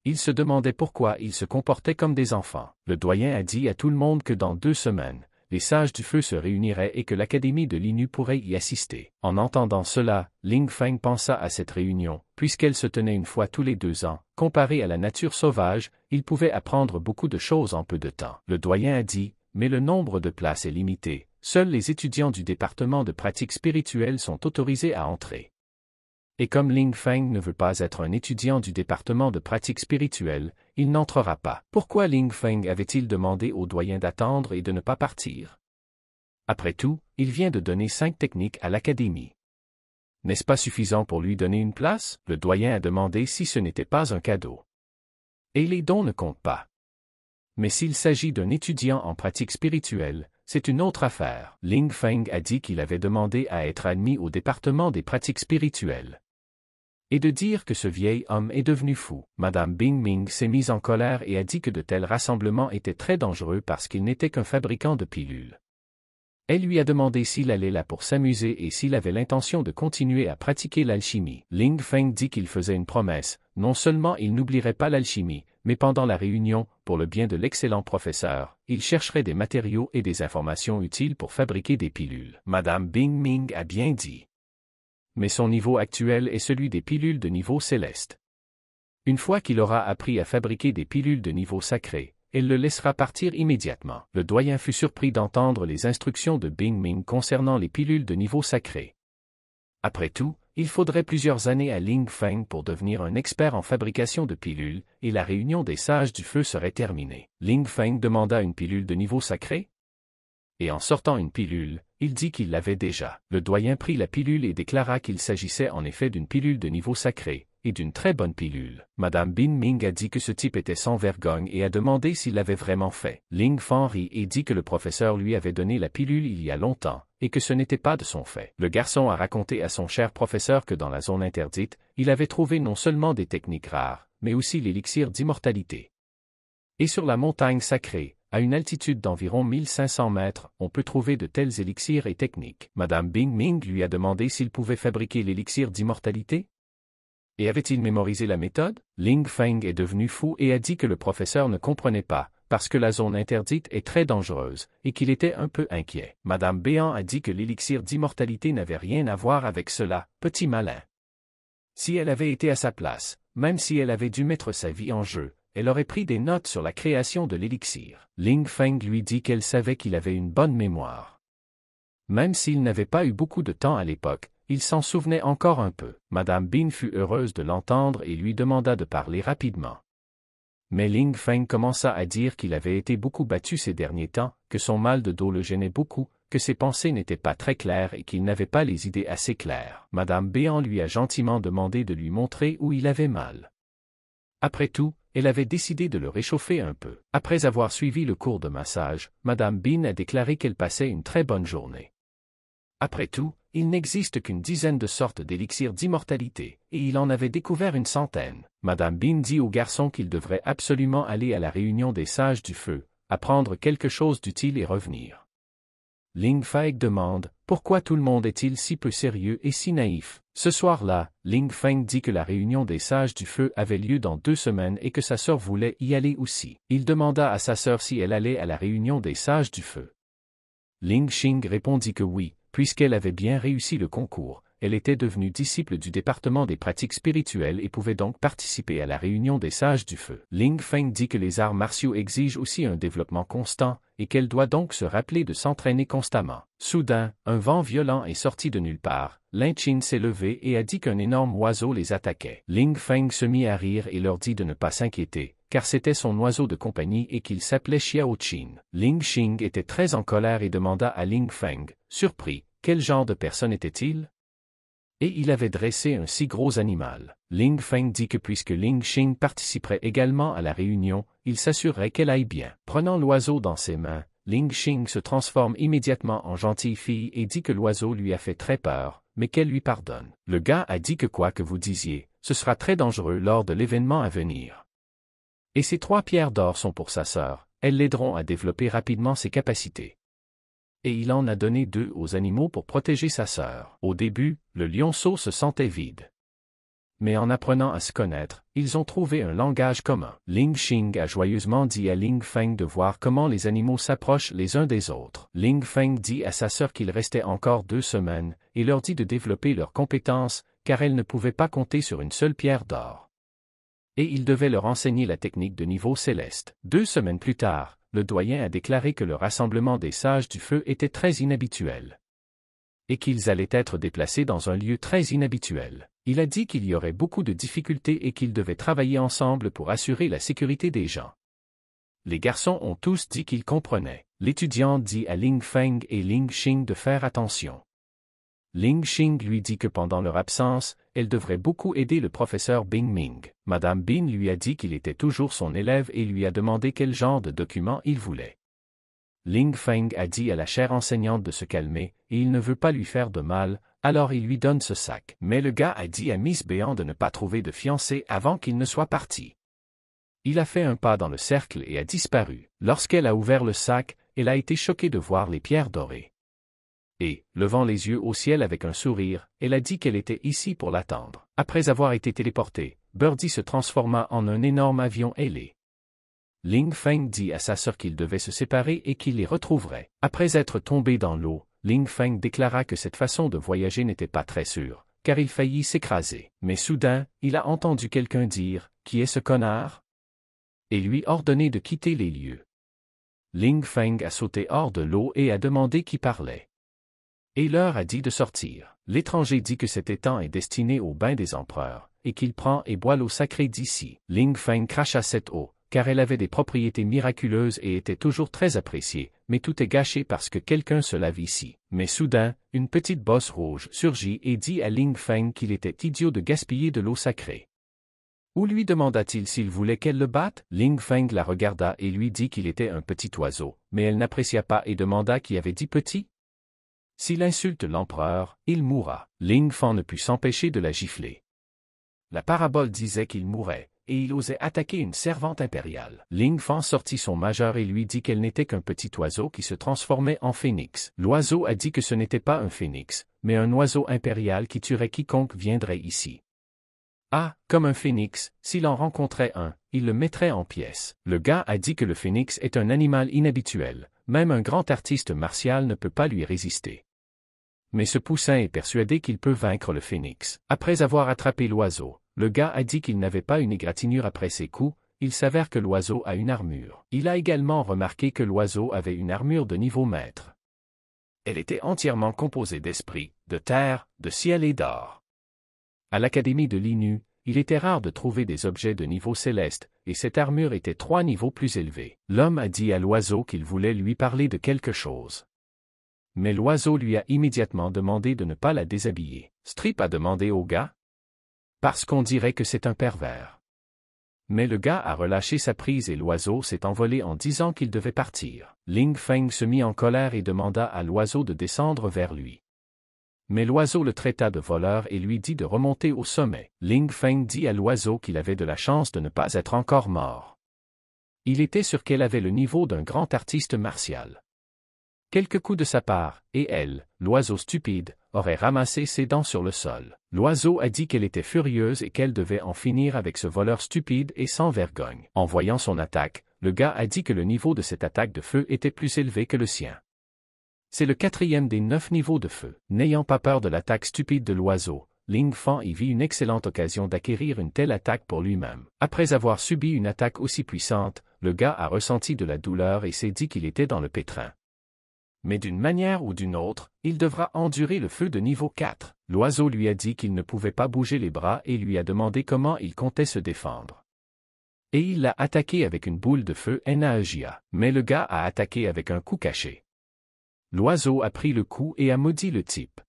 Speaker 1: Il se demandait pourquoi ils se comportaient comme des enfants. Le doyen a dit à tout le monde que dans deux semaines, les sages du feu se réuniraient et que l'académie de l'INU pourrait y assister. En entendant cela, Ling Feng pensa à cette réunion, puisqu'elle se tenait une fois tous les deux ans. Comparé à la nature sauvage, il pouvait apprendre beaucoup de choses en peu de temps. Le doyen a dit, mais le nombre de places est limité. Seuls les étudiants du département de pratique spirituelle sont autorisés à entrer et comme Ling Feng ne veut pas être un étudiant du département de pratiques spirituelles, il n'entrera pas. Pourquoi Ling Feng avait-il demandé au doyen d'attendre et de ne pas partir Après tout, il vient de donner cinq techniques à l'académie. N'est-ce pas suffisant pour lui donner une place Le doyen a demandé si ce n'était pas un cadeau. Et les dons ne comptent pas. Mais s'il s'agit d'un étudiant en pratiques spirituelles, c'est une autre affaire. Ling Feng a dit qu'il avait demandé à être admis au département des pratiques spirituelles et de dire que ce vieil homme est devenu fou. Madame Bing Ming s'est mise en colère et a dit que de tels rassemblements étaient très dangereux parce qu'il n'était qu'un fabricant de pilules. Elle lui a demandé s'il allait là pour s'amuser et s'il avait l'intention de continuer à pratiquer l'alchimie. Ling Feng dit qu'il faisait une promesse, non seulement il n'oublierait pas l'alchimie, mais pendant la réunion, pour le bien de l'excellent professeur, il chercherait des matériaux et des informations utiles pour fabriquer des pilules. Madame Bing Ming a bien dit mais son niveau actuel est celui des pilules de niveau céleste. Une fois qu'il aura appris à fabriquer des pilules de niveau sacré, elle le laissera partir immédiatement. Le doyen fut surpris d'entendre les instructions de Bing Ming concernant les pilules de niveau sacré. Après tout, il faudrait plusieurs années à Ling Feng pour devenir un expert en fabrication de pilules, et la réunion des sages du feu serait terminée. Ling Feng demanda une pilule de niveau sacré Et en sortant une pilule, il dit qu'il l'avait déjà. Le doyen prit la pilule et déclara qu'il s'agissait en effet d'une pilule de niveau sacré, et d'une très bonne pilule. Madame Bin Ming a dit que ce type était sans vergogne et a demandé s'il l'avait vraiment fait. Ling Fan ri et dit que le professeur lui avait donné la pilule il y a longtemps, et que ce n'était pas de son fait. Le garçon a raconté à son cher professeur que dans la zone interdite, il avait trouvé non seulement des techniques rares, mais aussi l'élixir d'immortalité. Et sur la montagne sacrée, à une altitude d'environ 1500 mètres, on peut trouver de tels élixirs et techniques. Madame Bing Ming lui a demandé s'il pouvait fabriquer l'élixir d'immortalité. Et avait-il mémorisé la méthode Ling Feng est devenu fou et a dit que le professeur ne comprenait pas, parce que la zone interdite est très dangereuse, et qu'il était un peu inquiet. Madame Béan a dit que l'élixir d'immortalité n'avait rien à voir avec cela, petit malin. Si elle avait été à sa place, même si elle avait dû mettre sa vie en jeu, elle aurait pris des notes sur la création de l'élixir. Ling Feng lui dit qu'elle savait qu'il avait une bonne mémoire. Même s'il n'avait pas eu beaucoup de temps à l'époque, il s'en souvenait encore un peu. Madame Bin fut heureuse de l'entendre et lui demanda de parler rapidement. Mais Ling Feng commença à dire qu'il avait été beaucoup battu ces derniers temps, que son mal de dos le gênait beaucoup, que ses pensées n'étaient pas très claires et qu'il n'avait pas les idées assez claires. Madame Béan lui a gentiment demandé de lui montrer où il avait mal. Après tout, elle avait décidé de le réchauffer un peu. Après avoir suivi le cours de massage, Madame Bean a déclaré qu'elle passait une très bonne journée. Après tout, il n'existe qu'une dizaine de sortes d'élixirs d'immortalité, et il en avait découvert une centaine. Madame Bean dit au garçon qu'il devrait absolument aller à la réunion des sages du feu, apprendre quelque chose d'utile et revenir. Ling Feng demande Pourquoi tout le monde est-il si peu sérieux et si naïf Ce soir-là, Ling Feng dit que la réunion des sages du feu avait lieu dans deux semaines et que sa sœur voulait y aller aussi. Il demanda à sa sœur si elle allait à la réunion des sages du feu. Ling Xing répondit que oui, puisqu'elle avait bien réussi le concours, elle était devenue disciple du département des pratiques spirituelles et pouvait donc participer à la réunion des sages du feu. Ling Feng dit que les arts martiaux exigent aussi un développement constant, et qu'elle doit donc se rappeler de s'entraîner constamment. Soudain, un vent violent est sorti de nulle part, Ling Qin s'est levé et a dit qu'un énorme oiseau les attaquait. Ling Feng se mit à rire et leur dit de ne pas s'inquiéter, car c'était son oiseau de compagnie et qu'il s'appelait Xiao Qin. Ling Xing était très en colère et demanda à Ling Feng, surpris, quel genre de personne était-il et il avait dressé un si gros animal. Ling Feng dit que puisque Ling Xing participerait également à la réunion, il s'assurerait qu'elle aille bien. Prenant l'oiseau dans ses mains, Ling Xing se transforme immédiatement en gentille fille et dit que l'oiseau lui a fait très peur, mais qu'elle lui pardonne. Le gars a dit que quoi que vous disiez, ce sera très dangereux lors de l'événement à venir. Et ces trois pierres d'or sont pour sa sœur, elles l'aideront à développer rapidement ses capacités et il en a donné deux aux animaux pour protéger sa sœur. Au début, le lionceau se sentait vide. Mais en apprenant à se connaître, ils ont trouvé un langage commun. Ling Xing a joyeusement dit à Ling Feng de voir comment les animaux s'approchent les uns des autres. Ling Feng dit à sa sœur qu'il restait encore deux semaines, et leur dit de développer leurs compétences, car elles ne pouvaient pas compter sur une seule pierre d'or. Et il devait leur enseigner la technique de niveau céleste. Deux semaines plus tard, le doyen a déclaré que le rassemblement des sages du feu était très inhabituel. Et qu'ils allaient être déplacés dans un lieu très inhabituel. Il a dit qu'il y aurait beaucoup de difficultés et qu'ils devaient travailler ensemble pour assurer la sécurité des gens. Les garçons ont tous dit qu'ils comprenaient. L'étudiant dit à Ling Feng et Ling Xing de faire attention. Ling Xing lui dit que pendant leur absence, elle devrait beaucoup aider le professeur Bing Ming. Madame Bin lui a dit qu'il était toujours son élève et lui a demandé quel genre de document il voulait. Ling Feng a dit à la chère enseignante de se calmer, et il ne veut pas lui faire de mal, alors il lui donne ce sac. Mais le gars a dit à Miss Béant de ne pas trouver de fiancée avant qu'il ne soit parti. Il a fait un pas dans le cercle et a disparu. Lorsqu'elle a ouvert le sac, elle a été choquée de voir les pierres dorées et, levant les yeux au ciel avec un sourire, elle a dit qu'elle était ici pour l'attendre. Après avoir été téléportée, Birdie se transforma en un énorme avion ailé. Ling Feng dit à sa sœur qu'ils devaient se séparer et qu'il les retrouverait. Après être tombé dans l'eau, Ling Feng déclara que cette façon de voyager n'était pas très sûre, car il faillit s'écraser. Mais soudain, il a entendu quelqu'un dire « Qui est ce connard ?» et lui ordonner de quitter les lieux. Ling Feng a sauté hors de l'eau et a demandé qui parlait. Et l'heure a dit de sortir. L'étranger dit que cet étang est destiné au bain des empereurs, et qu'il prend et boit l'eau sacrée d'ici. Ling Feng cracha cette eau, car elle avait des propriétés miraculeuses et était toujours très appréciée, mais tout est gâché parce que quelqu'un se lave ici. Mais soudain, une petite bosse rouge surgit et dit à Ling Feng qu'il était idiot de gaspiller de l'eau sacrée. Où lui demanda-t-il s'il voulait qu'elle le batte Ling Feng la regarda et lui dit qu'il était un petit oiseau, mais elle n'apprécia pas et demanda qui avait dit petit. S'il insulte l'empereur, il mourra. Ling Fan ne put s'empêcher de la gifler. La parabole disait qu'il mourait, et il osait attaquer une servante impériale. Ling Fan sortit son majeur et lui dit qu'elle n'était qu'un petit oiseau qui se transformait en phénix. L'oiseau a dit que ce n'était pas un phénix, mais un oiseau impérial qui tuerait quiconque viendrait ici. Ah, comme un phénix, s'il en rencontrait un, il le mettrait en pièces. Le gars a dit que le phénix est un animal inhabituel, même un grand artiste martial ne peut pas lui résister mais ce poussin est persuadé qu'il peut vaincre le phénix. Après avoir attrapé l'oiseau, le gars a dit qu'il n'avait pas une égratignure après ses coups, il s'avère que l'oiseau a une armure. Il a également remarqué que l'oiseau avait une armure de niveau maître. Elle était entièrement composée d'esprit, de terre, de ciel et d'or. À l'académie de l'INU, il était rare de trouver des objets de niveau céleste, et cette armure était trois niveaux plus élevée. L'homme a dit à l'oiseau qu'il voulait lui parler de quelque chose mais l'oiseau lui a immédiatement demandé de ne pas la déshabiller. Strip a demandé au gars Parce qu'on dirait que c'est un pervers. Mais le gars a relâché sa prise et l'oiseau s'est envolé en disant qu'il devait partir. Ling Feng se mit en colère et demanda à l'oiseau de descendre vers lui. Mais l'oiseau le traita de voleur et lui dit de remonter au sommet. Ling Feng dit à l'oiseau qu'il avait de la chance de ne pas être encore mort. Il était sûr qu'elle avait le niveau d'un grand artiste martial. Quelques coups de sa part, et elle, l'oiseau stupide, aurait ramassé ses dents sur le sol. L'oiseau a dit qu'elle était furieuse et qu'elle devait en finir avec ce voleur stupide et sans vergogne. En voyant son attaque, le gars a dit que le niveau de cette attaque de feu était plus élevé que le sien. C'est le quatrième des neuf niveaux de feu. N'ayant pas peur de l'attaque stupide de l'oiseau, Ling Fan y vit une excellente occasion d'acquérir une telle attaque pour lui-même. Après avoir subi une attaque aussi puissante, le gars a ressenti de la douleur et s'est dit qu'il était dans le pétrin mais d'une manière ou d'une autre, il devra endurer le feu de niveau 4. L'oiseau lui a dit qu'il ne pouvait pas bouger les bras et lui a demandé comment il comptait se défendre. Et il l'a attaqué avec une boule de feu naagia, mais le gars a attaqué avec un coup caché. L'oiseau a pris le coup et a maudit le type.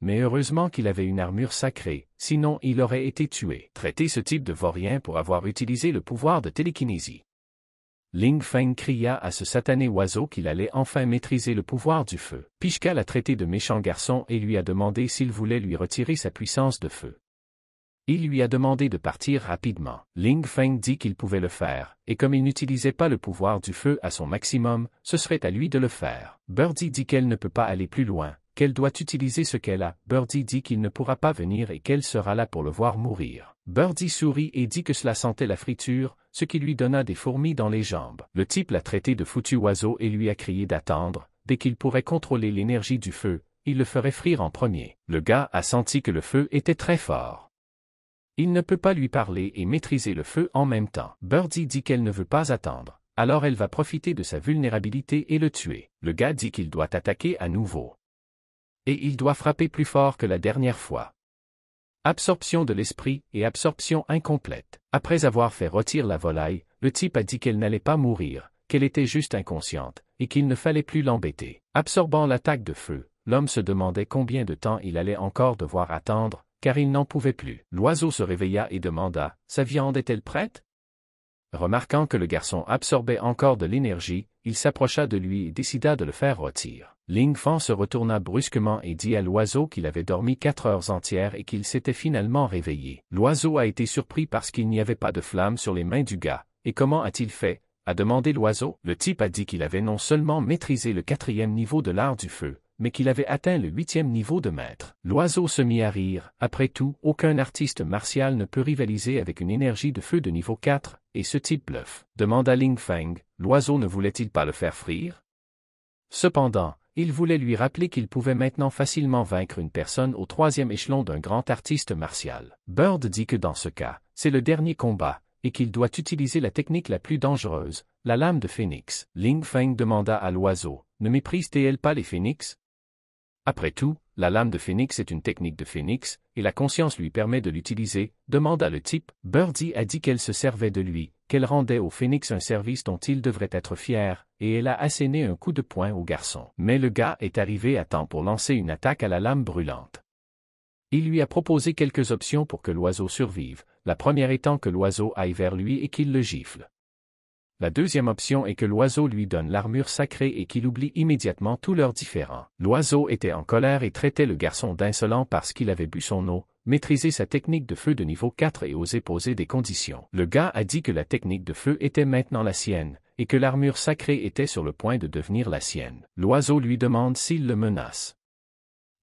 Speaker 1: Mais heureusement qu'il avait une armure sacrée, sinon il aurait été tué. Traiter ce type de vaurien pour avoir utilisé le pouvoir de télékinésie. Ling Feng cria à ce satané oiseau qu'il allait enfin maîtriser le pouvoir du feu. Pishka l'a traité de méchant garçon et lui a demandé s'il voulait lui retirer sa puissance de feu. Il lui a demandé de partir rapidement. Ling Feng dit qu'il pouvait le faire, et comme il n'utilisait pas le pouvoir du feu à son maximum, ce serait à lui de le faire. Birdie dit qu'elle ne peut pas aller plus loin, qu'elle doit utiliser ce qu'elle a. Birdie dit qu'il ne pourra pas venir et qu'elle sera là pour le voir mourir. Birdie sourit et dit que cela sentait la friture, ce qui lui donna des fourmis dans les jambes. Le type l'a traité de foutu oiseau et lui a crié d'attendre, dès qu'il pourrait contrôler l'énergie du feu, il le ferait frire en premier. Le gars a senti que le feu était très fort. Il ne peut pas lui parler et maîtriser le feu en même temps. Birdie dit qu'elle ne veut pas attendre, alors elle va profiter de sa vulnérabilité et le tuer. Le gars dit qu'il doit attaquer à nouveau. Et il doit frapper plus fort que la dernière fois. Absorption de l'esprit et absorption incomplète. Après avoir fait rôtir la volaille, le type a dit qu'elle n'allait pas mourir, qu'elle était juste inconsciente, et qu'il ne fallait plus l'embêter. Absorbant l'attaque de feu, l'homme se demandait combien de temps il allait encore devoir attendre, car il n'en pouvait plus. L'oiseau se réveilla et demanda, Sa viande est-elle prête Remarquant que le garçon absorbait encore de l'énergie, il s'approcha de lui et décida de le faire rôtir. Ling Fan se retourna brusquement et dit à l'oiseau qu'il avait dormi quatre heures entières et qu'il s'était finalement réveillé. L'oiseau a été surpris parce qu'il n'y avait pas de flamme sur les mains du gars. Et comment a-t-il fait a demandé l'oiseau. Le type a dit qu'il avait non seulement maîtrisé le quatrième niveau de l'art du feu, mais qu'il avait atteint le huitième niveau de maître. L'oiseau se mit à rire. Après tout, aucun artiste martial ne peut rivaliser avec une énergie de feu de niveau 4, et ce type bluffe. » Demanda Ling Feng, l'oiseau ne voulait-il pas le faire frire Cependant, il voulait lui rappeler qu'il pouvait maintenant facilement vaincre une personne au troisième échelon d'un grand artiste martial. Bird dit que dans ce cas, c'est le dernier combat, et qu'il doit utiliser la technique la plus dangereuse, la lame de phénix. Ling Feng demanda à l'oiseau, ne méprise-t-elle pas les phénix Après tout, la lame de phénix est une technique de phénix, et la conscience lui permet de l'utiliser, demanda le type. Birdie a dit qu'elle se servait de lui, qu'elle rendait au phénix un service dont il devrait être fier, et elle a asséné un coup de poing au garçon. Mais le gars est arrivé à temps pour lancer une attaque à la lame brûlante. Il lui a proposé quelques options pour que l'oiseau survive, la première étant que l'oiseau aille vers lui et qu'il le gifle. La deuxième option est que l'oiseau lui donne l'armure sacrée et qu'il oublie immédiatement tous leurs différends. L'oiseau était en colère et traitait le garçon d'insolent parce qu'il avait bu son eau, maîtriser sa technique de feu de niveau 4 et oser poser des conditions. Le gars a dit que la technique de feu était maintenant la sienne, et que l'armure sacrée était sur le point de devenir la sienne. L'oiseau lui demande s'il le menace.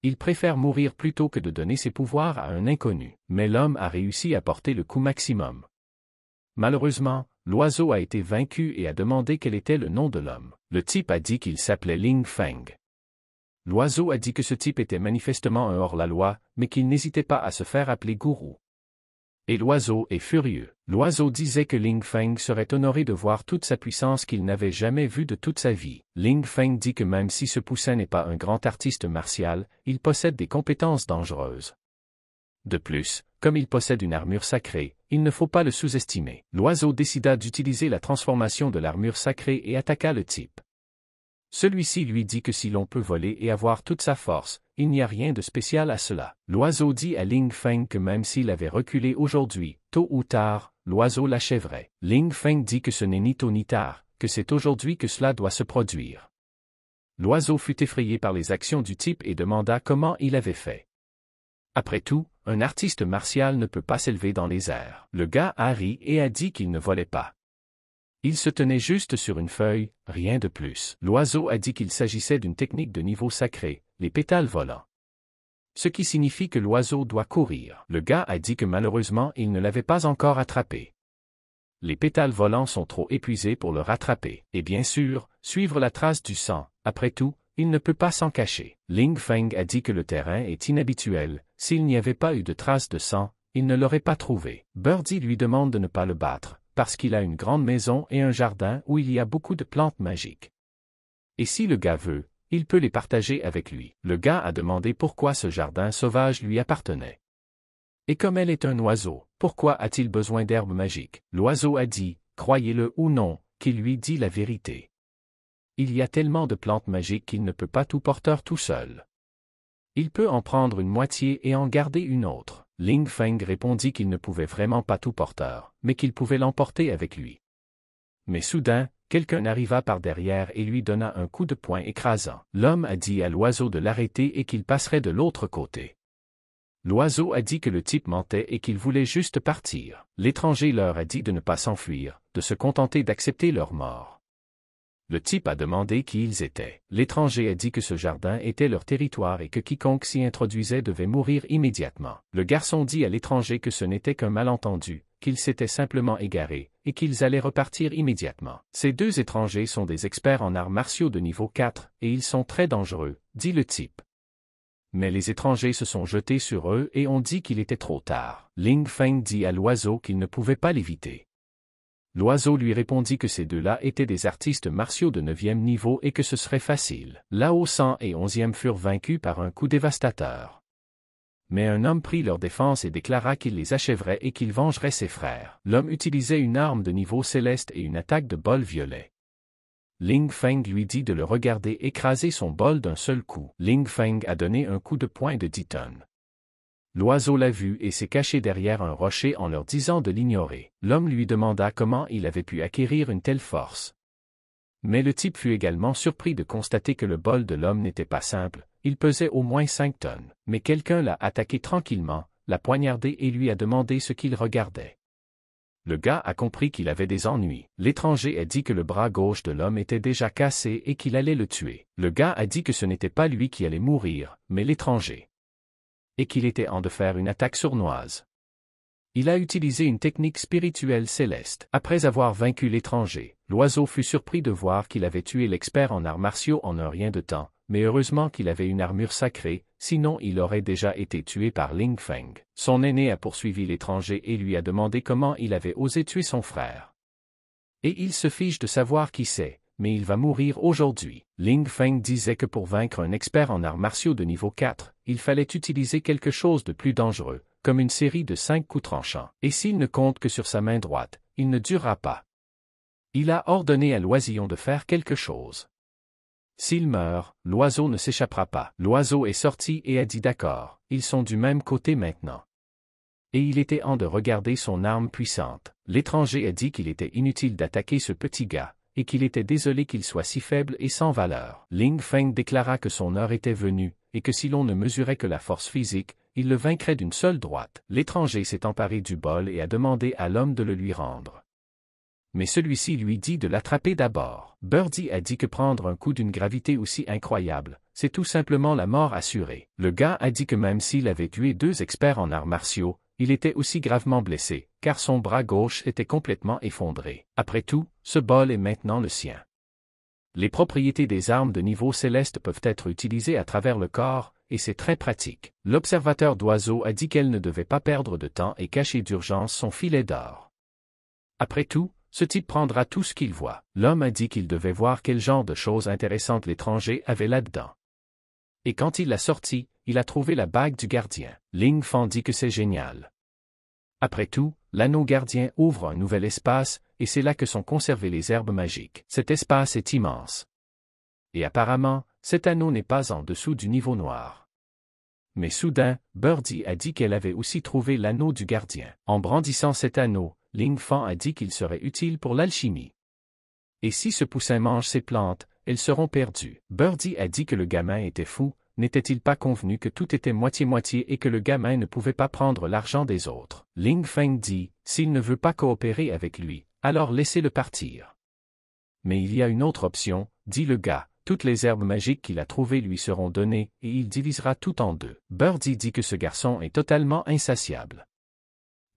Speaker 1: Il préfère mourir plutôt que de donner ses pouvoirs à un inconnu, mais l'homme a réussi à porter le coup maximum. Malheureusement, l'oiseau a été vaincu et a demandé quel était le nom de l'homme. Le type a dit qu'il s'appelait Ling Feng. L'oiseau a dit que ce type était manifestement un hors-la-loi, mais qu'il n'hésitait pas à se faire appeler gourou. Et l'oiseau est furieux. L'oiseau disait que Ling Feng serait honoré de voir toute sa puissance qu'il n'avait jamais vue de toute sa vie. Ling Feng dit que même si ce poussin n'est pas un grand artiste martial, il possède des compétences dangereuses. De plus, comme il possède une armure sacrée, il ne faut pas le sous-estimer. L'oiseau décida d'utiliser la transformation de l'armure sacrée et attaqua le type. Celui-ci lui dit que si l'on peut voler et avoir toute sa force, il n'y a rien de spécial à cela. L'oiseau dit à Ling Feng que même s'il avait reculé aujourd'hui, tôt ou tard, l'oiseau l'achèverait. Ling Feng dit que ce n'est ni tôt ni tard, que c'est aujourd'hui que cela doit se produire. L'oiseau fut effrayé par les actions du type et demanda comment il avait fait. Après tout, un artiste martial ne peut pas s'élever dans les airs. Le gars a ri et a dit qu'il ne volait pas. Il se tenait juste sur une feuille, rien de plus. L'oiseau a dit qu'il s'agissait d'une technique de niveau sacré, les pétales volants. Ce qui signifie que l'oiseau doit courir. Le gars a dit que malheureusement il ne l'avait pas encore attrapé. Les pétales volants sont trop épuisés pour le rattraper. Et bien sûr, suivre la trace du sang, après tout, il ne peut pas s'en cacher. Ling Feng a dit que le terrain est inhabituel, s'il n'y avait pas eu de trace de sang, il ne l'aurait pas trouvé. Birdie lui demande de ne pas le battre, parce qu'il a une grande maison et un jardin où il y a beaucoup de plantes magiques. Et si le gars veut, il peut les partager avec lui. Le gars a demandé pourquoi ce jardin sauvage lui appartenait. Et comme elle est un oiseau, pourquoi a-t-il besoin d'herbes magiques L'oiseau a dit, croyez-le ou non, qu'il lui dit la vérité. Il y a tellement de plantes magiques qu'il ne peut pas tout porter tout seul. Il peut en prendre une moitié et en garder une autre. Ling Feng répondit qu'il ne pouvait vraiment pas tout porteur, mais qu'il pouvait l'emporter avec lui. Mais soudain, quelqu'un arriva par derrière et lui donna un coup de poing écrasant. L'homme a dit à l'oiseau de l'arrêter et qu'il passerait de l'autre côté. L'oiseau a dit que le type mentait et qu'il voulait juste partir. L'étranger leur a dit de ne pas s'enfuir, de se contenter d'accepter leur mort. Le type a demandé qui ils étaient. L'étranger a dit que ce jardin était leur territoire et que quiconque s'y introduisait devait mourir immédiatement. Le garçon dit à l'étranger que ce n'était qu'un malentendu, qu'ils s'étaient simplement égarés, et qu'ils allaient repartir immédiatement. Ces deux étrangers sont des experts en arts martiaux de niveau 4, et ils sont très dangereux, dit le type. Mais les étrangers se sont jetés sur eux et ont dit qu'il était trop tard. Ling Feng dit à l'oiseau qu'il ne pouvait pas l'éviter. L'oiseau lui répondit que ces deux-là étaient des artistes martiaux de neuvième niveau et que ce serait facile. Là-haut cent et 11e furent vaincus par un coup dévastateur. Mais un homme prit leur défense et déclara qu'il les achèverait et qu'il vengerait ses frères. L'homme utilisait une arme de niveau céleste et une attaque de bol violet. Ling Feng lui dit de le regarder écraser son bol d'un seul coup. Ling Feng a donné un coup de poing de 10 tonnes. L'oiseau l'a vu et s'est caché derrière un rocher en leur disant de l'ignorer. L'homme lui demanda comment il avait pu acquérir une telle force. Mais le type fut également surpris de constater que le bol de l'homme n'était pas simple, il pesait au moins cinq tonnes. Mais quelqu'un l'a attaqué tranquillement, l'a poignardé et lui a demandé ce qu'il regardait. Le gars a compris qu'il avait des ennuis. L'étranger a dit que le bras gauche de l'homme était déjà cassé et qu'il allait le tuer. Le gars a dit que ce n'était pas lui qui allait mourir, mais l'étranger et qu'il était en de faire une attaque sournoise. Il a utilisé une technique spirituelle céleste. Après avoir vaincu l'étranger, l'oiseau fut surpris de voir qu'il avait tué l'expert en arts martiaux en un rien de temps, mais heureusement qu'il avait une armure sacrée, sinon il aurait déjà été tué par Ling Feng. Son aîné a poursuivi l'étranger et lui a demandé comment il avait osé tuer son frère. Et il se fiche de savoir qui c'est, mais il va mourir aujourd'hui. Ling Feng disait que pour vaincre un expert en arts martiaux de niveau 4, il fallait utiliser quelque chose de plus dangereux, comme une série de cinq coups tranchants. Et s'il ne compte que sur sa main droite, il ne durera pas. Il a ordonné à l'oisillon de faire quelque chose. S'il meurt, l'oiseau ne s'échappera pas. L'oiseau est sorti et a dit d'accord, ils sont du même côté maintenant. Et il était en de regarder son arme puissante. L'étranger a dit qu'il était inutile d'attaquer ce petit gars, et qu'il était désolé qu'il soit si faible et sans valeur. Ling Feng déclara que son heure était venue, et que si l'on ne mesurait que la force physique, il le vaincrait d'une seule droite. L'étranger s'est emparé du bol et a demandé à l'homme de le lui rendre. Mais celui-ci lui dit de l'attraper d'abord. Birdie a dit que prendre un coup d'une gravité aussi incroyable, c'est tout simplement la mort assurée. Le gars a dit que même s'il avait tué deux experts en arts martiaux, il était aussi gravement blessé, car son bras gauche était complètement effondré. Après tout, ce bol est maintenant le sien. Les propriétés des armes de niveau céleste peuvent être utilisées à travers le corps, et c'est très pratique. L'observateur d'oiseaux a dit qu'elle ne devait pas perdre de temps et cacher d'urgence son filet d'or. Après tout, ce type prendra tout ce qu'il voit. L'homme a dit qu'il devait voir quel genre de choses intéressantes l'étranger avait là-dedans. Et quand il l'a sorti, il a trouvé la bague du gardien. Ling Fan dit que c'est génial. Après tout, l'anneau gardien ouvre un nouvel espace, et c'est là que sont conservées les herbes magiques. Cet espace est immense. Et apparemment, cet anneau n'est pas en dessous du niveau noir. Mais soudain, Birdie a dit qu'elle avait aussi trouvé l'anneau du gardien. En brandissant cet anneau, Ling Feng a dit qu'il serait utile pour l'alchimie. Et si ce poussin mange ses plantes, elles seront perdues. Birdie a dit que le gamin était fou, n'était-il pas convenu que tout était moitié-moitié et que le gamin ne pouvait pas prendre l'argent des autres Ling Feng dit, s'il ne veut pas coopérer avec lui, alors laissez-le partir. Mais il y a une autre option, dit le gars, toutes les herbes magiques qu'il a trouvées lui seront données, et il divisera tout en deux. Birdie dit que ce garçon est totalement insatiable.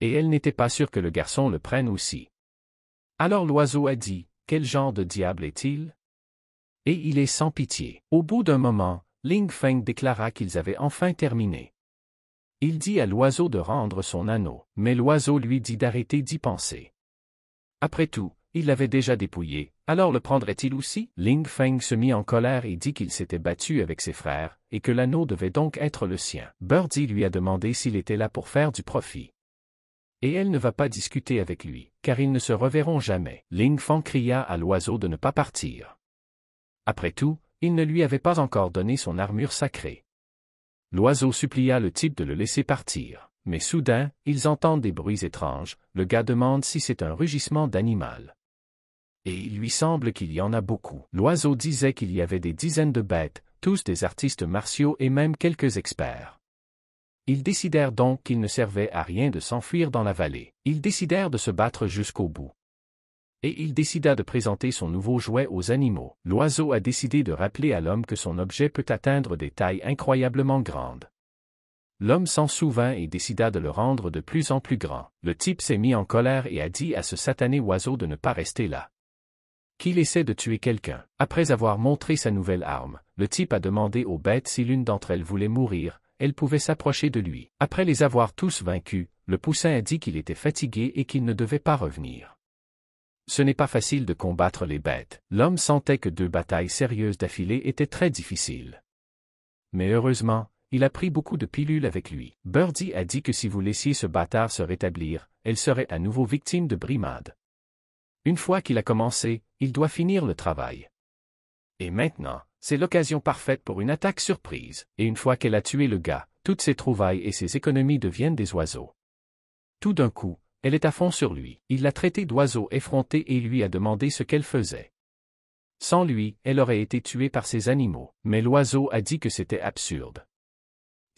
Speaker 1: Et elle n'était pas sûre que le garçon le prenne aussi. Alors l'oiseau a dit, Quel genre de diable est-il Et il est sans pitié. Au bout d'un moment, Ling Feng déclara qu'ils avaient enfin terminé. Il dit à l'oiseau de rendre son anneau, mais l'oiseau lui dit d'arrêter d'y penser. Après tout, il l'avait déjà dépouillé, alors le prendrait-il aussi Ling Feng se mit en colère et dit qu'il s'était battu avec ses frères, et que l'anneau devait donc être le sien. Birdie lui a demandé s'il était là pour faire du profit. Et elle ne va pas discuter avec lui, car ils ne se reverront jamais. Ling Feng cria à l'oiseau de ne pas partir. Après tout, il ne lui avait pas encore donné son armure sacrée. L'oiseau supplia le type de le laisser partir mais soudain, ils entendent des bruits étranges, le gars demande si c'est un rugissement d'animal. Et il lui semble qu'il y en a beaucoup. L'oiseau disait qu'il y avait des dizaines de bêtes, tous des artistes martiaux et même quelques experts. Ils décidèrent donc qu'il ne servait à rien de s'enfuir dans la vallée. Ils décidèrent de se battre jusqu'au bout. Et il décida de présenter son nouveau jouet aux animaux. L'oiseau a décidé de rappeler à l'homme que son objet peut atteindre des tailles incroyablement grandes. L'homme s'en souvint et décida de le rendre de plus en plus grand. Le type s'est mis en colère et a dit à ce satané oiseau de ne pas rester là. Qu'il essaie de tuer quelqu'un. Après avoir montré sa nouvelle arme, le type a demandé aux bêtes si l'une d'entre elles voulait mourir, elle pouvait s'approcher de lui. Après les avoir tous vaincus, le poussin a dit qu'il était fatigué et qu'il ne devait pas revenir. Ce n'est pas facile de combattre les bêtes. L'homme sentait que deux batailles sérieuses d'affilée étaient très difficiles. Mais heureusement, il a pris beaucoup de pilules avec lui. Birdie a dit que si vous laissiez ce bâtard se rétablir, elle serait à nouveau victime de brimade. Une fois qu'il a commencé, il doit finir le travail. Et maintenant, c'est l'occasion parfaite pour une attaque surprise, et une fois qu'elle a tué le gars, toutes ses trouvailles et ses économies deviennent des oiseaux. Tout d'un coup, elle est à fond sur lui. Il l'a traité d'oiseau effronté et lui a demandé ce qu'elle faisait. Sans lui, elle aurait été tuée par ses animaux, mais l'oiseau a dit que c'était absurde.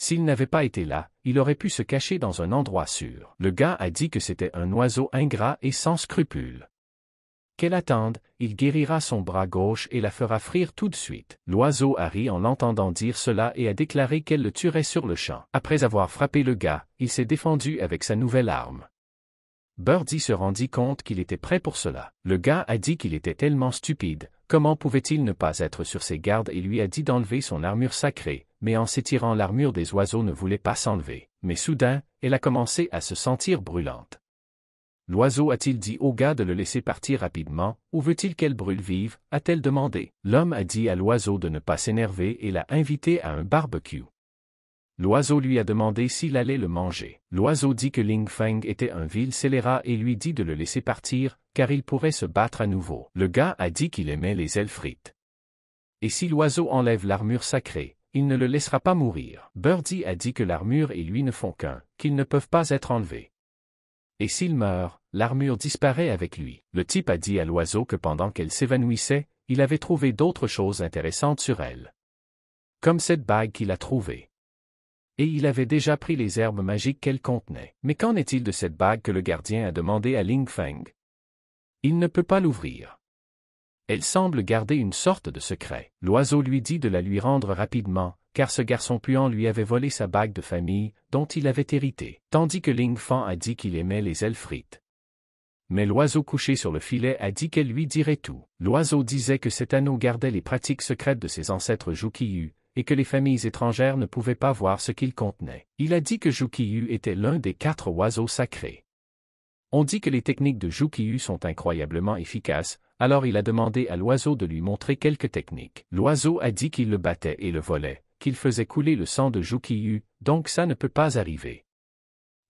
Speaker 1: S'il n'avait pas été là, il aurait pu se cacher dans un endroit sûr. Le gars a dit que c'était un oiseau ingrat et sans scrupules. Qu'elle attende, il guérira son bras gauche et la fera frire tout de suite. L'oiseau a ri en l'entendant dire cela et a déclaré qu'elle le tuerait sur le champ. Après avoir frappé le gars, il s'est défendu avec sa nouvelle arme. Birdie se rendit compte qu'il était prêt pour cela. Le gars a dit qu'il était tellement stupide, comment pouvait-il ne pas être sur ses gardes et lui a dit d'enlever son armure sacrée, mais en s'étirant l'armure des oiseaux ne voulait pas s'enlever. Mais soudain, elle a commencé à se sentir brûlante. L'oiseau a-t-il dit au gars de le laisser partir rapidement, ou veut-il qu'elle brûle vive, a-t-elle demandé. L'homme a dit à l'oiseau de ne pas s'énerver et l'a invité à un barbecue. L'oiseau lui a demandé s'il allait le manger. L'oiseau dit que Ling Feng était un vil scélérat et lui dit de le laisser partir, car il pourrait se battre à nouveau. Le gars a dit qu'il aimait les ailes frites. Et si l'oiseau enlève l'armure sacrée, il ne le laissera pas mourir. Birdie a dit que l'armure et lui ne font qu'un, qu'ils ne peuvent pas être enlevés. Et s'il meurt, l'armure disparaît avec lui. Le type a dit à l'oiseau que pendant qu'elle s'évanouissait, il avait trouvé d'autres choses intéressantes sur elle. Comme cette bague qu'il a trouvée. Et il avait déjà pris les herbes magiques qu'elle contenait. Mais qu'en est-il de cette bague que le gardien a demandé à Ling Feng Il ne peut pas l'ouvrir elle semble garder une sorte de secret. L'oiseau lui dit de la lui rendre rapidement, car ce garçon puant lui avait volé sa bague de famille, dont il avait hérité, tandis que Ling Fan a dit qu'il aimait les ailes frites. Mais l'oiseau couché sur le filet a dit qu'elle lui dirait tout. L'oiseau disait que cet anneau gardait les pratiques secrètes de ses ancêtres Jukiyu, et que les familles étrangères ne pouvaient pas voir ce qu'il contenait. Il a dit que Jukiyu était l'un des quatre oiseaux sacrés. On dit que les techniques de Jukiyu sont incroyablement efficaces, alors il a demandé à l'oiseau de lui montrer quelques techniques. L'oiseau a dit qu'il le battait et le volait, qu'il faisait couler le sang de Jukiyu, donc ça ne peut pas arriver.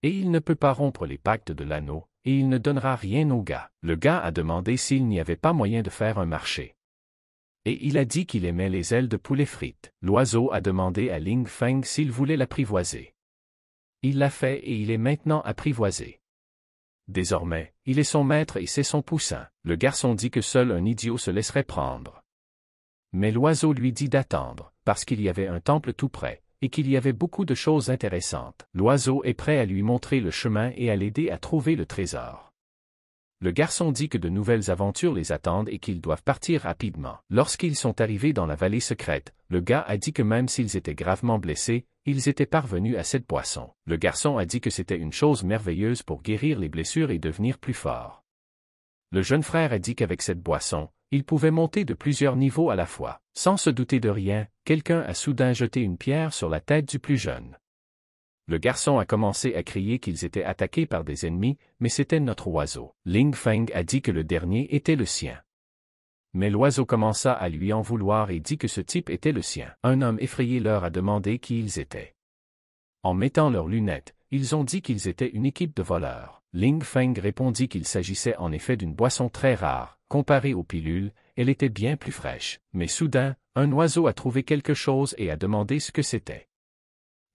Speaker 1: Et il ne peut pas rompre les pactes de l'anneau, et il ne donnera rien au gars. Le gars a demandé s'il n'y avait pas moyen de faire un marché. Et il a dit qu'il aimait les ailes de poulet frites. L'oiseau a demandé à Ling Feng s'il voulait l'apprivoiser. Il l'a fait et il est maintenant apprivoisé. Désormais, il est son maître et c'est son poussin. Le garçon dit que seul un idiot se laisserait prendre. Mais l'oiseau lui dit d'attendre, parce qu'il y avait un temple tout près, et qu'il y avait beaucoup de choses intéressantes. L'oiseau est prêt à lui montrer le chemin et à l'aider à trouver le trésor le garçon dit que de nouvelles aventures les attendent et qu'ils doivent partir rapidement. Lorsqu'ils sont arrivés dans la vallée secrète, le gars a dit que même s'ils étaient gravement blessés, ils étaient parvenus à cette boisson. Le garçon a dit que c'était une chose merveilleuse pour guérir les blessures et devenir plus fort. Le jeune frère a dit qu'avec cette boisson, il pouvait monter de plusieurs niveaux à la fois. Sans se douter de rien, quelqu'un a soudain jeté une pierre sur la tête du plus jeune. Le garçon a commencé à crier qu'ils étaient attaqués par des ennemis, mais c'était notre oiseau. Ling Feng a dit que le dernier était le sien. Mais l'oiseau commença à lui en vouloir et dit que ce type était le sien. Un homme effrayé leur a demandé qui ils étaient. En mettant leurs lunettes, ils ont dit qu'ils étaient une équipe de voleurs. Ling Feng répondit qu'il s'agissait en effet d'une boisson très rare, comparée aux pilules, elle était bien plus fraîche. Mais soudain, un oiseau a trouvé quelque chose et a demandé ce que c'était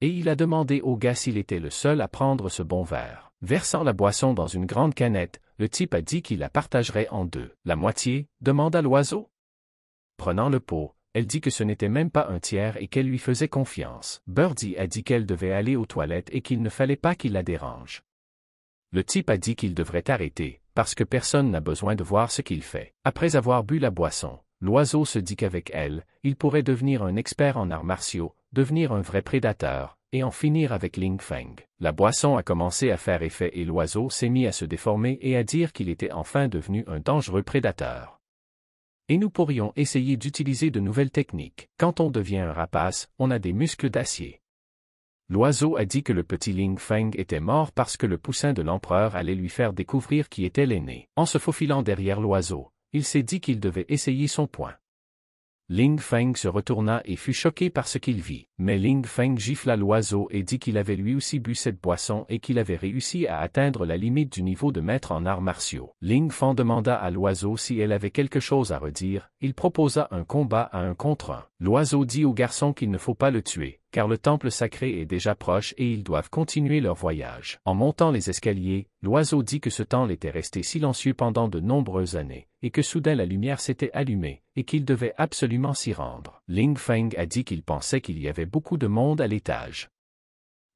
Speaker 1: et il a demandé au gars s'il était le seul à prendre ce bon verre. Versant la boisson dans une grande canette, le type a dit qu'il la partagerait en deux. La moitié, demanda l'oiseau. Prenant le pot, elle dit que ce n'était même pas un tiers et qu'elle lui faisait confiance. Birdie a dit qu'elle devait aller aux toilettes et qu'il ne fallait pas qu'il la dérange. Le type a dit qu'il devrait arrêter, parce que personne n'a besoin de voir ce qu'il fait. Après avoir bu la boisson, l'oiseau se dit qu'avec elle, il pourrait devenir un expert en arts martiaux, devenir un vrai prédateur, et en finir avec Ling Feng. La boisson a commencé à faire effet et l'oiseau s'est mis à se déformer et à dire qu'il était enfin devenu un dangereux prédateur. Et nous pourrions essayer d'utiliser de nouvelles techniques. Quand on devient un rapace, on a des muscles d'acier. L'oiseau a dit que le petit Ling Feng était mort parce que le poussin de l'empereur allait lui faire découvrir qui était l'aîné. En se faufilant derrière l'oiseau, il s'est dit qu'il devait essayer son point. Ling Feng se retourna et fut choqué par ce qu'il vit. Mais Ling Feng gifla l'oiseau et dit qu'il avait lui aussi bu cette boisson et qu'il avait réussi à atteindre la limite du niveau de maître en arts martiaux. Ling Feng demanda à l'oiseau si elle avait quelque chose à redire, il proposa un combat à un contre un. L'oiseau dit au garçon qu'il ne faut pas le tuer, car le temple sacré est déjà proche et ils doivent continuer leur voyage. En montant les escaliers, l'oiseau dit que ce temple était resté silencieux pendant de nombreuses années, et que soudain la lumière s'était allumée, et qu'il devait absolument s'y rendre. Ling Feng a dit qu'il pensait qu'il y avait beaucoup de monde à l'étage.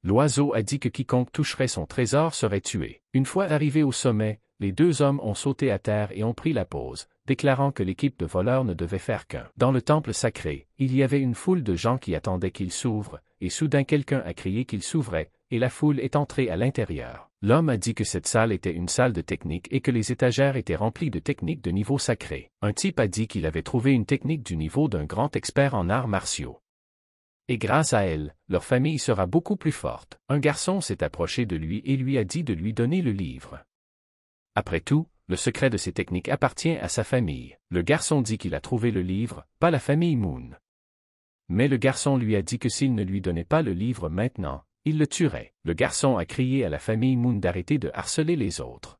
Speaker 1: L'oiseau a dit que quiconque toucherait son trésor serait tué. Une fois arrivés au sommet, les deux hommes ont sauté à terre et ont pris la pose, déclarant que l'équipe de voleurs ne devait faire qu'un. Dans le temple sacré, il y avait une foule de gens qui attendaient qu'il s'ouvre, et soudain quelqu'un a crié qu'il s'ouvrait, et la foule est entrée à l'intérieur. L'homme a dit que cette salle était une salle de technique et que les étagères étaient remplies de techniques de niveau sacré. Un type a dit qu'il avait trouvé une technique du niveau d'un grand expert en arts martiaux. Et grâce à elle, leur famille sera beaucoup plus forte. Un garçon s'est approché de lui et lui a dit de lui donner le livre. Après tout, le secret de ces techniques appartient à sa famille. Le garçon dit qu'il a trouvé le livre, pas la famille Moon. Mais le garçon lui a dit que s'il ne lui donnait pas le livre maintenant, il le tuerait. Le garçon a crié à la famille Moon d'arrêter de harceler les autres.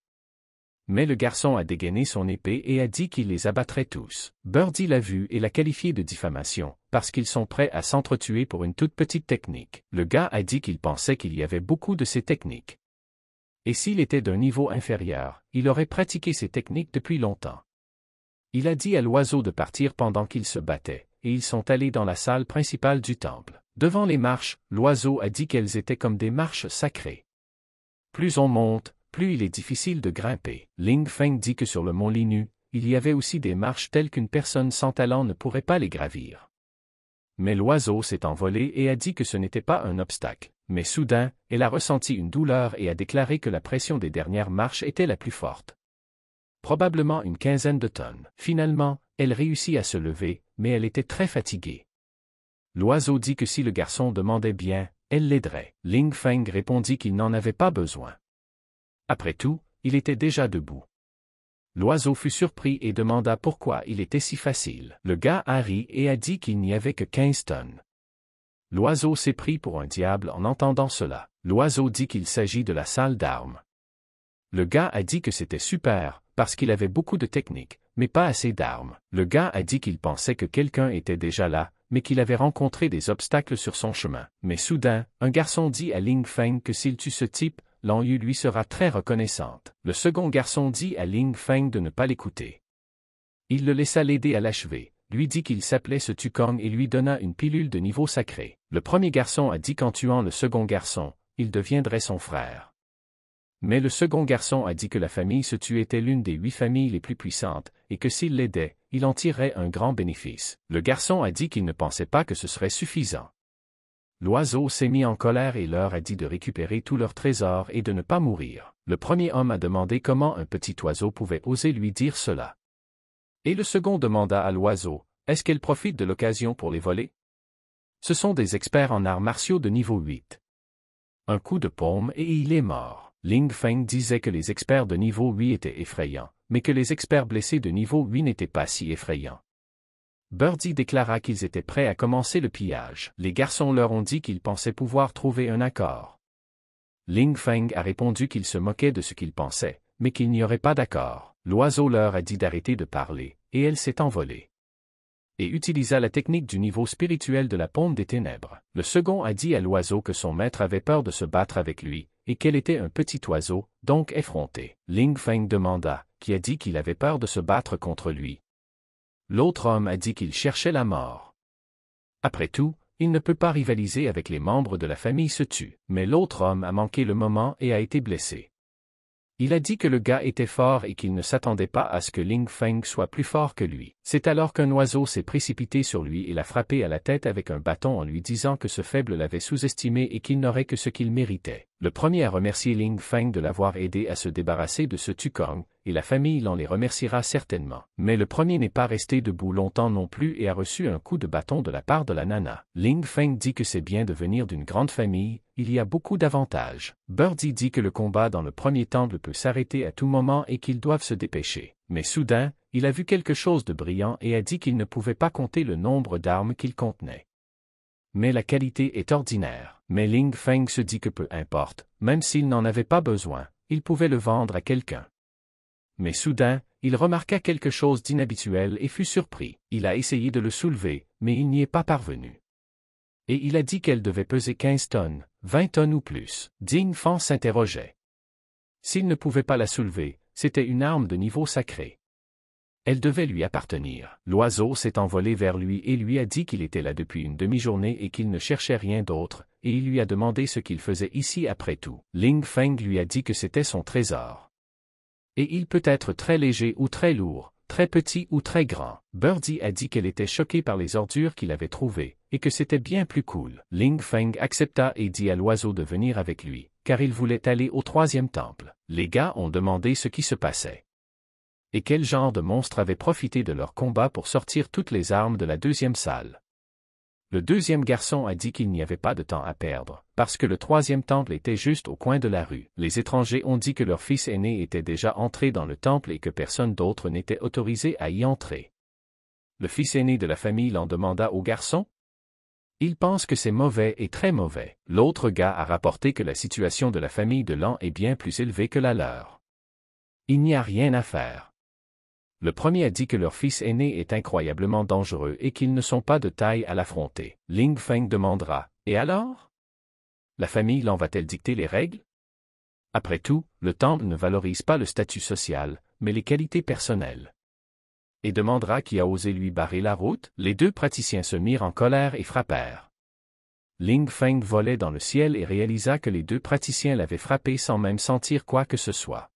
Speaker 1: Mais le garçon a dégainé son épée et a dit qu'il les abattrait tous. Birdie l'a vu et l'a qualifié de diffamation, parce qu'ils sont prêts à s'entretuer pour une toute petite technique. Le gars a dit qu'il pensait qu'il y avait beaucoup de ces techniques et s'il était d'un niveau inférieur, il aurait pratiqué ces techniques depuis longtemps. Il a dit à l'oiseau de partir pendant qu'il se battait, et ils sont allés dans la salle principale du temple. Devant les marches, l'oiseau a dit qu'elles étaient comme des marches sacrées. Plus on monte, plus il est difficile de grimper. Ling Feng dit que sur le mont Linu, il y avait aussi des marches telles qu'une personne sans talent ne pourrait pas les gravir. Mais l'oiseau s'est envolé et a dit que ce n'était pas un obstacle mais soudain, elle a ressenti une douleur et a déclaré que la pression des dernières marches était la plus forte. Probablement une quinzaine de tonnes. Finalement, elle réussit à se lever, mais elle était très fatiguée. L'oiseau dit que si le garçon demandait bien, elle l'aiderait. Ling Feng répondit qu'il n'en avait pas besoin. Après tout, il était déjà debout. L'oiseau fut surpris et demanda pourquoi il était si facile. Le gars a ri et a dit qu'il n'y avait que 15 tonnes. L'oiseau s'est pris pour un diable en entendant cela. L'oiseau dit qu'il s'agit de la salle d'armes. Le gars a dit que c'était super, parce qu'il avait beaucoup de techniques, mais pas assez d'armes. Le gars a dit qu'il pensait que quelqu'un était déjà là, mais qu'il avait rencontré des obstacles sur son chemin. Mais soudain, un garçon dit à Ling Feng que s'il tue ce type, Lan lui sera très reconnaissante. Le second garçon dit à Ling Feng de ne pas l'écouter. Il le laissa l'aider à l'achever, lui dit qu'il s'appelait ce Tukong et lui donna une pilule de niveau sacré. Le premier garçon a dit qu'en tuant le second garçon, il deviendrait son frère. Mais le second garçon a dit que la famille se tuait était l'une des huit familles les plus puissantes, et que s'il l'aidait, il en tirait un grand bénéfice. Le garçon a dit qu'il ne pensait pas que ce serait suffisant. L'oiseau s'est mis en colère et leur a dit de récupérer tous leurs trésors et de ne pas mourir. Le premier homme a demandé comment un petit oiseau pouvait oser lui dire cela. Et le second demanda à l'oiseau, est-ce qu'elle profite de l'occasion pour les voler Ce sont des experts en arts martiaux de niveau 8. Un coup de paume et il est mort. Ling Feng disait que les experts de niveau 8 étaient effrayants, mais que les experts blessés de niveau 8 n'étaient pas si effrayants. Birdie déclara qu'ils étaient prêts à commencer le pillage. Les garçons leur ont dit qu'ils pensaient pouvoir trouver un accord. Ling Feng a répondu qu'il se moquait de ce qu'ils pensait, mais qu'il n'y aurait pas d'accord l'oiseau leur a dit d'arrêter de parler, et elle s'est envolée. Et utilisa la technique du niveau spirituel de la pompe des ténèbres. Le second a dit à l'oiseau que son maître avait peur de se battre avec lui, et qu'elle était un petit oiseau, donc effronté. Ling Feng demanda, qui a dit qu'il avait peur de se battre contre lui. L'autre homme a dit qu'il cherchait la mort. Après tout, il ne peut pas rivaliser avec les membres de la famille se tue, mais l'autre homme a manqué le moment et a été blessé. Il a dit que le gars était fort et qu'il ne s'attendait pas à ce que Ling Feng soit plus fort que lui. C'est alors qu'un oiseau s'est précipité sur lui et l'a frappé à la tête avec un bâton en lui disant que ce faible l'avait sous-estimé et qu'il n'aurait que ce qu'il méritait. Le premier a remercié Ling Feng de l'avoir aidé à se débarrasser de ce Tukong, et la famille l'en les remerciera certainement. Mais le premier n'est pas resté debout longtemps non plus et a reçu un coup de bâton de la part de la nana. Ling Feng dit que c'est bien de venir d'une grande famille, il y a beaucoup d'avantages. Birdie dit que le combat dans le premier temple peut s'arrêter à tout moment et qu'ils doivent se dépêcher. Mais soudain, il a vu quelque chose de brillant et a dit qu'il ne pouvait pas compter le nombre d'armes qu'il contenait. Mais la qualité est ordinaire. Mais Ling Feng se dit que peu importe, même s'il n'en avait pas besoin, il pouvait le vendre à quelqu'un. Mais soudain, il remarqua quelque chose d'inhabituel et fut surpris. Il a essayé de le soulever, mais il n'y est pas parvenu. Et il a dit qu'elle devait peser 15 tonnes, 20 tonnes ou plus. Ding Feng s'interrogeait. S'il ne pouvait pas la soulever, c'était une arme de niveau sacré. Elle devait lui appartenir. L'oiseau s'est envolé vers lui et lui a dit qu'il était là depuis une demi-journée et qu'il ne cherchait rien d'autre, et il lui a demandé ce qu'il faisait ici après tout. Ling Feng lui a dit que c'était son trésor. Et il peut être très léger ou très lourd, très petit ou très grand. Birdie a dit qu'elle était choquée par les ordures qu'il avait trouvées, et que c'était bien plus cool. Ling Feng accepta et dit à l'oiseau de venir avec lui, car il voulait aller au troisième temple. Les gars ont demandé ce qui se passait et quel genre de monstre avait profité de leur combat pour sortir toutes les armes de la deuxième salle. Le deuxième garçon a dit qu'il n'y avait pas de temps à perdre, parce que le troisième temple était juste au coin de la rue. Les étrangers ont dit que leur fils aîné était déjà entré dans le temple et que personne d'autre n'était autorisé à y entrer. Le fils aîné de la famille l'en demanda au garçon. Il pense que c'est mauvais et très mauvais. L'autre gars a rapporté que la situation de la famille de l'an est bien plus élevée que la leur. Il n'y a rien à faire. Le premier a dit que leur fils aîné est incroyablement dangereux et qu'ils ne sont pas de taille à l'affronter. Ling Feng demandera Et alors La famille l'en va-t-elle dicter les règles Après tout, le temple ne valorise pas le statut social, mais les qualités personnelles. Et demandera qui a osé lui barrer la route Les deux praticiens se mirent en colère et frappèrent. Ling Feng volait dans le ciel et réalisa que les deux praticiens l'avaient frappé sans même sentir quoi que ce soit.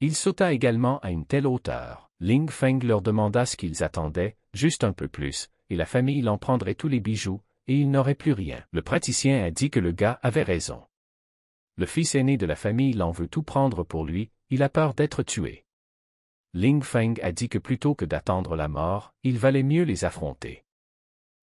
Speaker 1: Il sauta également à une telle hauteur Ling Feng leur demanda ce qu'ils attendaient, juste un peu plus, et la famille l'en prendrait tous les bijoux, et ils n'auraient plus rien. Le praticien a dit que le gars avait raison. Le fils aîné de la famille l'en veut tout prendre pour lui, il a peur d'être tué. Ling Feng a dit que plutôt que d'attendre la mort, il valait mieux les affronter.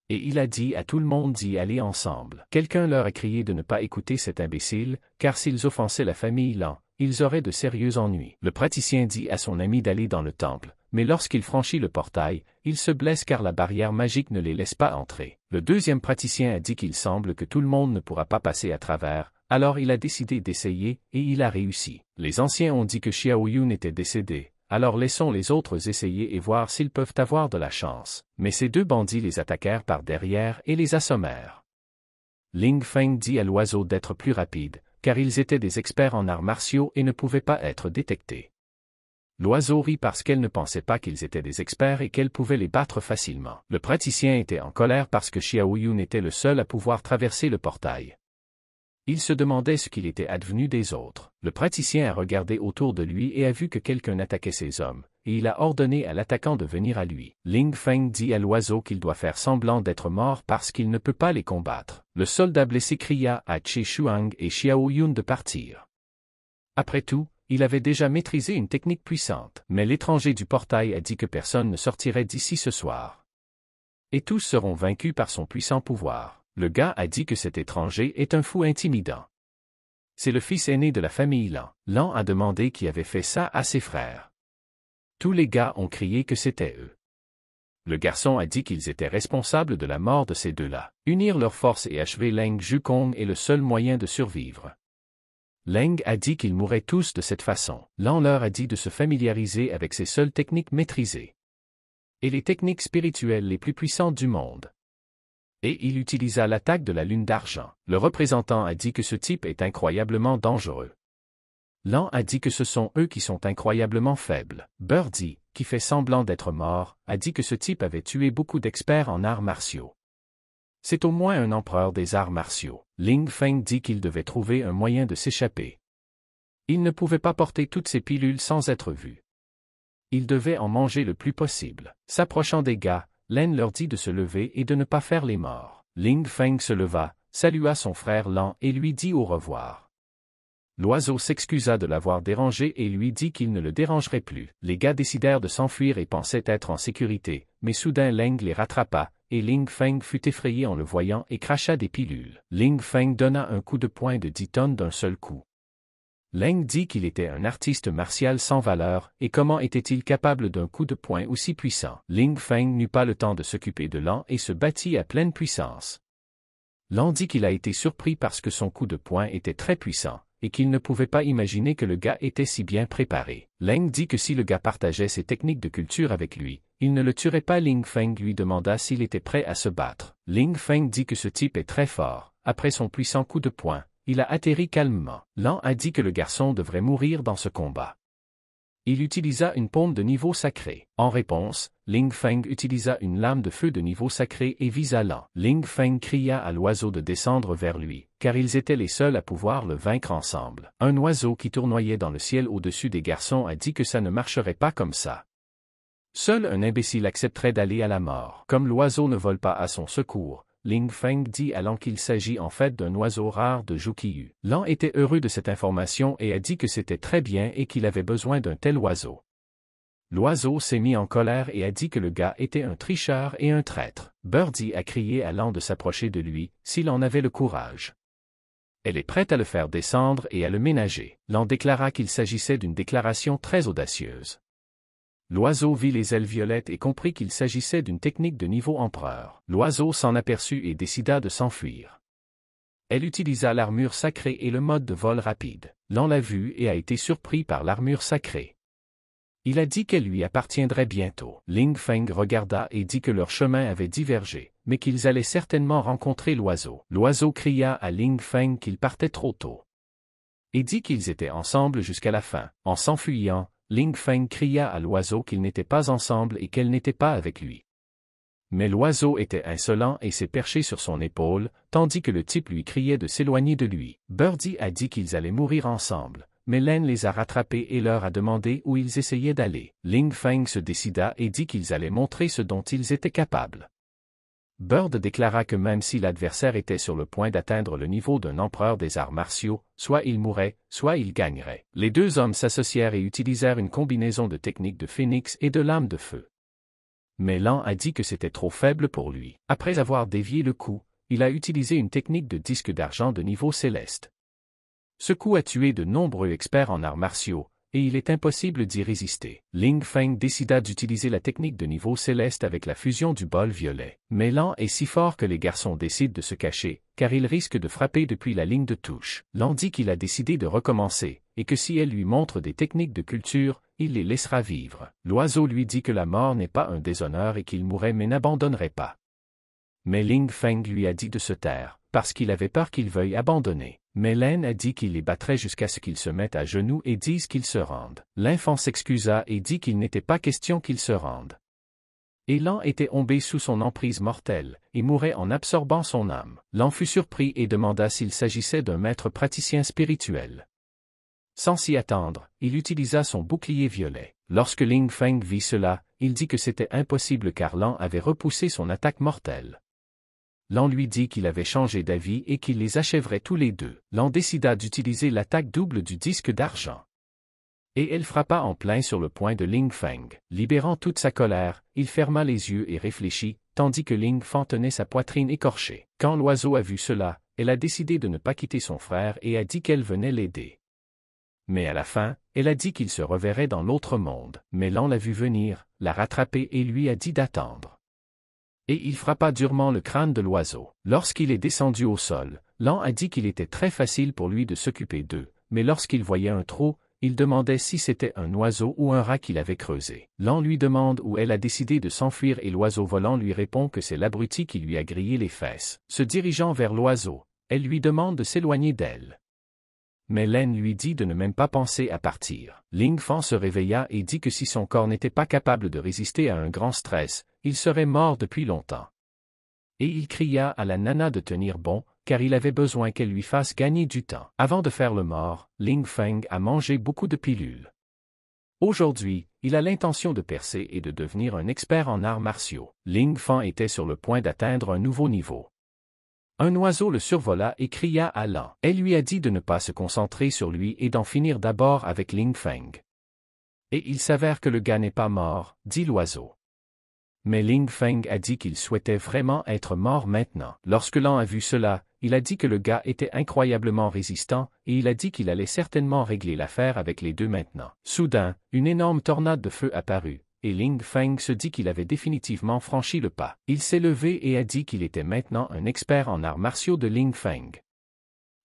Speaker 1: Et il a dit à tout le monde d'y aller ensemble. Quelqu'un leur a crié de ne pas écouter cet imbécile, car s'ils offensaient la famille Lan, ils auraient de sérieux ennuis. Le praticien dit à son ami d'aller dans le temple, mais lorsqu'il franchit le portail, il se blesse car la barrière magique ne les laisse pas entrer. Le deuxième praticien a dit qu'il semble que tout le monde ne pourra pas passer à travers, alors il a décidé d'essayer, et il a réussi. Les anciens ont dit que Xiaoyun était décédé, alors laissons les autres essayer et voir s'ils peuvent avoir de la chance. Mais ces deux bandits les attaquèrent par derrière et les assommèrent. Ling Feng dit à l'oiseau d'être plus rapide, car ils étaient des experts en arts martiaux et ne pouvaient pas être détectés. L'oiseau rit parce qu'elle ne pensait pas qu'ils étaient des experts et qu'elle pouvait les battre facilement. Le praticien était en colère parce que Xiaoyun était le seul à pouvoir traverser le portail. Il se demandait ce qu'il était advenu des autres. Le praticien a regardé autour de lui et a vu que quelqu'un attaquait ses hommes, et il a ordonné à l'attaquant de venir à lui. Ling Feng dit à l'oiseau qu'il doit faire semblant d'être mort parce qu'il ne peut pas les combattre. Le soldat blessé cria à Chi Shuang et Xiao Yun de partir. Après tout, il avait déjà maîtrisé une technique puissante, mais l'étranger du portail a dit que personne ne sortirait d'ici ce soir. Et tous seront vaincus par son puissant pouvoir. Le gars a dit que cet étranger est un fou intimidant. C'est le fils aîné de la famille Lan. Lan a demandé qui avait fait ça à ses frères. Tous les gars ont crié que c'était eux. Le garçon a dit qu'ils étaient responsables de la mort de ces deux-là. Unir leurs forces et achever Leng Jukong est le seul moyen de survivre. Leng a dit qu'ils mourraient tous de cette façon. Lan leur a dit de se familiariser avec ses seules techniques maîtrisées. Et les techniques spirituelles les plus puissantes du monde. Et il utilisa l'attaque de la lune d'argent. Le représentant a dit que ce type est incroyablement dangereux. Lan a dit que ce sont eux qui sont incroyablement faibles. Birdie, qui fait semblant d'être mort, a dit que ce type avait tué beaucoup d'experts en arts martiaux. C'est au moins un empereur des arts martiaux. Ling Feng dit qu'il devait trouver un moyen de s'échapper. Il ne pouvait pas porter toutes ses pilules sans être vu. Il devait en manger le plus possible. S'approchant des gars, Len leur dit de se lever et de ne pas faire les morts. Ling Feng se leva, salua son frère Lan et lui dit au revoir. L'oiseau s'excusa de l'avoir dérangé et lui dit qu'il ne le dérangerait plus. Les gars décidèrent de s'enfuir et pensaient être en sécurité, mais soudain Leng les rattrapa, et Ling Feng fut effrayé en le voyant et cracha des pilules. Ling Feng donna un coup de poing de dix tonnes d'un seul coup. Leng dit qu'il était un artiste martial sans valeur, et comment était-il capable d'un coup de poing aussi puissant Ling Feng n'eut pas le temps de s'occuper de Lan et se battit à pleine puissance. Lan dit qu'il a été surpris parce que son coup de poing était très puissant, et qu'il ne pouvait pas imaginer que le gars était si bien préparé. Leng dit que si le gars partageait ses techniques de culture avec lui, il ne le tuerait pas. Ling Feng lui demanda s'il était prêt à se battre. Ling Feng dit que ce type est très fort. Après son puissant coup de poing, il a atterri calmement. Lan a dit que le garçon devrait mourir dans ce combat il utilisa une pompe de niveau sacré. En réponse, Ling Feng utilisa une lame de feu de niveau sacré et visa Lan. Ling Feng cria à l'oiseau de descendre vers lui, car ils étaient les seuls à pouvoir le vaincre ensemble. Un oiseau qui tournoyait dans le ciel au-dessus des garçons a dit que ça ne marcherait pas comme ça. Seul un imbécile accepterait d'aller à la mort. Comme l'oiseau ne vole pas à son secours, Ling Feng dit à Lan qu'il s'agit en fait d'un oiseau rare de Jukiyu. Lan était heureux de cette information et a dit que c'était très bien et qu'il avait besoin d'un tel oiseau. L'oiseau s'est mis en colère et a dit que le gars était un tricheur et un traître. Birdie a crié à Lan de s'approcher de lui, s'il en avait le courage. Elle est prête à le faire descendre et à le ménager. Lan déclara qu'il s'agissait d'une déclaration très audacieuse. L'oiseau vit les ailes violettes et comprit qu'il s'agissait d'une technique de niveau empereur. L'oiseau s'en aperçut et décida de s'enfuir. Elle utilisa l'armure sacrée et le mode de vol rapide. L'en l'a vu et a été surpris par l'armure sacrée. Il a dit qu'elle lui appartiendrait bientôt. Ling Feng regarda et dit que leur chemin avait divergé, mais qu'ils allaient certainement rencontrer l'oiseau. L'oiseau cria à Ling Feng qu'il partait trop tôt. Et dit qu'ils étaient ensemble jusqu'à la fin. En s'enfuyant, Ling Feng cria à l'oiseau qu'ils n'étaient pas ensemble et qu'elle n'était pas avec lui. Mais l'oiseau était insolent et s'est perché sur son épaule, tandis que le type lui criait de s'éloigner de lui. Birdie a dit qu'ils allaient mourir ensemble, mais Len les a rattrapés et leur a demandé où ils essayaient d'aller. Ling Feng se décida et dit qu'ils allaient montrer ce dont ils étaient capables. Bird déclara que même si l'adversaire était sur le point d'atteindre le niveau d'un empereur des arts martiaux, soit il mourrait, soit il gagnerait. Les deux hommes s'associèrent et utilisèrent une combinaison de techniques de phénix et de lame de feu. Mais Lan a dit que c'était trop faible pour lui. Après avoir dévié le coup, il a utilisé une technique de disque d'argent de niveau céleste. Ce coup a tué de nombreux experts en arts martiaux, et il est impossible d'y résister. Ling Feng décida d'utiliser la technique de niveau céleste avec la fusion du bol violet. Mais l'an est si fort que les garçons décident de se cacher, car il risque de frapper depuis la ligne de touche. L'an dit qu'il a décidé de recommencer, et que si elle lui montre des techniques de culture, il les laissera vivre. L'oiseau lui dit que la mort n'est pas un déshonneur et qu'il mourrait mais n'abandonnerait pas mais Ling Feng lui a dit de se taire, parce qu'il avait peur qu'il veuille abandonner. Mais Len a dit qu'il les battrait jusqu'à ce qu'ils se mettent à genoux et disent qu'ils se rendent. L'enfant s'excusa et dit qu'il n'était pas question qu'ils se rendent. l'an était tombé sous son emprise mortelle, et mourait en absorbant son âme. L'an fut surpris et demanda s'il s'agissait d'un maître praticien spirituel. Sans s'y attendre, il utilisa son bouclier violet. Lorsque Ling Feng vit cela, il dit que c'était impossible car Lan avait repoussé son attaque mortelle. Lan lui dit qu'il avait changé d'avis et qu'il les achèverait tous les deux. Lan décida d'utiliser l'attaque double du disque d'argent. Et elle frappa en plein sur le point de Ling Feng. Libérant toute sa colère, il ferma les yeux et réfléchit, tandis que Ling Feng tenait sa poitrine écorchée. Quand l'oiseau a vu cela, elle a décidé de ne pas quitter son frère et a dit qu'elle venait l'aider. Mais à la fin, elle a dit qu'il se reverrait dans l'autre monde. Mais Lan l'a vu venir, l'a rattrapé et lui a dit d'attendre. Et il frappa durement le crâne de l'oiseau. Lorsqu'il est descendu au sol, Lan a dit qu'il était très facile pour lui de s'occuper d'eux, mais lorsqu'il voyait un trou, il demandait si c'était un oiseau ou un rat qu'il avait creusé. L'an lui demande où elle a décidé de s'enfuir et l'oiseau volant lui répond que c'est l'abruti qui lui a grillé les fesses. Se dirigeant vers l'oiseau, elle lui demande de s'éloigner d'elle mais Len lui dit de ne même pas penser à partir. Ling Feng se réveilla et dit que si son corps n'était pas capable de résister à un grand stress, il serait mort depuis longtemps. Et il cria à la nana de tenir bon, car il avait besoin qu'elle lui fasse gagner du temps. Avant de faire le mort, Ling Feng a mangé beaucoup de pilules. Aujourd'hui, il a l'intention de percer et de devenir un expert en arts martiaux. Ling Feng était sur le point d'atteindre un nouveau niveau. Un oiseau le survola et cria à l'an. Elle lui a dit de ne pas se concentrer sur lui et d'en finir d'abord avec Ling Feng. Et il s'avère que le gars n'est pas mort, dit l'oiseau. Mais Ling Feng a dit qu'il souhaitait vraiment être mort maintenant. Lorsque l'an a vu cela, il a dit que le gars était incroyablement résistant, et il a dit qu'il allait certainement régler l'affaire avec les deux maintenant. Soudain, une énorme tornade de feu apparut, et Ling Feng se dit qu'il avait définitivement franchi le pas. Il s'est levé et a dit qu'il était maintenant un expert en arts martiaux de Ling Feng.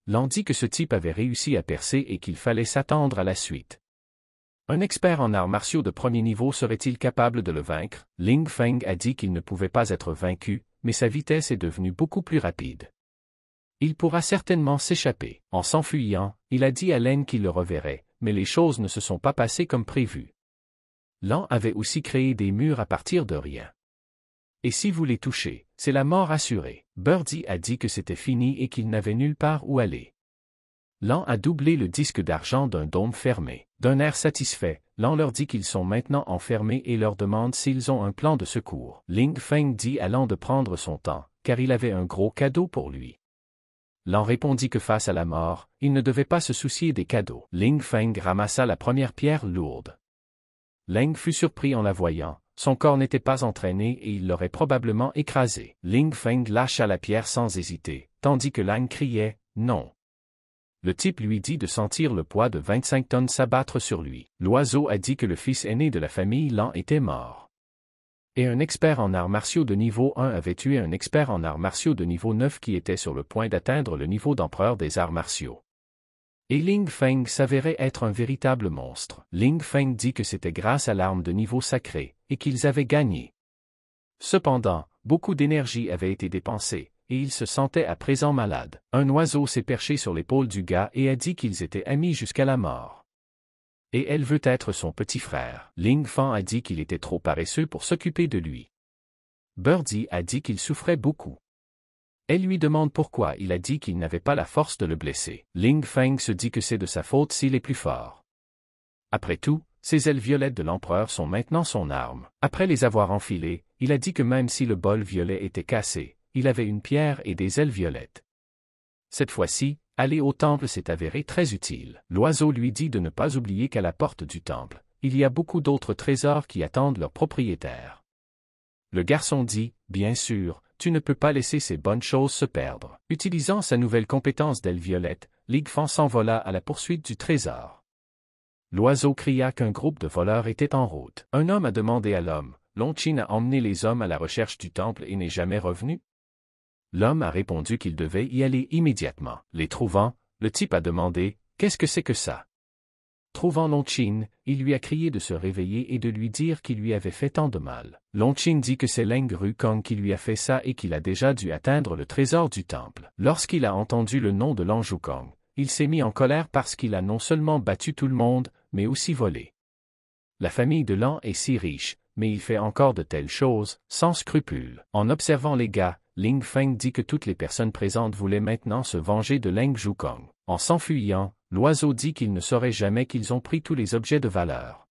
Speaker 1: L'on dit que ce type avait réussi à percer et qu'il fallait s'attendre à la suite. Un expert en arts martiaux de premier niveau serait-il capable de le vaincre Ling Feng a dit qu'il ne pouvait pas être vaincu, mais sa vitesse est devenue beaucoup plus rapide. Il pourra certainement s'échapper. En s'enfuyant, il a dit à Len qu'il le reverrait, mais les choses ne se sont pas passées comme prévu. L'an avait aussi créé des murs à partir de rien. Et si vous les touchez, c'est la mort assurée. Birdie a dit que c'était fini et qu'il n'avait nulle part où aller. L'an a doublé le disque d'argent d'un dôme fermé. D'un air satisfait, L'an leur dit qu'ils sont maintenant enfermés et leur demande s'ils ont un plan de secours. Ling Feng dit à Lan de prendre son temps, car il avait un gros cadeau pour lui. Lan répondit que face à la mort, il ne devait pas se soucier des cadeaux. Ling Feng ramassa la première pierre lourde. Leng fut surpris en la voyant. Son corps n'était pas entraîné et il l'aurait probablement écrasé. Ling Feng lâcha la pierre sans hésiter, tandis que Lang criait « Non !» Le type lui dit de sentir le poids de 25 tonnes s'abattre sur lui. L'oiseau a dit que le fils aîné de la famille Lan était mort. Et un expert en arts martiaux de niveau 1 avait tué un expert en arts martiaux de niveau 9 qui était sur le point d'atteindre le niveau d'empereur des arts martiaux. Et Ling Feng s'avérait être un véritable monstre. Ling Feng dit que c'était grâce à l'arme de niveau sacré, et qu'ils avaient gagné. Cependant, beaucoup d'énergie avait été dépensée, et il se sentait à présent malade. Un oiseau s'est perché sur l'épaule du gars et a dit qu'ils étaient amis jusqu'à la mort. Et elle veut être son petit frère. Ling Feng a dit qu'il était trop paresseux pour s'occuper de lui. Birdie a dit qu'il souffrait beaucoup. Elle lui demande pourquoi il a dit qu'il n'avait pas la force de le blesser. Ling Feng se dit que c'est de sa faute s'il est plus fort. Après tout, ses ailes violettes de l'empereur sont maintenant son arme. Après les avoir enfilées, il a dit que même si le bol violet était cassé, il avait une pierre et des ailes violettes. Cette fois-ci, aller au temple s'est avéré très utile. L'oiseau lui dit de ne pas oublier qu'à la porte du temple, il y a beaucoup d'autres trésors qui attendent leur propriétaire. Le garçon dit, bien sûr, tu ne peux pas laisser ces bonnes choses se perdre. Utilisant sa nouvelle compétence d'aile violette, Ligfan Fan s'envola à la poursuite du trésor. L'oiseau cria qu'un groupe de voleurs était en route. Un homme a demandé à l'homme, Longchin a emmené les hommes à la recherche du temple et n'est jamais revenu. L'homme a répondu qu'il devait y aller immédiatement. Les trouvant, le type a demandé, Qu'est-ce que c'est que ça Trouvant Long Qin, il lui a crié de se réveiller et de lui dire qu'il lui avait fait tant de mal. Long Qin dit que c'est Leng Rukong qui lui a fait ça et qu'il a déjà dû atteindre le trésor du temple. Lorsqu'il a entendu le nom de Leng Kong, il s'est mis en colère parce qu'il a non seulement battu tout le monde, mais aussi volé. La famille de Lan est si riche, mais il fait encore de telles choses, sans scrupule. En observant les gars, Ling Feng dit que toutes les personnes présentes voulaient maintenant se venger de Leng Zhukong. En s'enfuyant, l'oiseau dit qu'il ne saurait jamais qu'ils ont pris tous les objets de valeur.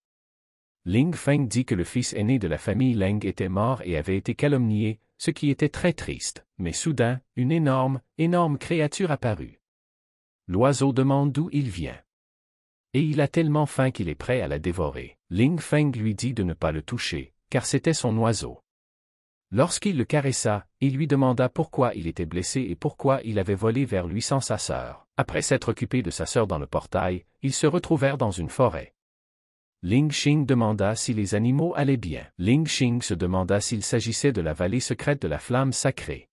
Speaker 1: Ling Feng dit que le fils aîné de la famille Leng était mort et avait été calomnié, ce qui était très triste, mais soudain, une énorme, énorme créature apparut. L'oiseau demande d'où il vient. Et il a tellement faim qu'il est prêt à la dévorer. Ling Feng lui dit de ne pas le toucher, car c'était son oiseau. Lorsqu'il le caressa, il lui demanda pourquoi il était blessé et pourquoi il avait volé vers lui sans sa sœur. Après s'être occupé de sa sœur dans le portail, ils se retrouvèrent dans une forêt. Ling Xing demanda si les animaux allaient bien. Ling Xing se demanda s'il s'agissait de la vallée secrète de la flamme sacrée.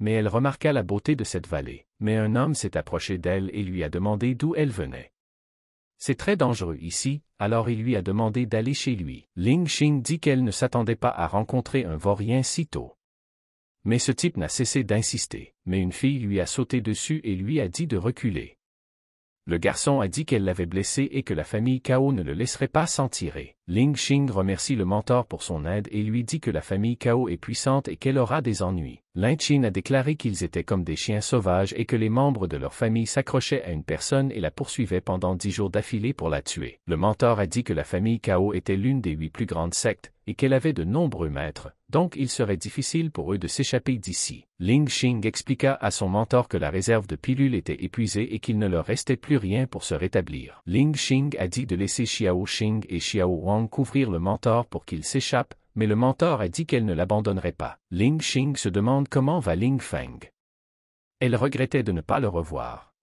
Speaker 1: Mais elle remarqua la beauté de cette vallée. Mais un homme s'est approché d'elle et lui a demandé d'où elle venait. C'est très dangereux ici, alors il lui a demandé d'aller chez lui. Ling Xing dit qu'elle ne s'attendait pas à rencontrer un vaurien si tôt. Mais ce type n'a cessé d'insister, mais une fille lui a sauté dessus et lui a dit de reculer. Le garçon a dit qu'elle l'avait blessé et que la famille Cao ne le laisserait pas s'en tirer. Ling Xing remercie le mentor pour son aide et lui dit que la famille Cao est puissante et qu'elle aura des ennuis. Qing a déclaré qu'ils étaient comme des chiens sauvages et que les membres de leur famille s'accrochaient à une personne et la poursuivaient pendant dix jours d'affilée pour la tuer. Le mentor a dit que la famille Cao était l'une des huit plus grandes sectes et qu'elle avait de nombreux maîtres, donc il serait difficile pour eux de s'échapper d'ici. Ling Xing expliqua à son mentor que la réserve de pilules était épuisée et qu'il ne leur restait plus rien pour se rétablir. Ling Xing a dit de laisser Xiao Xing et Xiao Wang couvrir le mentor pour qu'il s'échappe, mais le mentor a dit qu'elle ne l'abandonnerait pas. Ling Xing se demande comment va Ling Feng. Elle regrettait de ne pas le revoir.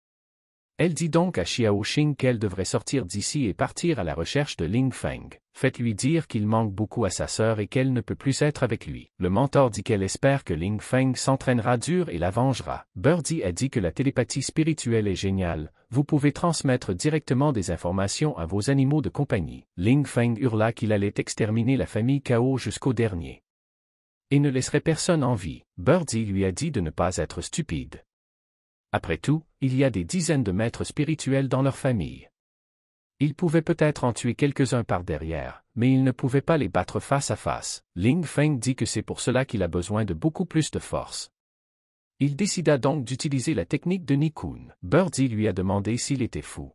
Speaker 1: Elle dit donc à Xiao Xing qu'elle devrait sortir d'ici et partir à la recherche de Ling Feng. Faites-lui dire qu'il manque beaucoup à sa sœur et qu'elle ne peut plus être avec lui. Le mentor dit qu'elle espère que Ling Feng s'entraînera dur et la vengera. Birdie a dit que la télépathie spirituelle est géniale, vous pouvez transmettre directement des informations à vos animaux de compagnie. Ling Feng hurla qu'il allait exterminer la famille Cao jusqu'au dernier. Et ne laisserait personne en vie. Birdie lui a dit de ne pas être stupide. Après tout, il y a des dizaines de maîtres spirituels dans leur famille. Ils pouvaient peut-être en tuer quelques-uns par derrière, mais ils ne pouvaient pas les battre face à face. Ling Feng dit que c'est pour cela qu'il a besoin de beaucoup plus de force. Il décida donc d'utiliser la technique de Nikun. Birdie lui a demandé s'il était fou.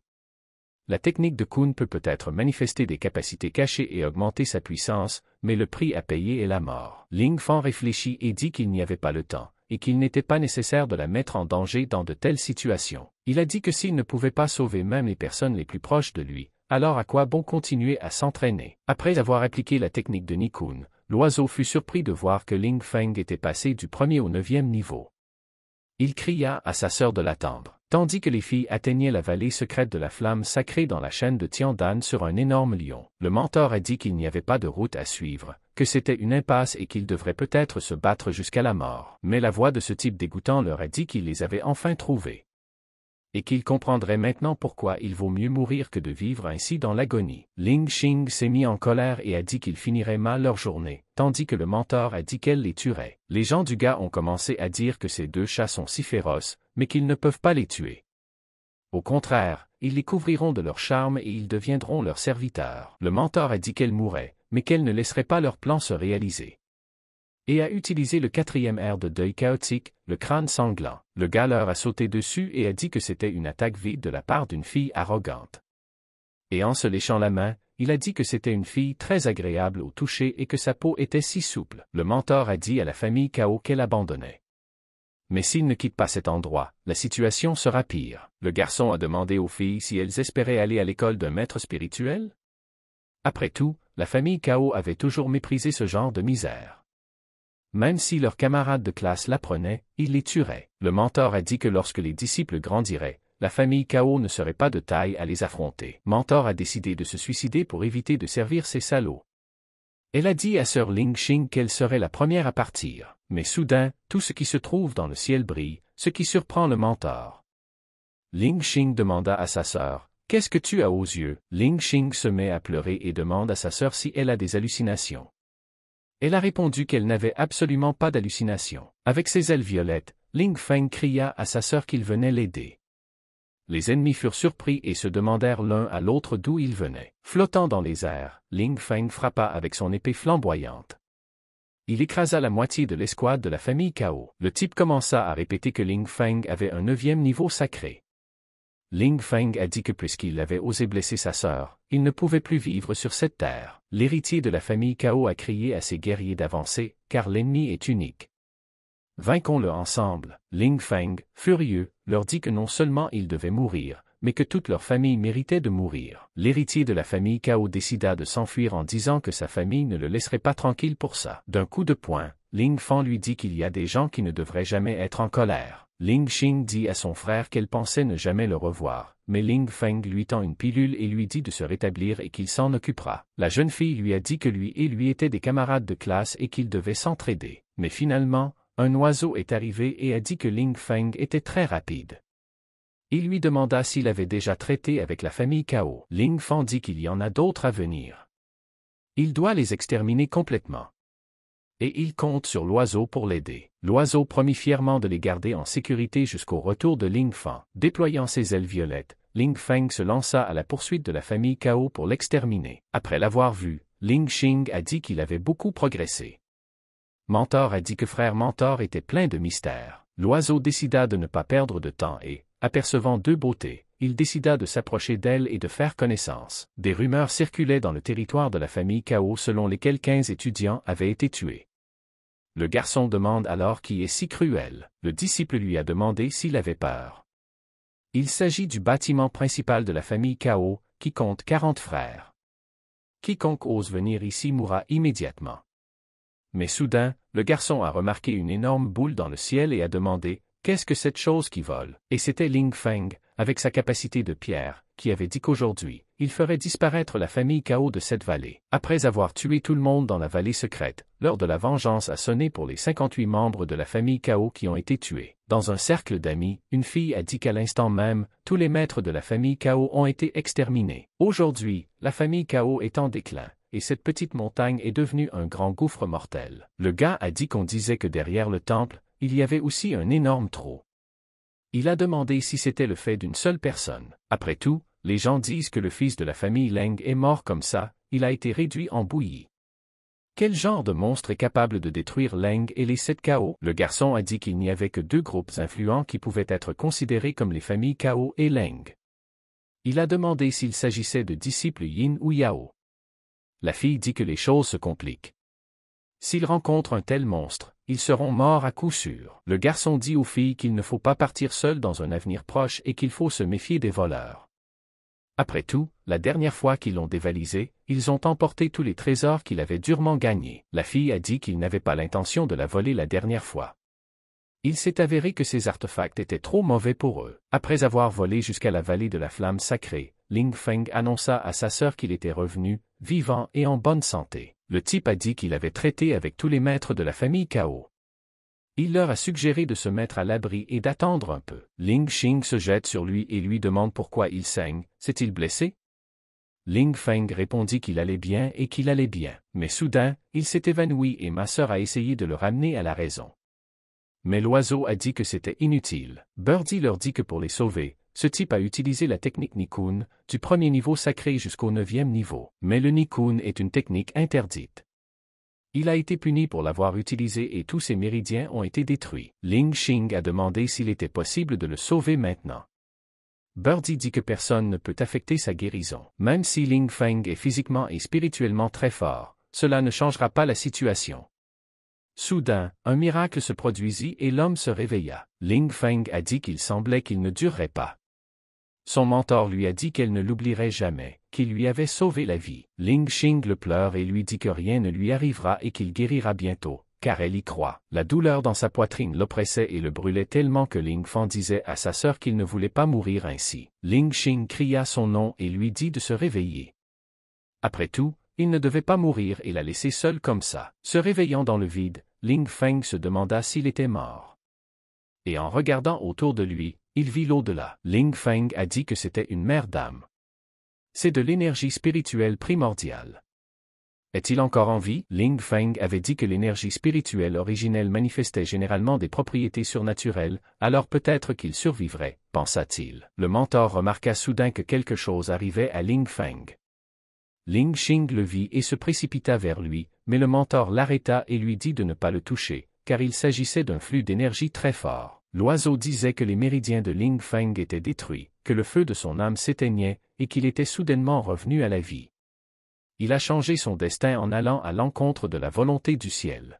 Speaker 1: La technique de Kun peut peut-être manifester des capacités cachées et augmenter sa puissance, mais le prix à payer est la mort. Ling Feng réfléchit et dit qu'il n'y avait pas le temps, et qu'il n'était pas nécessaire de la mettre en danger dans de telles situations. Il a dit que s'il ne pouvait pas sauver même les personnes les plus proches de lui, alors à quoi bon continuer à s'entraîner Après avoir appliqué la technique de Nikun, l'oiseau fut surpris de voir que Ling Feng était passé du premier au neuvième niveau. Il cria à sa sœur de l'attendre. Tandis que les filles atteignaient la vallée secrète de la flamme sacrée dans la chaîne de Tiandan sur un énorme lion, le mentor a dit qu'il n'y avait pas de route à suivre, que c'était une impasse et qu'ils devraient peut-être se battre jusqu'à la mort. Mais la voix de ce type dégoûtant leur a dit qu'ils les avaient enfin trouvés. Et qu'ils comprendraient maintenant pourquoi il vaut mieux mourir que de vivre ainsi dans l'agonie. Ling Xing s'est mis en colère et a dit qu'ils finiraient mal leur journée, tandis que le mentor a dit qu'elle les tuerait. Les gens du gars ont commencé à dire que ces deux chats sont si féroces, mais qu'ils ne peuvent pas les tuer. Au contraire, ils les couvriront de leur charme et ils deviendront leurs serviteurs. Le mentor a dit qu'elle mourrait, mais qu'elles ne laisseraient pas leur plan se réaliser. Et a utilisé le quatrième air de deuil chaotique, le crâne sanglant. Le galeur a sauté dessus et a dit que c'était une attaque vide de la part d'une fille arrogante. Et en se léchant la main, il a dit que c'était une fille très agréable au toucher et que sa peau était si souple. Le mentor a dit à la famille chaos qu'elle abandonnait. Mais s'il ne quitte pas cet endroit, la situation sera pire. Le garçon a demandé aux filles si elles espéraient aller à l'école d'un maître spirituel, après tout, la famille Cao avait toujours méprisé ce genre de misère. Même si leurs camarades de classe l'apprenaient, ils les tueraient. Le mentor a dit que lorsque les disciples grandiraient, la famille Cao ne serait pas de taille à les affronter. Mentor a décidé de se suicider pour éviter de servir ces salauds. Elle a dit à Sœur Ling Xing qu'elle serait la première à partir, mais soudain, tout ce qui se trouve dans le ciel brille, ce qui surprend le mentor. Ling Xing demanda à sa sœur, Qu'est-ce que tu as aux yeux Ling Xing se met à pleurer et demande à sa sœur si elle a des hallucinations. Elle a répondu qu'elle n'avait absolument pas d'hallucinations. Avec ses ailes violettes, Ling Feng cria à sa sœur qu'il venait l'aider. Les ennemis furent surpris et se demandèrent l'un à l'autre d'où il venait. Flottant dans les airs, Ling Feng frappa avec son épée flamboyante. Il écrasa la moitié de l'escouade de la famille Cao. Le type commença à répéter que Ling Feng avait un neuvième niveau sacré. Ling Feng a dit que puisqu'il avait osé blesser sa sœur, il ne pouvait plus vivre sur cette terre. L'héritier de la famille Cao a crié à ses guerriers d'avancer, car l'ennemi est unique. Vainquons-le ensemble. Ling Feng, furieux, leur dit que non seulement ils devaient mourir, mais que toute leur famille méritait de mourir. L'héritier de la famille Cao décida de s'enfuir en disant que sa famille ne le laisserait pas tranquille pour ça. D'un coup de poing, Ling Feng lui dit qu'il y a des gens qui ne devraient jamais être en colère. Ling Xing dit à son frère qu'elle pensait ne jamais le revoir, mais Ling Feng lui tend une pilule et lui dit de se rétablir et qu'il s'en occupera. La jeune fille lui a dit que lui et lui étaient des camarades de classe et qu'ils devaient s'entraider. Mais finalement, un oiseau est arrivé et a dit que Ling Feng était très rapide. Il lui demanda s'il avait déjà traité avec la famille Cao. Ling Feng dit qu'il y en a d'autres à venir. Il doit les exterminer complètement et il compte sur l'oiseau pour l'aider. L'oiseau promit fièrement de les garder en sécurité jusqu'au retour de Ling Feng. Déployant ses ailes violettes, Ling Feng se lança à la poursuite de la famille Cao pour l'exterminer. Après l'avoir vu, Ling Xing a dit qu'il avait beaucoup progressé. Mentor a dit que frère Mentor était plein de mystères. L'oiseau décida de ne pas perdre de temps et, apercevant deux beautés, il décida de s'approcher d'elle et de faire connaissance. Des rumeurs circulaient dans le territoire de la famille Cao selon lesquelles 15 étudiants avaient été tués. Le garçon demande alors qui est si cruel. Le disciple lui a demandé s'il avait peur. Il s'agit du bâtiment principal de la famille Cao, qui compte quarante frères. Quiconque ose venir ici mourra immédiatement. Mais soudain, le garçon a remarqué une énorme boule dans le ciel et a demandé Qu'est-ce que cette chose qui vole Et c'était Ling Feng, avec sa capacité de pierre, qui avait dit qu'aujourd'hui, il ferait disparaître la famille Cao de cette vallée. Après avoir tué tout le monde dans la vallée secrète, l'heure de la vengeance a sonné pour les 58 membres de la famille Cao qui ont été tués. Dans un cercle d'amis, une fille a dit qu'à l'instant même, tous les maîtres de la famille Cao ont été exterminés. Aujourd'hui, la famille Cao est en déclin. Et cette petite montagne est devenue un grand gouffre mortel. Le gars a dit qu'on disait que derrière le temple, il y avait aussi un énorme trou. Il a demandé si c'était le fait d'une seule personne. Après tout, les gens disent que le fils de la famille Leng est mort comme ça, il a été réduit en bouillie. Quel genre de monstre est capable de détruire Leng et les sept Kao Le garçon a dit qu'il n'y avait que deux groupes influents qui pouvaient être considérés comme les familles Kao et Leng. Il a demandé s'il s'agissait de disciples Yin ou Yao. La fille dit que les choses se compliquent. S'ils rencontrent un tel monstre, ils seront morts à coup sûr. Le garçon dit aux filles qu'il ne faut pas partir seul dans un avenir proche et qu'il faut se méfier des voleurs. Après tout, la dernière fois qu'ils l'ont dévalisé, ils ont emporté tous les trésors qu'il avait durement gagnés. La fille a dit qu'il n'avait pas l'intention de la voler la dernière fois. Il s'est avéré que ces artefacts étaient trop mauvais pour eux. Après avoir volé jusqu'à la vallée de la flamme sacrée, Ling Feng annonça à sa sœur qu'il était revenu, vivant et en bonne santé le type a dit qu'il avait traité avec tous les maîtres de la famille Cao. Il leur a suggéré de se mettre à l'abri et d'attendre un peu. Ling Xing se jette sur lui et lui demande pourquoi il saigne, s'est-il blessé Ling Feng répondit qu'il allait bien et qu'il allait bien, mais soudain, il s'est évanoui et ma sœur a essayé de le ramener à la raison. Mais l'oiseau a dit que c'était inutile. Birdie leur dit que pour les sauver, ce type a utilisé la technique Nikun, du premier niveau sacré jusqu'au neuvième niveau. Mais le Nikun est une technique interdite. Il a été puni pour l'avoir utilisé et tous ses méridiens ont été détruits. Ling Xing a demandé s'il était possible de le sauver maintenant. Birdie dit que personne ne peut affecter sa guérison. Même si Ling Feng est physiquement et spirituellement très fort, cela ne changera pas la situation. Soudain, un miracle se produisit et l'homme se réveilla. Ling Feng a dit qu'il semblait qu'il ne durerait pas. Son mentor lui a dit qu'elle ne l'oublierait jamais, qu'il lui avait sauvé la vie. Ling Xing le pleure et lui dit que rien ne lui arrivera et qu'il guérira bientôt, car elle y croit. La douleur dans sa poitrine l'oppressait et le brûlait tellement que Ling Feng disait à sa sœur qu'il ne voulait pas mourir ainsi. Ling Xing cria son nom et lui dit de se réveiller. Après tout, il ne devait pas mourir et la laisser seule comme ça. Se réveillant dans le vide, Ling Feng se demanda s'il était mort. Et en regardant autour de lui, il vit l'au-delà. Ling Feng a dit que c'était une mère d'âme. C'est de l'énergie spirituelle primordiale. Est-il encore en vie Ling Feng avait dit que l'énergie spirituelle originelle manifestait généralement des propriétés surnaturelles, alors peut-être qu'il survivrait, pensa-t-il. Le mentor remarqua soudain que quelque chose arrivait à Ling Feng. Ling Xing le vit et se précipita vers lui, mais le mentor l'arrêta et lui dit de ne pas le toucher, car il s'agissait d'un flux d'énergie très fort l'oiseau disait que les méridiens de Ling Feng étaient détruits, que le feu de son âme s'éteignait, et qu'il était soudainement revenu à la vie. Il a changé son destin en allant à l'encontre de la volonté du ciel.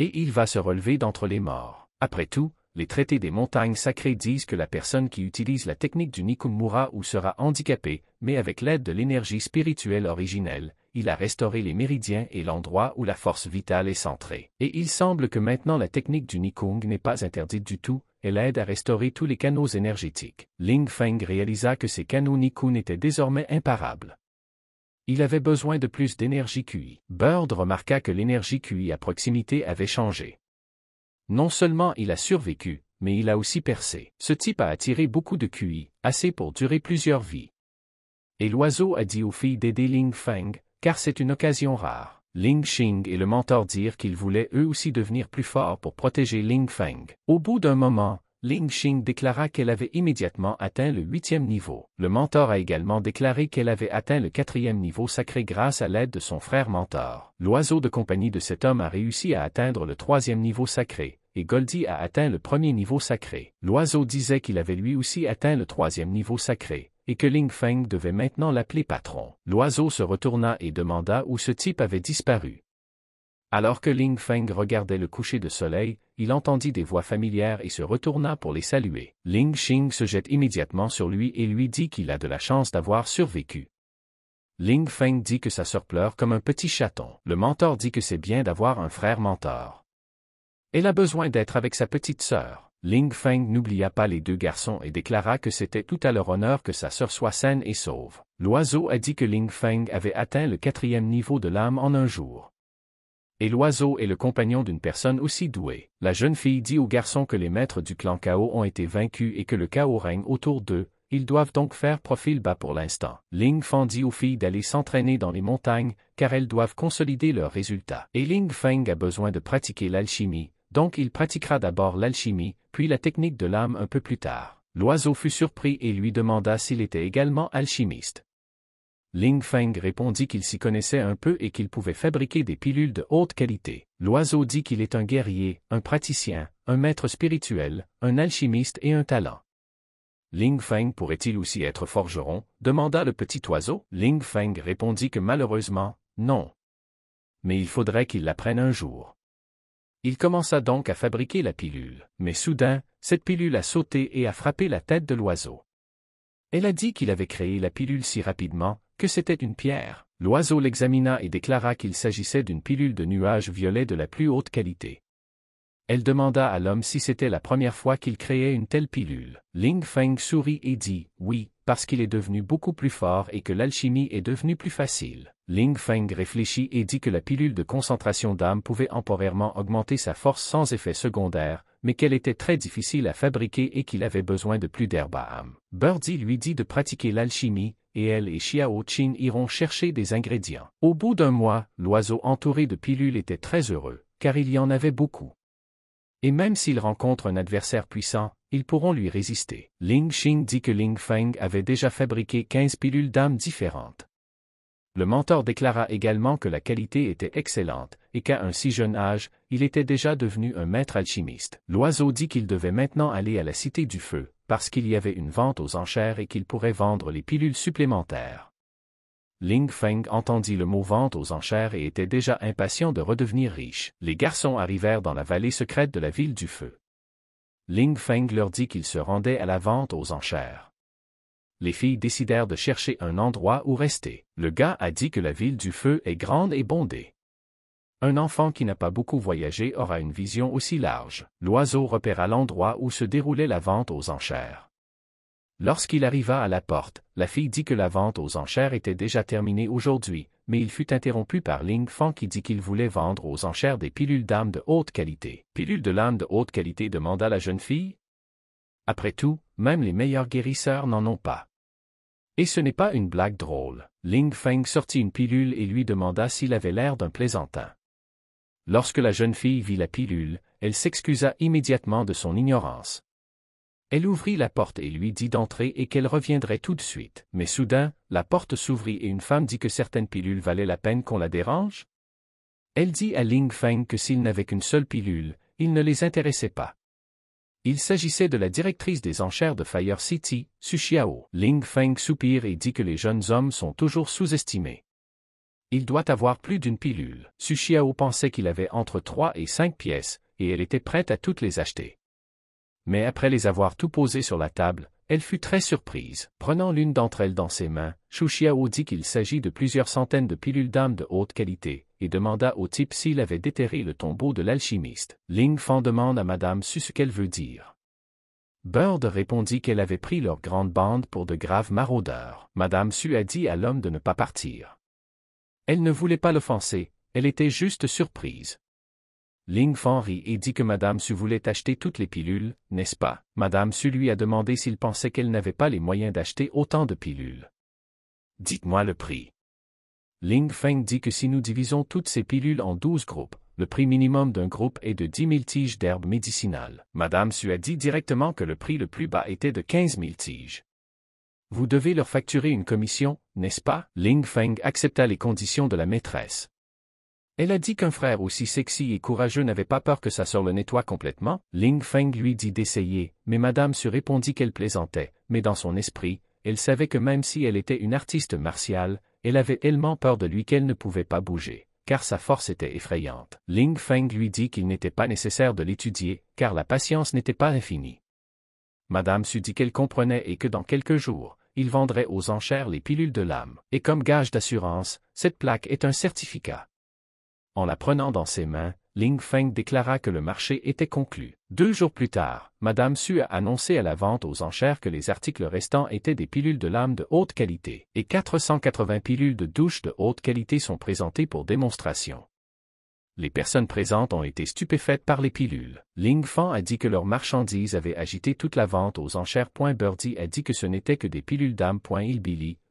Speaker 1: Et il va se relever d'entre les morts. Après tout, les traités des montagnes sacrées disent que la personne qui utilise la technique du Nikumura ou sera handicapée, mais avec l'aide de l'énergie spirituelle originelle, il a restauré les méridiens et l'endroit où la force vitale est centrée. Et il semble que maintenant la technique du Nikung n'est pas interdite du tout, elle aide à restaurer tous les canaux énergétiques. Ling Feng réalisa que ces canaux Nikun étaient désormais imparables. Il avait besoin de plus d'énergie QI. Bird remarqua que l'énergie QI à proximité avait changé. Non seulement il a survécu, mais il a aussi percé. Ce type a attiré beaucoup de QI, assez pour durer plusieurs vies. Et l'oiseau a dit aux filles d'aider Ling Feng, car c'est une occasion rare. Ling Xing et le mentor dirent qu'ils voulaient eux aussi devenir plus forts pour protéger Ling Feng. Au bout d'un moment, Ling Xing déclara qu'elle avait immédiatement atteint le huitième niveau. Le mentor a également déclaré qu'elle avait atteint le quatrième niveau sacré grâce à l'aide de son frère mentor. L'oiseau de compagnie de cet homme a réussi à atteindre le troisième niveau sacré, et Goldie a atteint le premier niveau sacré. L'oiseau disait qu'il avait lui aussi atteint le troisième niveau sacré, et que Ling Feng devait maintenant l'appeler patron. L'oiseau se retourna et demanda où ce type avait disparu. Alors que Ling Feng regardait le coucher de soleil, il entendit des voix familières et se retourna pour les saluer. Ling Xing se jette immédiatement sur lui et lui dit qu'il a de la chance d'avoir survécu. Ling Feng dit que sa sœur pleure comme un petit chaton. Le mentor dit que c'est bien d'avoir un frère mentor. Elle a besoin d'être avec sa petite sœur. Ling Feng n'oublia pas les deux garçons et déclara que c'était tout à leur honneur que sa sœur soit saine et sauve. L'oiseau a dit que Ling Feng avait atteint le quatrième niveau de l'âme en un jour. Et l'oiseau est le compagnon d'une personne aussi douée. La jeune fille dit aux garçons que les maîtres du clan Cao ont été vaincus et que le Cao règne autour d'eux, ils doivent donc faire profil bas pour l'instant. Ling Feng dit aux filles d'aller s'entraîner dans les montagnes, car elles doivent consolider leurs résultats. Et Ling Feng a besoin de pratiquer l'alchimie, donc il pratiquera d'abord l'alchimie, puis la technique de l'âme un peu plus tard. L'oiseau fut surpris et lui demanda s'il était également alchimiste. Ling Feng répondit qu'il s'y connaissait un peu et qu'il pouvait fabriquer des pilules de haute qualité. L'oiseau dit qu'il est un guerrier, un praticien, un maître spirituel, un alchimiste et un talent. Ling Feng pourrait-il aussi être forgeron demanda le petit oiseau. Ling Feng répondit que malheureusement, non. Mais il faudrait qu'il l'apprenne un jour. Il commença donc à fabriquer la pilule, mais soudain, cette pilule a sauté et a frappé la tête de l'oiseau. Elle a dit qu'il avait créé la pilule si rapidement, que c'était une pierre. L'oiseau l'examina et déclara qu'il s'agissait d'une pilule de nuages violets de la plus haute qualité. Elle demanda à l'homme si c'était la première fois qu'il créait une telle pilule. Ling Feng sourit et dit, oui, parce qu'il est devenu beaucoup plus fort et que l'alchimie est devenue plus facile. Ling Feng réfléchit et dit que la pilule de concentration d'âme pouvait temporairement augmenter sa force sans effet secondaire, mais qu'elle était très difficile à fabriquer et qu'il avait besoin de plus d'herbes à âme. Birdie lui dit de pratiquer l'alchimie, et elle et Xiao Qin iront chercher des ingrédients. Au bout d'un mois, l'oiseau entouré de pilules était très heureux, car il y en avait beaucoup. Et même s'il rencontre un adversaire puissant, ils pourront lui résister. Ling Xing dit que Ling Feng avait déjà fabriqué 15 pilules d'âme différentes. Le mentor déclara également que la qualité était excellente, et qu'à un si jeune âge, il était déjà devenu un maître alchimiste. L'oiseau dit qu'il devait maintenant aller à la Cité du Feu, parce qu'il y avait une vente aux enchères et qu'il pourrait vendre les pilules supplémentaires. Ling Feng entendit le mot vente aux enchères et était déjà impatient de redevenir riche. Les garçons arrivèrent dans la vallée secrète de la ville du feu. Ling Feng leur dit qu'il se rendait à la vente aux enchères. Les filles décidèrent de chercher un endroit où rester. Le gars a dit que la ville du feu est grande et bondée. Un enfant qui n'a pas beaucoup voyagé aura une vision aussi large. L'oiseau repéra l'endroit où se déroulait la vente aux enchères. Lorsqu'il arriva à la porte, la fille dit que la vente aux enchères était déjà terminée aujourd'hui, mais il fut interrompu par Ling Feng qui dit qu'il voulait vendre aux enchères des pilules d'âme de haute qualité. Pilules de l'âme de haute qualité demanda la jeune fille. Après tout, même les meilleurs guérisseurs n'en ont pas. Et ce n'est pas une blague drôle. Ling Feng sortit une pilule et lui demanda s'il avait l'air d'un plaisantin. Lorsque la jeune fille vit la pilule, elle s'excusa immédiatement de son ignorance. Elle ouvrit la porte et lui dit d'entrer et qu'elle reviendrait tout de suite. Mais soudain, la porte s'ouvrit et une femme dit que certaines pilules valaient la peine qu'on la dérange. Elle dit à Ling Feng que s'il n'avait qu'une seule pilule, il ne les intéressait pas. Il s'agissait de la directrice des enchères de Fire City, Su Xiao. Ling Feng soupire et dit que les jeunes hommes sont toujours sous-estimés. Il doit avoir plus d'une pilule. Su Xiao pensait qu'il avait entre trois et cinq pièces, et elle était prête à toutes les acheter mais après les avoir tout posés sur la table, elle fut très surprise. Prenant l'une d'entre elles dans ses mains, Chouchiao dit qu'il s'agit de plusieurs centaines de pilules d'âme de haute qualité, et demanda au type s'il avait déterré le tombeau de l'alchimiste. Ling Fan demande à Madame Su ce qu'elle veut dire. Bird répondit qu'elle avait pris leur grande bande pour de graves maraudeurs. Madame Su a dit à l'homme de ne pas partir. Elle ne voulait pas l'offenser, elle était juste surprise. Ling Feng rit et dit que Madame Su voulait acheter toutes les pilules, n'est-ce pas? Madame Su lui a demandé s'il pensait qu'elle n'avait pas les moyens d'acheter autant de pilules. Dites-moi le prix. Ling Feng dit que si nous divisons toutes ces pilules en douze groupes, le prix minimum d'un groupe est de 10 000 tiges d'herbes médicinales. Madame Su a dit directement que le prix le plus bas était de 15 000 tiges. Vous devez leur facturer une commission, n'est-ce pas? Ling Feng accepta les conditions de la maîtresse. Elle a dit qu'un frère aussi sexy et courageux n'avait pas peur que sa sœur le nettoie complètement. Ling Feng lui dit d'essayer, mais madame se répondit qu'elle plaisantait, mais dans son esprit, elle savait que même si elle était une artiste martiale, elle avait tellement peur de lui qu'elle ne pouvait pas bouger, car sa force était effrayante. Ling Feng lui dit qu'il n'était pas nécessaire de l'étudier, car la patience n'était pas infinie. Madame Su dit qu'elle comprenait et que dans quelques jours, il vendrait aux enchères les pilules de l'âme. Et comme gage d'assurance, cette plaque est un certificat. En la prenant dans ses mains, Ling Feng déclara que le marché était conclu. Deux jours plus tard, Madame Su a annoncé à la vente aux enchères que les articles restants étaient des pilules de lame de haute qualité, et 480 pilules de douche de haute qualité sont présentées pour démonstration. Les personnes présentes ont été stupéfaites par les pilules. Ling Feng a dit que leurs marchandises avaient agité toute la vente aux enchères. Birdie a dit que ce n'était que des pilules d'âme. Il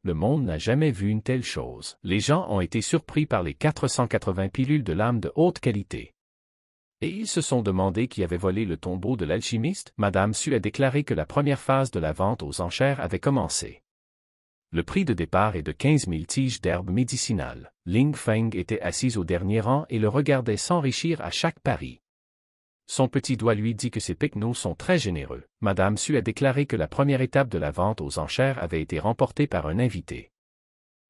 Speaker 1: le monde n'a jamais vu une telle chose. Les gens ont été surpris par les 480 pilules de l'âme de haute qualité. Et ils se sont demandé qui avait volé le tombeau de l'alchimiste. Madame Su a déclaré que la première phase de la vente aux enchères avait commencé. Le prix de départ est de 15 000 tiges d'herbe médicinale. Ling Feng était assise au dernier rang et le regardait s'enrichir à chaque pari son petit doigt lui dit que ces péquenots sont très généreux. Madame Su a déclaré que la première étape de la vente aux enchères avait été remportée par un invité.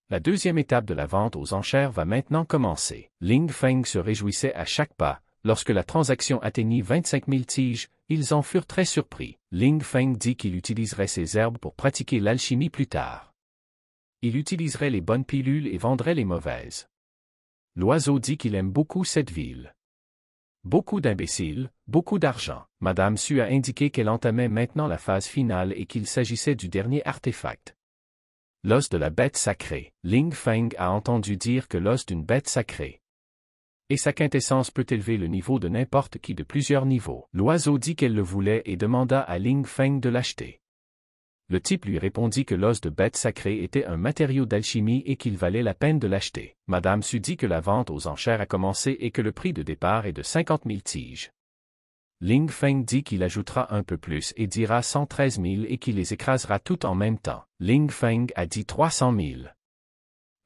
Speaker 1: La deuxième étape de la vente aux enchères va maintenant commencer. Ling Feng se réjouissait à chaque pas. Lorsque la transaction atteignit 25 000 tiges, ils en furent très surpris. Ling Feng dit qu'il utiliserait ces herbes pour pratiquer l'alchimie plus tard. Il utiliserait les bonnes pilules et vendrait les mauvaises. L'oiseau dit qu'il aime beaucoup cette ville. Beaucoup d'imbéciles, beaucoup d'argent. Madame Su a indiqué qu'elle entamait maintenant la phase finale et qu'il s'agissait du dernier artefact. L'os de la bête sacrée. Ling Feng a entendu dire que l'os d'une bête sacrée. Et sa quintessence peut élever le niveau de n'importe qui de plusieurs niveaux. L'oiseau dit qu'elle le voulait et demanda à Ling Feng de l'acheter le type lui répondit que l'os de bête sacrée était un matériau d'alchimie et qu'il valait la peine de l'acheter. Madame Su dit que la vente aux enchères a commencé et que le prix de départ est de 50 000 tiges. Ling Feng dit qu'il ajoutera un peu plus et dira 113 000 et qu'il les écrasera toutes en même temps. Ling Feng a dit 300 000.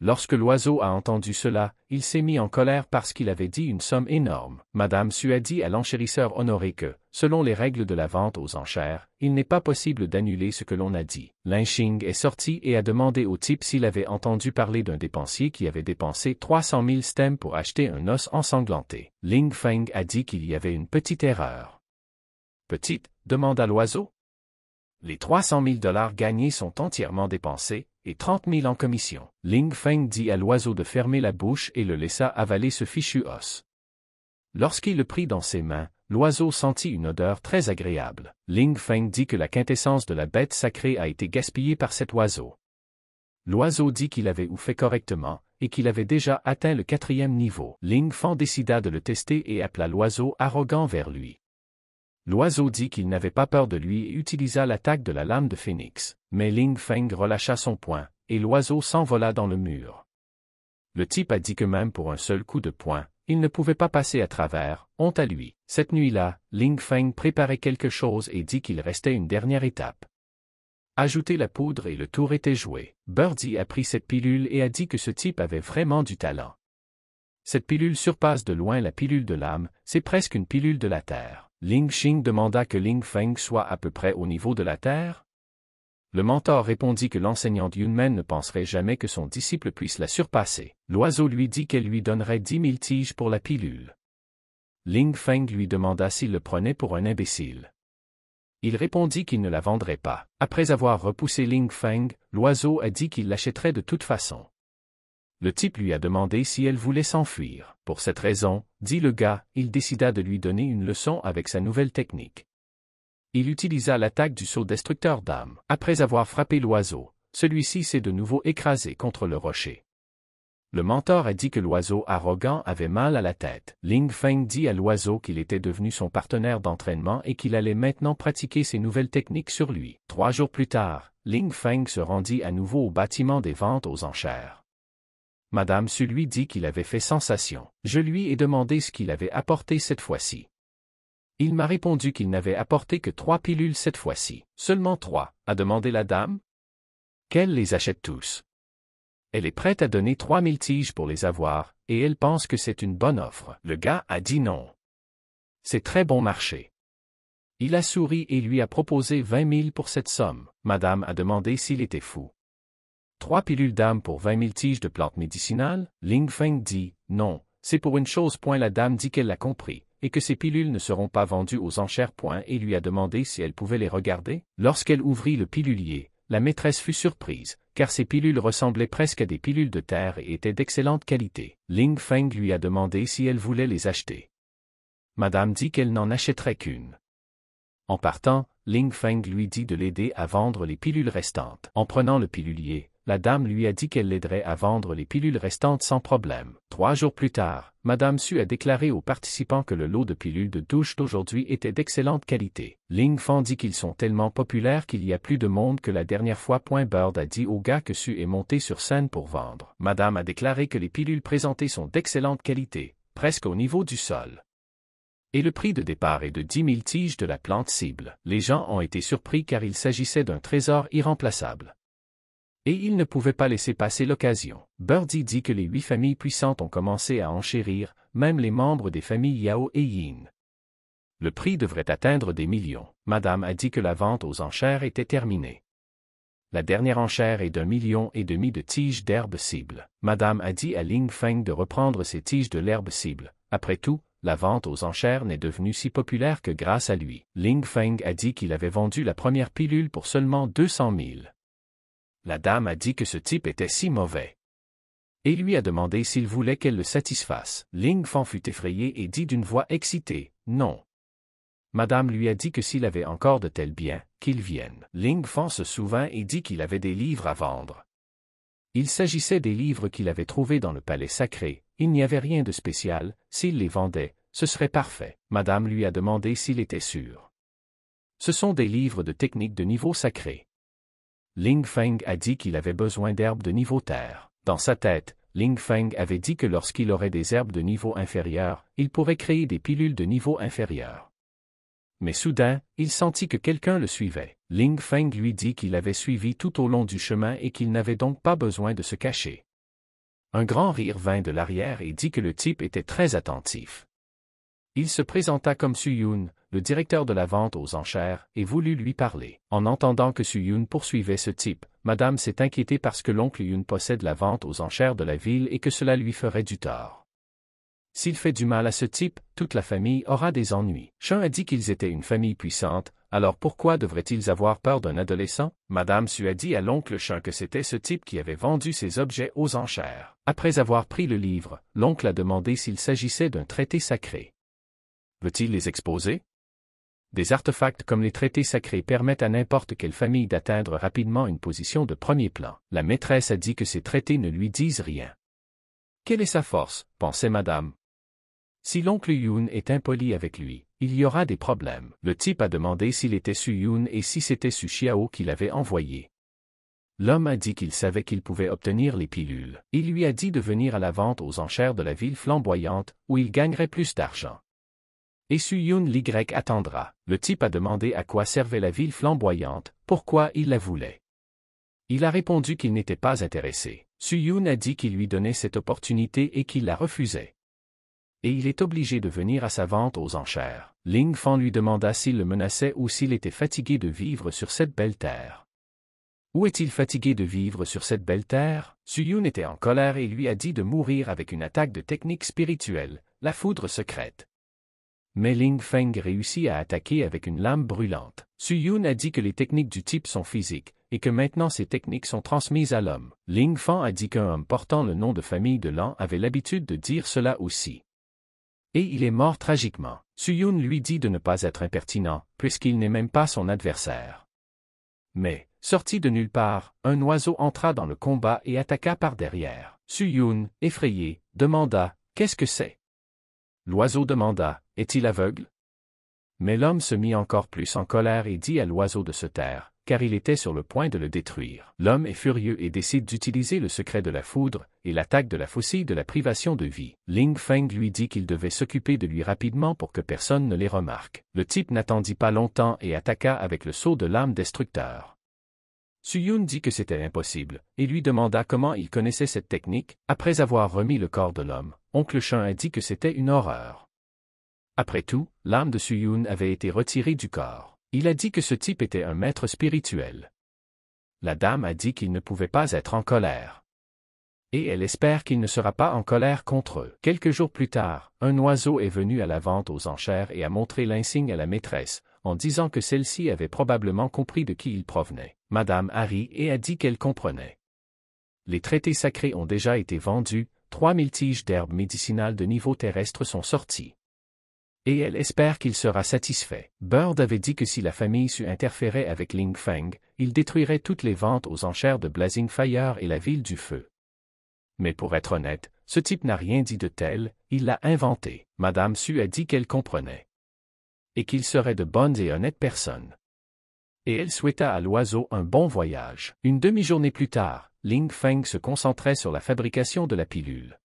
Speaker 1: Lorsque l'oiseau a entendu cela, il s'est mis en colère parce qu'il avait dit une somme énorme. Madame Su a dit à l'enchérisseur honoré que, selon les règles de la vente aux enchères, il n'est pas possible d'annuler ce que l'on a dit. Xing est sorti et a demandé au type s'il avait entendu parler d'un dépensier qui avait dépensé 300 000 stems pour acheter un os ensanglanté. Ling Feng a dit qu'il y avait une petite erreur. Petite, demanda l'oiseau. Les 300 000 dollars gagnés sont entièrement dépensés, et 30 000 en commission. Ling Feng dit à l'oiseau de fermer la bouche et le laissa avaler ce fichu os. Lorsqu'il le prit dans ses mains, l'oiseau sentit une odeur très agréable. Ling Feng dit que la quintessence de la bête sacrée a été gaspillée par cet oiseau. L'oiseau dit qu'il avait ou fait correctement, et qu'il avait déjà atteint le quatrième niveau. Ling Feng décida de le tester et appela l'oiseau arrogant vers lui. L'oiseau dit qu'il n'avait pas peur de lui et utilisa l'attaque de la lame de phénix, mais Ling Feng relâcha son poing, et l'oiseau s'envola dans le mur. Le type a dit que même pour un seul coup de poing, il ne pouvait pas passer à travers, honte à lui. Cette nuit-là, Ling Feng préparait quelque chose et dit qu'il restait une dernière étape. Ajouter la poudre et le tour était joué. Birdie a pris cette pilule et a dit que ce type avait vraiment du talent. Cette pilule surpasse de loin la pilule de l'âme, c'est presque une pilule de la terre. Ling Xing demanda que Ling Feng soit à peu près au niveau de la terre, le mentor répondit que l'enseignante Yunmen ne penserait jamais que son disciple puisse la surpasser. L'oiseau lui dit qu'elle lui donnerait dix mille tiges pour la pilule. Ling Feng lui demanda s'il le prenait pour un imbécile. Il répondit qu'il ne la vendrait pas. Après avoir repoussé Ling Feng, l'oiseau a dit qu'il l'achèterait de toute façon. Le type lui a demandé si elle voulait s'enfuir. Pour cette raison, dit le gars, il décida de lui donner une leçon avec sa nouvelle technique il utilisa l'attaque du saut destructeur d'âme. Après avoir frappé l'oiseau, celui-ci s'est de nouveau écrasé contre le rocher. Le mentor a dit que l'oiseau arrogant avait mal à la tête. Ling Feng dit à l'oiseau qu'il était devenu son partenaire d'entraînement et qu'il allait maintenant pratiquer ses nouvelles techniques sur lui. Trois jours plus tard, Ling Feng se rendit à nouveau au bâtiment des ventes aux enchères. Madame Su lui dit qu'il avait fait sensation. Je lui ai demandé ce qu'il avait apporté cette fois-ci. Il m'a répondu qu'il n'avait apporté que trois pilules cette fois-ci. Seulement trois, a demandé la dame. Qu'elle les achète tous. Elle est prête à donner trois mille tiges pour les avoir, et elle pense que c'est une bonne offre. Le gars a dit non. C'est très bon marché. Il a souri et lui a proposé vingt mille pour cette somme. Madame a demandé s'il était fou. Trois pilules d'âme pour vingt mille tiges de plantes médicinales, Ling Feng dit, non, c'est pour une chose. Point la dame dit qu'elle l'a compris et que ces pilules ne seront pas vendues aux enchères. Point et lui a demandé si elle pouvait les regarder. Lorsqu'elle ouvrit le pilulier, la maîtresse fut surprise, car ces pilules ressemblaient presque à des pilules de terre et étaient d'excellente qualité. Ling Feng lui a demandé si elle voulait les acheter. Madame dit qu'elle n'en achèterait qu'une. En partant, Ling Feng lui dit de l'aider à vendre les pilules restantes. En prenant le pilulier, la dame lui a dit qu'elle l'aiderait à vendre les pilules restantes sans problème. Trois jours plus tard, Madame Su a déclaré aux participants que le lot de pilules de douche d'aujourd'hui était d'excellente qualité. Ling Fan dit qu'ils sont tellement populaires qu'il y a plus de monde que la dernière fois. Point Bird a dit au gars que Su est monté sur scène pour vendre. Madame a déclaré que les pilules présentées sont d'excellente qualité, presque au niveau du sol et le prix de départ est de 10 000 tiges de la plante cible. Les gens ont été surpris car il s'agissait d'un trésor irremplaçable. Et il ne pouvait pas laisser passer l'occasion. Birdie dit que les huit familles puissantes ont commencé à enchérir, même les membres des familles Yao et Yin. Le prix devrait atteindre des millions. Madame a dit que la vente aux enchères était terminée. La dernière enchère est d'un million et demi de tiges d'herbe cible. Madame a dit à Ling Feng de reprendre ses tiges de l'herbe cible. Après tout, la vente aux enchères n'est devenue si populaire que grâce à lui. Ling Feng a dit qu'il avait vendu la première pilule pour seulement 200 000 la dame a dit que ce type était si mauvais. Et lui a demandé s'il voulait qu'elle le satisfasse. Ling Fan fut effrayé et dit d'une voix excitée, non. Madame lui a dit que s'il avait encore de tels biens, qu'il vienne. Ling Fan se souvint et dit qu'il avait des livres à vendre. Il s'agissait des livres qu'il avait trouvés dans le palais sacré, il n'y avait rien de spécial, s'il les vendait, ce serait parfait. Madame lui a demandé s'il était sûr. Ce sont des livres de technique de niveau sacré. Ling Feng a dit qu'il avait besoin d'herbes de niveau terre. Dans sa tête, Ling Feng avait dit que lorsqu'il aurait des herbes de niveau inférieur, il pourrait créer des pilules de niveau inférieur. Mais soudain, il sentit que quelqu'un le suivait. Ling Feng lui dit qu'il avait suivi tout au long du chemin et qu'il n'avait donc pas besoin de se cacher. Un grand rire vint de l'arrière et dit que le type était très attentif. Il se présenta comme Su Yun, le directeur de la vente aux enchères, et voulut lui parler. En entendant que Su Yun poursuivait ce type, madame s'est inquiétée parce que l'oncle Yun possède la vente aux enchères de la ville et que cela lui ferait du tort. S'il fait du mal à ce type, toute la famille aura des ennuis. Chun a dit qu'ils étaient une famille puissante, alors pourquoi devraient-ils avoir peur d'un adolescent Madame Su a dit à l'oncle Chun que c'était ce type qui avait vendu ses objets aux enchères. Après avoir pris le livre, l'oncle a demandé s'il s'agissait d'un traité sacré veut-il les exposer Des artefacts comme les traités sacrés permettent à n'importe quelle famille d'atteindre rapidement une position de premier plan. La maîtresse a dit que ces traités ne lui disent rien. Quelle est sa force, pensait madame. Si l'oncle Yoon est impoli avec lui, il y aura des problèmes. Le type a demandé s'il était Su Yoon et si c'était Su Xiao qui l'avait envoyé. L'homme a dit qu'il savait qu'il pouvait obtenir les pilules. Il lui a dit de venir à la vente aux enchères de la ville flamboyante, où il gagnerait plus d'argent. Et su Yun Ly attendra. Le type a demandé à quoi servait la ville flamboyante, pourquoi il la voulait. Il a répondu qu'il n'était pas intéressé. su Yun a dit qu'il lui donnait cette opportunité et qu'il la refusait. Et il est obligé de venir à sa vente aux enchères. Ling Fan lui demanda s'il le menaçait ou s'il était fatigué de vivre sur cette belle terre. Où est-il fatigué de vivre sur cette belle terre? Su Yun était en colère et lui a dit de mourir avec une attaque de technique spirituelle, la foudre secrète. Mais Ling Feng réussit à attaquer avec une lame brûlante. Su Yun a dit que les techniques du type sont physiques, et que maintenant ces techniques sont transmises à l'homme. Ling Feng a dit qu'un homme portant le nom de famille de Lan avait l'habitude de dire cela aussi. Et il est mort tragiquement. Su Yun lui dit de ne pas être impertinent, puisqu'il n'est même pas son adversaire. Mais, sorti de nulle part, un oiseau entra dans le combat et attaqua par derrière. Su Yun, effrayé, demanda Qu'est-ce que c'est L'oiseau demanda est-il aveugle Mais l'homme se mit encore plus en colère et dit à l'oiseau de se taire, car il était sur le point de le détruire. L'homme est furieux et décide d'utiliser le secret de la foudre et l'attaque de la faucille de la privation de vie. Ling Feng lui dit qu'il devait s'occuper de lui rapidement pour que personne ne les remarque. Le type n'attendit pas longtemps et attaqua avec le sceau de l'âme destructeur. Yun dit que c'était impossible, et lui demanda comment il connaissait cette technique, après avoir remis le corps de l'homme. Oncle Chun a dit que c'était une horreur. Après tout, l'âme de Suyun avait été retirée du corps. Il a dit que ce type était un maître spirituel. La dame a dit qu'il ne pouvait pas être en colère. Et elle espère qu'il ne sera pas en colère contre eux. Quelques jours plus tard, un oiseau est venu à la vente aux enchères et a montré l'insigne à la maîtresse, en disant que celle-ci avait probablement compris de qui il provenait. Madame Harry et a dit qu'elle comprenait. Les traités sacrés ont déjà été vendus, 3000 tiges d'herbes médicinales de niveau terrestre sont sorties et elle espère qu'il sera satisfait. Bird avait dit que si la famille Su interférait avec Ling Feng, il détruirait toutes les ventes aux enchères de Blazing Fire et la Ville du Feu. Mais pour être honnête, ce type n'a rien dit de tel, il l'a inventé. Madame Su a dit qu'elle comprenait. Et qu'il serait de bonnes et honnêtes personnes. Et elle souhaita à l'oiseau un bon voyage. Une demi-journée plus tard, Ling Feng se concentrait sur la fabrication de la pilule.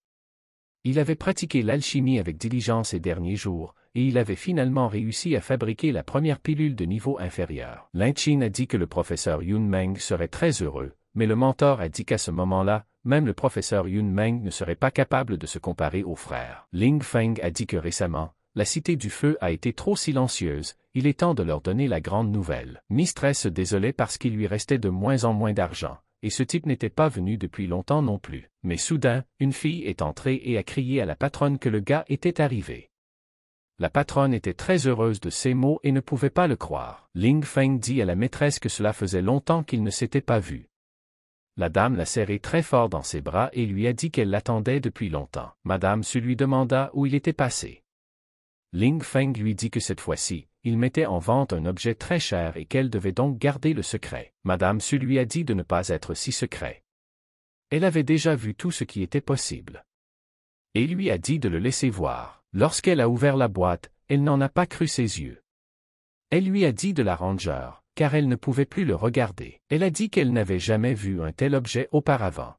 Speaker 1: Il avait pratiqué l'alchimie avec diligence ces derniers jours, et il avait finalement réussi à fabriquer la première pilule de niveau inférieur. Lin Qin a dit que le professeur Yun Meng serait très heureux, mais le mentor a dit qu'à ce moment-là, même le professeur Yun Meng ne serait pas capable de se comparer aux frères. Ling Feng a dit que récemment, la Cité du Feu a été trop silencieuse, il est temps de leur donner la grande nouvelle. Mistress se désolait parce qu'il lui restait de moins en moins d'argent et ce type n'était pas venu depuis longtemps non plus. Mais soudain, une fille est entrée et a crié à la patronne que le gars était arrivé. La patronne était très heureuse de ces mots et ne pouvait pas le croire. Ling Feng dit à la maîtresse que cela faisait longtemps qu'il ne s'était pas vu. La dame l'a serré très fort dans ses bras et lui a dit qu'elle l'attendait depuis longtemps. Madame Su lui demanda où il était passé. Ling Feng lui dit que cette fois-ci, il mettait en vente un objet très cher et qu'elle devait donc garder le secret. Madame Su lui a dit de ne pas être si secret. Elle avait déjà vu tout ce qui était possible. Et lui a dit de le laisser voir. Lorsqu'elle a ouvert la boîte, elle n'en a pas cru ses yeux. Elle lui a dit de la ranger, car elle ne pouvait plus le regarder. Elle a dit qu'elle n'avait jamais vu un tel objet auparavant.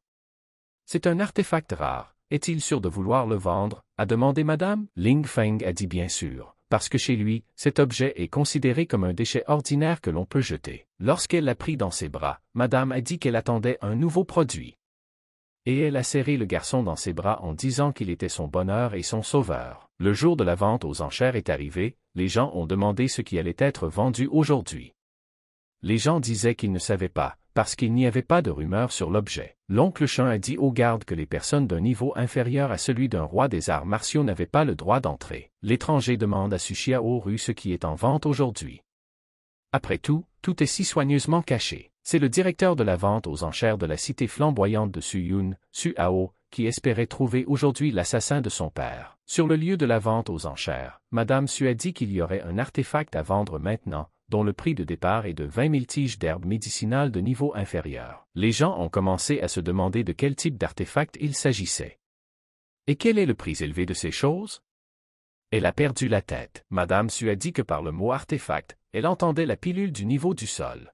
Speaker 1: C'est un artefact rare, est-il sûr de vouloir le vendre a demandé Madame. Ling Feng a dit bien sûr parce que chez lui, cet objet est considéré comme un déchet ordinaire que l'on peut jeter. Lorsqu'elle l'a pris dans ses bras, Madame a dit qu'elle attendait un nouveau produit. Et elle a serré le garçon dans ses bras en disant qu'il était son bonheur et son sauveur. Le jour de la vente aux enchères est arrivé, les gens ont demandé ce qui allait être vendu aujourd'hui. Les gens disaient qu'ils ne savaient pas, parce qu'il n'y avait pas de rumeur sur l'objet. L'oncle Chun a dit aux gardes que les personnes d'un niveau inférieur à celui d'un roi des arts martiaux n'avaient pas le droit d'entrer. L'étranger demande à Su Xiaoru ce qui est en vente aujourd'hui. Après tout, tout est si soigneusement caché. C'est le directeur de la vente aux enchères de la cité flamboyante de Su Yun, Su Hao, qui espérait trouver aujourd'hui l'assassin de son père. Sur le lieu de la vente aux enchères, Madame Su a dit qu'il y aurait un artefact à vendre maintenant, dont le prix de départ est de 20 000 tiges d'herbes médicinales de niveau inférieur. Les gens ont commencé à se demander de quel type d'artefact il s'agissait. Et quel est le prix élevé de ces choses Elle a perdu la tête. Madame Su a dit que par le mot artefact, elle entendait la pilule du niveau du sol.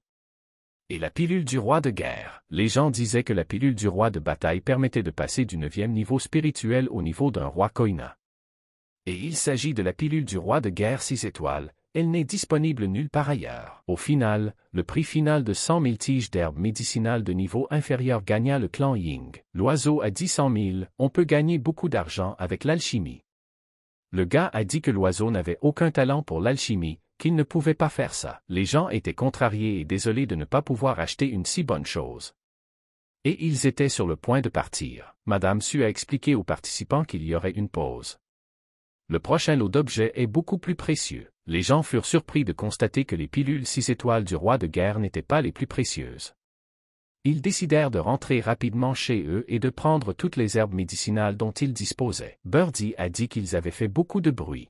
Speaker 1: Et la pilule du roi de guerre. Les gens disaient que la pilule du roi de bataille permettait de passer du neuvième niveau spirituel au niveau d'un roi koina. Et il s'agit de la pilule du roi de guerre six étoiles, elle n'est disponible nulle part ailleurs. Au final, le prix final de 100 000 tiges d'herbe médicinale de niveau inférieur gagna le clan Ying. L'oiseau a dit 100 000, on peut gagner beaucoup d'argent avec l'alchimie. Le gars a dit que l'oiseau n'avait aucun talent pour l'alchimie, qu'il ne pouvait pas faire ça. Les gens étaient contrariés et désolés de ne pas pouvoir acheter une si bonne chose. Et ils étaient sur le point de partir. Madame Su a expliqué aux participants qu'il y aurait une pause. Le prochain lot d'objets est beaucoup plus précieux les gens furent surpris de constater que les pilules six étoiles du roi de guerre n'étaient pas les plus précieuses. Ils décidèrent de rentrer rapidement chez eux et de prendre toutes les herbes médicinales dont ils disposaient. Birdie a dit qu'ils avaient fait beaucoup de bruit.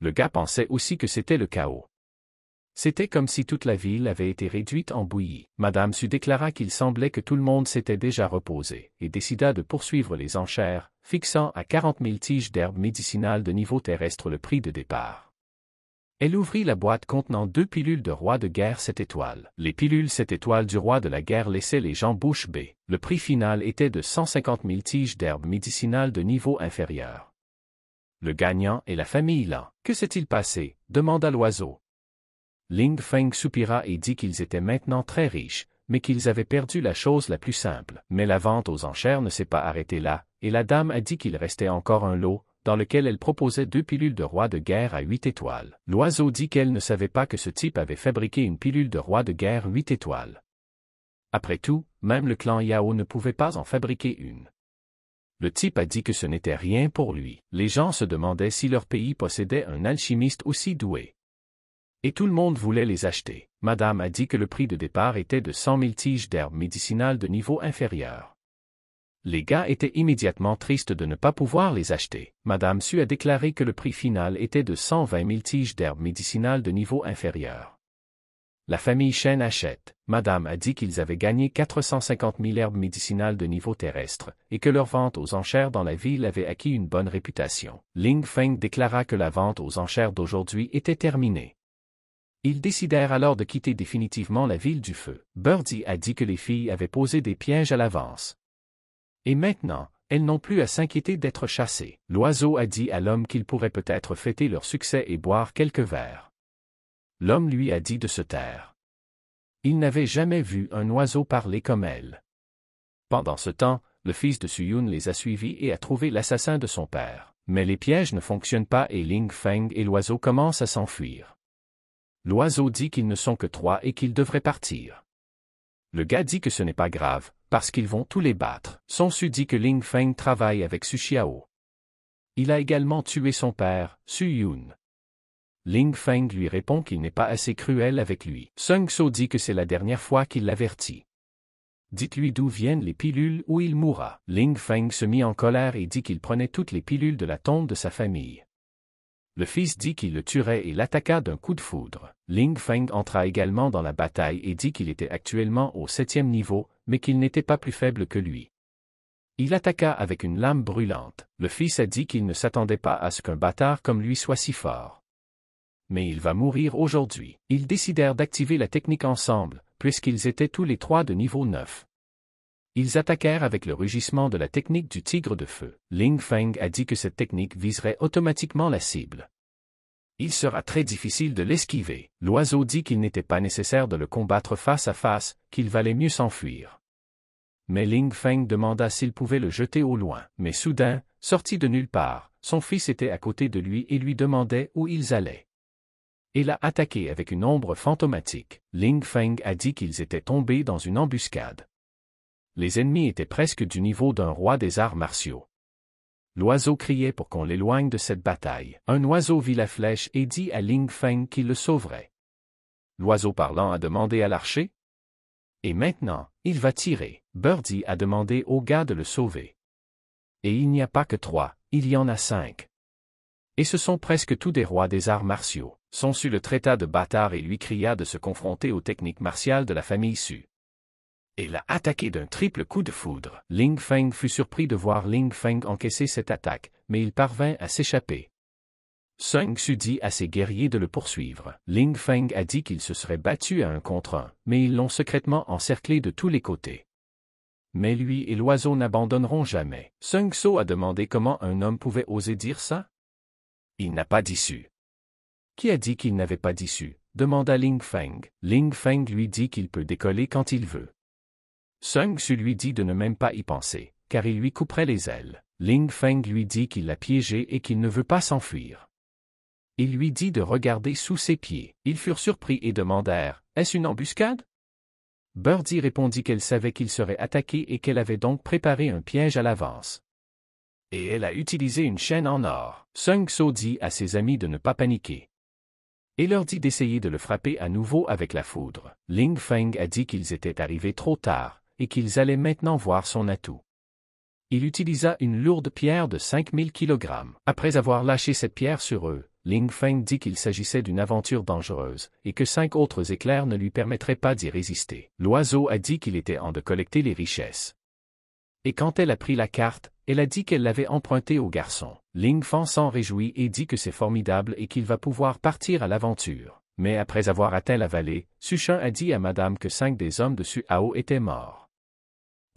Speaker 1: Le gars pensait aussi que c'était le chaos. C'était comme si toute la ville avait été réduite en bouillie. Madame Su déclara qu'il semblait que tout le monde s'était déjà reposé, et décida de poursuivre les enchères, fixant à 40 000 tiges d'herbes médicinales de niveau terrestre le prix de départ. Elle ouvrit la boîte contenant deux pilules de roi de guerre cette étoile. Les pilules cette étoile du roi de la guerre laissaient les gens bouche bée. Le prix final était de 150 000 tiges d'herbes médicinales de niveau inférieur. Le gagnant et la famille Lan. Que s'est-il passé demanda l'oiseau. Ling Feng soupira et dit qu'ils étaient maintenant très riches, mais qu'ils avaient perdu la chose la plus simple. Mais la vente aux enchères ne s'est pas arrêtée là, et la dame a dit qu'il restait encore un lot, dans lequel elle proposait deux pilules de roi de guerre à huit étoiles. L'oiseau dit qu'elle ne savait pas que ce type avait fabriqué une pilule de roi de guerre huit étoiles. Après tout, même le clan Yao ne pouvait pas en fabriquer une. Le type a dit que ce n'était rien pour lui. Les gens se demandaient si leur pays possédait un alchimiste aussi doué. Et tout le monde voulait les acheter. Madame a dit que le prix de départ était de 100 000 tiges d'herbes médicinales de niveau inférieur. Les gars étaient immédiatement tristes de ne pas pouvoir les acheter. Madame Su a déclaré que le prix final était de 120 000 tiges d'herbes médicinales de niveau inférieur. La famille Chen achète. Madame a dit qu'ils avaient gagné 450 000 herbes médicinales de niveau terrestre et que leur vente aux enchères dans la ville avait acquis une bonne réputation. Ling Feng déclara que la vente aux enchères d'aujourd'hui était terminée. Ils décidèrent alors de quitter définitivement la ville du feu. Birdie a dit que les filles avaient posé des pièges à l'avance, et maintenant, elles n'ont plus à s'inquiéter d'être chassées. L'oiseau a dit à l'homme qu'il pourrait peut-être fêter leur succès et boire quelques verres. L'homme lui a dit de se taire. Il n'avait jamais vu un oiseau parler comme elle. Pendant ce temps, le fils de Suyun les a suivis et a trouvé l'assassin de son père. Mais les pièges ne fonctionnent pas et Ling Feng et l'oiseau commencent à s'enfuir. L'oiseau dit qu'ils ne sont que trois et qu'ils devraient partir. Le gars dit que ce n'est pas grave, parce qu'ils vont tous les battre. Son Su dit que Ling Feng travaille avec Su Xiao. Il a également tué son père, Su Yun. Ling Feng lui répond qu'il n'est pas assez cruel avec lui. Sung So dit que c'est la dernière fois qu'il l'avertit. Dites-lui d'où viennent les pilules ou il mourra. Ling Feng se mit en colère et dit qu'il prenait toutes les pilules de la tombe de sa famille. Le fils dit qu'il le tuerait et l'attaqua d'un coup de foudre. Ling Feng entra également dans la bataille et dit qu'il était actuellement au septième niveau, mais qu'il n'était pas plus faible que lui. Il attaqua avec une lame brûlante. Le fils a dit qu'il ne s'attendait pas à ce qu'un bâtard comme lui soit si fort. Mais il va mourir aujourd'hui. Ils décidèrent d'activer la technique ensemble, puisqu'ils étaient tous les trois de niveau 9. Ils attaquèrent avec le rugissement de la technique du tigre de feu. Ling Feng a dit que cette technique viserait automatiquement la cible il sera très difficile de l'esquiver. L'oiseau dit qu'il n'était pas nécessaire de le combattre face à face, qu'il valait mieux s'enfuir. Mais Ling Feng demanda s'il pouvait le jeter au loin. Mais soudain, sorti de nulle part, son fils était à côté de lui et lui demandait où ils allaient. Et l'a attaqué avec une ombre fantomatique. Ling Feng a dit qu'ils étaient tombés dans une embuscade. Les ennemis étaient presque du niveau d'un roi des arts martiaux l'oiseau criait pour qu'on l'éloigne de cette bataille. Un oiseau vit la flèche et dit à Ling Feng qu'il le sauverait. L'oiseau parlant a demandé à l'archer. Et maintenant, il va tirer. Birdie a demandé au gars de le sauver. Et il n'y a pas que trois, il y en a cinq. Et ce sont presque tous des rois des arts martiaux. Son Su le traita de bâtard et lui cria de se confronter aux techniques martiales de la famille Su et l'a attaqué d'un triple coup de foudre. Ling Feng fut surpris de voir Ling Feng encaisser cette attaque, mais il parvint à s'échapper. Sung Su dit à ses guerriers de le poursuivre. Ling Feng a dit qu'il se serait battu à un contre un, mais ils l'ont secrètement encerclé de tous les côtés. Mais lui et l'oiseau n'abandonneront jamais. Sung So a demandé comment un homme pouvait oser dire ça. Il n'a pas d'issue. Qui a dit qu'il n'avait pas d'issue demanda Ling Feng. Ling Feng lui dit qu'il peut décoller quand il veut. Sung Su lui dit de ne même pas y penser, car il lui couperait les ailes. Ling Feng lui dit qu'il l'a piégé et qu'il ne veut pas s'enfuir. Il lui dit de regarder sous ses pieds. Ils furent surpris et demandèrent Est-ce une embuscade Birdie répondit qu'elle savait qu'il serait attaqué et qu'elle avait donc préparé un piège à l'avance. Et elle a utilisé une chaîne en or. Sung So dit à ses amis de ne pas paniquer et leur dit d'essayer de le frapper à nouveau avec la foudre. Ling Feng a dit qu'ils étaient arrivés trop tard, et qu'ils allaient maintenant voir son atout. Il utilisa une lourde pierre de 5000 kg. Après avoir lâché cette pierre sur eux, Ling Feng dit qu'il s'agissait d'une aventure dangereuse et que cinq autres éclairs ne lui permettraient pas d'y résister. L'oiseau a dit qu'il était en de collecter les richesses. Et quand elle a pris la carte, elle a dit qu'elle l'avait empruntée au garçon. Ling Feng s'en réjouit et dit que c'est formidable et qu'il va pouvoir partir à l'aventure. Mais après avoir atteint la vallée, Suchin a dit à Madame que cinq des hommes de Suhao étaient morts.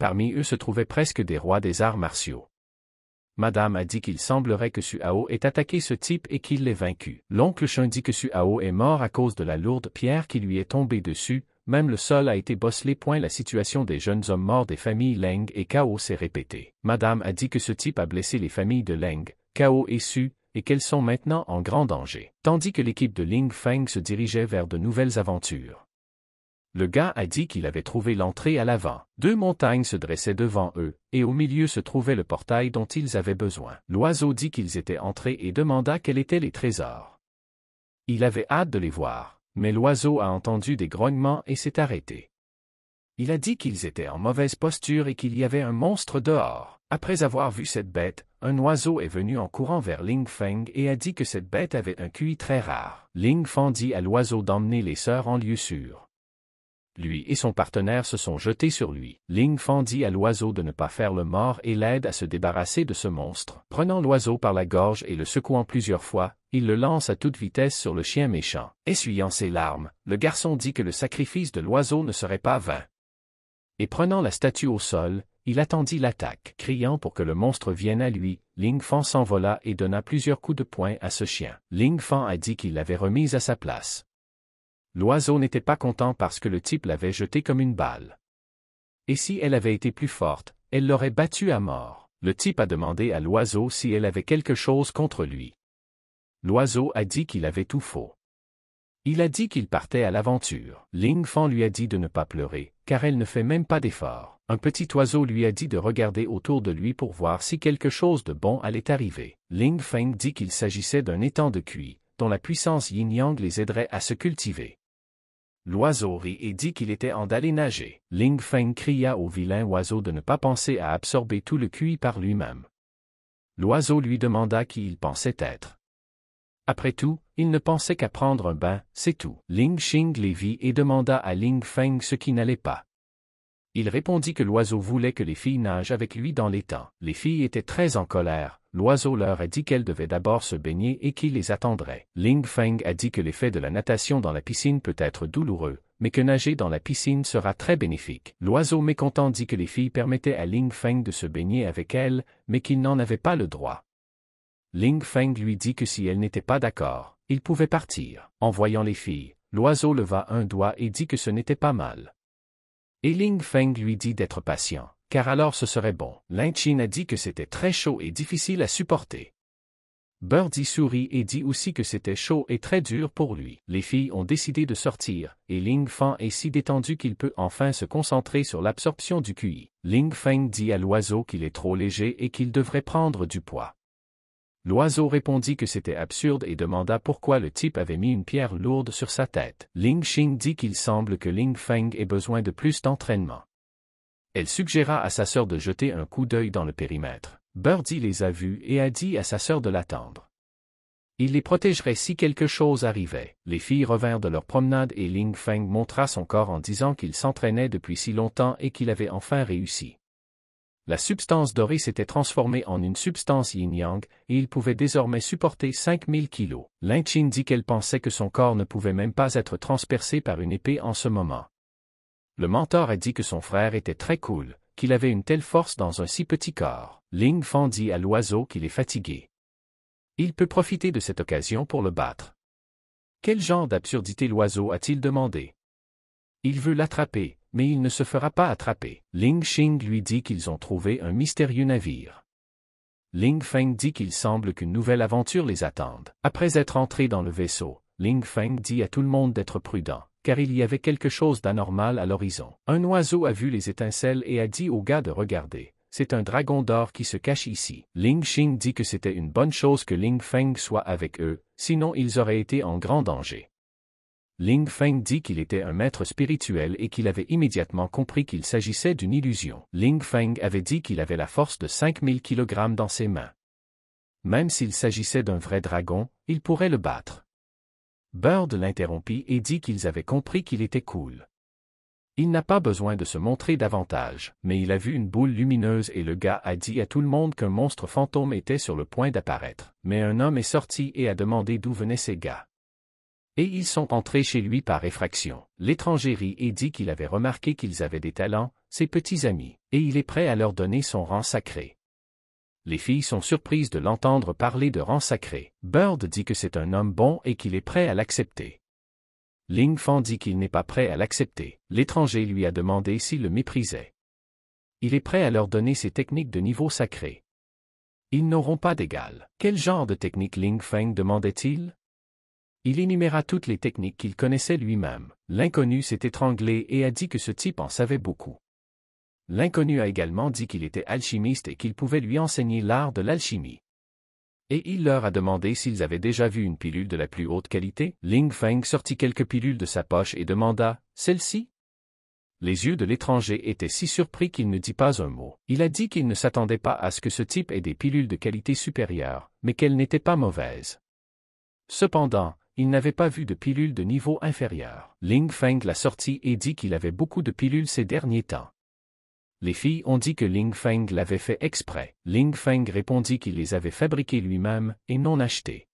Speaker 1: Parmi eux se trouvaient presque des rois des arts martiaux. Madame a dit qu'il semblerait que Hao ait attaqué ce type et qu'il l'ait vaincu. L'oncle Chun dit que Hao est mort à cause de la lourde pierre qui lui est tombée dessus, même le sol a été bosselé. Point la situation des jeunes hommes morts des familles Leng et Kao s'est répétée. Madame a dit que ce type a blessé les familles de Leng, Kao et Su, et qu'elles sont maintenant en grand danger. Tandis que l'équipe de Ling Feng se dirigeait vers de nouvelles aventures. Le gars a dit qu'il avait trouvé l'entrée à l'avant. Deux montagnes se dressaient devant eux, et au milieu se trouvait le portail dont ils avaient besoin. L'oiseau dit qu'ils étaient entrés et demanda quels étaient les trésors. Il avait hâte de les voir, mais l'oiseau a entendu des grognements et s'est arrêté. Il a dit qu'ils étaient en mauvaise posture et qu'il y avait un monstre dehors. Après avoir vu cette bête, un oiseau est venu en courant vers Ling Feng et a dit que cette bête avait un QI très rare. Ling Feng dit à l'oiseau d'emmener les sœurs en lieu sûr lui et son partenaire se sont jetés sur lui. Ling Fan dit à l'oiseau de ne pas faire le mort et l'aide à se débarrasser de ce monstre. Prenant l'oiseau par la gorge et le secouant plusieurs fois, il le lance à toute vitesse sur le chien méchant. Essuyant ses larmes, le garçon dit que le sacrifice de l'oiseau ne serait pas vain. Et prenant la statue au sol, il attendit l'attaque. Criant pour que le monstre vienne à lui, Ling Fan s'envola et donna plusieurs coups de poing à ce chien. Ling Fan a dit qu'il l'avait remise à sa place. L'oiseau n'était pas content parce que le type l'avait jeté comme une balle. Et si elle avait été plus forte, elle l'aurait battu à mort. Le type a demandé à l'oiseau si elle avait quelque chose contre lui. L'oiseau a dit qu'il avait tout faux. Il a dit qu'il partait à l'aventure. Ling Feng lui a dit de ne pas pleurer, car elle ne fait même pas d'effort. Un petit oiseau lui a dit de regarder autour de lui pour voir si quelque chose de bon allait arriver. Ling Feng dit qu'il s'agissait d'un étang de cuit, dont la puissance yin-yang les aiderait à se cultiver. L'oiseau rit et dit qu'il était en d'aller nager. Ling Feng cria au vilain oiseau de ne pas penser à absorber tout le cuit par lui-même. L'oiseau lui demanda qui il pensait être. Après tout, il ne pensait qu'à prendre un bain, c'est tout. Ling Xing les vit et demanda à Ling Feng ce qui n'allait pas. Il répondit que l'oiseau voulait que les filles nagent avec lui dans les temps. Les filles étaient très en colère, l'oiseau leur a dit qu'elles devaient d'abord se baigner et qu'il les attendrait. Ling Feng a dit que l'effet de la natation dans la piscine peut être douloureux, mais que nager dans la piscine sera très bénéfique. L'oiseau mécontent dit que les filles permettaient à Ling Feng de se baigner avec elles, mais qu'il n'en avait pas le droit. Ling Feng lui dit que si elle n'était pas d'accord, il pouvait partir. En voyant les filles, l'oiseau leva un doigt et dit que ce n'était pas mal. Et Ling Feng lui dit d'être patient car alors ce serait bon. Chin a dit que c'était très chaud et difficile à supporter. Birdie sourit et dit aussi que c'était chaud et très dur pour lui. Les filles ont décidé de sortir, et Ling Feng est si détendu qu'il peut enfin se concentrer sur l'absorption du QI. Ling Feng dit à l'oiseau qu'il est trop léger et qu'il devrait prendre du poids. L'oiseau répondit que c'était absurde et demanda pourquoi le type avait mis une pierre lourde sur sa tête. Ling Xing dit qu'il semble que Ling Feng ait besoin de plus d'entraînement elle suggéra à sa sœur de jeter un coup d'œil dans le périmètre. Birdie les a vus et a dit à sa sœur de l'attendre. Il les protégerait si quelque chose arrivait. Les filles revinrent de leur promenade et Ling Feng montra son corps en disant qu'il s'entraînait depuis si longtemps et qu'il avait enfin réussi. La substance dorée s'était transformée en une substance yin-yang et il pouvait désormais supporter 5000 kilos. Lin Chin dit qu'elle pensait que son corps ne pouvait même pas être transpercé par une épée en ce moment. Le mentor a dit que son frère était très cool, qu'il avait une telle force dans un si petit corps. Ling Feng dit à l'oiseau qu'il est fatigué. Il peut profiter de cette occasion pour le battre. Quel genre d'absurdité l'oiseau a-t-il demandé Il veut l'attraper, mais il ne se fera pas attraper. Ling Xing lui dit qu'ils ont trouvé un mystérieux navire. Ling Feng dit qu'il semble qu'une nouvelle aventure les attende. Après être entré dans le vaisseau, Ling Feng dit à tout le monde d'être prudent, car il y avait quelque chose d'anormal à l'horizon. Un oiseau a vu les étincelles et a dit au gars de regarder. C'est un dragon d'or qui se cache ici. Ling Xing dit que c'était une bonne chose que Ling Feng soit avec eux, sinon ils auraient été en grand danger. Ling Feng dit qu'il était un maître spirituel et qu'il avait immédiatement compris qu'il s'agissait d'une illusion. Ling Feng avait dit qu'il avait la force de 5000 kg dans ses mains. Même s'il s'agissait d'un vrai dragon, il pourrait le battre. Bird l'interrompit et dit qu'ils avaient compris qu'il était cool. Il n'a pas besoin de se montrer davantage, mais il a vu une boule lumineuse et le gars a dit à tout le monde qu'un monstre fantôme était sur le point d'apparaître, mais un homme est sorti et a demandé d'où venaient ces gars. Et ils sont entrés chez lui par effraction. l'étrangerie et dit qu'il avait remarqué qu'ils avaient des talents, ses petits amis, et il est prêt à leur donner son rang sacré les filles sont surprises de l'entendre parler de rang sacré. Bird dit que c'est un homme bon et qu'il est prêt à l'accepter. Ling Feng dit qu'il n'est pas prêt à l'accepter. L'étranger lui a demandé s'il le méprisait. Il est prêt à leur donner ses techniques de niveau sacré. Ils n'auront pas d'égal. Quel genre de technique Ling Feng demandait-il Il énuméra toutes les techniques qu'il connaissait lui-même. L'inconnu s'est étranglé et a dit que ce type en savait beaucoup. L'inconnu a également dit qu'il était alchimiste et qu'il pouvait lui enseigner l'art de l'alchimie. Et il leur a demandé s'ils avaient déjà vu une pilule de la plus haute qualité. Ling Feng sortit quelques pilules de sa poche et demanda Celle-ci Les yeux de l'étranger étaient si surpris qu'il ne dit pas un mot. Il a dit qu'il ne s'attendait pas à ce que ce type ait des pilules de qualité supérieure, mais qu'elles n'étaient pas mauvaises. Cependant, il n'avait pas vu de pilules de niveau inférieur. Ling Feng la sortit et dit qu'il avait beaucoup de pilules ces derniers temps. Les filles ont dit que Ling Feng l'avait fait exprès. Ling Feng répondit qu'il les avait fabriqués lui-même, et non achetées.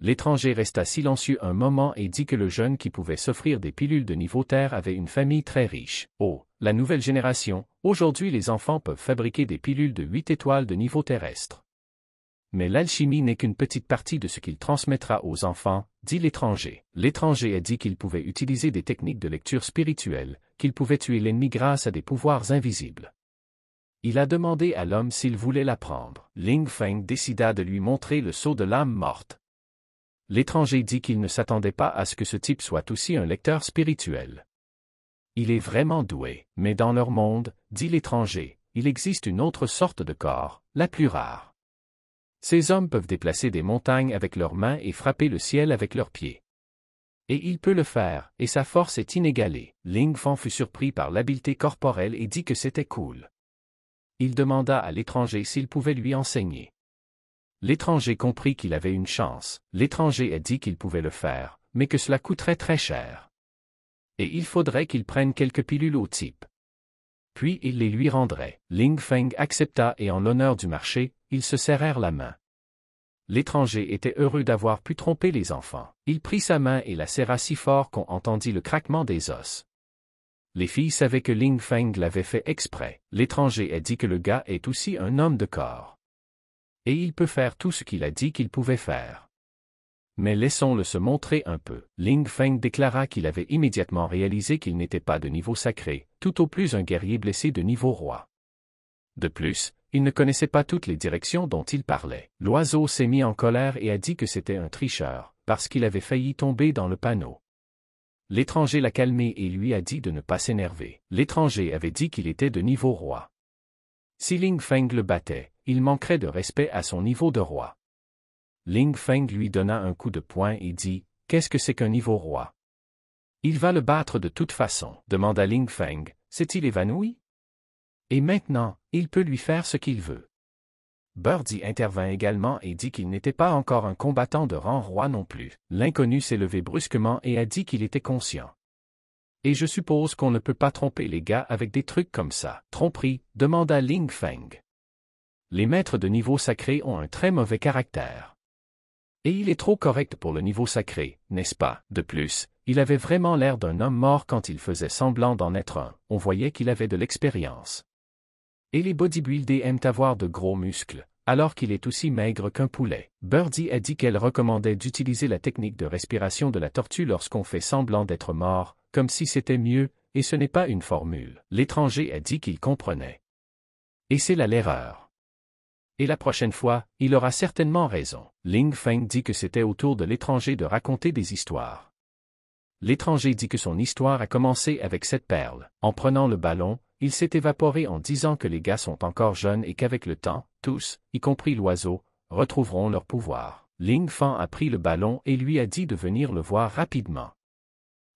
Speaker 1: L'étranger resta silencieux un moment et dit que le jeune qui pouvait s'offrir des pilules de niveau terre avait une famille très riche. Oh, la nouvelle génération, aujourd'hui les enfants peuvent fabriquer des pilules de huit étoiles de niveau terrestre. Mais l'alchimie n'est qu'une petite partie de ce qu'il transmettra aux enfants, dit l'étranger. L'étranger a dit qu'il pouvait utiliser des techniques de lecture spirituelle, qu'il pouvait tuer l'ennemi grâce à des pouvoirs invisibles. Il a demandé à l'homme s'il voulait l'apprendre. Ling Feng décida de lui montrer le sceau de l'âme morte. L'étranger dit qu'il ne s'attendait pas à ce que ce type soit aussi un lecteur spirituel. Il est vraiment doué, mais dans leur monde, dit l'étranger, il existe une autre sorte de corps, la plus rare. Ces hommes peuvent déplacer des montagnes avec leurs mains et frapper le ciel avec leurs pieds. Et il peut le faire, et sa force est inégalée. Ling Feng fut surpris par l'habileté corporelle et dit que c'était cool. Il demanda à l'étranger s'il pouvait lui enseigner. L'étranger comprit qu'il avait une chance. L'étranger a dit qu'il pouvait le faire, mais que cela coûterait très cher. Et il faudrait qu'il prenne quelques pilules au type. Puis il les lui rendrait. Ling Feng accepta et en l'honneur du marché, ils se serrèrent la main. L'étranger était heureux d'avoir pu tromper les enfants. Il prit sa main et la serra si fort qu'on entendit le craquement des os. Les filles savaient que Ling Feng l'avait fait exprès. L'étranger a dit que le gars est aussi un homme de corps. Et il peut faire tout ce qu'il a dit qu'il pouvait faire. Mais laissons-le se montrer un peu. Ling Feng déclara qu'il avait immédiatement réalisé qu'il n'était pas de niveau sacré, tout au plus un guerrier blessé de niveau roi. De plus, il ne connaissait pas toutes les directions dont il parlait. L'oiseau s'est mis en colère et a dit que c'était un tricheur, parce qu'il avait failli tomber dans le panneau. L'étranger l'a calmé et lui a dit de ne pas s'énerver. L'étranger avait dit qu'il était de niveau roi. Si Ling Feng le battait, il manquerait de respect à son niveau de roi. Ling Feng lui donna un coup de poing et dit, Qu'est-ce que c'est qu'un niveau roi Il va le battre de toute façon, demanda Ling Feng, s'est-il évanoui et maintenant, il peut lui faire ce qu'il veut. Birdie intervint également et dit qu'il n'était pas encore un combattant de rang roi non plus. L'inconnu s'est levé brusquement et a dit qu'il était conscient. Et je suppose qu'on ne peut pas tromper les gars avec des trucs comme ça. Tromperie, demanda Ling Feng. Les maîtres de niveau sacré ont un très mauvais caractère. Et il est trop correct pour le niveau sacré, n'est-ce pas De plus, il avait vraiment l'air d'un homme mort quand il faisait semblant d'en être un. On voyait qu'il avait de l'expérience. Et les bodybuilders aiment avoir de gros muscles, alors qu'il est aussi maigre qu'un poulet. Birdie a dit qu'elle recommandait d'utiliser la technique de respiration de la tortue lorsqu'on fait semblant d'être mort, comme si c'était mieux, et ce n'est pas une formule. L'étranger a dit qu'il comprenait. Et c'est là l'erreur. Et la prochaine fois, il aura certainement raison. Ling Feng dit que c'était au tour de l'étranger de raconter des histoires. L'étranger dit que son histoire a commencé avec cette perle. En prenant le ballon, il s'est évaporé en disant que les gars sont encore jeunes et qu'avec le temps, tous, y compris l'oiseau, retrouveront leur pouvoir. Ling Fan a pris le ballon et lui a dit de venir le voir rapidement.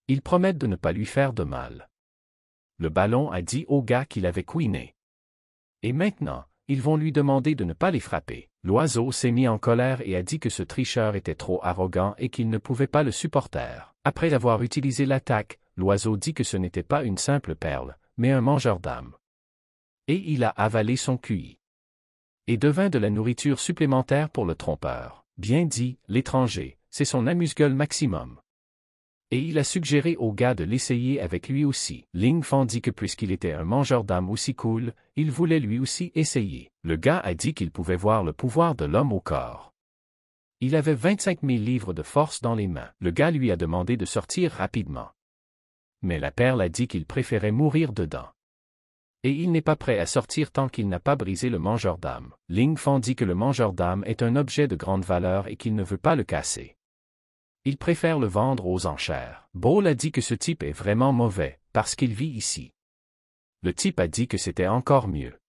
Speaker 1: Ils promettent de ne pas lui faire de mal. Le ballon a dit aux gars qu'il avait couiné. Et maintenant, ils vont lui demander de ne pas les frapper. L'oiseau s'est mis en colère et a dit que ce tricheur était trop arrogant et qu'il ne pouvait pas le supporter. Après avoir utilisé l'attaque, l'oiseau dit que ce n'était pas une simple perle, mais un mangeur d'âme. Et il a avalé son QI. Et devint de la nourriture supplémentaire pour le trompeur. Bien dit, l'étranger, c'est son amuse-gueule maximum. Et il a suggéré au gars de l'essayer avec lui aussi. Ling Fan dit que puisqu'il était un mangeur d'âme aussi cool, il voulait lui aussi essayer. Le gars a dit qu'il pouvait voir le pouvoir de l'homme au corps. Il avait 25 000 livres de force dans les mains. Le gars lui a demandé de sortir rapidement mais la perle a dit qu'il préférait mourir dedans. Et il n'est pas prêt à sortir tant qu'il n'a pas brisé le mangeur d'âme. Ling Fan dit que le mangeur d'âme est un objet de grande valeur et qu'il ne veut pas le casser. Il préfère le vendre aux enchères. Bo a dit que ce type est vraiment mauvais, parce qu'il vit ici. Le type a dit que c'était encore mieux.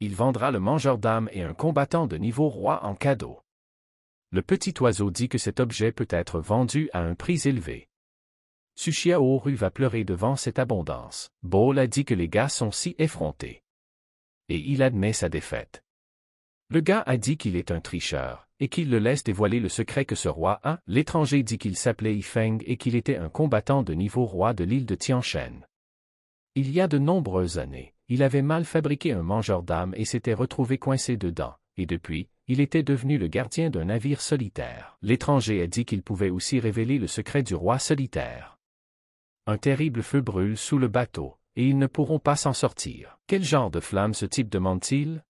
Speaker 1: Il vendra le mangeur d'âme et un combattant de niveau roi en cadeau. Le petit oiseau dit que cet objet peut être vendu à un prix élevé. Sushia Oru va pleurer devant cette abondance. Ball a dit que les gars sont si effrontés. Et il admet sa défaite. Le gars a dit qu'il est un tricheur, et qu'il le laisse dévoiler le secret que ce roi a. L'étranger dit qu'il s'appelait Yifeng et qu'il était un combattant de niveau roi de l'île de Tianchen. Il y a de nombreuses années, il avait mal fabriqué un mangeur d'âme et s'était retrouvé coincé dedans, et depuis, il était devenu le gardien d'un navire solitaire. L'étranger a dit qu'il pouvait aussi révéler le secret du roi solitaire un terrible feu brûle sous le bateau, et ils ne pourront pas s'en sortir. Quel genre de flamme ce type demande-t-il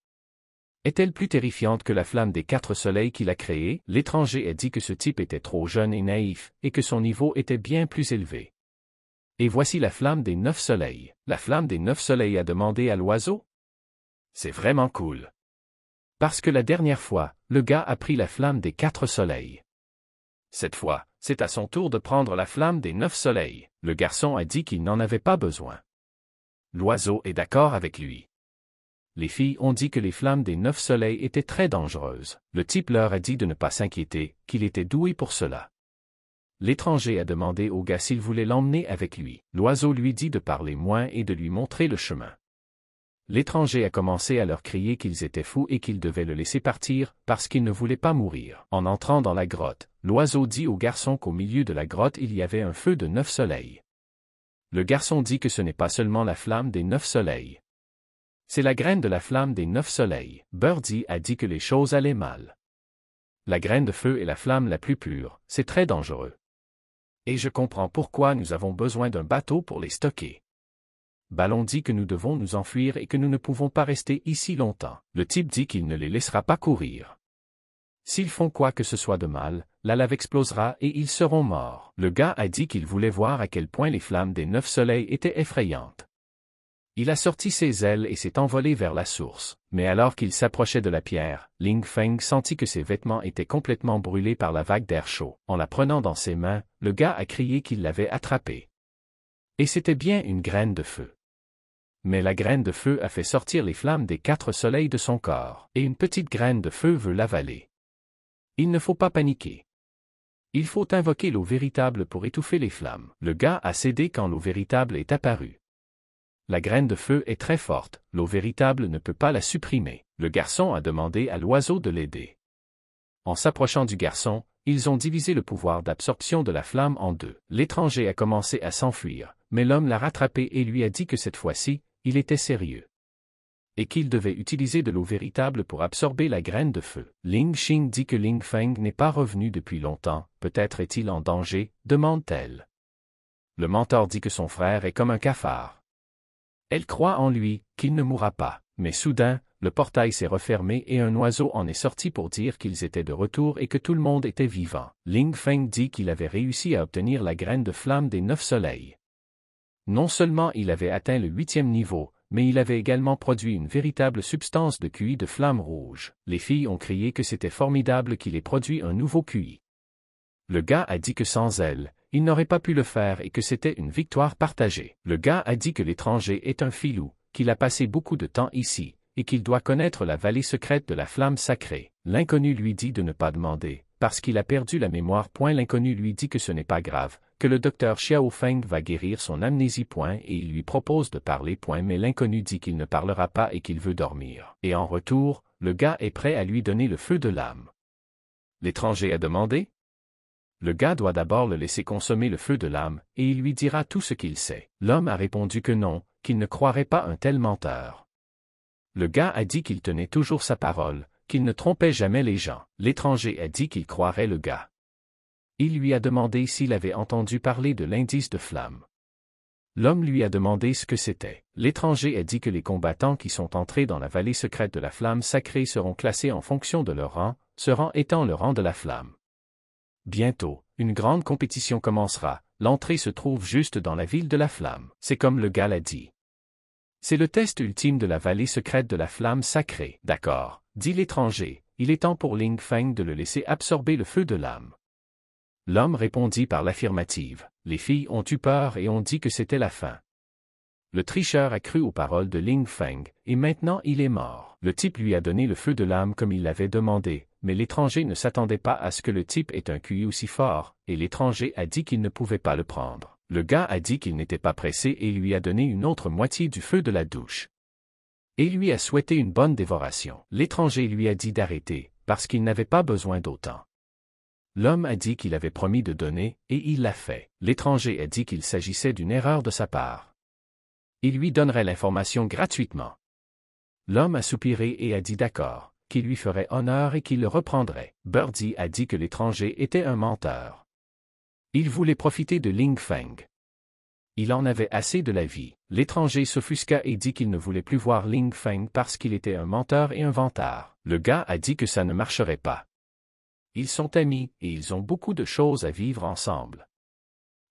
Speaker 1: Est-elle plus terrifiante que la flamme des quatre soleils qu'il a créée L'étranger a dit que ce type était trop jeune et naïf, et que son niveau était bien plus élevé. Et voici la flamme des neuf soleils. La flamme des neuf soleils a demandé à l'oiseau C'est vraiment cool. Parce que la dernière fois, le gars a pris la flamme des quatre soleils. Cette fois, c'est à son tour de prendre la flamme des neuf soleils. Le garçon a dit qu'il n'en avait pas besoin. L'oiseau est d'accord avec lui. Les filles ont dit que les flammes des neuf soleils étaient très dangereuses. Le type leur a dit de ne pas s'inquiéter, qu'il était doué pour cela. L'étranger a demandé au gars s'il voulait l'emmener avec lui. L'oiseau lui dit de parler moins et de lui montrer le chemin. L'étranger a commencé à leur crier qu'ils étaient fous et qu'ils devaient le laisser partir, parce qu'ils ne voulaient pas mourir. En entrant dans la grotte, l'oiseau dit au garçon qu'au milieu de la grotte il y avait un feu de neuf soleils. Le garçon dit que ce n'est pas seulement la flamme des neuf soleils. C'est la graine de la flamme des neuf soleils. Birdie a dit que les choses allaient mal. La graine de feu est la flamme la plus pure, c'est très dangereux. Et je comprends pourquoi nous avons besoin d'un bateau pour les stocker. Ballon dit que nous devons nous enfuir et que nous ne pouvons pas rester ici longtemps. Le type dit qu'il ne les laissera pas courir. S'ils font quoi que ce soit de mal, la lave explosera et ils seront morts. Le gars a dit qu'il voulait voir à quel point les flammes des neuf soleils étaient effrayantes. Il a sorti ses ailes et s'est envolé vers la source. Mais alors qu'il s'approchait de la pierre, Ling Feng sentit que ses vêtements étaient complètement brûlés par la vague d'air chaud. En la prenant dans ses mains, le gars a crié qu'il l'avait attrapée. Et c'était bien une graine de feu mais la graine de feu a fait sortir les flammes des quatre soleils de son corps, et une petite graine de feu veut l'avaler. Il ne faut pas paniquer. Il faut invoquer l'eau véritable pour étouffer les flammes. Le gars a cédé quand l'eau véritable est apparue. La graine de feu est très forte, l'eau véritable ne peut pas la supprimer. Le garçon a demandé à l'oiseau de l'aider. En s'approchant du garçon, ils ont divisé le pouvoir d'absorption de la flamme en deux. L'étranger a commencé à s'enfuir, mais l'homme l'a rattrapé et lui a dit que cette fois-ci, il était sérieux. Et qu'il devait utiliser de l'eau véritable pour absorber la graine de feu. Ling Xing dit que Ling Feng n'est pas revenu depuis longtemps, peut-être est-il en danger, demande-t-elle. Le mentor dit que son frère est comme un cafard. Elle croit en lui, qu'il ne mourra pas, mais soudain, le portail s'est refermé et un oiseau en est sorti pour dire qu'ils étaient de retour et que tout le monde était vivant. Ling Feng dit qu'il avait réussi à obtenir la graine de flamme des neuf soleils non seulement il avait atteint le huitième niveau, mais il avait également produit une véritable substance de QI de flamme rouge. Les filles ont crié que c'était formidable qu'il ait produit un nouveau QI. Le gars a dit que sans elle, il n'aurait pas pu le faire et que c'était une victoire partagée. Le gars a dit que l'étranger est un filou, qu'il a passé beaucoup de temps ici, et qu'il doit connaître la vallée secrète de la flamme sacrée. L'inconnu lui dit de ne pas demander, parce qu'il a perdu la mémoire. L'inconnu lui dit que ce n'est pas grave, que le docteur Xiaofeng va guérir son amnésie. Point, et il lui propose de parler. Point, mais l'inconnu dit qu'il ne parlera pas et qu'il veut dormir. Et en retour, le gars est prêt à lui donner le feu de l'âme. L'étranger a demandé le gars doit d'abord le laisser consommer le feu de l'âme, et il lui dira tout ce qu'il sait. L'homme a répondu que non, qu'il ne croirait pas un tel menteur. Le gars a dit qu'il tenait toujours sa parole, qu'il ne trompait jamais les gens. L'étranger a dit qu'il croirait le gars. Il lui a demandé s'il avait entendu parler de l'indice de flamme. L'homme lui a demandé ce que c'était. L'étranger a dit que les combattants qui sont entrés dans la vallée secrète de la flamme sacrée seront classés en fonction de leur rang, ce rang étant le rang de la flamme. Bientôt, une grande compétition commencera, l'entrée se trouve juste dans la ville de la flamme. C'est comme le gars l'a dit. C'est le test ultime de la vallée secrète de la flamme sacrée. D'accord, dit l'étranger, il est temps pour Ling Feng de le laisser absorber le feu de l'âme. L'homme répondit par l'affirmative. Les filles ont eu peur et ont dit que c'était la fin. Le tricheur a cru aux paroles de Ling Feng, et maintenant il est mort. Le type lui a donné le feu de l'âme comme il l'avait demandé, mais l'étranger ne s'attendait pas à ce que le type ait un QI aussi fort, et l'étranger a dit qu'il ne pouvait pas le prendre. Le gars a dit qu'il n'était pas pressé et lui a donné une autre moitié du feu de la douche. Et lui a souhaité une bonne dévoration. L'étranger lui a dit d'arrêter, parce qu'il n'avait pas besoin d'autant. L'homme a dit qu'il avait promis de donner, et il l'a fait. L'étranger a dit qu'il s'agissait d'une erreur de sa part. Il lui donnerait l'information gratuitement. L'homme a soupiré et a dit d'accord, qu'il lui ferait honneur et qu'il le reprendrait. Birdie a dit que l'étranger était un menteur. Il voulait profiter de Ling Feng. Il en avait assez de la vie. L'étranger s'offusqua et dit qu'il ne voulait plus voir Ling Feng parce qu'il était un menteur et un vantard. Le gars a dit que ça ne marcherait pas. Ils sont amis et ils ont beaucoup de choses à vivre ensemble.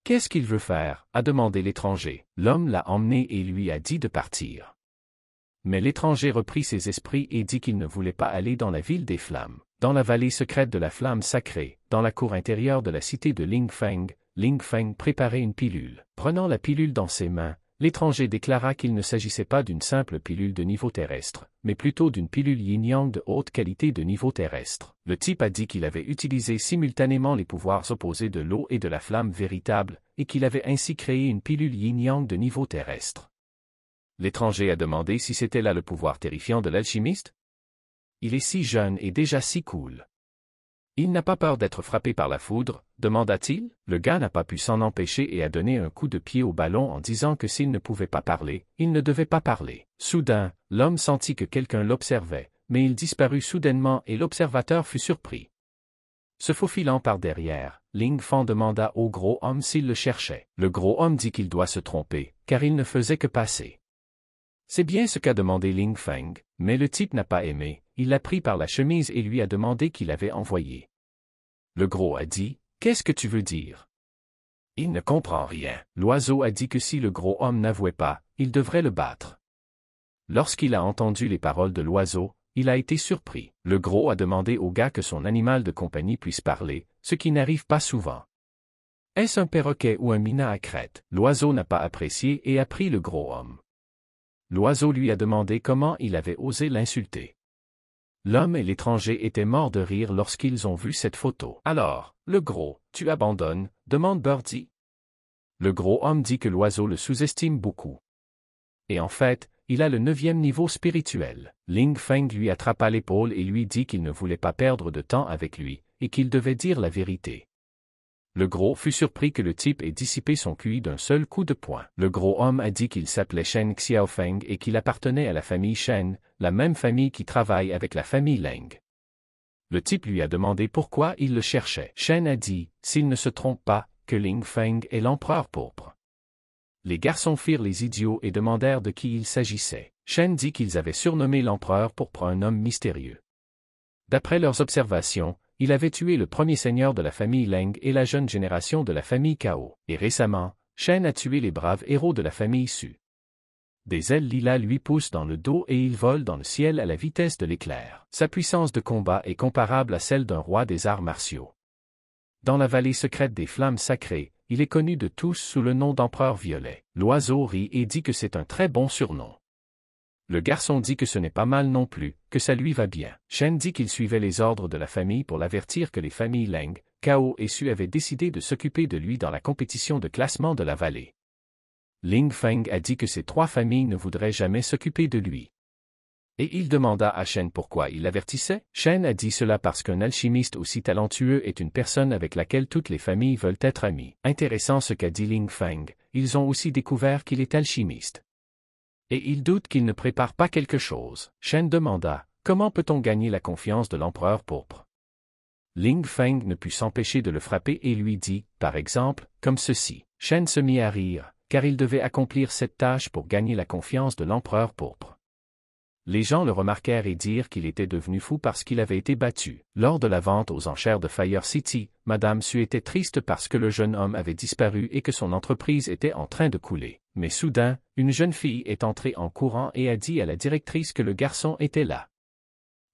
Speaker 1: Qu'est-ce qu'il veut faire a demandé l'étranger. L'homme l'a emmené et lui a dit de partir. Mais l'étranger reprit ses esprits et dit qu'il ne voulait pas aller dans la ville des flammes, dans la vallée secrète de la flamme sacrée, dans la cour intérieure de la cité de Ling Feng, Ling Feng préparait une pilule. Prenant la pilule dans ses mains, l'étranger déclara qu'il ne s'agissait pas d'une simple pilule de niveau terrestre, mais plutôt d'une pilule yin-yang de haute qualité de niveau terrestre. Le type a dit qu'il avait utilisé simultanément les pouvoirs opposés de l'eau et de la flamme véritable, et qu'il avait ainsi créé une pilule yin-yang de niveau terrestre. L'étranger a demandé si c'était là le pouvoir terrifiant de l'alchimiste. Il est si jeune et déjà si cool. Il n'a pas peur d'être frappé par la foudre, demanda-t-il. Le gars n'a pas pu s'en empêcher et a donné un coup de pied au ballon en disant que s'il ne pouvait pas parler, il ne devait pas parler. Soudain, l'homme sentit que quelqu'un l'observait, mais il disparut soudainement et l'observateur fut surpris. Se faufilant par derrière, Ling Feng demanda au gros homme s'il le cherchait. Le gros homme dit qu'il doit se tromper, car il ne faisait que passer. C'est bien ce qu'a demandé Ling Feng, mais le type n'a pas aimé, il l'a pris par la chemise et lui a demandé qui l'avait envoyé. Le gros a dit, Qu'est-ce que tu veux dire Il ne comprend rien. L'oiseau a dit que si le gros homme n'avouait pas, il devrait le battre. Lorsqu'il a entendu les paroles de l'oiseau, il a été surpris. Le gros a demandé au gars que son animal de compagnie puisse parler, ce qui n'arrive pas souvent. Est-ce un perroquet ou un mina à crête L'oiseau n'a pas apprécié et a pris le gros homme. L'oiseau lui a demandé comment il avait osé l'insulter. L'homme et l'étranger étaient morts de rire lorsqu'ils ont vu cette photo. Alors, le gros, tu abandonnes, demande Birdie. Le gros homme dit que l'oiseau le sous-estime beaucoup. Et en fait, il a le neuvième niveau spirituel. Ling Feng lui attrapa l'épaule et lui dit qu'il ne voulait pas perdre de temps avec lui, et qu'il devait dire la vérité. Le gros fut surpris que le type ait dissipé son QI d'un seul coup de poing. Le gros homme a dit qu'il s'appelait Shen Xiaofeng et qu'il appartenait à la famille Shen, la même famille qui travaille avec la famille Leng. Le type lui a demandé pourquoi il le cherchait. Shen a dit, s'il ne se trompe pas, que Ling Feng est l'empereur pourpre. Les garçons firent les idiots et demandèrent de qui il s'agissait. Shen dit qu'ils avaient surnommé l'empereur pourpre un homme mystérieux. D'après leurs observations, il avait tué le premier seigneur de la famille Leng et la jeune génération de la famille Cao, et récemment, Shen a tué les braves héros de la famille Su. Des ailes lilas lui poussent dans le dos et il vole dans le ciel à la vitesse de l'éclair. Sa puissance de combat est comparable à celle d'un roi des arts martiaux. Dans la vallée secrète des flammes sacrées, il est connu de tous sous le nom d'empereur violet. L'oiseau rit et dit que c'est un très bon surnom. Le garçon dit que ce n'est pas mal non plus, que ça lui va bien. Shen dit qu'il suivait les ordres de la famille pour l'avertir que les familles Leng, Kao et Su avaient décidé de s'occuper de lui dans la compétition de classement de la vallée. Ling Feng a dit que ces trois familles ne voudraient jamais s'occuper de lui. Et il demanda à Shen pourquoi il l'avertissait. Shen a dit cela parce qu'un alchimiste aussi talentueux est une personne avec laquelle toutes les familles veulent être amies. Intéressant ce qu'a dit Ling Feng, ils ont aussi découvert qu'il est alchimiste. Et il doute qu'il ne prépare pas quelque chose. Shen demanda, Comment peut-on gagner la confiance de l'empereur pourpre Ling Feng ne put s'empêcher de le frapper et lui dit, par exemple, comme ceci. Shen se mit à rire, car il devait accomplir cette tâche pour gagner la confiance de l'empereur pourpre. Les gens le remarquèrent et dirent qu'il était devenu fou parce qu'il avait été battu. Lors de la vente aux enchères de Fire City, Madame Su était triste parce que le jeune homme avait disparu et que son entreprise était en train de couler mais soudain, une jeune fille est entrée en courant et a dit à la directrice que le garçon était là.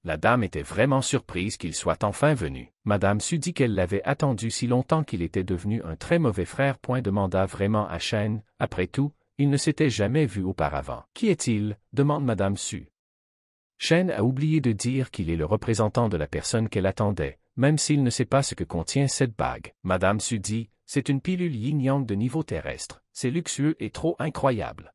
Speaker 1: La dame était vraiment surprise qu'il soit enfin venu. Madame Su dit qu'elle l'avait attendu si longtemps qu'il était devenu un très mauvais frère. Point demanda vraiment à Chen, après tout, il ne s'était jamais vu auparavant. Qui est-il demande Madame Su. Chen a oublié de dire qu'il est le représentant de la personne qu'elle attendait, même s'il ne sait pas ce que contient cette bague. Madame Su dit, c'est une pilule yin-yang de niveau terrestre c'est luxueux et trop incroyable.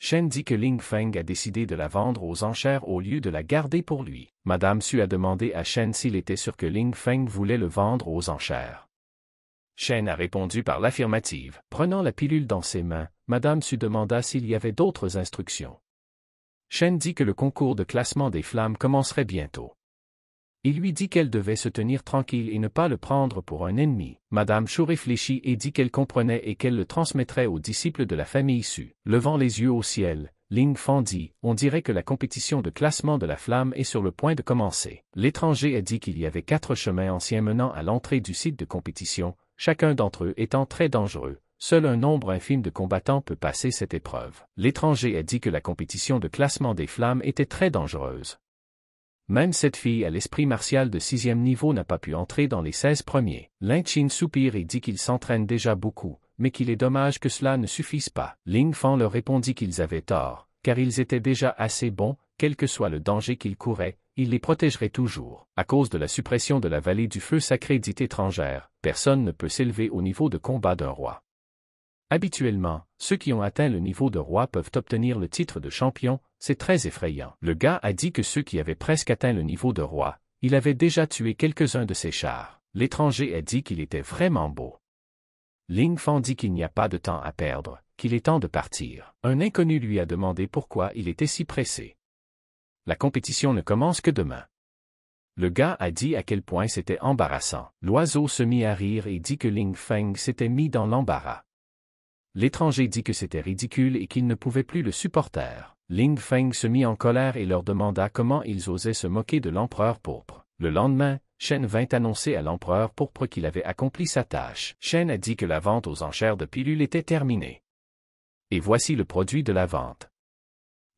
Speaker 1: Shen dit que Ling Feng a décidé de la vendre aux enchères au lieu de la garder pour lui. Madame Su a demandé à Shen s'il était sûr que Ling Feng voulait le vendre aux enchères. Shen a répondu par l'affirmative. Prenant la pilule dans ses mains, Madame Su demanda s'il y avait d'autres instructions. Shen dit que le concours de classement des flammes commencerait bientôt. Il lui dit qu'elle devait se tenir tranquille et ne pas le prendre pour un ennemi. Madame Chou réfléchit et dit qu'elle comprenait et qu'elle le transmettrait aux disciples de la famille Su. Levant les yeux au ciel, Ling Fan dit, on dirait que la compétition de classement de la flamme est sur le point de commencer. L'étranger a dit qu'il y avait quatre chemins anciens menant à l'entrée du site de compétition, chacun d'entre eux étant très dangereux. Seul un nombre infime de combattants peut passer cette épreuve. L'étranger a dit que la compétition de classement des flammes était très dangereuse. Même cette fille à l'esprit martial de sixième niveau n'a pas pu entrer dans les seize premiers. Lin Qin soupire et dit qu'il s'entraîne déjà beaucoup, mais qu'il est dommage que cela ne suffise pas. Ling Fan leur répondit qu'ils avaient tort, car ils étaient déjà assez bons, quel que soit le danger qu'ils couraient, ils les protégeraient toujours. À cause de la suppression de la vallée du feu sacré dite étrangère, personne ne peut s'élever au niveau de combat d'un roi. Habituellement, ceux qui ont atteint le niveau de roi peuvent obtenir le titre de champion, c'est très effrayant. Le gars a dit que ceux qui avaient presque atteint le niveau de roi, il avait déjà tué quelques-uns de ses chars. L'étranger a dit qu'il était vraiment beau. Ling Feng dit qu'il n'y a pas de temps à perdre, qu'il est temps de partir. Un inconnu lui a demandé pourquoi il était si pressé. La compétition ne commence que demain. Le gars a dit à quel point c'était embarrassant. L'oiseau se mit à rire et dit que Ling Feng s'était mis dans l'embarras. L'étranger dit que c'était ridicule et qu'il ne pouvait plus le supporter. Ling Feng se mit en colère et leur demanda comment ils osaient se moquer de l'empereur pourpre. Le lendemain, Shen vint annoncer à l'empereur pourpre qu'il avait accompli sa tâche. Shen a dit que la vente aux enchères de pilules était terminée. Et voici le produit de la vente.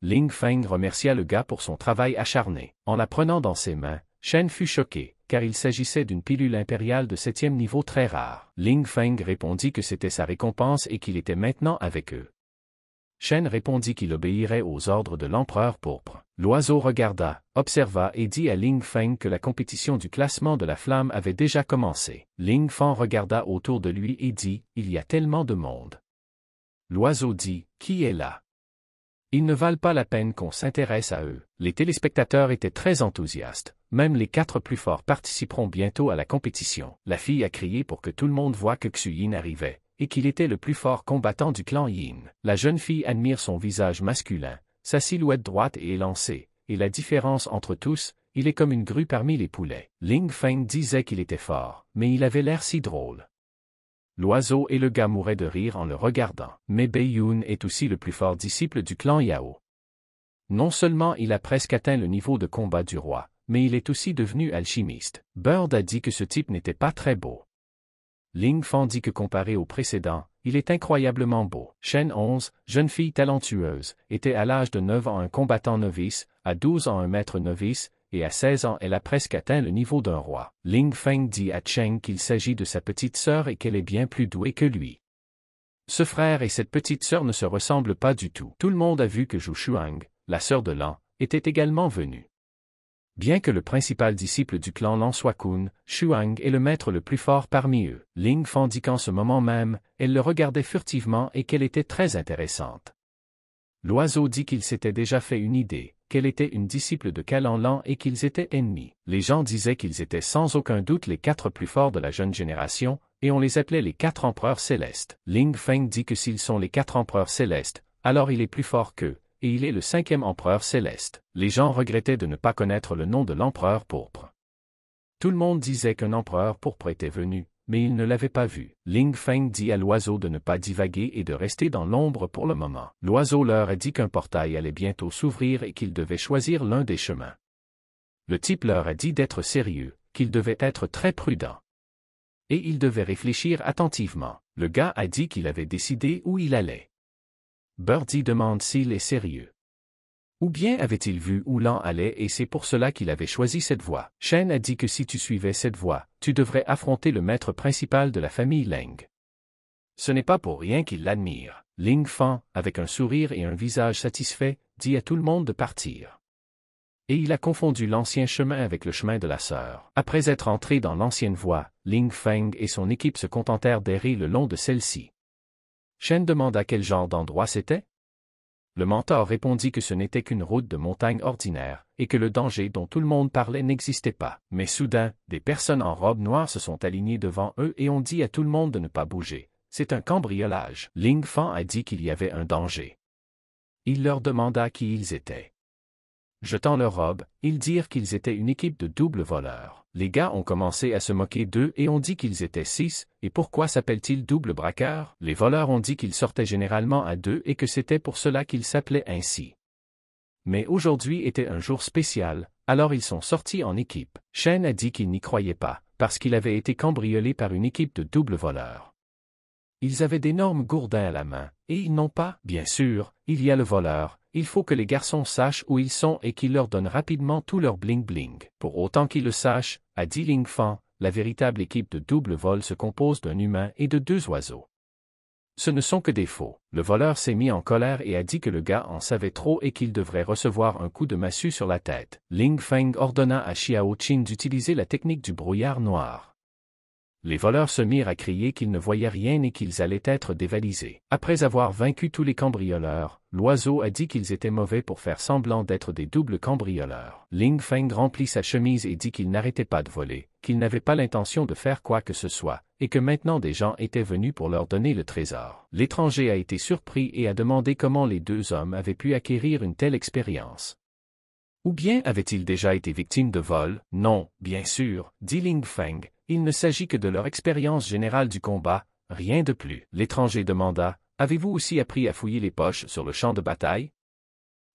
Speaker 1: Ling Feng remercia le gars pour son travail acharné. En la prenant dans ses mains, Shen fut choqué car il s'agissait d'une pilule impériale de septième niveau très rare. Ling Feng répondit que c'était sa récompense et qu'il était maintenant avec eux. Chen répondit qu'il obéirait aux ordres de l'empereur pourpre. L'oiseau regarda, observa et dit à Ling Feng que la compétition du classement de la flamme avait déjà commencé. Ling Feng regarda autour de lui et dit, Il y a tellement de monde. L'oiseau dit, Qui est là ils ne valent pas la peine qu'on s'intéresse à eux. Les téléspectateurs étaient très enthousiastes. Même les quatre plus forts participeront bientôt à la compétition. La fille a crié pour que tout le monde voie que Xu Yin arrivait, et qu'il était le plus fort combattant du clan Yin. La jeune fille admire son visage masculin, sa silhouette droite et élancée, et la différence entre tous, il est comme une grue parmi les poulets. Ling Feng disait qu'il était fort, mais il avait l'air si drôle. L'oiseau et le gars mouraient de rire en le regardant. Mais Yun est aussi le plus fort disciple du clan Yao. Non seulement il a presque atteint le niveau de combat du roi, mais il est aussi devenu alchimiste. Bird a dit que ce type n'était pas très beau. Ling Fan dit que comparé au précédent, il est incroyablement beau. Shen Onze, jeune fille talentueuse, était à l'âge de 9 ans un combattant novice, à 12 ans un maître novice, et à 16 ans elle a presque atteint le niveau d'un roi. Ling Feng dit à Cheng qu'il s'agit de sa petite sœur et qu'elle est bien plus douée que lui. Ce frère et cette petite sœur ne se ressemblent pas du tout. Tout le monde a vu que Zhu Shuang, la sœur de Lan, était également venue. Bien que le principal disciple du clan Lan soit Kun, Shuang est le maître le plus fort parmi eux. Ling Feng dit qu'en ce moment même, elle le regardait furtivement et qu'elle était très intéressante. L'oiseau dit qu'il s'était déjà fait une idée, qu'elle était une disciple de Calanlan et qu'ils étaient ennemis. Les gens disaient qu'ils étaient sans aucun doute les quatre plus forts de la jeune génération, et on les appelait les quatre empereurs célestes. Ling Feng dit que s'ils sont les quatre empereurs célestes, alors il est plus fort qu'eux, et il est le cinquième empereur céleste. Les gens regrettaient de ne pas connaître le nom de l'empereur pourpre. Tout le monde disait qu'un empereur pourpre était venu, mais il ne l'avait pas vu. Ling Feng dit à l'oiseau de ne pas divaguer et de rester dans l'ombre pour le moment. L'oiseau leur a dit qu'un portail allait bientôt s'ouvrir et qu'ils devaient choisir l'un des chemins. Le type leur a dit d'être sérieux, qu'ils devaient être très prudents. Et ils devaient réfléchir attentivement. Le gars a dit qu'il avait décidé où il allait. Birdie demande s'il est sérieux. Ou bien avait-il vu où l'an allait et c'est pour cela qu'il avait choisi cette voie. Chen a dit que si tu suivais cette voie, tu devrais affronter le maître principal de la famille Leng. Ce n'est pas pour rien qu'il l'admire. Ling Feng, avec un sourire et un visage satisfait, dit à tout le monde de partir. Et il a confondu l'ancien chemin avec le chemin de la sœur. Après être entré dans l'ancienne voie, Ling Feng et son équipe se contentèrent d'errer le long de celle-ci. Chen demanda quel genre d'endroit c'était, le mentor répondit que ce n'était qu'une route de montagne ordinaire, et que le danger dont tout le monde parlait n'existait pas. Mais soudain, des personnes en robe noire se sont alignées devant eux et ont dit à tout le monde de ne pas bouger. C'est un cambriolage. Ling Fan a dit qu'il y avait un danger. Il leur demanda qui ils étaient. Jetant leur robe, ils dirent qu'ils étaient une équipe de doubles voleurs les gars ont commencé à se moquer d'eux et ont dit qu'ils étaient six, et pourquoi s'appellent-ils double braqueurs Les voleurs ont dit qu'ils sortaient généralement à deux et que c'était pour cela qu'ils s'appelaient ainsi. Mais aujourd'hui était un jour spécial, alors ils sont sortis en équipe. Shane a dit qu'il n'y croyait pas, parce qu'il avait été cambriolé par une équipe de double voleurs. Ils avaient d'énormes gourdins à la main, et ils n'ont pas. Bien sûr, il y a le voleur, il faut que les garçons sachent où ils sont et qu'ils leur donnent rapidement tout leur bling-bling. Pour autant qu'ils le sachent, à Ling Feng, la véritable équipe de double vol se compose d'un humain et de deux oiseaux. Ce ne sont que des faux. Le voleur s'est mis en colère et a dit que le gars en savait trop et qu'il devrait recevoir un coup de massue sur la tête. Ling Feng ordonna à Xiao Qin d'utiliser la technique du brouillard noir les voleurs se mirent à crier qu'ils ne voyaient rien et qu'ils allaient être dévalisés. Après avoir vaincu tous les cambrioleurs, l'oiseau a dit qu'ils étaient mauvais pour faire semblant d'être des doubles cambrioleurs. Ling Feng remplit sa chemise et dit qu'il n'arrêtait pas de voler, qu'il n'avait pas l'intention de faire quoi que ce soit, et que maintenant des gens étaient venus pour leur donner le trésor. L'étranger a été surpris et a demandé comment les deux hommes avaient pu acquérir une telle expérience. Ou bien avaient-ils déjà été victime de vol Non, bien sûr, dit Ling Feng, il ne s'agit que de leur expérience générale du combat, rien de plus. L'étranger demanda, Avez-vous aussi appris à fouiller les poches sur le champ de bataille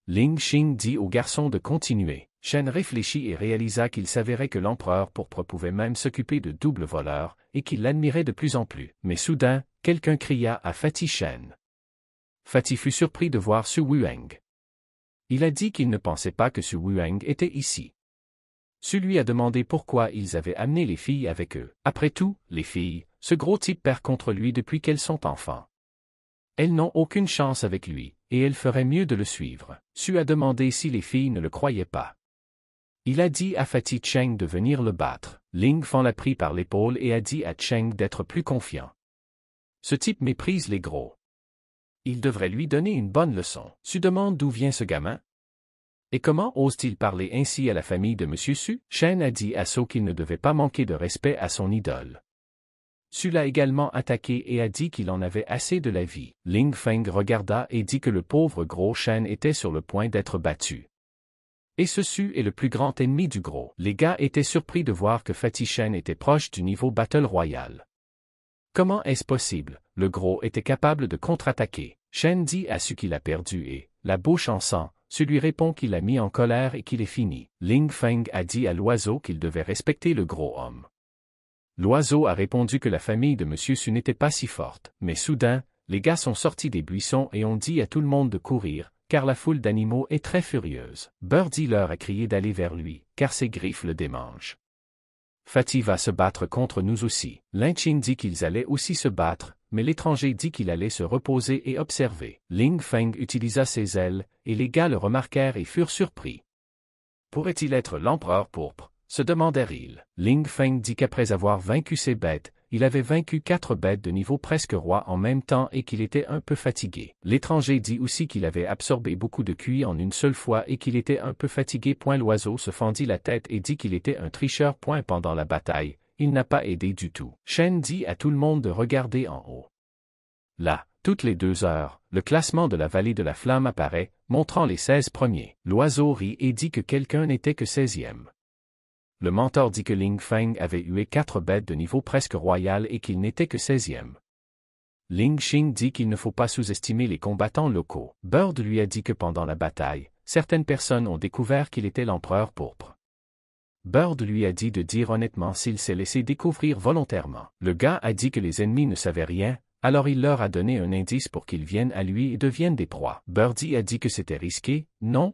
Speaker 1: Ling Xing dit au garçon de continuer. Chen réfléchit et réalisa qu'il s'avérait que l'empereur pourpre pouvait même s'occuper de double voleurs, et qu'il l'admirait de plus en plus. Mais soudain, quelqu'un cria à Fatih Shen. Fatih fut surpris de voir Su Wueng. Il a dit qu'il ne pensait pas que Su Wueng était ici. Su lui a demandé pourquoi ils avaient amené les filles avec eux. Après tout, les filles, ce gros type perd contre lui depuis qu'elles sont enfants. Elles n'ont aucune chance avec lui, et elles feraient mieux de le suivre. Su a demandé si les filles ne le croyaient pas. Il a dit à Fatih Cheng de venir le battre. Ling Fan l'a pris par l'épaule et a dit à Cheng d'être plus confiant. Ce type méprise les gros. Il devrait lui donner une bonne leçon. Su demande d'où vient ce gamin, et comment ose-t-il parler ainsi à la famille de M. Su Chen a dit à So qu'il ne devait pas manquer de respect à son idole. Su l'a également attaqué et a dit qu'il en avait assez de la vie. Ling Feng regarda et dit que le pauvre gros Shen était sur le point d'être battu. Et ce Su est le plus grand ennemi du gros. Les gars étaient surpris de voir que Fatih Shen était proche du niveau Battle Royale. Comment est-ce possible Le gros était capable de contre-attaquer. Chen dit à Su qu'il a perdu et, la bouche en sang, celui répond qu'il l'a mis en colère et qu'il est fini. Ling Feng a dit à l'oiseau qu'il devait respecter le gros homme. L'oiseau a répondu que la famille de monsieur Su n'était pas si forte, mais soudain, les gars sont sortis des buissons et ont dit à tout le monde de courir, car la foule d'animaux est très furieuse. Birdie leur a crié d'aller vers lui, car ses griffes le démangent. Fatih va se battre contre nous aussi. Qing dit qu'ils allaient aussi se battre, mais l'étranger dit qu'il allait se reposer et observer. Ling Feng utilisa ses ailes, et les gars le remarquèrent et furent surpris. Pourrait-il être l'empereur pourpre se demandèrent-ils. Ling Feng dit qu'après avoir vaincu ses bêtes, il avait vaincu quatre bêtes de niveau presque roi en même temps et qu'il était un peu fatigué. L'étranger dit aussi qu'il avait absorbé beaucoup de QI en une seule fois et qu'il était un peu fatigué. L'oiseau se fendit la tête et dit qu'il était un tricheur. Pendant la bataille, il n'a pas aidé du tout. Chen dit à tout le monde de regarder en haut. Là, toutes les deux heures, le classement de la vallée de la flamme apparaît, montrant les 16 premiers. L'oiseau rit et dit que quelqu'un n'était que 16e. Le mentor dit que Ling Feng avait hué quatre bêtes de niveau presque royal et qu'il n'était que 16e. Ling Xing dit qu'il ne faut pas sous-estimer les combattants locaux. Bird lui a dit que pendant la bataille, certaines personnes ont découvert qu'il était l'empereur pourpre. Bird lui a dit de dire honnêtement s'il s'est laissé découvrir volontairement. Le gars a dit que les ennemis ne savaient rien, alors il leur a donné un indice pour qu'ils viennent à lui et deviennent des proies. Birdie a dit que c'était risqué, non?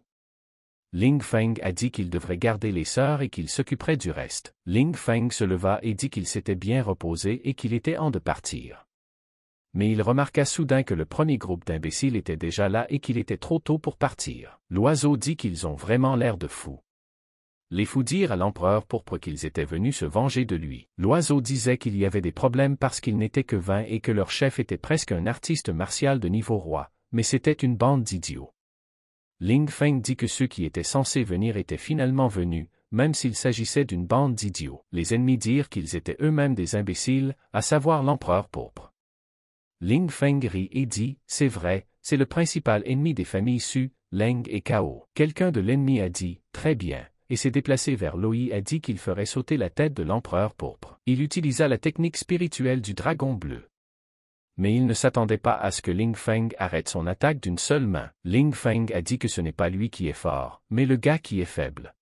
Speaker 1: Ling Feng a dit qu'il devrait garder les sœurs et qu'il s'occuperait du reste. Ling Feng se leva et dit qu'il s'était bien reposé et qu'il était en de partir. Mais il remarqua soudain que le premier groupe d'imbéciles était déjà là et qu'il était trop tôt pour partir. L'oiseau dit qu'ils ont vraiment l'air de fous les fous dirent à l'empereur pourpre qu'ils étaient venus se venger de lui. L'oiseau disait qu'il y avait des problèmes parce qu'ils n'étaient que vain et que leur chef était presque un artiste martial de niveau roi, mais c'était une bande d'idiots. Ling Feng dit que ceux qui étaient censés venir étaient finalement venus, même s'il s'agissait d'une bande d'idiots. Les ennemis dirent qu'ils étaient eux-mêmes des imbéciles, à savoir l'empereur pourpre. Ling Feng rit et dit, c'est vrai, c'est le principal ennemi des familles Su, Leng et Cao. Quelqu'un de l'ennemi a dit, très bien et s'est déplacé vers Loï a dit qu'il ferait sauter la tête de l'empereur pourpre. Il utilisa la technique spirituelle du dragon bleu. Mais il ne s'attendait pas à ce que Ling Feng arrête son attaque d'une seule main. Ling Feng a dit que ce n'est pas lui qui est fort, mais le gars qui est faible.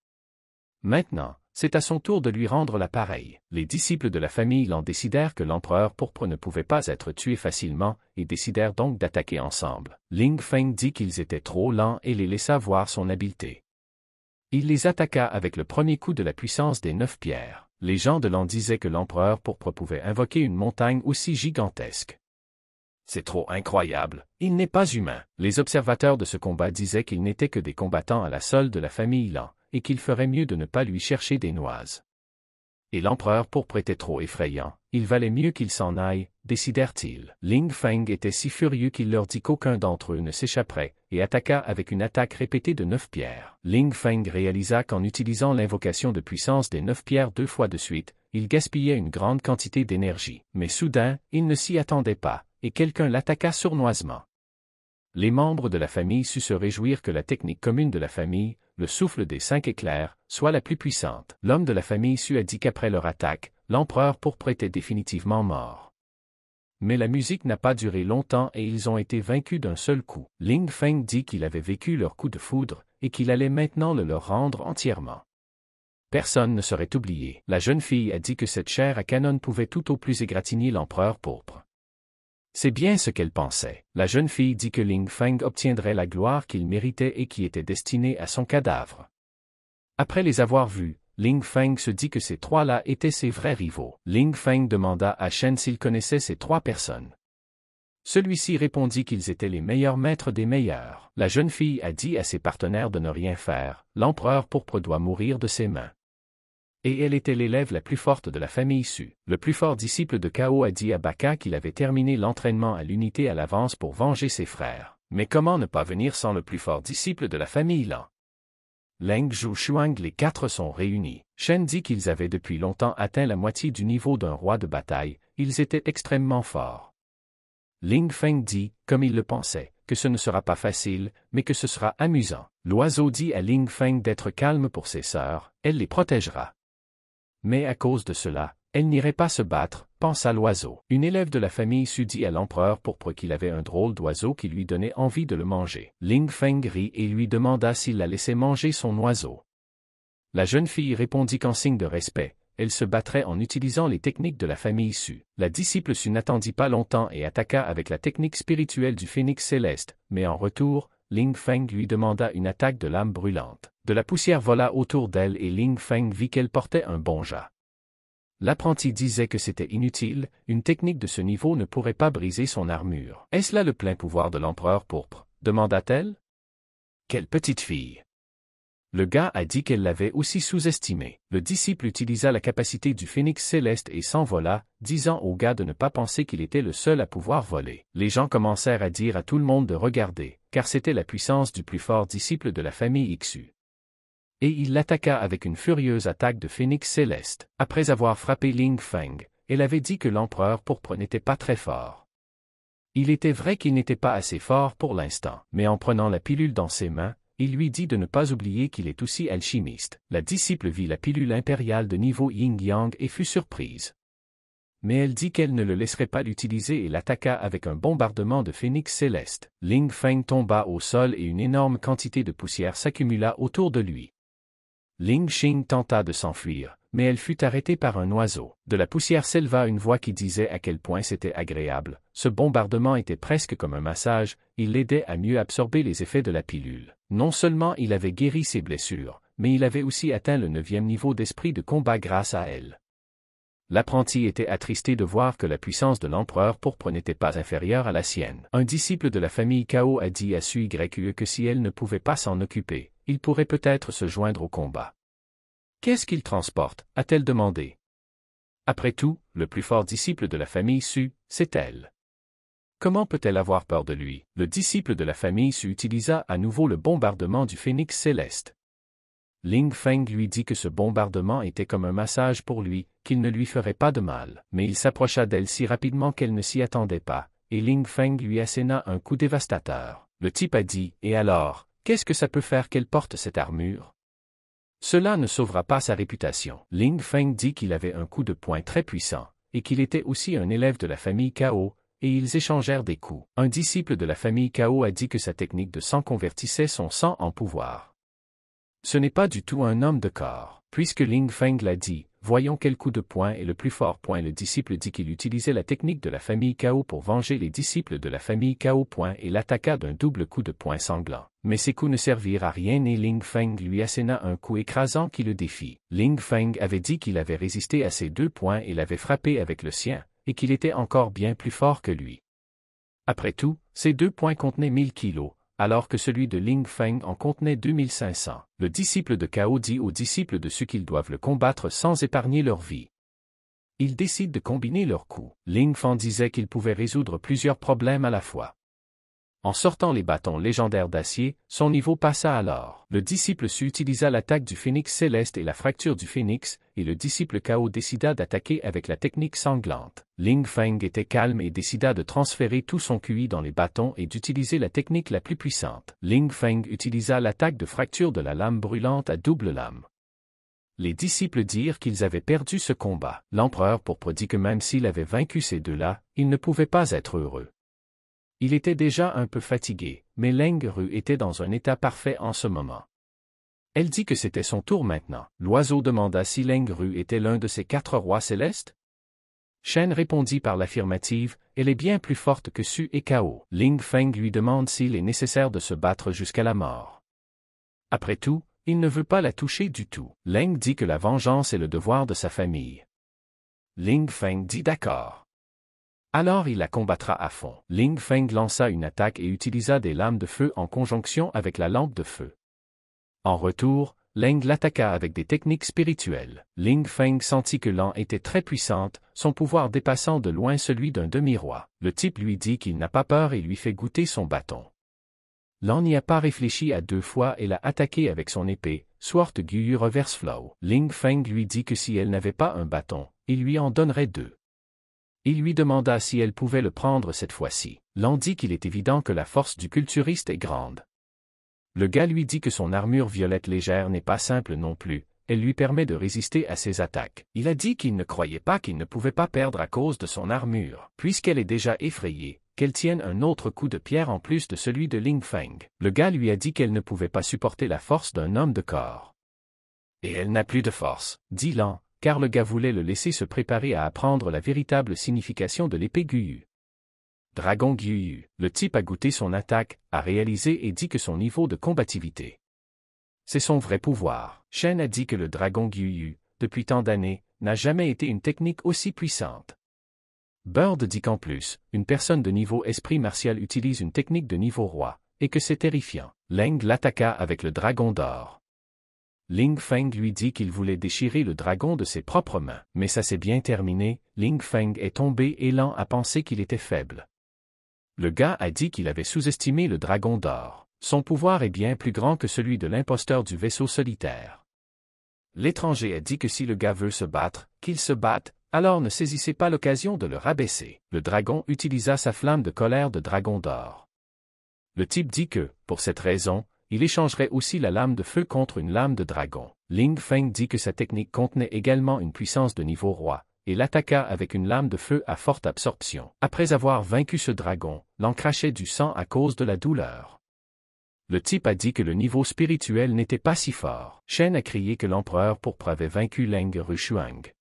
Speaker 1: Maintenant, c'est à son tour de lui rendre l'appareil. Les disciples de la famille l'en décidèrent que l'empereur pourpre ne pouvait pas être tué facilement, et décidèrent donc d'attaquer ensemble. Ling Feng dit qu'ils étaient trop lents et les laissa voir son habileté. Il les attaqua avec le premier coup de la puissance des neuf pierres. Les gens de l'an disaient que l'empereur pourpre pouvait invoquer une montagne aussi gigantesque. C'est trop incroyable, il n'est pas humain. Les observateurs de ce combat disaient qu'ils n'étaient que des combattants à la solde de la famille Lan, et qu'il ferait mieux de ne pas lui chercher des noises. Et l'empereur pourpre était trop effrayant, il valait mieux qu'ils s'en aillent, décidèrent-ils. Ling Feng était si furieux qu'il leur dit qu'aucun d'entre eux ne s'échapperait, et attaqua avec une attaque répétée de neuf pierres. Ling Feng réalisa qu'en utilisant l'invocation de puissance des neuf pierres deux fois de suite, il gaspillait une grande quantité d'énergie. Mais soudain, il ne s'y attendait pas, et quelqu'un l'attaqua sournoisement. Les membres de la famille sut se réjouir que la technique commune de la famille, le souffle des cinq éclairs, soit la plus puissante. L'homme de la famille sut a dit qu'après leur attaque, l'empereur pourpre était définitivement mort. Mais la musique n'a pas duré longtemps et ils ont été vaincus d'un seul coup. Ling Feng dit qu'il avait vécu leur coup de foudre et qu'il allait maintenant le leur rendre entièrement. Personne ne serait oublié. La jeune fille a dit que cette chair à canon pouvait tout au plus égratigner l'empereur pourpre. C'est bien ce qu'elle pensait. La jeune fille dit que Ling Feng obtiendrait la gloire qu'il méritait et qui était destinée à son cadavre. Après les avoir vus, Ling Feng se dit que ces trois-là étaient ses vrais rivaux. Ling Feng demanda à Shen s'il connaissait ces trois personnes. Celui-ci répondit qu'ils étaient les meilleurs maîtres des meilleurs. La jeune fille a dit à ses partenaires de ne rien faire, l'empereur pourpre doit mourir de ses mains. Et elle était l'élève la plus forte de la famille Su. Le plus fort disciple de Cao a dit à Baka qu'il avait terminé l'entraînement à l'unité à l'avance pour venger ses frères. Mais comment ne pas venir sans le plus fort disciple de la famille Lan Leng Shuang. les quatre sont réunis. Shen dit qu'ils avaient depuis longtemps atteint la moitié du niveau d'un roi de bataille, ils étaient extrêmement forts. Ling Feng dit, comme il le pensait, que ce ne sera pas facile, mais que ce sera amusant. L'oiseau dit à Ling Feng d'être calme pour ses sœurs, elle les protégera. Mais à cause de cela, elle n'irait pas se battre, pensa l'oiseau. Une élève de la famille Su dit à l'empereur pourpre qu'il avait un drôle d'oiseau qui lui donnait envie de le manger. Ling Feng rit et lui demanda s'il la laissait manger son oiseau. La jeune fille répondit qu'en signe de respect, elle se battrait en utilisant les techniques de la famille Su. La disciple Su n'attendit pas longtemps et attaqua avec la technique spirituelle du phénix céleste, mais en retour, Ling Feng lui demanda une attaque de lame brûlante. De la poussière vola autour d'elle et Ling Feng vit qu'elle portait un bon jas. L'apprenti disait que c'était inutile, une technique de ce niveau ne pourrait pas briser son armure. Est-ce là le plein pouvoir de l'empereur pourpre demanda-t-elle. Quelle petite fille Le gars a dit qu'elle l'avait aussi sous-estimé. Le disciple utilisa la capacité du phénix céleste et s'envola, disant au gars de ne pas penser qu'il était le seul à pouvoir voler. Les gens commencèrent à dire à tout le monde de regarder, car c'était la puissance du plus fort disciple de la famille Ixu et il l'attaqua avec une furieuse attaque de phénix céleste, après avoir frappé Ling Feng, elle avait dit que l'empereur pourpre n'était pas très fort. Il était vrai qu'il n'était pas assez fort pour l'instant, mais en prenant la pilule dans ses mains, il lui dit de ne pas oublier qu'il est aussi alchimiste. La disciple vit la pilule impériale de niveau ying yang et fut surprise. Mais elle dit qu'elle ne le laisserait pas l'utiliser et l'attaqua avec un bombardement de phénix céleste. Ling Feng tomba au sol et une énorme quantité de poussière s'accumula autour de lui. Ling Xing tenta de s'enfuir, mais elle fut arrêtée par un oiseau. De la poussière s'éleva une voix qui disait à quel point c'était agréable. Ce bombardement était presque comme un massage, il l'aidait à mieux absorber les effets de la pilule. Non seulement il avait guéri ses blessures, mais il avait aussi atteint le neuvième niveau d'esprit de combat grâce à elle. L'apprenti était attristé de voir que la puissance de l'empereur pourpre n'était pas inférieure à la sienne. Un disciple de la famille Cao a dit à Sui-Yue que si elle ne pouvait pas s'en occuper, il pourrait peut-être se joindre au combat. Qu'est-ce qu'il transporte a-t-elle demandé. Après tout, le plus fort disciple de la famille Su, c'est elle. Comment peut-elle avoir peur de lui Le disciple de la famille Su utilisa à nouveau le bombardement du phénix céleste. Ling Feng lui dit que ce bombardement était comme un massage pour lui, qu'il ne lui ferait pas de mal, mais il s'approcha d'elle si rapidement qu'elle ne s'y attendait pas, et Ling Feng lui asséna un coup dévastateur. Le type a dit, et alors, Qu'est-ce que ça peut faire qu'elle porte cette armure Cela ne sauvera pas sa réputation. Ling Feng dit qu'il avait un coup de poing très puissant, et qu'il était aussi un élève de la famille Cao, et ils échangèrent des coups. Un disciple de la famille Cao a dit que sa technique de sang convertissait son sang en pouvoir. Ce n'est pas du tout un homme de corps. Puisque Ling Feng l'a dit, voyons quel coup de poing est le plus fort point. Le disciple dit qu'il utilisait la technique de la famille Cao pour venger les disciples de la famille Cao point et l'attaqua d'un double coup de poing sanglant mais ses coups ne servirent à rien et Ling Feng lui asséna un coup écrasant qui le défit. Ling Feng avait dit qu'il avait résisté à ses deux points et l'avait frappé avec le sien, et qu'il était encore bien plus fort que lui. Après tout, ses deux points contenaient 1000 kilos, alors que celui de Ling Feng en contenait 2500. Le disciple de Cao dit aux disciples de ceux qu'ils doivent le combattre sans épargner leur vie. Ils décident de combiner leurs coups. Ling Feng disait qu'il pouvait résoudre plusieurs problèmes à la fois. En sortant les bâtons légendaires d'acier, son niveau passa alors. Le disciple Su utilisa l'attaque du phénix céleste et la fracture du phénix, et le disciple Cao décida d'attaquer avec la technique sanglante. Ling Feng était calme et décida de transférer tout son QI dans les bâtons et d'utiliser la technique la plus puissante. Ling Feng utilisa l'attaque de fracture de la lame brûlante à double lame. Les disciples dirent qu'ils avaient perdu ce combat. L'empereur dit que même s'il avait vaincu ces deux-là, il ne pouvait pas être heureux. Il était déjà un peu fatigué, mais Ru était dans un état parfait en ce moment. Elle dit que c'était son tour maintenant. L'oiseau demanda si Ru était l'un de ces quatre rois célestes. Shen répondit par l'affirmative, elle est bien plus forte que Su et Kao. Ling Feng lui demande s'il est nécessaire de se battre jusqu'à la mort. Après tout, il ne veut pas la toucher du tout. Leng dit que la vengeance est le devoir de sa famille. Ling Feng dit d'accord. Alors il la combattra à fond. Ling Feng lança une attaque et utilisa des lames de feu en conjonction avec la lampe de feu. En retour, Leng l'attaqua avec des techniques spirituelles. Ling Feng sentit que Lan était très puissante, son pouvoir dépassant de loin celui d'un demi-roi. Le type lui dit qu'il n'a pas peur et lui fait goûter son bâton. Lan n'y a pas réfléchi à deux fois et l'a attaqué avec son épée, Sword Guyu Reverse Flow. Ling Feng lui dit que si elle n'avait pas un bâton, il lui en donnerait deux. Il lui demanda si elle pouvait le prendre cette fois-ci. Lan dit qu'il est évident que la force du culturiste est grande. Le gars lui dit que son armure violette légère n'est pas simple non plus, elle lui permet de résister à ses attaques. Il a dit qu'il ne croyait pas qu'il ne pouvait pas perdre à cause de son armure, puisqu'elle est déjà effrayée, qu'elle tienne un autre coup de pierre en plus de celui de Ling Feng. Le gars lui a dit qu'elle ne pouvait pas supporter la force d'un homme de corps. Et elle n'a plus de force, dit Lan, car le gars voulait le laisser se préparer à apprendre la véritable signification de l'épée Guyu. Dragon Guyu, le type a goûté son attaque, a réalisé et dit que son niveau de combativité. C'est son vrai pouvoir. Shen a dit que le dragon Guyu, depuis tant d'années, n'a jamais été une technique aussi puissante. Bird dit qu'en plus, une personne de niveau esprit martial utilise une technique de niveau roi, et que c'est terrifiant. Leng l'attaqua avec le dragon d'or. Ling Feng lui dit qu'il voulait déchirer le dragon de ses propres mains. Mais ça s'est bien terminé, Ling Feng est tombé et à penser qu'il était faible. Le gars a dit qu'il avait sous-estimé le dragon d'or. Son pouvoir est bien plus grand que celui de l'imposteur du vaisseau solitaire. L'étranger a dit que si le gars veut se battre, qu'il se batte, alors ne saisissez pas l'occasion de le rabaisser. Le dragon utilisa sa flamme de colère de dragon d'or. Le type dit que, pour cette raison, il échangerait aussi la lame de feu contre une lame de dragon. Ling Feng dit que sa technique contenait également une puissance de niveau roi, et l'attaqua avec une lame de feu à forte absorption. Après avoir vaincu ce dragon, l'en crachait du sang à cause de la douleur. Le type a dit que le niveau spirituel n'était pas si fort. Shen a crié que l'empereur pourpre avait vaincu Leng Rushuang.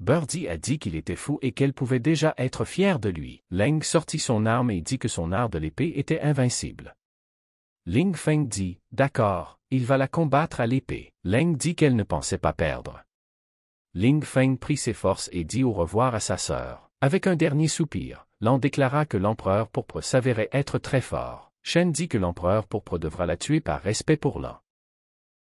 Speaker 1: Birdie a dit qu'il était fou et qu'elle pouvait déjà être fière de lui. Leng sortit son arme et dit que son art de l'épée était invincible. Ling Feng dit, D'accord, il va la combattre à l'épée. Leng dit qu'elle ne pensait pas perdre. Ling Feng prit ses forces et dit au revoir à sa sœur. Avec un dernier soupir, Lan déclara que l'empereur pourpre s'avérait être très fort. Shen dit que l'empereur pourpre devra la tuer par respect pour Lan.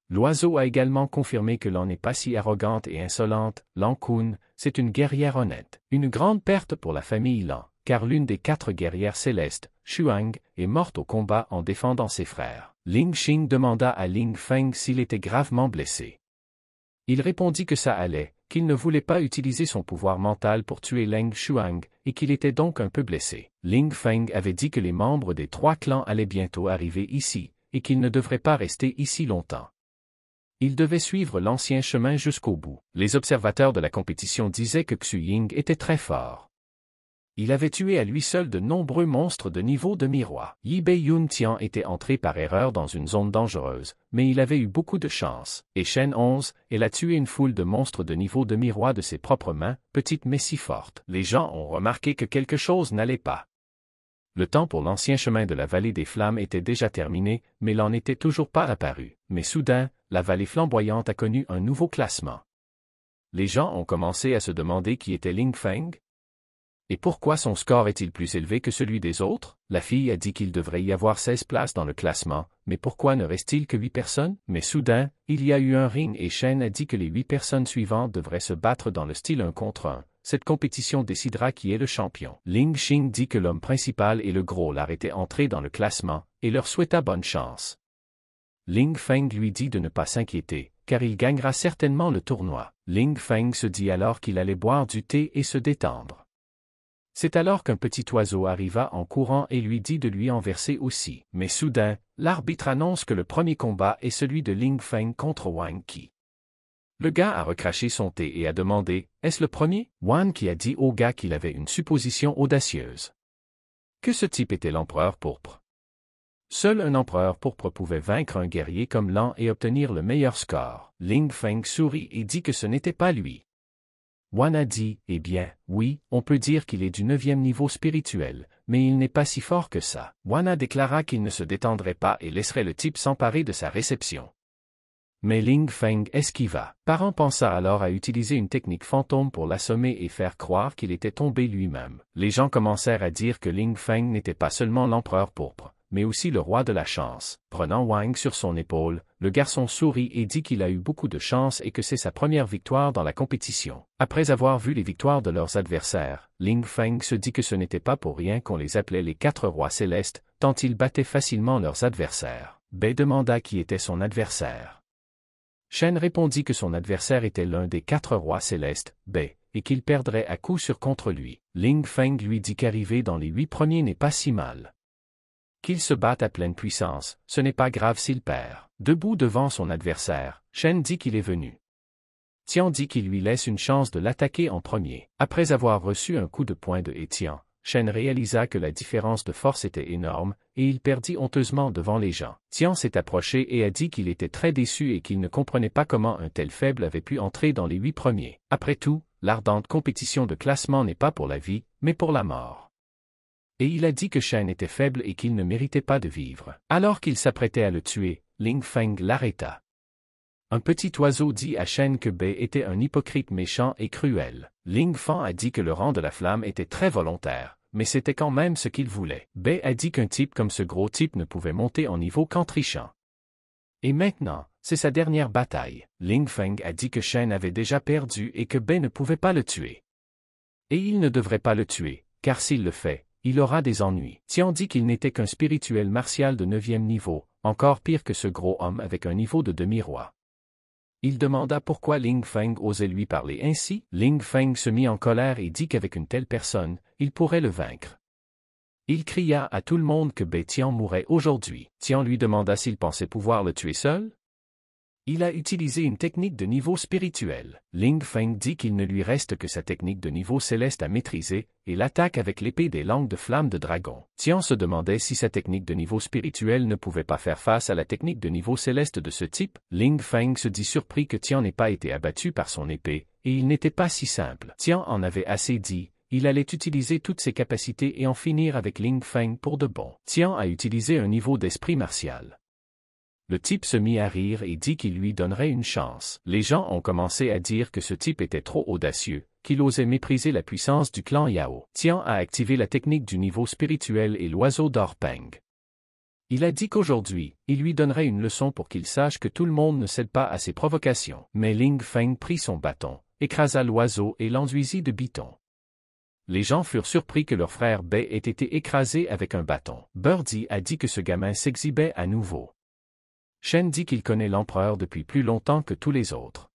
Speaker 1: L'oiseau a également confirmé que Lan n'est pas si arrogante et insolente. Lan Kun, c'est une guerrière honnête. Une grande perte pour la famille Lan, car l'une des quatre guerrières célestes, Shuang, est morte au combat en défendant ses frères. Ling Xing demanda à Ling Feng s'il était gravement blessé. Il répondit que ça allait, qu'il ne voulait pas utiliser son pouvoir mental pour tuer Leng Shuang, et qu'il était donc un peu blessé. Ling Feng avait dit que les membres des trois clans allaient bientôt arriver ici, et qu'ils ne devraient pas rester ici longtemps. Il devait suivre l'ancien chemin jusqu'au bout. Les observateurs de la compétition disaient que Xu Ying était très fort il avait tué à lui seul de nombreux monstres de niveau de miroir. Yibei Yun Tian était entré par erreur dans une zone dangereuse, mais il avait eu beaucoup de chance. Et Shen xi elle a tué une foule de monstres de niveau de miroir de ses propres mains, petite mais si fortes. Les gens ont remarqué que quelque chose n'allait pas. Le temps pour l'ancien chemin de la vallée des flammes était déjà terminé, mais l'en était toujours pas apparu. Mais soudain, la vallée flamboyante a connu un nouveau classement. Les gens ont commencé à se demander qui était Ling Feng, et pourquoi son score est-il plus élevé que celui des autres La fille a dit qu'il devrait y avoir 16 places dans le classement, mais pourquoi ne reste-t-il que 8 personnes Mais soudain, il y a eu un ring et Shen a dit que les 8 personnes suivantes devraient se battre dans le style 1 contre 1 cette compétition décidera qui est le champion. Ling Xing dit que l'homme principal et le gros lard étaient entrés dans le classement, et leur souhaita bonne chance. Ling Feng lui dit de ne pas s'inquiéter, car il gagnera certainement le tournoi. Ling Feng se dit alors qu'il allait boire du thé et se détendre. C'est alors qu'un petit oiseau arriva en courant et lui dit de lui en verser aussi. Mais soudain, l'arbitre annonce que le premier combat est celui de Ling Feng contre Wang Qi. Le gars a recraché son thé et a demandé Est-ce le premier Wang Qi a dit au gars qu'il avait une supposition audacieuse. Que ce type était l'empereur pourpre. Seul un empereur pourpre pouvait vaincre un guerrier comme Lan et obtenir le meilleur score. Ling Feng sourit et dit que ce n'était pas lui. Wana dit, eh bien, oui, on peut dire qu'il est du neuvième niveau spirituel, mais il n'est pas si fort que ça. Wana déclara qu'il ne se détendrait pas et laisserait le type s'emparer de sa réception. Mais Ling Feng esquiva. Parent pensa alors à utiliser une technique fantôme pour l'assommer et faire croire qu'il était tombé lui-même. Les gens commencèrent à dire que Ling Feng n'était pas seulement l'empereur pourpre, mais aussi le roi de la chance. Prenant Wang sur son épaule, le garçon sourit et dit qu'il a eu beaucoup de chance et que c'est sa première victoire dans la compétition. Après avoir vu les victoires de leurs adversaires, Ling Feng se dit que ce n'était pas pour rien qu'on les appelait les quatre rois célestes, tant ils battaient facilement leurs adversaires. Bei demanda qui était son adversaire. Shen répondit que son adversaire était l'un des quatre rois célestes, Bei, et qu'il perdrait à coup sûr contre lui. Ling Feng lui dit qu'arriver dans les huit premiers n'est pas si mal. Qu'il se batte à pleine puissance, ce n'est pas grave s'il perd. Debout devant son adversaire, Chen dit qu'il est venu. Tian dit qu'il lui laisse une chance de l'attaquer en premier. Après avoir reçu un coup de poing de Etian, Shen réalisa que la différence de force était énorme, et il perdit honteusement devant les gens. Tian s'est approché et a dit qu'il était très déçu et qu'il ne comprenait pas comment un tel faible avait pu entrer dans les huit premiers. Après tout, l'ardente compétition de classement n'est pas pour la vie, mais pour la mort et il a dit que Shen était faible et qu'il ne méritait pas de vivre. Alors qu'il s'apprêtait à le tuer, Ling Feng l'arrêta. Un petit oiseau dit à Shen que Bei était un hypocrite méchant et cruel. Ling Feng a dit que le rang de la flamme était très volontaire, mais c'était quand même ce qu'il voulait. Bei a dit qu'un type comme ce gros type ne pouvait monter en niveau qu'en trichant. Et maintenant, c'est sa dernière bataille. Ling Feng a dit que Shen avait déjà perdu et que Bei ne pouvait pas le tuer. Et il ne devrait pas le tuer, car s'il le fait, il aura des ennuis. Tian dit qu'il n'était qu'un spirituel martial de neuvième niveau, encore pire que ce gros homme avec un niveau de demi-roi. Il demanda pourquoi Ling Feng osait lui parler ainsi. Ling Feng se mit en colère et dit qu'avec une telle personne, il pourrait le vaincre. Il cria à tout le monde que Bei Tian mourait aujourd'hui. Tian lui demanda s'il pensait pouvoir le tuer seul, il a utilisé une technique de niveau spirituel. Ling Feng dit qu'il ne lui reste que sa technique de niveau céleste à maîtriser, et l'attaque avec l'épée des langues de flamme de dragon. Tian se demandait si sa technique de niveau spirituel ne pouvait pas faire face à la technique de niveau céleste de ce type. Ling Feng se dit surpris que Tian n'ait pas été abattu par son épée, et il n'était pas si simple. Tian en avait assez dit, il allait utiliser toutes ses capacités et en finir avec Ling Feng pour de bon. Tian a utilisé un niveau d'esprit martial. Le type se mit à rire et dit qu'il lui donnerait une chance. Les gens ont commencé à dire que ce type était trop audacieux, qu'il osait mépriser la puissance du clan Yao. Tian a activé la technique du niveau spirituel et l'oiseau d'or Il a dit qu'aujourd'hui, il lui donnerait une leçon pour qu'il sache que tout le monde ne cède pas à ses provocations. Mais Ling Feng prit son bâton, écrasa l'oiseau et l'enduisit de biton. Les gens furent surpris que leur frère Bei ait été écrasé avec un bâton. Birdie a dit que ce gamin s'exhibait à nouveau. Shen dit qu'il connaît l'empereur depuis plus longtemps que tous les autres.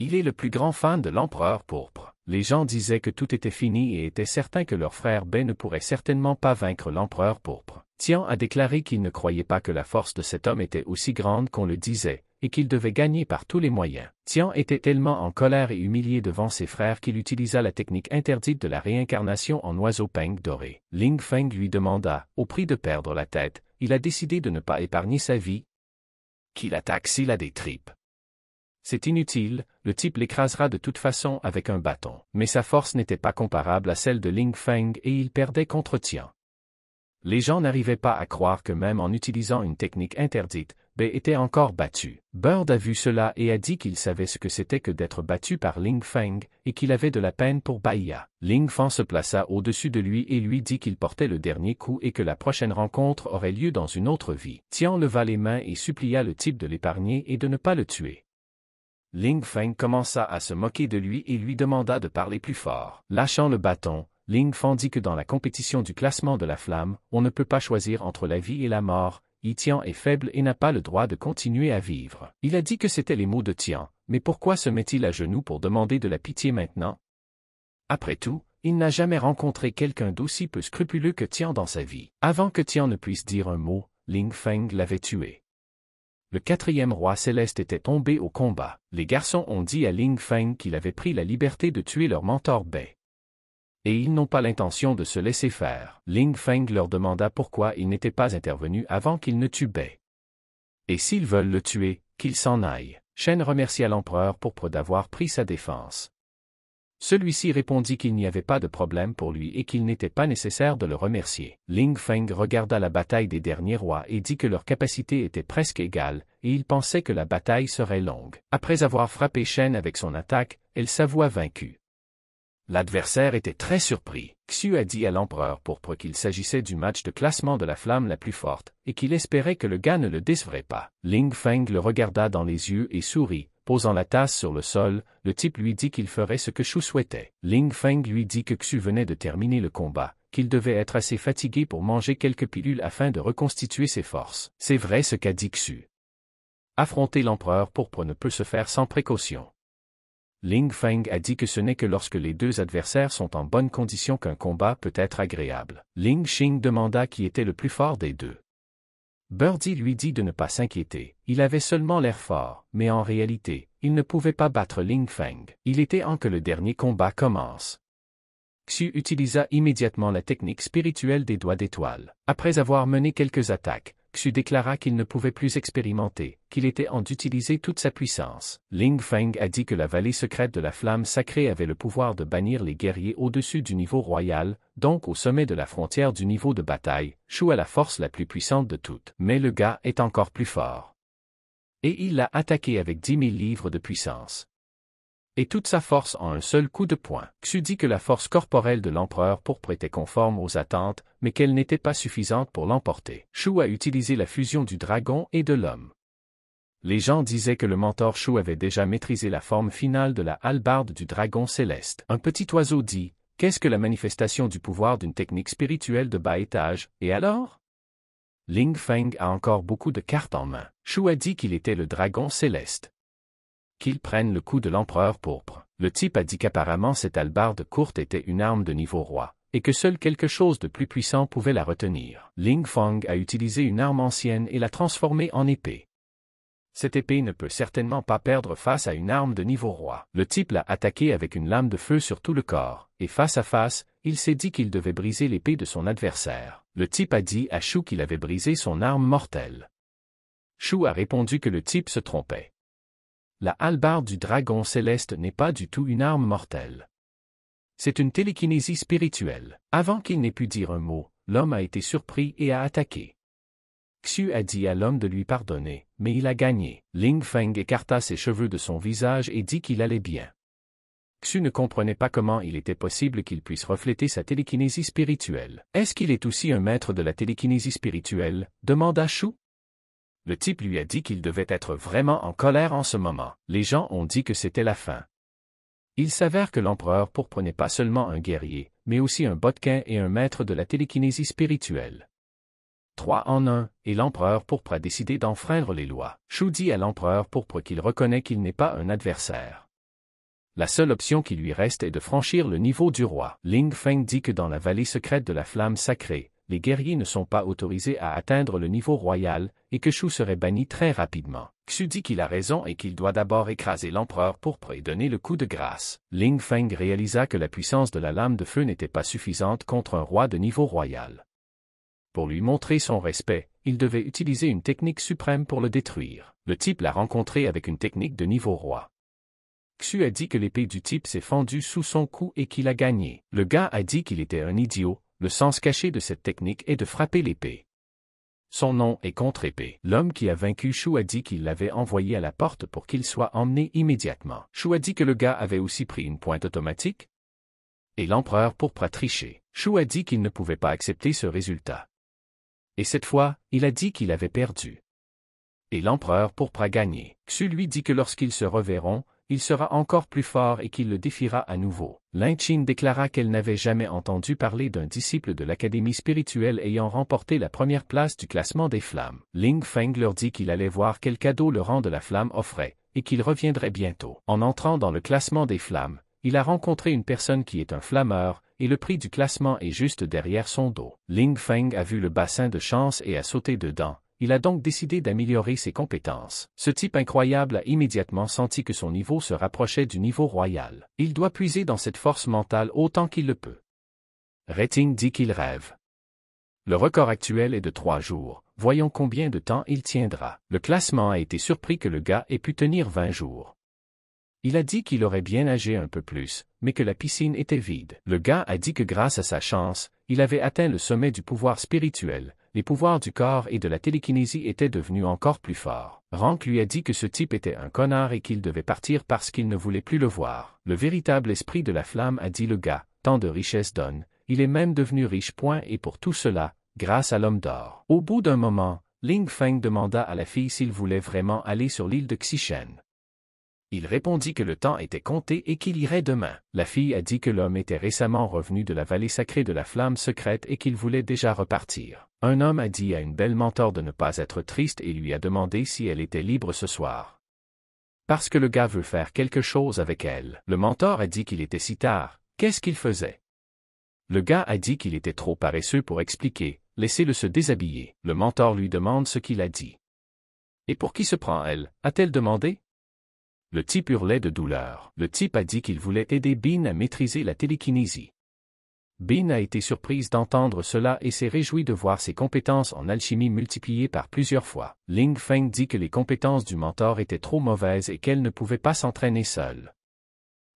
Speaker 1: Il est le plus grand fan de l'empereur pourpre. Les gens disaient que tout était fini et étaient certains que leur frère Bei ne pourrait certainement pas vaincre l'empereur pourpre. Tian a déclaré qu'il ne croyait pas que la force de cet homme était aussi grande qu'on le disait, et qu'il devait gagner par tous les moyens. Tian était tellement en colère et humilié devant ses frères qu'il utilisa la technique interdite de la réincarnation en oiseau peng doré. Ling Feng lui demanda, au prix de perdre la tête, il a décidé de ne pas épargner sa vie, qu'il attaque s'il a des tripes. C'est inutile, le type l'écrasera de toute façon avec un bâton. Mais sa force n'était pas comparable à celle de Ling Feng et il perdait contre Tian. Les gens n'arrivaient pas à croire que même en utilisant une technique interdite, était encore battu. Bird a vu cela et a dit qu'il savait ce que c'était que d'être battu par Ling Feng et qu'il avait de la peine pour Bahia. Ling Feng se plaça au-dessus de lui et lui dit qu'il portait le dernier coup et que la prochaine rencontre aurait lieu dans une autre vie. Tian leva les mains et supplia le type de l'épargner et de ne pas le tuer. Ling Feng commença à se moquer de lui et lui demanda de parler plus fort. Lâchant le bâton, Ling Feng dit que dans la compétition du classement de la flamme, on ne peut pas choisir entre la vie et la mort, Tian est faible et n'a pas le droit de continuer à vivre. Il a dit que c'était les mots de Tian, mais pourquoi se met-il à genoux pour demander de la pitié maintenant Après tout, il n'a jamais rencontré quelqu'un d'aussi peu scrupuleux que Tian dans sa vie. Avant que Tian ne puisse dire un mot, Ling Feng l'avait tué. Le quatrième roi céleste était tombé au combat. Les garçons ont dit à Ling Feng qu'il avait pris la liberté de tuer leur mentor Bai. Et ils n'ont pas l'intention de se laisser faire. Ling Feng leur demanda pourquoi ils n'étaient pas intervenus avant qu'ils ne tuent Et s'ils veulent le tuer, qu'ils s'en aillent. Shen remercia l'empereur pour d'avoir pris sa défense. Celui-ci répondit qu'il n'y avait pas de problème pour lui et qu'il n'était pas nécessaire de le remercier. Ling Feng regarda la bataille des derniers rois et dit que leur capacité était presque égale, et il pensait que la bataille serait longue. Après avoir frappé Shen avec son attaque, elle s'avoua vaincue. L'adversaire était très surpris. Xu a dit à l'empereur pourpre qu'il s'agissait du match de classement de la flamme la plus forte, et qu'il espérait que le gars ne le décevrait pas. Ling Feng le regarda dans les yeux et sourit. Posant la tasse sur le sol, le type lui dit qu'il ferait ce que Xu souhaitait. Ling Feng lui dit que Xu venait de terminer le combat, qu'il devait être assez fatigué pour manger quelques pilules afin de reconstituer ses forces. C'est vrai ce qu'a dit Xu. Affronter l'empereur pourpre ne peut se faire sans précaution. Ling Feng a dit que ce n'est que lorsque les deux adversaires sont en bonne condition qu'un combat peut être agréable. Ling Xing demanda qui était le plus fort des deux. Birdie lui dit de ne pas s'inquiéter. Il avait seulement l'air fort, mais en réalité, il ne pouvait pas battre Ling Feng. Il était en que le dernier combat commence. Xu utilisa immédiatement la technique spirituelle des doigts d'étoile. Après avoir mené quelques attaques, Xu déclara qu'il ne pouvait plus expérimenter, qu'il était en d'utiliser toute sa puissance. Ling Feng a dit que la vallée secrète de la flamme sacrée avait le pouvoir de bannir les guerriers au-dessus du niveau royal, donc au sommet de la frontière du niveau de bataille, Xu a la force la plus puissante de toutes. Mais le gars est encore plus fort. Et il l'a attaqué avec dix mille livres de puissance et toute sa force en un seul coup de poing. Xu dit que la force corporelle de l'empereur pour prêter conforme aux attentes, mais qu'elle n'était pas suffisante pour l'emporter. Shu a utilisé la fusion du dragon et de l'homme. Les gens disaient que le mentor Shu avait déjà maîtrisé la forme finale de la halbarde du dragon céleste. Un petit oiseau dit, Qu'est-ce que la manifestation du pouvoir d'une technique spirituelle de bas étage, et alors? Ling Feng a encore beaucoup de cartes en main. Shu a dit qu'il était le dragon céleste. Qu'il prenne le coup de l'empereur pourpre. Le type a dit qu'apparemment cette hallebarde courte était une arme de niveau roi et que seul quelque chose de plus puissant pouvait la retenir. Ling Fang a utilisé une arme ancienne et l'a transformée en épée. Cette épée ne peut certainement pas perdre face à une arme de niveau roi. Le type l'a attaqué avec une lame de feu sur tout le corps, et face à face, il s'est dit qu'il devait briser l'épée de son adversaire. Le type a dit à Shu qu'il avait brisé son arme mortelle. Shu a répondu que le type se trompait. La hallebarde du dragon céleste n'est pas du tout une arme mortelle c'est une télékinésie spirituelle. Avant qu'il n'ait pu dire un mot, l'homme a été surpris et a attaqué. Xu a dit à l'homme de lui pardonner, mais il a gagné. Ling Feng écarta ses cheveux de son visage et dit qu'il allait bien. Xu ne comprenait pas comment il était possible qu'il puisse refléter sa télékinésie spirituelle. Est-ce qu'il est aussi un maître de la télékinésie spirituelle demanda Shu. Le type lui a dit qu'il devait être vraiment en colère en ce moment. Les gens ont dit que c'était la fin, il s'avère que l'empereur pourpre n'est pas seulement un guerrier, mais aussi un botquin et un maître de la télékinésie spirituelle. Trois en un, et l'empereur pourpre a décidé d'enfreindre les lois. Shu dit à l'empereur pourpre qu'il reconnaît qu'il n'est pas un adversaire. La seule option qui lui reste est de franchir le niveau du roi. Ling Feng dit que dans la vallée secrète de la flamme sacrée, les guerriers ne sont pas autorisés à atteindre le niveau royal, et que Shu serait banni très rapidement. Xu dit qu'il a raison et qu'il doit d'abord écraser l'empereur pour et donner le coup de grâce. Ling Feng réalisa que la puissance de la lame de feu n'était pas suffisante contre un roi de niveau royal. Pour lui montrer son respect, il devait utiliser une technique suprême pour le détruire. Le type l'a rencontré avec une technique de niveau roi. Xu a dit que l'épée du type s'est fendue sous son cou et qu'il a gagné. Le gars a dit qu'il était un idiot, le sens caché de cette technique est de frapper l'épée. Son nom est contre-épée. L'homme qui a vaincu a dit qu'il l'avait envoyé à la porte pour qu'il soit emmené immédiatement. a dit que le gars avait aussi pris une pointe automatique et l'empereur pour tricher. Chou a dit qu'il ne pouvait pas accepter ce résultat. Et cette fois, il a dit qu'il avait perdu. Et l'empereur pour gagner. gagné. Xu lui dit que lorsqu'ils se reverront, il sera encore plus fort et qu'il le défiera à nouveau. Qin déclara qu'elle n'avait jamais entendu parler d'un disciple de l'Académie spirituelle ayant remporté la première place du classement des flammes. Ling Feng leur dit qu'il allait voir quel cadeau le rang de la flamme offrait, et qu'il reviendrait bientôt. En entrant dans le classement des flammes, il a rencontré une personne qui est un flammeur, et le prix du classement est juste derrière son dos. Ling Feng a vu le bassin de chance et a sauté dedans, il a donc décidé d'améliorer ses compétences. Ce type incroyable a immédiatement senti que son niveau se rapprochait du niveau royal. Il doit puiser dans cette force mentale autant qu'il le peut. Retting dit qu'il rêve. Le record actuel est de trois jours. Voyons combien de temps il tiendra. Le classement a été surpris que le gars ait pu tenir 20 jours. Il a dit qu'il aurait bien nagé un peu plus, mais que la piscine était vide. Le gars a dit que grâce à sa chance, il avait atteint le sommet du pouvoir spirituel, les pouvoirs du corps et de la télékinésie étaient devenus encore plus forts. Rank lui a dit que ce type était un connard et qu'il devait partir parce qu'il ne voulait plus le voir. Le véritable esprit de la flamme a dit le gars, tant de richesses donne, il est même devenu riche point et pour tout cela, grâce à l'homme d'or. Au bout d'un moment, Ling Feng demanda à la fille s'il voulait vraiment aller sur l'île de Xichen. Il répondit que le temps était compté et qu'il irait demain. La fille a dit que l'homme était récemment revenu de la vallée sacrée de la flamme secrète et qu'il voulait déjà repartir. Un homme a dit à une belle mentor de ne pas être triste et lui a demandé si elle était libre ce soir. Parce que le gars veut faire quelque chose avec elle. Le mentor a dit qu'il était si tard, qu'est-ce qu'il faisait Le gars a dit qu'il était trop paresseux pour expliquer, laissez-le se déshabiller. Le mentor lui demande ce qu'il a dit. Et pour qui se prend elle, a-t-elle demandé le type hurlait de douleur. Le type a dit qu'il voulait aider Bin à maîtriser la télékinésie. Bin a été surprise d'entendre cela et s'est réjouie de voir ses compétences en alchimie multipliées par plusieurs fois. Ling Feng dit que les compétences du mentor étaient trop mauvaises et qu'elle ne pouvait pas s'entraîner seule.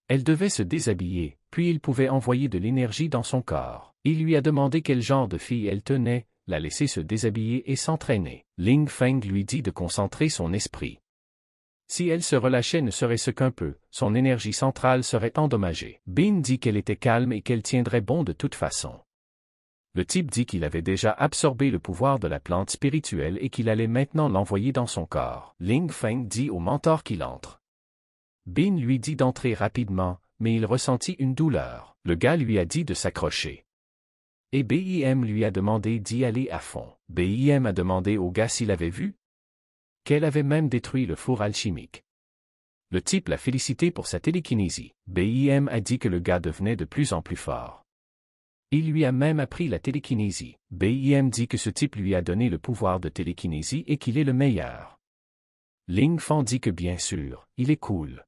Speaker 1: Elle devait se déshabiller, puis il pouvait envoyer de l'énergie dans son corps. Il lui a demandé quel genre de fille elle tenait, la laisser se déshabiller et s'entraîner. Ling Feng lui dit de concentrer son esprit. Si elle se relâchait ne serait-ce qu'un peu, son énergie centrale serait endommagée. Bin dit qu'elle était calme et qu'elle tiendrait bon de toute façon. Le type dit qu'il avait déjà absorbé le pouvoir de la plante spirituelle et qu'il allait maintenant l'envoyer dans son corps. Ling Feng dit au mentor qu'il entre. Bin lui dit d'entrer rapidement, mais il ressentit une douleur. Le gars lui a dit de s'accrocher. Et BIM lui a demandé d'y aller à fond. BIM a demandé au gars s'il avait vu, qu'elle avait même détruit le four alchimique. Le type l'a félicité pour sa télékinésie. BIM a dit que le gars devenait de plus en plus fort. Il lui a même appris la télékinésie. BIM dit que ce type lui a donné le pouvoir de télékinésie et qu'il est le meilleur. Ling Fan dit que bien sûr, il est cool.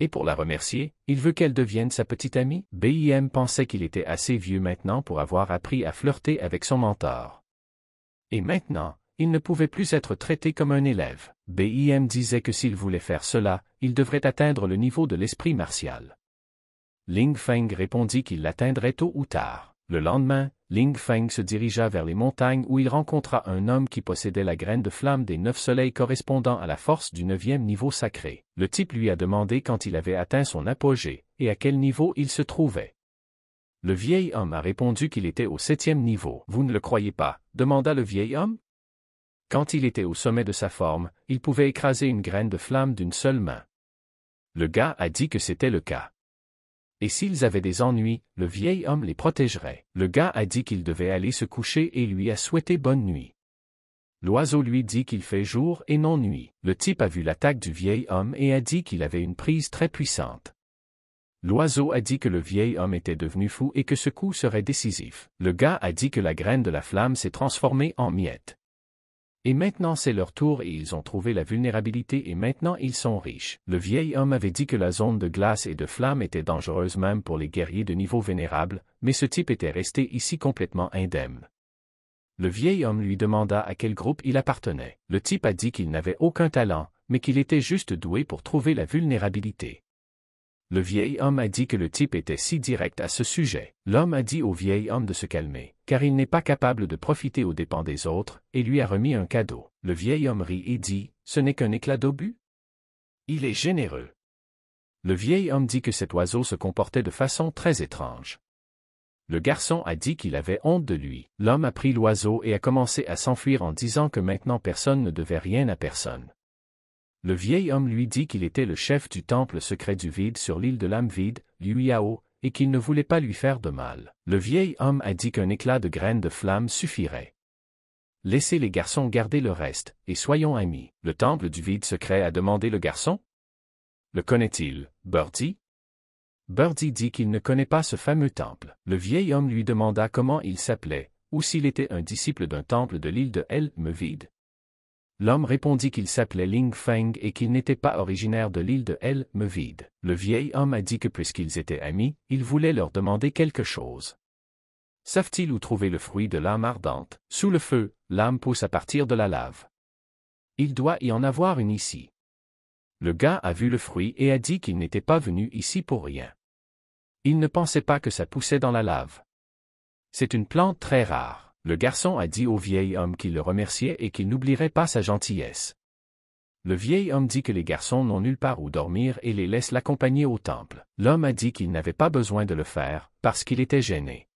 Speaker 1: Et pour la remercier, il veut qu'elle devienne sa petite amie. BIM pensait qu'il était assez vieux maintenant pour avoir appris à flirter avec son mentor. Et maintenant, il ne pouvait plus être traité comme un élève. BIM disait que s'il voulait faire cela, il devrait atteindre le niveau de l'esprit martial. Ling Feng répondit qu'il l'atteindrait tôt ou tard. Le lendemain, Ling Feng se dirigea vers les montagnes où il rencontra un homme qui possédait la graine de flamme des neuf soleils correspondant à la force du neuvième niveau sacré. Le type lui a demandé quand il avait atteint son apogée et à quel niveau il se trouvait. Le vieil homme a répondu qu'il était au septième niveau. Vous ne le croyez pas demanda le vieil homme quand il était au sommet de sa forme, il pouvait écraser une graine de flamme d'une seule main. Le gars a dit que c'était le cas. Et s'ils avaient des ennuis, le vieil homme les protégerait. Le gars a dit qu'il devait aller se coucher et lui a souhaité bonne nuit. L'oiseau lui dit qu'il fait jour et non nuit. Le type a vu l'attaque du vieil homme et a dit qu'il avait une prise très puissante. L'oiseau a dit que le vieil homme était devenu fou et que ce coup serait décisif. Le gars a dit que la graine de la flamme s'est transformée en miette. Et maintenant c'est leur tour et ils ont trouvé la vulnérabilité et maintenant ils sont riches. Le vieil homme avait dit que la zone de glace et de flamme était dangereuse même pour les guerriers de niveau vénérable, mais ce type était resté ici complètement indemne. Le vieil homme lui demanda à quel groupe il appartenait. Le type a dit qu'il n'avait aucun talent, mais qu'il était juste doué pour trouver la vulnérabilité. Le vieil homme a dit que le type était si direct à ce sujet. L'homme a dit au vieil homme de se calmer, car il n'est pas capable de profiter aux dépens des autres, et lui a remis un cadeau. Le vieil homme rit et dit, Ce n'est qu'un éclat d'obus Il est généreux. Le vieil homme dit que cet oiseau se comportait de façon très étrange. Le garçon a dit qu'il avait honte de lui. L'homme a pris l'oiseau et a commencé à s'enfuir en disant que maintenant personne ne devait rien à personne. Le vieil homme lui dit qu'il était le chef du temple secret du vide sur l'île de l'âme vide, Yao, et qu'il ne voulait pas lui faire de mal. Le vieil homme a dit qu'un éclat de graines de flamme suffirait. Laissez les garçons garder le reste, et soyons amis. Le temple du vide secret a demandé le garçon Le connaît-il, Birdie Birdie dit qu'il ne connaît pas ce fameux temple. Le vieil homme lui demanda comment il s'appelait, ou s'il était un disciple d'un temple de l'île de El Mevide. L'homme répondit qu'il s'appelait Ling Feng et qu'il n'était pas originaire de l'île de El Mevide. Le vieil homme a dit que puisqu'ils étaient amis, il voulait leur demander quelque chose. Savent-ils où trouver le fruit de l'âme ardente Sous le feu, l'âme pousse à partir de la lave. Il doit y en avoir une ici. Le gars a vu le fruit et a dit qu'il n'était pas venu ici pour rien. Il ne pensait pas que ça poussait dans la lave. C'est une plante très rare le garçon a dit au vieil homme qu'il le remerciait et qu'il n'oublierait pas sa gentillesse. Le vieil homme dit que les garçons n'ont nulle part où dormir et les laisse l'accompagner au temple. L'homme a dit qu'il n'avait pas besoin de le faire, parce qu'il était gêné.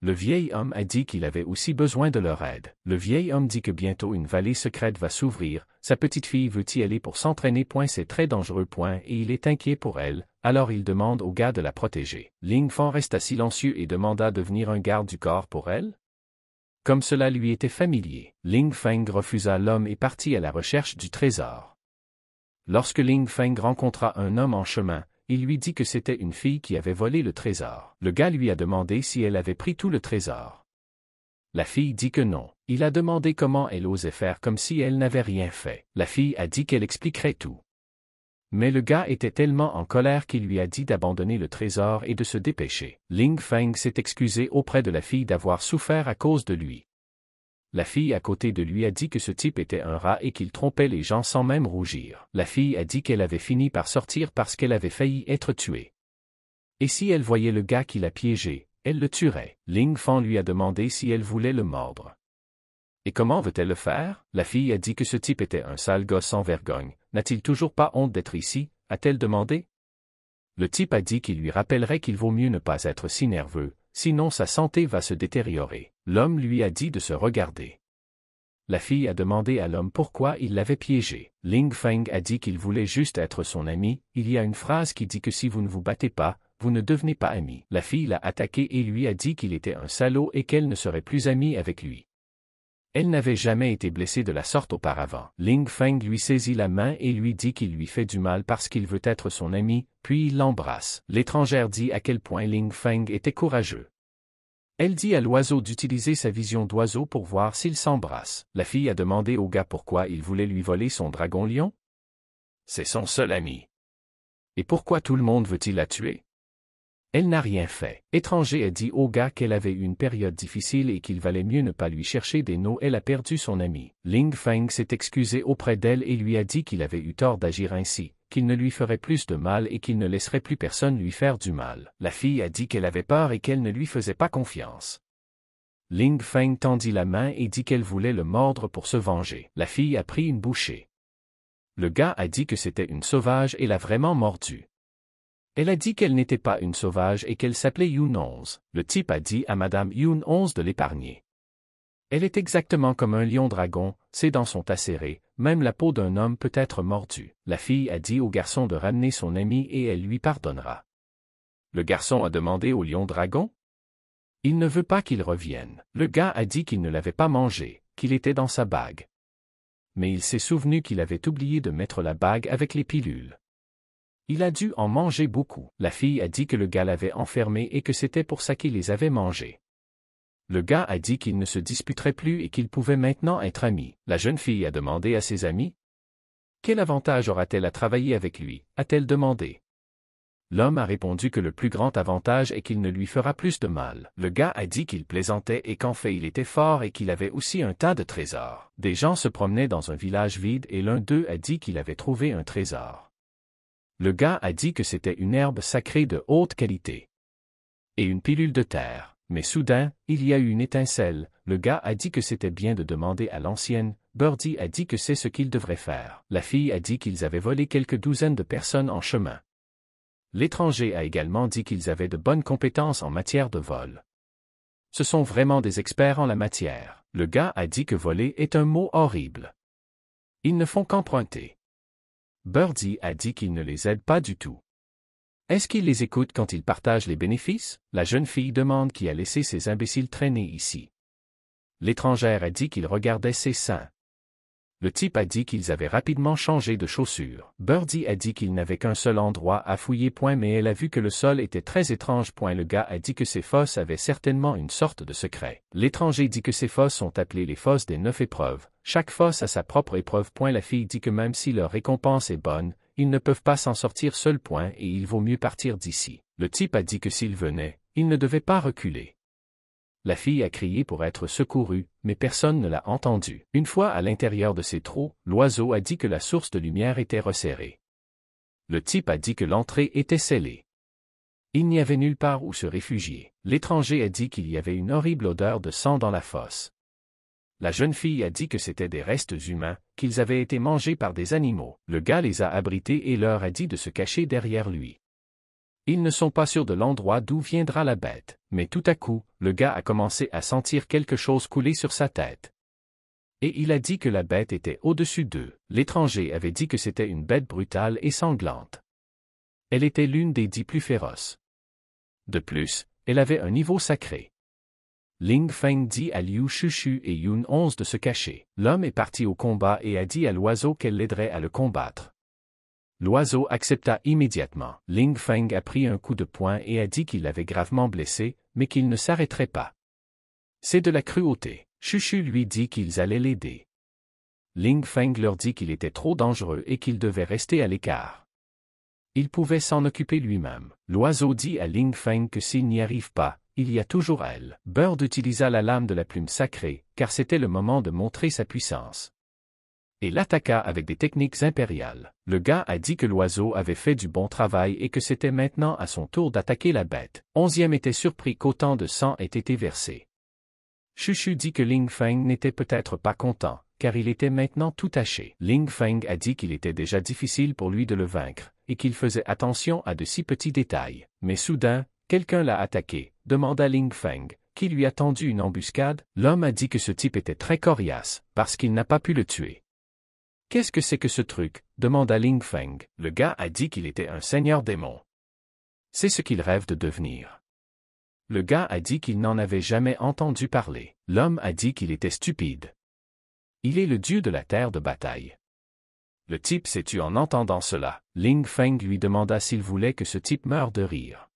Speaker 1: Le vieil homme a dit qu'il avait aussi besoin de leur aide. Le vieil homme dit que bientôt une vallée secrète va s'ouvrir, sa petite fille veut y aller pour s'entraîner. C'est très dangereux. Point, et il est inquiet pour elle, alors il demande au gars de la protéger. Ling Feng resta silencieux et demanda de venir un garde du corps pour elle. Comme cela lui était familier, Ling Feng refusa l'homme et partit à la recherche du trésor. Lorsque Ling Feng rencontra un homme en chemin, il lui dit que c'était une fille qui avait volé le trésor. Le gars lui a demandé si elle avait pris tout le trésor. La fille dit que non. Il a demandé comment elle osait faire comme si elle n'avait rien fait. La fille a dit qu'elle expliquerait tout. Mais le gars était tellement en colère qu'il lui a dit d'abandonner le trésor et de se dépêcher. Ling Feng s'est excusé auprès de la fille d'avoir souffert à cause de lui. La fille à côté de lui a dit que ce type était un rat et qu'il trompait les gens sans même rougir. La fille a dit qu'elle avait fini par sortir parce qu'elle avait failli être tuée. Et si elle voyait le gars qui l'a piégé, elle le tuerait. Ling Feng lui a demandé si elle voulait le mordre. Et comment veut-elle le faire La fille a dit que ce type était un sale gosse sans vergogne, N'a-t-il toujours pas honte d'être ici a-t-elle demandé Le type a dit qu'il lui rappellerait qu'il vaut mieux ne pas être si nerveux, sinon sa santé va se détériorer. L'homme lui a dit de se regarder. La fille a demandé à l'homme pourquoi il l'avait piégé. Ling Feng a dit qu'il voulait juste être son ami, il y a une phrase qui dit que si vous ne vous battez pas, vous ne devenez pas ami. La fille l'a attaqué et lui a dit qu'il était un salaud et qu'elle ne serait plus amie avec lui. Elle n'avait jamais été blessée de la sorte auparavant. Ling Feng lui saisit la main et lui dit qu'il lui fait du mal parce qu'il veut être son ami, puis il l'embrasse. L'étrangère dit à quel point Ling Feng était courageux. Elle dit à l'oiseau d'utiliser sa vision d'oiseau pour voir s'il s'embrasse. La fille a demandé au gars pourquoi il voulait lui voler son dragon lion. C'est son seul ami. Et pourquoi tout le monde veut-il la tuer? Elle n'a rien fait. Étranger a dit au gars qu'elle avait eu une période difficile et qu'il valait mieux ne pas lui chercher des noms. Elle a perdu son ami. Ling Feng s'est excusé auprès d'elle et lui a dit qu'il avait eu tort d'agir ainsi, qu'il ne lui ferait plus de mal et qu'il ne laisserait plus personne lui faire du mal. La fille a dit qu'elle avait peur et qu'elle ne lui faisait pas confiance. Ling Feng tendit la main et dit qu'elle voulait le mordre pour se venger. La fille a pris une bouchée. Le gars a dit que c'était une sauvage et l'a vraiment mordue. Elle a dit qu'elle n'était pas une sauvage et qu'elle s'appelait Youn 11. Le type a dit à Madame Youn 11 de l'épargner. Elle est exactement comme un lion-dragon, ses dents sont acérées, même la peau d'un homme peut être mordue. La fille a dit au garçon de ramener son ami et elle lui pardonnera. Le garçon a demandé au lion-dragon Il ne veut pas qu'il revienne. Le gars a dit qu'il ne l'avait pas mangé, qu'il était dans sa bague. Mais il s'est souvenu qu'il avait oublié de mettre la bague avec les pilules. Il a dû en manger beaucoup. La fille a dit que le gars l'avait enfermé et que c'était pour ça qu'il les avait mangés. Le gars a dit qu'il ne se disputeraient plus et qu'il pouvait maintenant être amis. La jeune fille a demandé à ses amis. Quel avantage aura-t-elle à travailler avec lui a-t-elle demandé. L'homme a répondu que le plus grand avantage est qu'il ne lui fera plus de mal. Le gars a dit qu'il plaisantait et qu'en fait il était fort et qu'il avait aussi un tas de trésors. Des gens se promenaient dans un village vide et l'un d'eux a dit qu'il avait trouvé un trésor. Le gars a dit que c'était une herbe sacrée de haute qualité. Et une pilule de terre. Mais soudain, il y a eu une étincelle, le gars a dit que c'était bien de demander à l'ancienne, Birdie a dit que c'est ce qu'il devrait faire. La fille a dit qu'ils avaient volé quelques douzaines de personnes en chemin. L'étranger a également dit qu'ils avaient de bonnes compétences en matière de vol. Ce sont vraiment des experts en la matière. Le gars a dit que voler est un mot horrible. Ils ne font qu'emprunter. Birdie a dit qu'il ne les aide pas du tout. Est-ce qu'il les écoute quand ils partagent les bénéfices La jeune fille demande qui a laissé ces imbéciles traîner ici. L'étrangère a dit qu'il regardait ses seins le type a dit qu'ils avaient rapidement changé de chaussures. Birdie a dit qu'il n'avait qu'un seul endroit à fouiller. Point, mais elle a vu que le sol était très étrange. Point, le gars a dit que ces fosses avaient certainement une sorte de secret. L'étranger dit que ces fosses sont appelées les fosses des neuf épreuves. Chaque fosse a sa propre épreuve. Point, la fille dit que même si leur récompense est bonne, ils ne peuvent pas s'en sortir seul point et il vaut mieux partir d'ici. Le type a dit que s'ils venaient, ils ne devaient pas reculer la fille a crié pour être secourue, mais personne ne l'a entendue. Une fois à l'intérieur de ces trous, l'oiseau a dit que la source de lumière était resserrée. Le type a dit que l'entrée était scellée. Il n'y avait nulle part où se réfugier. L'étranger a dit qu'il y avait une horrible odeur de sang dans la fosse. La jeune fille a dit que c'était des restes humains, qu'ils avaient été mangés par des animaux. Le gars les a abrités et leur a dit de se cacher derrière lui. Ils ne sont pas sûrs de l'endroit d'où viendra la bête, mais tout à coup, le gars a commencé à sentir quelque chose couler sur sa tête. Et il a dit que la bête était au-dessus d'eux. L'étranger avait dit que c'était une bête brutale et sanglante. Elle était l'une des dix plus féroces. De plus, elle avait un niveau sacré. Ling Feng dit à Liu Shushu et Yun Onze de se cacher. L'homme est parti au combat et a dit à l'oiseau qu'elle l'aiderait à le combattre. L'oiseau accepta immédiatement. Ling Feng a pris un coup de poing et a dit qu'il l'avait gravement blessé, mais qu'il ne s'arrêterait pas. C'est de la cruauté. Chuchu lui dit qu'ils allaient l'aider. Ling Feng leur dit qu'il était trop dangereux et qu'il devait rester à l'écart. Il pouvait s'en occuper lui-même. L'oiseau dit à Ling Feng que s'il n'y arrive pas, il y a toujours elle. Bird utilisa la lame de la plume sacrée, car c'était le moment de montrer sa puissance et l'attaqua avec des techniques impériales. Le gars a dit que l'oiseau avait fait du bon travail et que c'était maintenant à son tour d'attaquer la bête. Onzième était surpris qu'autant de sang ait été versé. Chuchu dit que Ling Feng n'était peut-être pas content, car il était maintenant tout taché. Ling Feng a dit qu'il était déjà difficile pour lui de le vaincre, et qu'il faisait attention à de si petits détails. Mais soudain, quelqu'un l'a attaqué, demanda Ling Feng, qui lui a tendu une embuscade. L'homme a dit que ce type était très coriace, parce qu'il n'a pas pu le tuer. Qu'est-ce que c'est que ce truc demanda Ling Feng. Le gars a dit qu'il était un seigneur démon. C'est ce qu'il rêve de devenir. Le gars a dit qu'il n'en avait jamais entendu parler. L'homme a dit qu'il était stupide. Il est le dieu de la terre de bataille. Le type s'est tu en entendant cela. Ling Feng lui demanda s'il voulait que ce type meure de rire.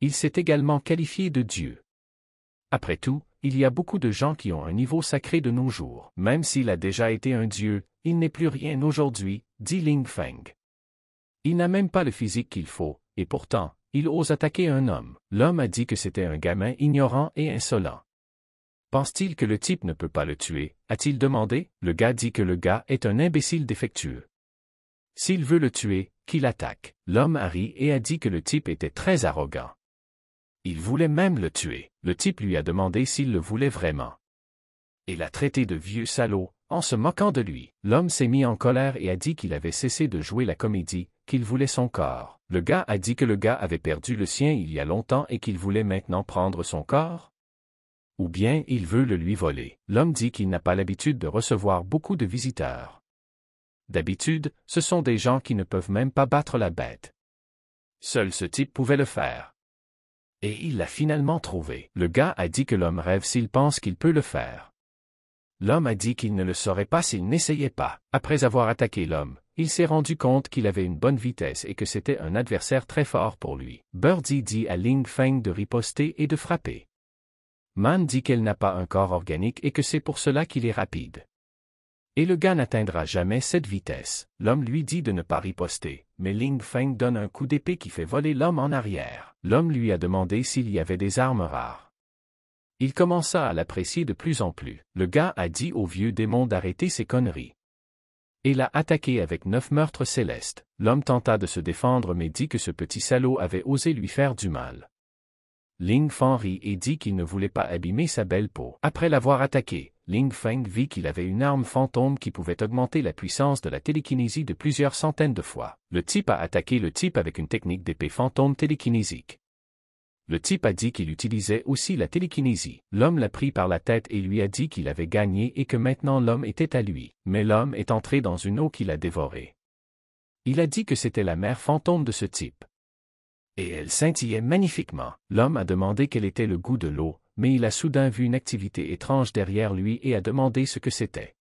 Speaker 1: Il s'est également qualifié de dieu. Après tout, il y a beaucoup de gens qui ont un niveau sacré de nos jours. Même s'il a déjà été un dieu, il n'est plus rien aujourd'hui, dit Ling Feng. Il n'a même pas le physique qu'il faut, et pourtant, il ose attaquer un homme. L'homme a dit que c'était un gamin ignorant et insolent. Pense-t-il que le type ne peut pas le tuer a-t-il demandé. Le gars dit que le gars est un imbécile défectueux. S'il veut le tuer, qu'il attaque. L'homme a ri et a dit que le type était très arrogant. Il voulait même le tuer. Le type lui a demandé s'il le voulait vraiment. Et l'a traité de vieux salaud, en se moquant de lui, l'homme s'est mis en colère et a dit qu'il avait cessé de jouer la comédie, qu'il voulait son corps. Le gars a dit que le gars avait perdu le sien il y a longtemps et qu'il voulait maintenant prendre son corps Ou bien il veut le lui voler. L'homme dit qu'il n'a pas l'habitude de recevoir beaucoup de visiteurs. D'habitude, ce sont des gens qui ne peuvent même pas battre la bête. Seul ce type pouvait le faire. Et il l'a finalement trouvé. Le gars a dit que l'homme rêve s'il pense qu'il peut le faire l'homme a dit qu'il ne le saurait pas s'il n'essayait pas. Après avoir attaqué l'homme, il s'est rendu compte qu'il avait une bonne vitesse et que c'était un adversaire très fort pour lui. Birdie dit à Ling Feng de riposter et de frapper. Man dit qu'elle n'a pas un corps organique et que c'est pour cela qu'il est rapide. Et le gars n'atteindra jamais cette vitesse. L'homme lui dit de ne pas riposter, mais Ling Feng donne un coup d'épée qui fait voler l'homme en arrière. L'homme lui a demandé s'il y avait des armes rares. Il commença à l'apprécier de plus en plus. Le gars a dit au vieux démon d'arrêter ses conneries. Et l'a attaqué avec neuf meurtres célestes. L'homme tenta de se défendre mais dit que ce petit salaud avait osé lui faire du mal. Ling Feng rit et dit qu'il ne voulait pas abîmer sa belle peau. Après l'avoir attaqué, Ling Feng vit qu'il avait une arme fantôme qui pouvait augmenter la puissance de la télékinésie de plusieurs centaines de fois. Le type a attaqué le type avec une technique d'épée fantôme télékinésique. Le type a dit qu'il utilisait aussi la télékinésie. L'homme l'a pris par la tête et lui a dit qu'il avait gagné et que maintenant l'homme était à lui. Mais l'homme est entré dans une eau qui l'a dévoré. Il a dit que c'était la mère fantôme de ce type. Et elle scintillait magnifiquement. L'homme a demandé quel était le goût de l'eau, mais il a soudain vu une activité étrange derrière lui et a demandé ce que c'était.